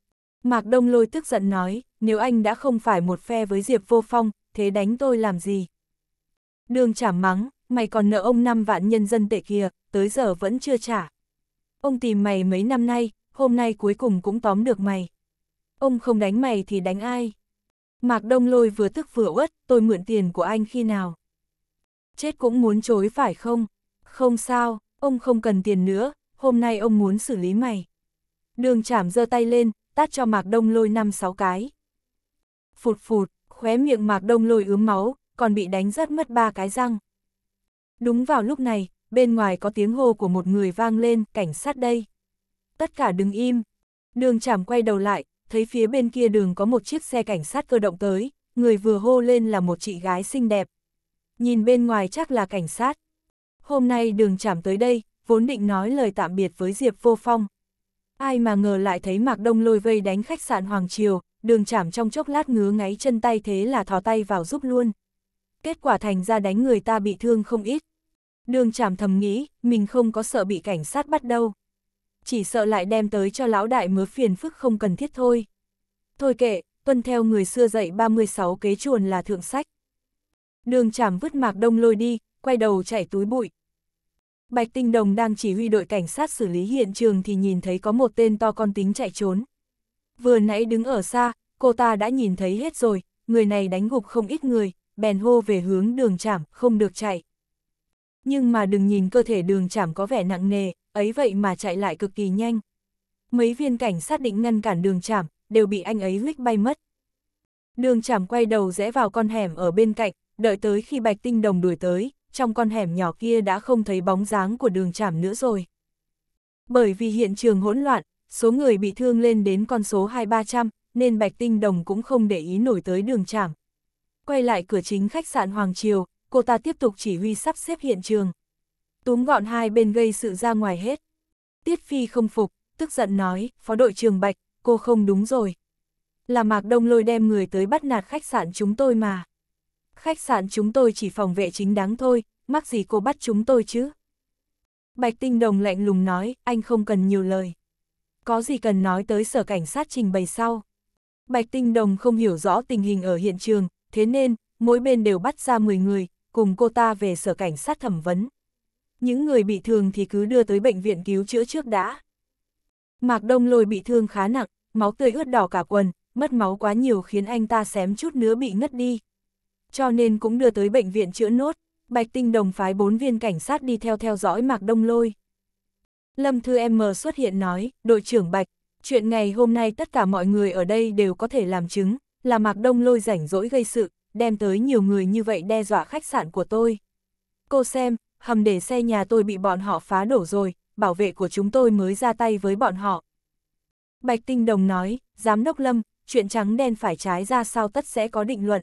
Mạc Đông Lôi tức giận nói, nếu anh đã không phải một phe với Diệp Vô Phong, thế đánh tôi làm gì? Đường chảm mắng, mày còn nợ ông năm vạn nhân dân tệ kia, tới giờ vẫn chưa trả. Ông tìm mày mấy năm nay, hôm nay cuối cùng cũng tóm được mày. Ông không đánh mày thì đánh ai? Mạc Đông Lôi vừa tức vừa uất, tôi mượn tiền của anh khi nào? chết cũng muốn chối phải không? Không sao, ông không cần tiền nữa, hôm nay ông muốn xử lý mày. Đường chảm giơ tay lên, tát cho Mạc Đông lôi 5-6 cái. Phụt phụt, khóe miệng Mạc Đông lôi ướm máu, còn bị đánh rất mất ba cái răng. Đúng vào lúc này, bên ngoài có tiếng hô của một người vang lên, cảnh sát đây. Tất cả đừng im. Đường chảm quay đầu lại, thấy phía bên kia đường có một chiếc xe cảnh sát cơ động tới, người vừa hô lên là một chị gái xinh đẹp, nhìn bên ngoài chắc là cảnh sát. Hôm nay đường chảm tới đây, vốn định nói lời tạm biệt với Diệp Vô Phong. Ai mà ngờ lại thấy Mạc Đông lôi vây đánh khách sạn Hoàng Triều, đường chảm trong chốc lát ngứa ngáy chân tay thế là thò tay vào giúp luôn. Kết quả thành ra đánh người ta bị thương không ít. Đường chảm thầm nghĩ, mình không có sợ bị cảnh sát bắt đâu. Chỉ sợ lại đem tới cho lão đại mớ phiền phức không cần thiết thôi. Thôi kệ, tuân theo người xưa dạy 36 kế chuồn là thượng sách đường chảm vứt mạc đông lôi đi, quay đầu chạy túi bụi. Bạch Tinh Đồng đang chỉ huy đội cảnh sát xử lý hiện trường thì nhìn thấy có một tên to con tính chạy trốn. Vừa nãy đứng ở xa, cô ta đã nhìn thấy hết rồi, người này đánh gục không ít người, bèn hô về hướng đường chảm, không được chạy. Nhưng mà đừng nhìn cơ thể đường chảm có vẻ nặng nề, ấy vậy mà chạy lại cực kỳ nhanh. Mấy viên cảnh sát định ngăn cản đường chảm, đều bị anh ấy huyết bay mất. Đường chảm quay đầu rẽ vào con hẻm ở bên cạnh, đợi tới khi Bạch Tinh Đồng đuổi tới, trong con hẻm nhỏ kia đã không thấy bóng dáng của đường chảm nữa rồi. Bởi vì hiện trường hỗn loạn, số người bị thương lên đến con số 2-300, nên Bạch Tinh Đồng cũng không để ý nổi tới đường chảm. Quay lại cửa chính khách sạn Hoàng Triều, cô ta tiếp tục chỉ huy sắp xếp hiện trường. Túm gọn hai bên gây sự ra ngoài hết. Tiết Phi không phục, tức giận nói, phó đội trường Bạch, cô không đúng rồi. Là Mạc Đông Lôi đem người tới bắt nạt khách sạn chúng tôi mà khách sạn chúng tôi chỉ phòng vệ chính đáng thôi, mắc gì cô bắt chúng tôi chứ? Bạch Tinh Đồng lạnh lùng nói, anh không cần nhiều lời. Có gì cần nói tới sở cảnh sát trình bày sau. Bạch Tinh Đồng không hiểu rõ tình hình ở hiện trường, thế nên, mỗi bên đều bắt ra 10 người, cùng cô ta về sở cảnh sát thẩm vấn. Những người bị thương thì cứ đưa tới bệnh viện cứu chữa trước đã. Mạc Đông Lôi bị thương khá nặng, máu tươi ướt đỏ cả quần, mất máu quá nhiều khiến anh ta xém chút nữa bị ngất đi cho nên cũng đưa tới bệnh viện chữa nốt, Bạch Tinh Đồng phái bốn viên cảnh sát đi theo theo dõi Mạc Đông Lôi. Lâm Thư em M xuất hiện nói, đội trưởng Bạch, chuyện ngày hôm nay tất cả mọi người ở đây đều có thể làm chứng, là Mạc Đông Lôi rảnh rỗi gây sự, đem tới nhiều người như vậy đe dọa khách sạn của tôi. Cô xem, hầm để xe nhà tôi bị bọn họ phá đổ rồi, bảo vệ của chúng tôi mới ra tay với bọn họ. Bạch Tinh Đồng nói, Giám đốc Lâm, chuyện trắng đen phải trái ra sao tất sẽ có định luận,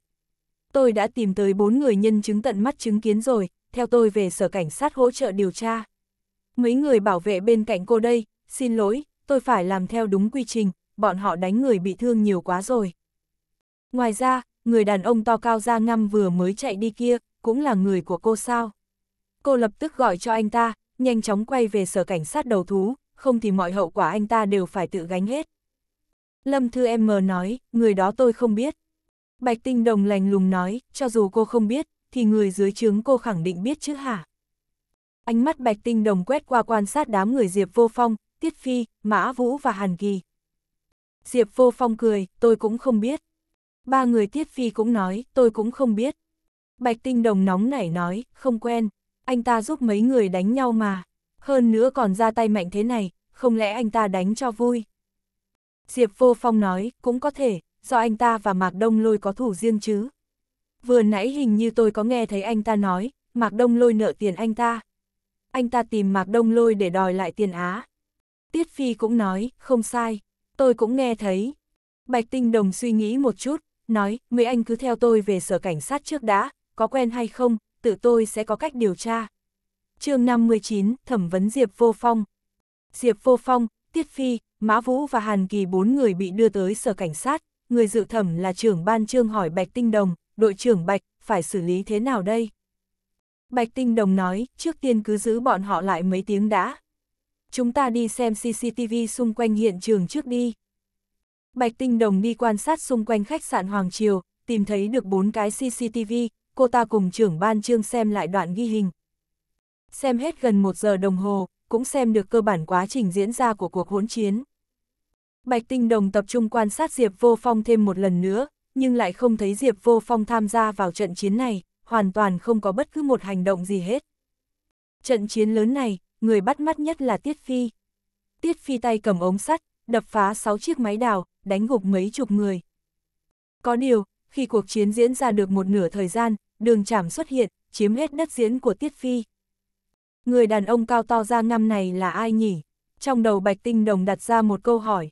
tôi đã tìm tới bốn người nhân chứng tận mắt chứng kiến rồi, theo tôi về sở cảnh sát hỗ trợ điều tra. Mấy người bảo vệ bên cạnh cô đây, xin lỗi, tôi phải làm theo đúng quy trình, bọn họ đánh người bị thương nhiều quá rồi. Ngoài ra, người đàn ông to cao da ngăm vừa mới chạy đi kia, cũng là người của cô sao. Cô lập tức gọi cho anh ta, nhanh chóng quay về sở cảnh sát đầu thú, không thì mọi hậu quả anh ta đều phải tự gánh hết. Lâm Thư Em mờ nói, người đó tôi không biết. Bạch Tinh Đồng lành lùng nói, cho dù cô không biết, thì người dưới trướng cô khẳng định biết chứ hả? Ánh mắt Bạch Tinh Đồng quét qua quan sát đám người Diệp Vô Phong, Tiết Phi, Mã Vũ và Hàn Kỳ. Diệp Vô Phong cười, tôi cũng không biết. Ba người Tiết Phi cũng nói, tôi cũng không biết. Bạch Tinh Đồng nóng nảy nói, không quen, anh ta giúp mấy người đánh nhau mà. Hơn nữa còn ra tay mạnh thế này, không lẽ anh ta đánh cho vui? Diệp Vô Phong nói, cũng có thể, do anh ta và Mạc Đông Lôi có thủ riêng chứ. Vừa nãy hình như tôi có nghe thấy anh ta nói, Mạc Đông Lôi nợ tiền anh ta. Anh ta tìm Mạc Đông Lôi để đòi lại tiền Á. Tiết Phi cũng nói, không sai, tôi cũng nghe thấy. Bạch Tinh Đồng suy nghĩ một chút, nói, mấy anh cứ theo tôi về sở cảnh sát trước đã, có quen hay không, tự tôi sẽ có cách điều tra. chương 59, thẩm vấn Diệp Vô Phong. Diệp Vô Phong, Tiết Phi, Mã Vũ và Hàn Kỳ bốn người bị đưa tới sở cảnh sát, người dự thẩm là trưởng ban trương hỏi Bạch Tinh Đồng, đội trưởng Bạch, phải xử lý thế nào đây? Bạch Tinh Đồng nói, trước tiên cứ giữ bọn họ lại mấy tiếng đã. Chúng ta đi xem CCTV xung quanh hiện trường trước đi. Bạch Tinh Đồng đi quan sát xung quanh khách sạn Hoàng Triều, tìm thấy được bốn cái CCTV, cô ta cùng trưởng ban trương xem lại đoạn ghi hình. Xem hết gần một giờ đồng hồ, cũng xem được cơ bản quá trình diễn ra của cuộc hỗn chiến. Bạch Tinh Đồng tập trung quan sát Diệp Vô Phong thêm một lần nữa, nhưng lại không thấy Diệp Vô Phong tham gia vào trận chiến này, hoàn toàn không có bất cứ một hành động gì hết. Trận chiến lớn này, người bắt mắt nhất là Tiết Phi. Tiết Phi tay cầm ống sắt, đập phá 6 chiếc máy đào, đánh gục mấy chục người. Có điều, khi cuộc chiến diễn ra được một nửa thời gian, đường chảm xuất hiện, chiếm hết đất diễn của Tiết Phi. Người đàn ông cao to ra ngăm này là ai nhỉ? Trong đầu Bạch Tinh Đồng đặt ra một câu hỏi.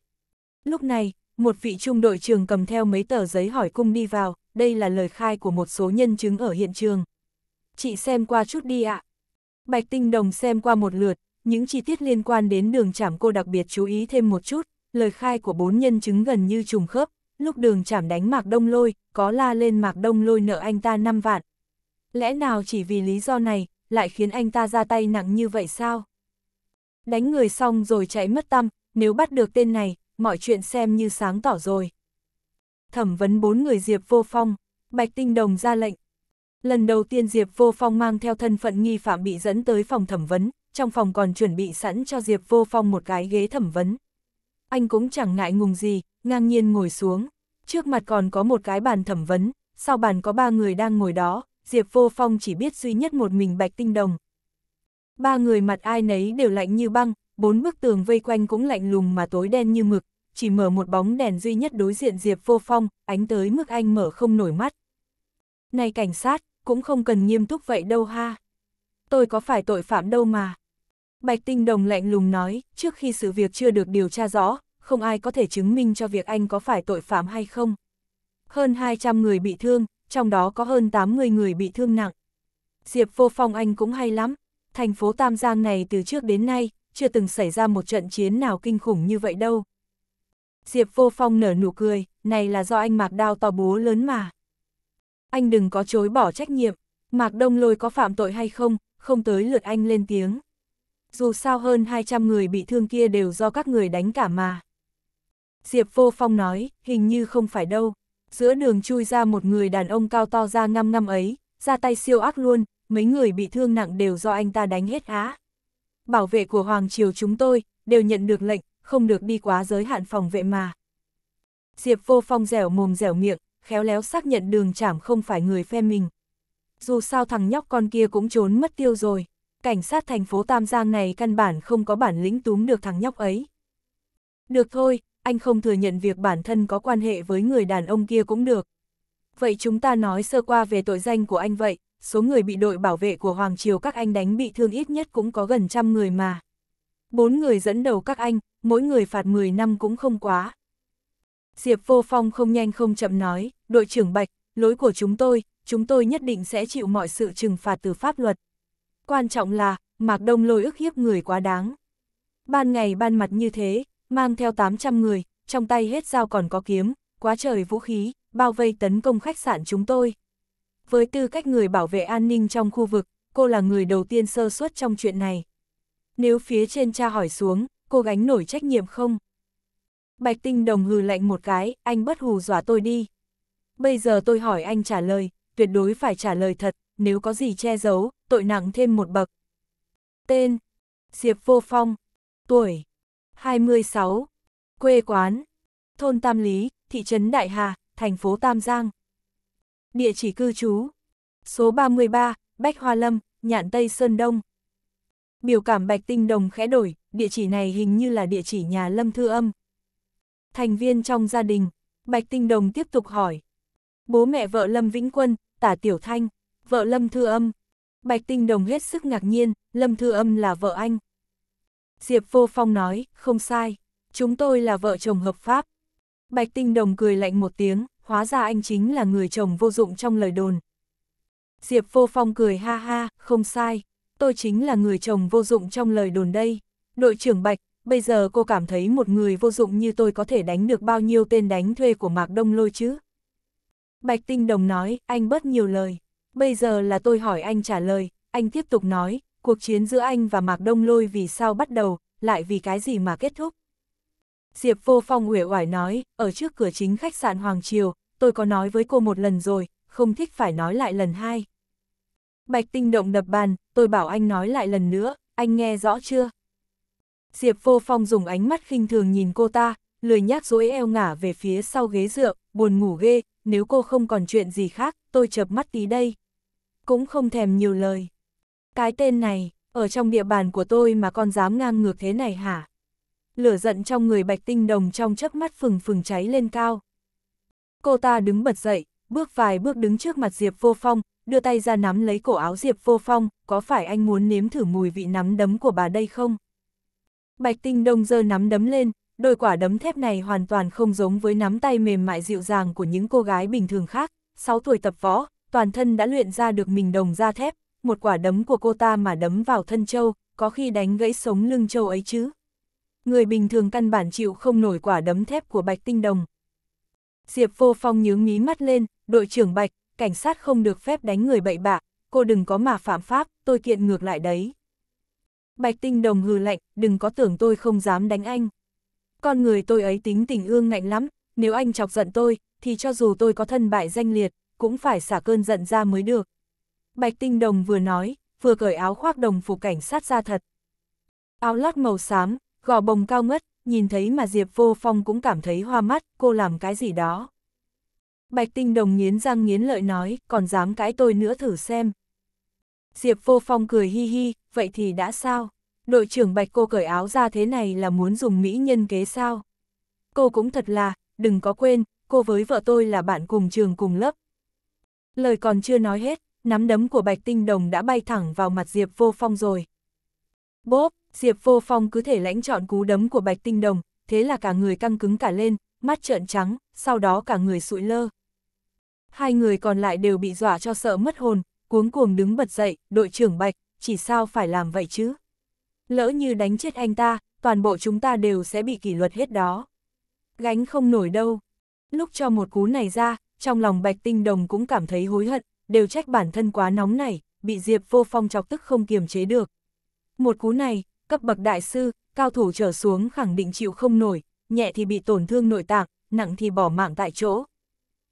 Lúc này, một vị trung đội trường cầm theo mấy tờ giấy hỏi cung đi vào, đây là lời khai của một số nhân chứng ở hiện trường. Chị xem qua chút đi ạ. Bạch Tinh Đồng xem qua một lượt, những chi tiết liên quan đến đường chảm cô đặc biệt chú ý thêm một chút, lời khai của bốn nhân chứng gần như trùng khớp, lúc đường chảm đánh Mạc Đông Lôi, có la lên Mạc Đông Lôi nợ anh ta 5 vạn. Lẽ nào chỉ vì lý do này, lại khiến anh ta ra tay nặng như vậy sao? Đánh người xong rồi chạy mất tâm, nếu bắt được tên này, mọi chuyện xem như sáng tỏ rồi. Thẩm vấn bốn người Diệp Vô Phong, Bạch Tinh Đồng ra lệnh. Lần đầu tiên Diệp Vô Phong mang theo thân phận nghi phạm bị dẫn tới phòng thẩm vấn, trong phòng còn chuẩn bị sẵn cho Diệp Vô Phong một cái ghế thẩm vấn. Anh cũng chẳng ngại ngùng gì, ngang nhiên ngồi xuống. Trước mặt còn có một cái bàn thẩm vấn, sau bàn có ba người đang ngồi đó, Diệp Vô Phong chỉ biết duy nhất một mình Bạch Tinh Đồng. Ba người mặt ai nấy đều lạnh như băng, bốn bức tường vây quanh cũng lạnh lùng mà tối đen như mực, chỉ mở một bóng đèn duy nhất đối diện Diệp Vô Phong, ánh tới mức anh mở không nổi mắt. Này cảnh sát, cũng không cần nghiêm túc vậy đâu ha. Tôi có phải tội phạm đâu mà. Bạch Tinh Đồng lạnh lùng nói, trước khi sự việc chưa được điều tra rõ, không ai có thể chứng minh cho việc anh có phải tội phạm hay không. Hơn 200 người bị thương, trong đó có hơn 80 người bị thương nặng. Diệp Vô Phong anh cũng hay lắm, thành phố Tam Giang này từ trước đến nay, chưa từng xảy ra một trận chiến nào kinh khủng như vậy đâu. Diệp Vô Phong nở nụ cười, này là do anh Mạc Đao to bố lớn mà. Anh đừng có chối bỏ trách nhiệm, Mạc Đông Lôi có phạm tội hay không, không tới lượt anh lên tiếng. Dù sao hơn 200 người bị thương kia đều do các người đánh cả mà. Diệp Vô Phong nói, hình như không phải đâu. Giữa đường chui ra một người đàn ông cao to ra ngăm ngăm ấy, ra tay siêu ác luôn, mấy người bị thương nặng đều do anh ta đánh hết á bảo vệ của Hoàng Triều chúng tôi, đều nhận được lệnh, không được đi quá giới hạn phòng vệ mà. Diệp vô phong dẻo mồm dẻo miệng, khéo léo xác nhận đường chảm không phải người phe mình. Dù sao thằng nhóc con kia cũng trốn mất tiêu rồi, cảnh sát thành phố Tam Giang này căn bản không có bản lĩnh túm được thằng nhóc ấy. Được thôi, anh không thừa nhận việc bản thân có quan hệ với người đàn ông kia cũng được. Vậy chúng ta nói sơ qua về tội danh của anh vậy, số người bị đội bảo vệ của Hoàng Triều các anh đánh bị thương ít nhất cũng có gần trăm người mà. Bốn người dẫn đầu các anh, mỗi người phạt 10 năm cũng không quá. Diệp Vô Phong không nhanh không chậm nói, đội trưởng Bạch, lỗi của chúng tôi, chúng tôi nhất định sẽ chịu mọi sự trừng phạt từ pháp luật. Quan trọng là, Mạc Đông lôi ức hiếp người quá đáng. Ban ngày ban mặt như thế, mang theo 800 người, trong tay hết dao còn có kiếm, quá trời vũ khí, bao vây tấn công khách sạn chúng tôi với tư cách người bảo vệ an ninh trong khu vực, cô là người đầu tiên sơ suất trong chuyện này. Nếu phía trên cha hỏi xuống, cô gánh nổi trách nhiệm không? Bạch Tinh Đồng hừ lạnh một cái, anh bất hù dọa tôi đi. Bây giờ tôi hỏi anh trả lời, tuyệt đối phải trả lời thật, nếu có gì che giấu, tội nặng thêm một bậc. Tên Diệp Vô Phong Tuổi 26 Quê quán Thôn Tam Lý, thị trấn Đại Hà, thành phố Tam Giang địa chỉ cư trú. Số 33, Bách Hoa Lâm, Nhạn Tây Sơn Đông. Biểu cảm Bạch Tinh Đồng khẽ đổi, địa chỉ này hình như là địa chỉ nhà Lâm Thư Âm. Thành viên trong gia đình, Bạch Tinh Đồng tiếp tục hỏi. Bố mẹ vợ Lâm Vĩnh Quân, tả Tiểu Thanh, vợ Lâm Thư Âm. Bạch Tinh Đồng hết sức ngạc nhiên, Lâm Thư Âm là vợ anh. Diệp Vô Phong nói, không sai, chúng tôi là vợ chồng hợp pháp. Bạch Tinh Đồng cười lạnh một tiếng hóa ra anh chính là người chồng vô dụng trong lời đồn. Diệp Vô Phong cười ha ha, không sai, tôi chính là người chồng vô dụng trong lời đồn đây. Đội trưởng Bạch, bây giờ cô cảm thấy một người vô dụng như tôi có thể đánh được bao nhiêu tên đánh thuê của Mạc Đông Lôi chứ? Bạch Tinh Đồng nói, anh bớt nhiều lời. Bây giờ là tôi hỏi anh trả lời, anh tiếp tục nói, cuộc chiến giữa anh và Mạc Đông Lôi vì sao bắt đầu, lại vì cái gì mà kết thúc? Diệp Vô Phong uể oải nói, ở trước cửa chính khách sạn Hoàng Triều, tôi có nói với cô một lần rồi, không thích phải nói lại lần hai. Bạch Tinh Động đập bàn, tôi bảo anh nói lại lần nữa, anh nghe rõ chưa? Diệp Vô Phong dùng ánh mắt khinh thường nhìn cô ta, lười nhác dối eo ngả về phía sau ghế dựa, buồn ngủ ghê, nếu cô không còn chuyện gì khác, tôi chập mắt tí đây. Cũng không thèm nhiều lời. Cái tên này, ở trong địa bàn của tôi mà con dám ngang ngược thế này hả? lửa giận trong người bạch tinh đồng trong chớp mắt phừng phừng cháy lên cao. Cô ta đứng bật dậy, bước vài bước đứng trước mặt Diệp Vô Phong, đưa tay ra nắm lấy cổ áo Diệp Vô Phong, có phải anh muốn nếm thử mùi vị nắm đấm của bà đây không? Bạch Tinh đồng giơ nắm đấm lên, đôi quả đấm thép này hoàn toàn không giống với nắm tay mềm mại dịu dàng của những cô gái bình thường khác, 6 tuổi tập võ, toàn thân đã luyện ra được mình đồng da thép, một quả đấm của cô ta mà đấm vào thân châu, có khi đánh gãy sống lưng châu ấy chứ người bình thường căn bản chịu không nổi quả đấm thép của Bạch Tinh Đồng. Diệp Vô Phong nhướng mí mắt lên, đội trưởng Bạch, cảnh sát không được phép đánh người bậy bạ, cô đừng có mà phạm pháp, tôi kiện ngược lại đấy. Bạch Tinh Đồng hừ lạnh, đừng có tưởng tôi không dám đánh anh. Con người tôi ấy tính tình ương ngạnh lắm, nếu anh chọc giận tôi, thì cho dù tôi có thân bại danh liệt, cũng phải xả cơn giận ra mới được. Bạch Tinh Đồng vừa nói, vừa cởi áo khoác đồng phục cảnh sát ra thật. Áo lót màu xám, Gò bồng cao ngất, nhìn thấy mà Diệp Vô Phong cũng cảm thấy hoa mắt, cô làm cái gì đó. Bạch Tinh Đồng nghiến răng nghiến lợi nói, còn dám cãi tôi nữa thử xem. Diệp Vô Phong cười hi hi, vậy thì đã sao? Đội trưởng Bạch cô cởi áo ra thế này là muốn dùng mỹ nhân kế sao? Cô cũng thật là, đừng có quên, cô với vợ tôi là bạn cùng trường cùng lớp. Lời còn chưa nói hết, nắm đấm của Bạch Tinh Đồng đã bay thẳng vào mặt Diệp Vô Phong rồi. Bốp, Diệp Vô Phong cứ thể lãnh chọn cú đấm của Bạch Tinh Đồng, thế là cả người căng cứng cả lên, mắt trợn trắng, sau đó cả người sụi lơ. Hai người còn lại đều bị dọa cho sợ mất hồn, cuống cuồng đứng bật dậy, đội trưởng Bạch, chỉ sao phải làm vậy chứ? Lỡ như đánh chết anh ta, toàn bộ chúng ta đều sẽ bị kỷ luật hết đó. Gánh không nổi đâu. Lúc cho một cú này ra, trong lòng Bạch Tinh Đồng cũng cảm thấy hối hận, đều trách bản thân quá nóng này, bị Diệp Vô Phong chọc tức không kiềm chế được. Một cú này, cấp bậc đại sư, cao thủ trở xuống khẳng định chịu không nổi, nhẹ thì bị tổn thương nội tạng, nặng thì bỏ mạng tại chỗ.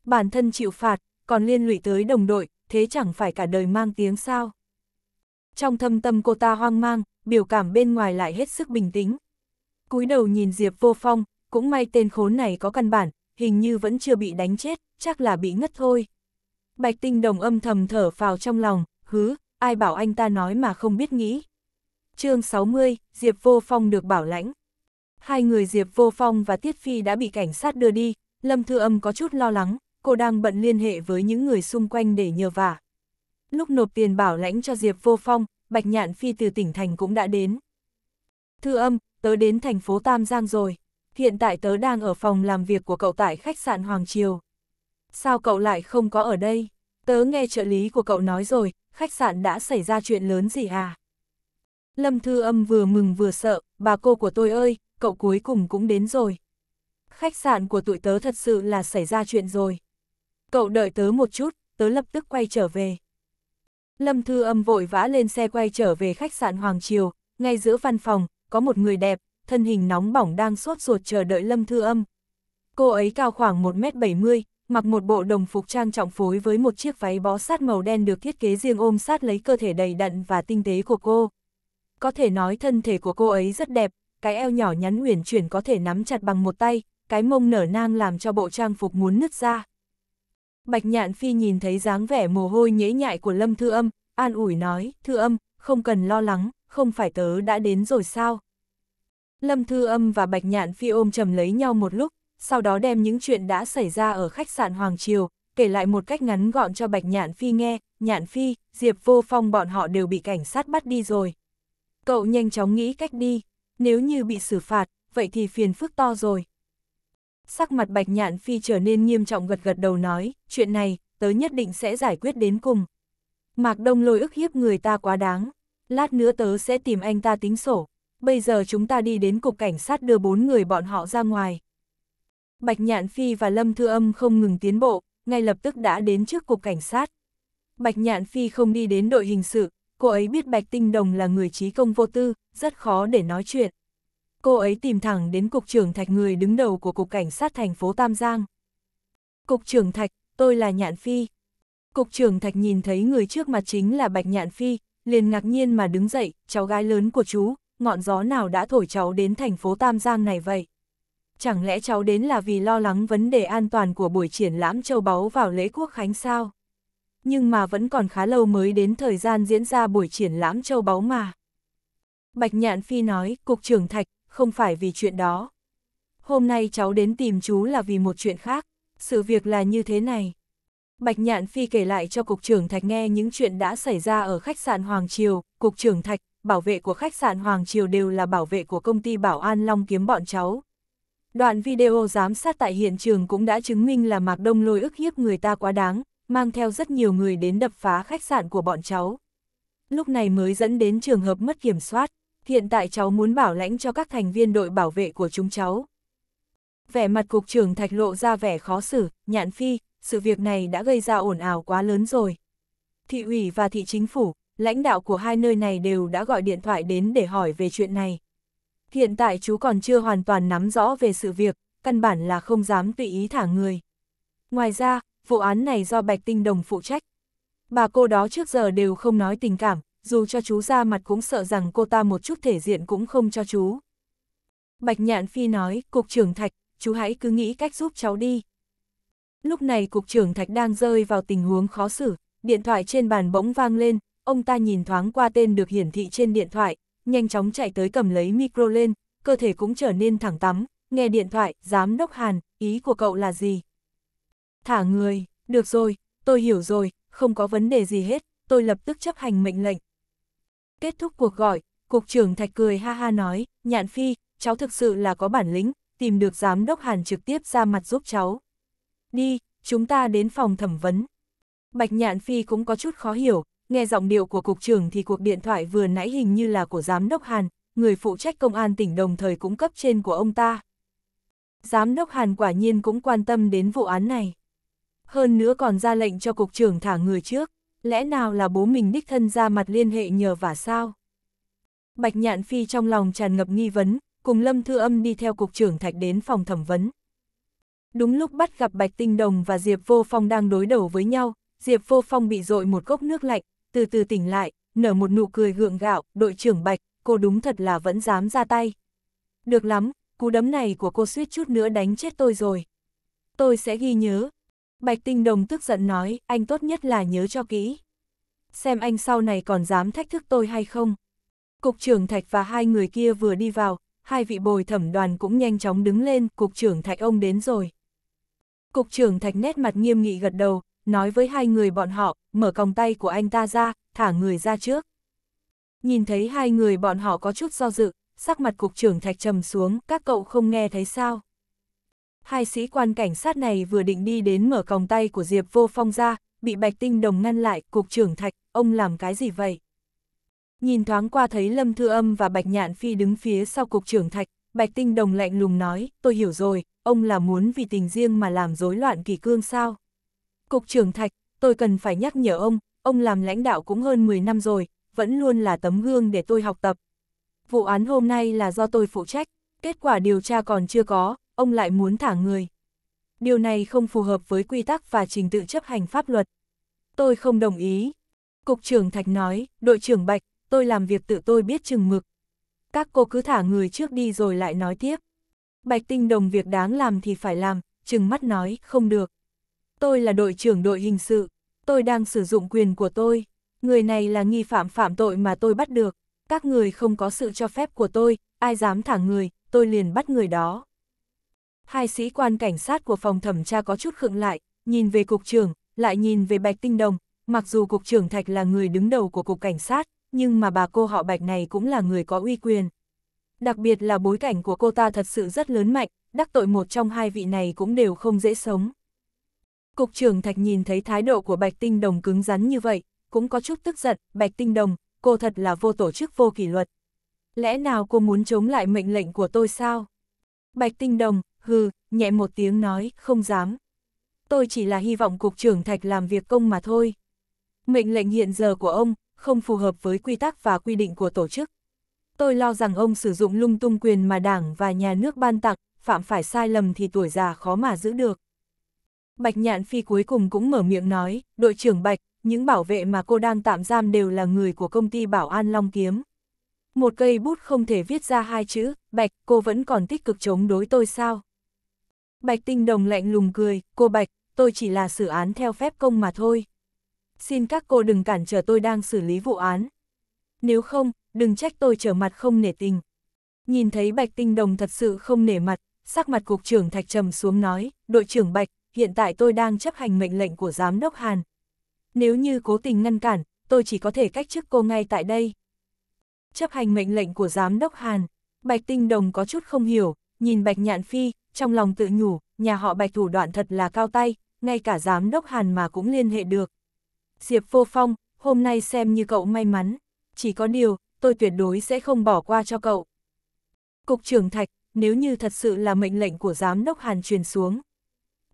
Bản thân chịu phạt, còn liên lụy tới đồng đội, thế chẳng phải cả đời mang tiếng sao. Trong thâm tâm cô ta hoang mang, biểu cảm bên ngoài lại hết sức bình tĩnh. cúi đầu nhìn Diệp vô phong, cũng may tên khốn này có căn bản, hình như vẫn chưa bị đánh chết, chắc là bị ngất thôi. Bạch tinh đồng âm thầm thở vào trong lòng, hứ, ai bảo anh ta nói mà không biết nghĩ chương 60, Diệp Vô Phong được bảo lãnh. Hai người Diệp Vô Phong và Tiết Phi đã bị cảnh sát đưa đi, Lâm Thư Âm có chút lo lắng, cô đang bận liên hệ với những người xung quanh để nhờ vả. Lúc nộp tiền bảo lãnh cho Diệp Vô Phong, Bạch Nhạn Phi từ tỉnh thành cũng đã đến. Thư Âm, tớ đến thành phố Tam Giang rồi, hiện tại tớ đang ở phòng làm việc của cậu tại khách sạn Hoàng Triều. Sao cậu lại không có ở đây? Tớ nghe trợ lý của cậu nói rồi, khách sạn đã xảy ra chuyện lớn gì à? Lâm Thư Âm vừa mừng vừa sợ, bà cô của tôi ơi, cậu cuối cùng cũng đến rồi. Khách sạn của tụi tớ thật sự là xảy ra chuyện rồi. Cậu đợi tớ một chút, tớ lập tức quay trở về. Lâm Thư Âm vội vã lên xe quay trở về khách sạn Hoàng Triều, ngay giữa văn phòng, có một người đẹp, thân hình nóng bỏng đang sốt ruột chờ đợi Lâm Thư Âm. Cô ấy cao khoảng 1m70, mặc một bộ đồng phục trang trọng phối với một chiếc váy bó sát màu đen được thiết kế riêng ôm sát lấy cơ thể đầy đặn và tinh tế của cô có thể nói thân thể của cô ấy rất đẹp, cái eo nhỏ nhắn uyển chuyển có thể nắm chặt bằng một tay, cái mông nở nang làm cho bộ trang phục muốn nứt ra. Bạch Nhạn Phi nhìn thấy dáng vẻ mồ hôi nhễ nhại của Lâm Thư Âm, an ủi nói, Thư Âm, không cần lo lắng, không phải tớ đã đến rồi sao? Lâm Thư Âm và Bạch Nhạn Phi ôm chầm lấy nhau một lúc, sau đó đem những chuyện đã xảy ra ở khách sạn Hoàng Triều, kể lại một cách ngắn gọn cho Bạch Nhạn Phi nghe, Nhạn Phi, Diệp Vô Phong bọn họ đều bị cảnh sát bắt đi rồi. Cậu nhanh chóng nghĩ cách đi, nếu như bị xử phạt, vậy thì phiền phức to rồi. Sắc mặt bạch nhạn phi trở nên nghiêm trọng gật gật đầu nói, chuyện này, tớ nhất định sẽ giải quyết đến cùng. Mạc Đông lôi ức hiếp người ta quá đáng, lát nữa tớ sẽ tìm anh ta tính sổ, bây giờ chúng ta đi đến cục cảnh sát đưa bốn người bọn họ ra ngoài. Bạch Nhạn Phi và Lâm Thư Âm không ngừng tiến bộ, ngay lập tức đã đến trước cục cảnh sát. Bạch Nhạn Phi không đi đến đội hình sự, cô ấy biết Bạch Tinh Đồng là người trí công vô tư, rất khó để nói chuyện. Cô ấy tìm thẳng đến cục trưởng Thạch người đứng đầu của cục cảnh sát thành phố Tam Giang. Cục trưởng Thạch, tôi là Nhạn Phi. Cục trưởng Thạch nhìn thấy người trước mặt chính là Bạch Nhạn Phi, liền ngạc nhiên mà đứng dậy, cháu gái lớn của chú, ngọn gió nào đã thổi cháu đến thành phố Tam Giang này vậy? Chẳng lẽ cháu đến là vì lo lắng vấn đề an toàn của buổi triển lãm châu báu vào lễ quốc khánh sao? nhưng mà vẫn còn khá lâu mới đến thời gian diễn ra buổi triển lãm châu báu mà. Bạch Nhạn Phi nói, Cục trưởng Thạch, không phải vì chuyện đó. Hôm nay cháu đến tìm chú là vì một chuyện khác, sự việc là như thế này. Bạch Nhạn Phi kể lại cho Cục trưởng Thạch nghe những chuyện đã xảy ra ở khách sạn Hoàng Triều, Cục trưởng Thạch, bảo vệ của khách sạn Hoàng Triều đều là bảo vệ của công ty Bảo An Long Kiếm bọn cháu. Đoạn video giám sát tại hiện trường cũng đã chứng minh là Mạc Đông Lôi ức hiếp người ta quá đáng, mang theo rất nhiều người đến đập phá khách sạn của bọn cháu. Lúc này mới dẫn đến trường hợp mất kiểm soát, hiện tại cháu muốn bảo lãnh cho các thành viên đội bảo vệ của chúng cháu. Vẻ mặt cục trưởng thạch lộ ra vẻ khó xử, nhạn phi, sự việc này đã gây ra ồn ào quá lớn rồi. Thị ủy và thị chính phủ, lãnh đạo của hai nơi này đều đã gọi điện thoại đến để hỏi về chuyện này. Hiện tại chú còn chưa hoàn toàn nắm rõ về sự việc, căn bản là không dám tùy ý thả người. Ngoài ra, vụ án này do Bạch Tinh Đồng phụ trách. Bà cô đó trước giờ đều không nói tình cảm, dù cho chú ra mặt cũng sợ rằng cô ta một chút thể diện cũng không cho chú. Bạch Nhạn Phi nói, Cục trưởng Thạch, chú hãy cứ nghĩ cách giúp cháu đi. Lúc này Cục trưởng Thạch đang rơi vào tình huống khó xử, điện thoại trên bàn bỗng vang lên, ông ta nhìn thoáng qua tên được hiển thị trên điện thoại, nhanh chóng chạy tới cầm lấy micro lên, cơ thể cũng trở nên thẳng tắm, nghe điện thoại, giám đốc Hàn, ý của cậu là gì? Thả người, được rồi, tôi hiểu rồi, không có vấn đề gì hết, tôi lập tức chấp hành mệnh lệnh. Kết thúc cuộc gọi, Cục trưởng Thạch cười ha ha nói, Nhạn Phi, cháu thực sự là có bản lĩnh, tìm được giám đốc Hàn trực tiếp ra mặt giúp cháu. Đi, chúng ta đến phòng thẩm vấn. Bạch Nhạn Phi cũng có chút khó hiểu, nghe giọng điệu của Cục trưởng thì cuộc điện thoại vừa nãy hình như là của giám đốc Hàn, người phụ trách công an tỉnh đồng thời cũng cấp trên của ông ta. Giám đốc Hàn quả nhiên cũng quan tâm đến vụ án này hơn nữa còn ra lệnh cho cục trưởng thả người trước, lẽ nào là bố mình đích thân ra mặt liên hệ nhờ vả sao? Bạch Nhạn Phi trong lòng tràn ngập nghi vấn, cùng Lâm Thư Âm đi theo cục trưởng Thạch đến phòng thẩm vấn. Đúng lúc bắt gặp Bạch Tinh Đồng và Diệp Vô Phong đang đối đầu với nhau, Diệp Vô Phong bị dội một gốc nước lạnh, từ từ tỉnh lại, nở một nụ cười gượng gạo, đội trưởng Bạch, cô đúng thật là vẫn dám ra tay. Được lắm, cú đấm này của cô suýt chút nữa đánh chết tôi rồi. Tôi sẽ ghi nhớ, Bạch Tinh Đồng tức giận nói, anh tốt nhất là nhớ cho kỹ. Xem anh sau này còn dám thách thức tôi hay không. Cục trưởng Thạch và hai người kia vừa đi vào, hai vị bồi thẩm đoàn cũng nhanh chóng đứng lên, cục trưởng Thạch ông đến rồi. Cục trưởng Thạch nét mặt nghiêm nghị gật đầu, nói với hai người bọn họ, mở còng tay của anh ta ra, thả người ra trước. Nhìn thấy hai người bọn họ có chút do dự, sắc mặt cục trưởng Thạch trầm xuống, các cậu không nghe thấy sao. Hai sĩ quan cảnh sát này vừa định đi đến mở còng tay của Diệp Vô Phong ra, bị Bạch Tinh Đồng ngăn lại, cục trưởng Thạch, ông làm cái gì vậy? Nhìn thoáng qua thấy Lâm Thư Âm và Bạch Nhạn Phi đứng phía sau cục trưởng Thạch, Bạch Tinh Đồng lạnh lùng nói, tôi hiểu rồi, ông là muốn vì tình riêng mà làm rối loạn kỳ cương sao? Cục trưởng Thạch, tôi cần phải nhắc nhở ông, ông làm lãnh đạo cũng hơn 10 năm rồi, vẫn luôn là tấm gương để tôi học tập. Vụ án hôm nay là do tôi phụ trách, kết quả điều tra còn chưa có, ông lại muốn thả người. Điều này không phù hợp với quy tắc và trình tự chấp hành pháp luật. Tôi không đồng ý. Cục trưởng Thạch nói, đội trưởng Bạch, tôi làm việc tự tôi biết chừng mực. Các cô cứ thả người trước đi rồi lại nói tiếp. Bạch Tinh Đồng việc đáng làm thì phải làm, chừng mắt nói, không được. Tôi là đội trưởng đội hình sự, tôi đang sử dụng quyền của tôi. Người này là nghi phạm phạm tội mà tôi bắt được. Các người không có sự cho phép của tôi, ai dám thả người, tôi liền bắt người đó hai sĩ quan cảnh sát của phòng thẩm tra có chút khựng lại, nhìn về cục trưởng, lại nhìn về Bạch Tinh Đồng, mặc dù cục trưởng Thạch là người đứng đầu của cục cảnh sát, nhưng mà bà cô họ Bạch này cũng là người có uy quyền. Đặc biệt là bối cảnh của cô ta thật sự rất lớn mạnh, đắc tội một trong hai vị này cũng đều không dễ sống. Cục trưởng Thạch nhìn thấy thái độ của Bạch Tinh Đồng cứng rắn như vậy, cũng có chút tức giận, Bạch Tinh Đồng, cô thật là vô tổ chức vô kỷ luật. Lẽ nào cô muốn chống lại mệnh lệnh của tôi sao? Bạch Tinh Đồng, hừ, nhẹ một tiếng nói, không dám. Tôi chỉ là hy vọng cục trưởng Thạch làm việc công mà thôi. Mệnh lệnh hiện giờ của ông không phù hợp với quy tắc và quy định của tổ chức. Tôi lo rằng ông sử dụng lung tung quyền mà đảng và nhà nước ban tặng, phạm phải sai lầm thì tuổi già khó mà giữ được. Bạch Nhạn Phi cuối cùng cũng mở miệng nói, đội trưởng Bạch, những bảo vệ mà cô đang tạm giam đều là người của công ty Bảo An Long Kiếm. Một cây bút không thể viết ra hai chữ, Bạch, cô vẫn còn tích cực chống đối tôi sao? Bạch Tinh Đồng lạnh lùng cười, cô Bạch, tôi chỉ là xử án theo phép công mà thôi. Xin các cô đừng cản trở tôi đang xử lý vụ án. Nếu không, đừng trách tôi trở mặt không nể tình. Nhìn thấy Bạch Tinh Đồng thật sự không nể mặt, sắc mặt cục trưởng Thạch trầm xuống nói, đội trưởng Bạch, hiện tại tôi đang chấp hành mệnh lệnh của giám đốc Hàn. Nếu như cố tình ngăn cản, tôi chỉ có thể cách chức cô ngay tại đây. Chấp hành mệnh lệnh của giám đốc Hàn, Bạch Tinh Đồng có chút không hiểu, Nhìn Bạch Nhạn Phi, trong lòng tự nhủ, nhà họ Bạch thủ đoạn thật là cao tay, ngay cả giám đốc Hàn mà cũng liên hệ được. Diệp Vô Phong, hôm nay xem như cậu may mắn, chỉ có điều, tôi tuyệt đối sẽ không bỏ qua cho cậu. Cục trưởng Thạch, nếu như thật sự là mệnh lệnh của giám đốc Hàn truyền xuống.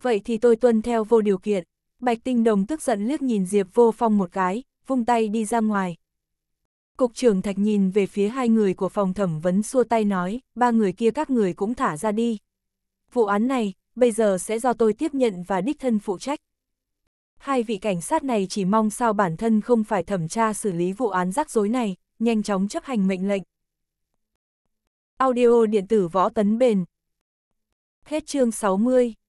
Vậy thì tôi tuân theo vô điều kiện. Bạch Tinh Đồng tức giận liếc nhìn Diệp Vô Phong một cái, vung tay đi ra ngoài. Cục trưởng Thạch nhìn về phía hai người của phòng thẩm vấn xua tay nói, ba người kia các người cũng thả ra đi. Vụ án này, bây giờ sẽ do tôi tiếp nhận và đích thân phụ trách. Hai vị cảnh sát này chỉ mong sao bản thân không phải thẩm tra xử lý vụ án rắc rối này, nhanh chóng chấp hành mệnh lệnh. Audio điện tử võ tấn bền. Hết chương 60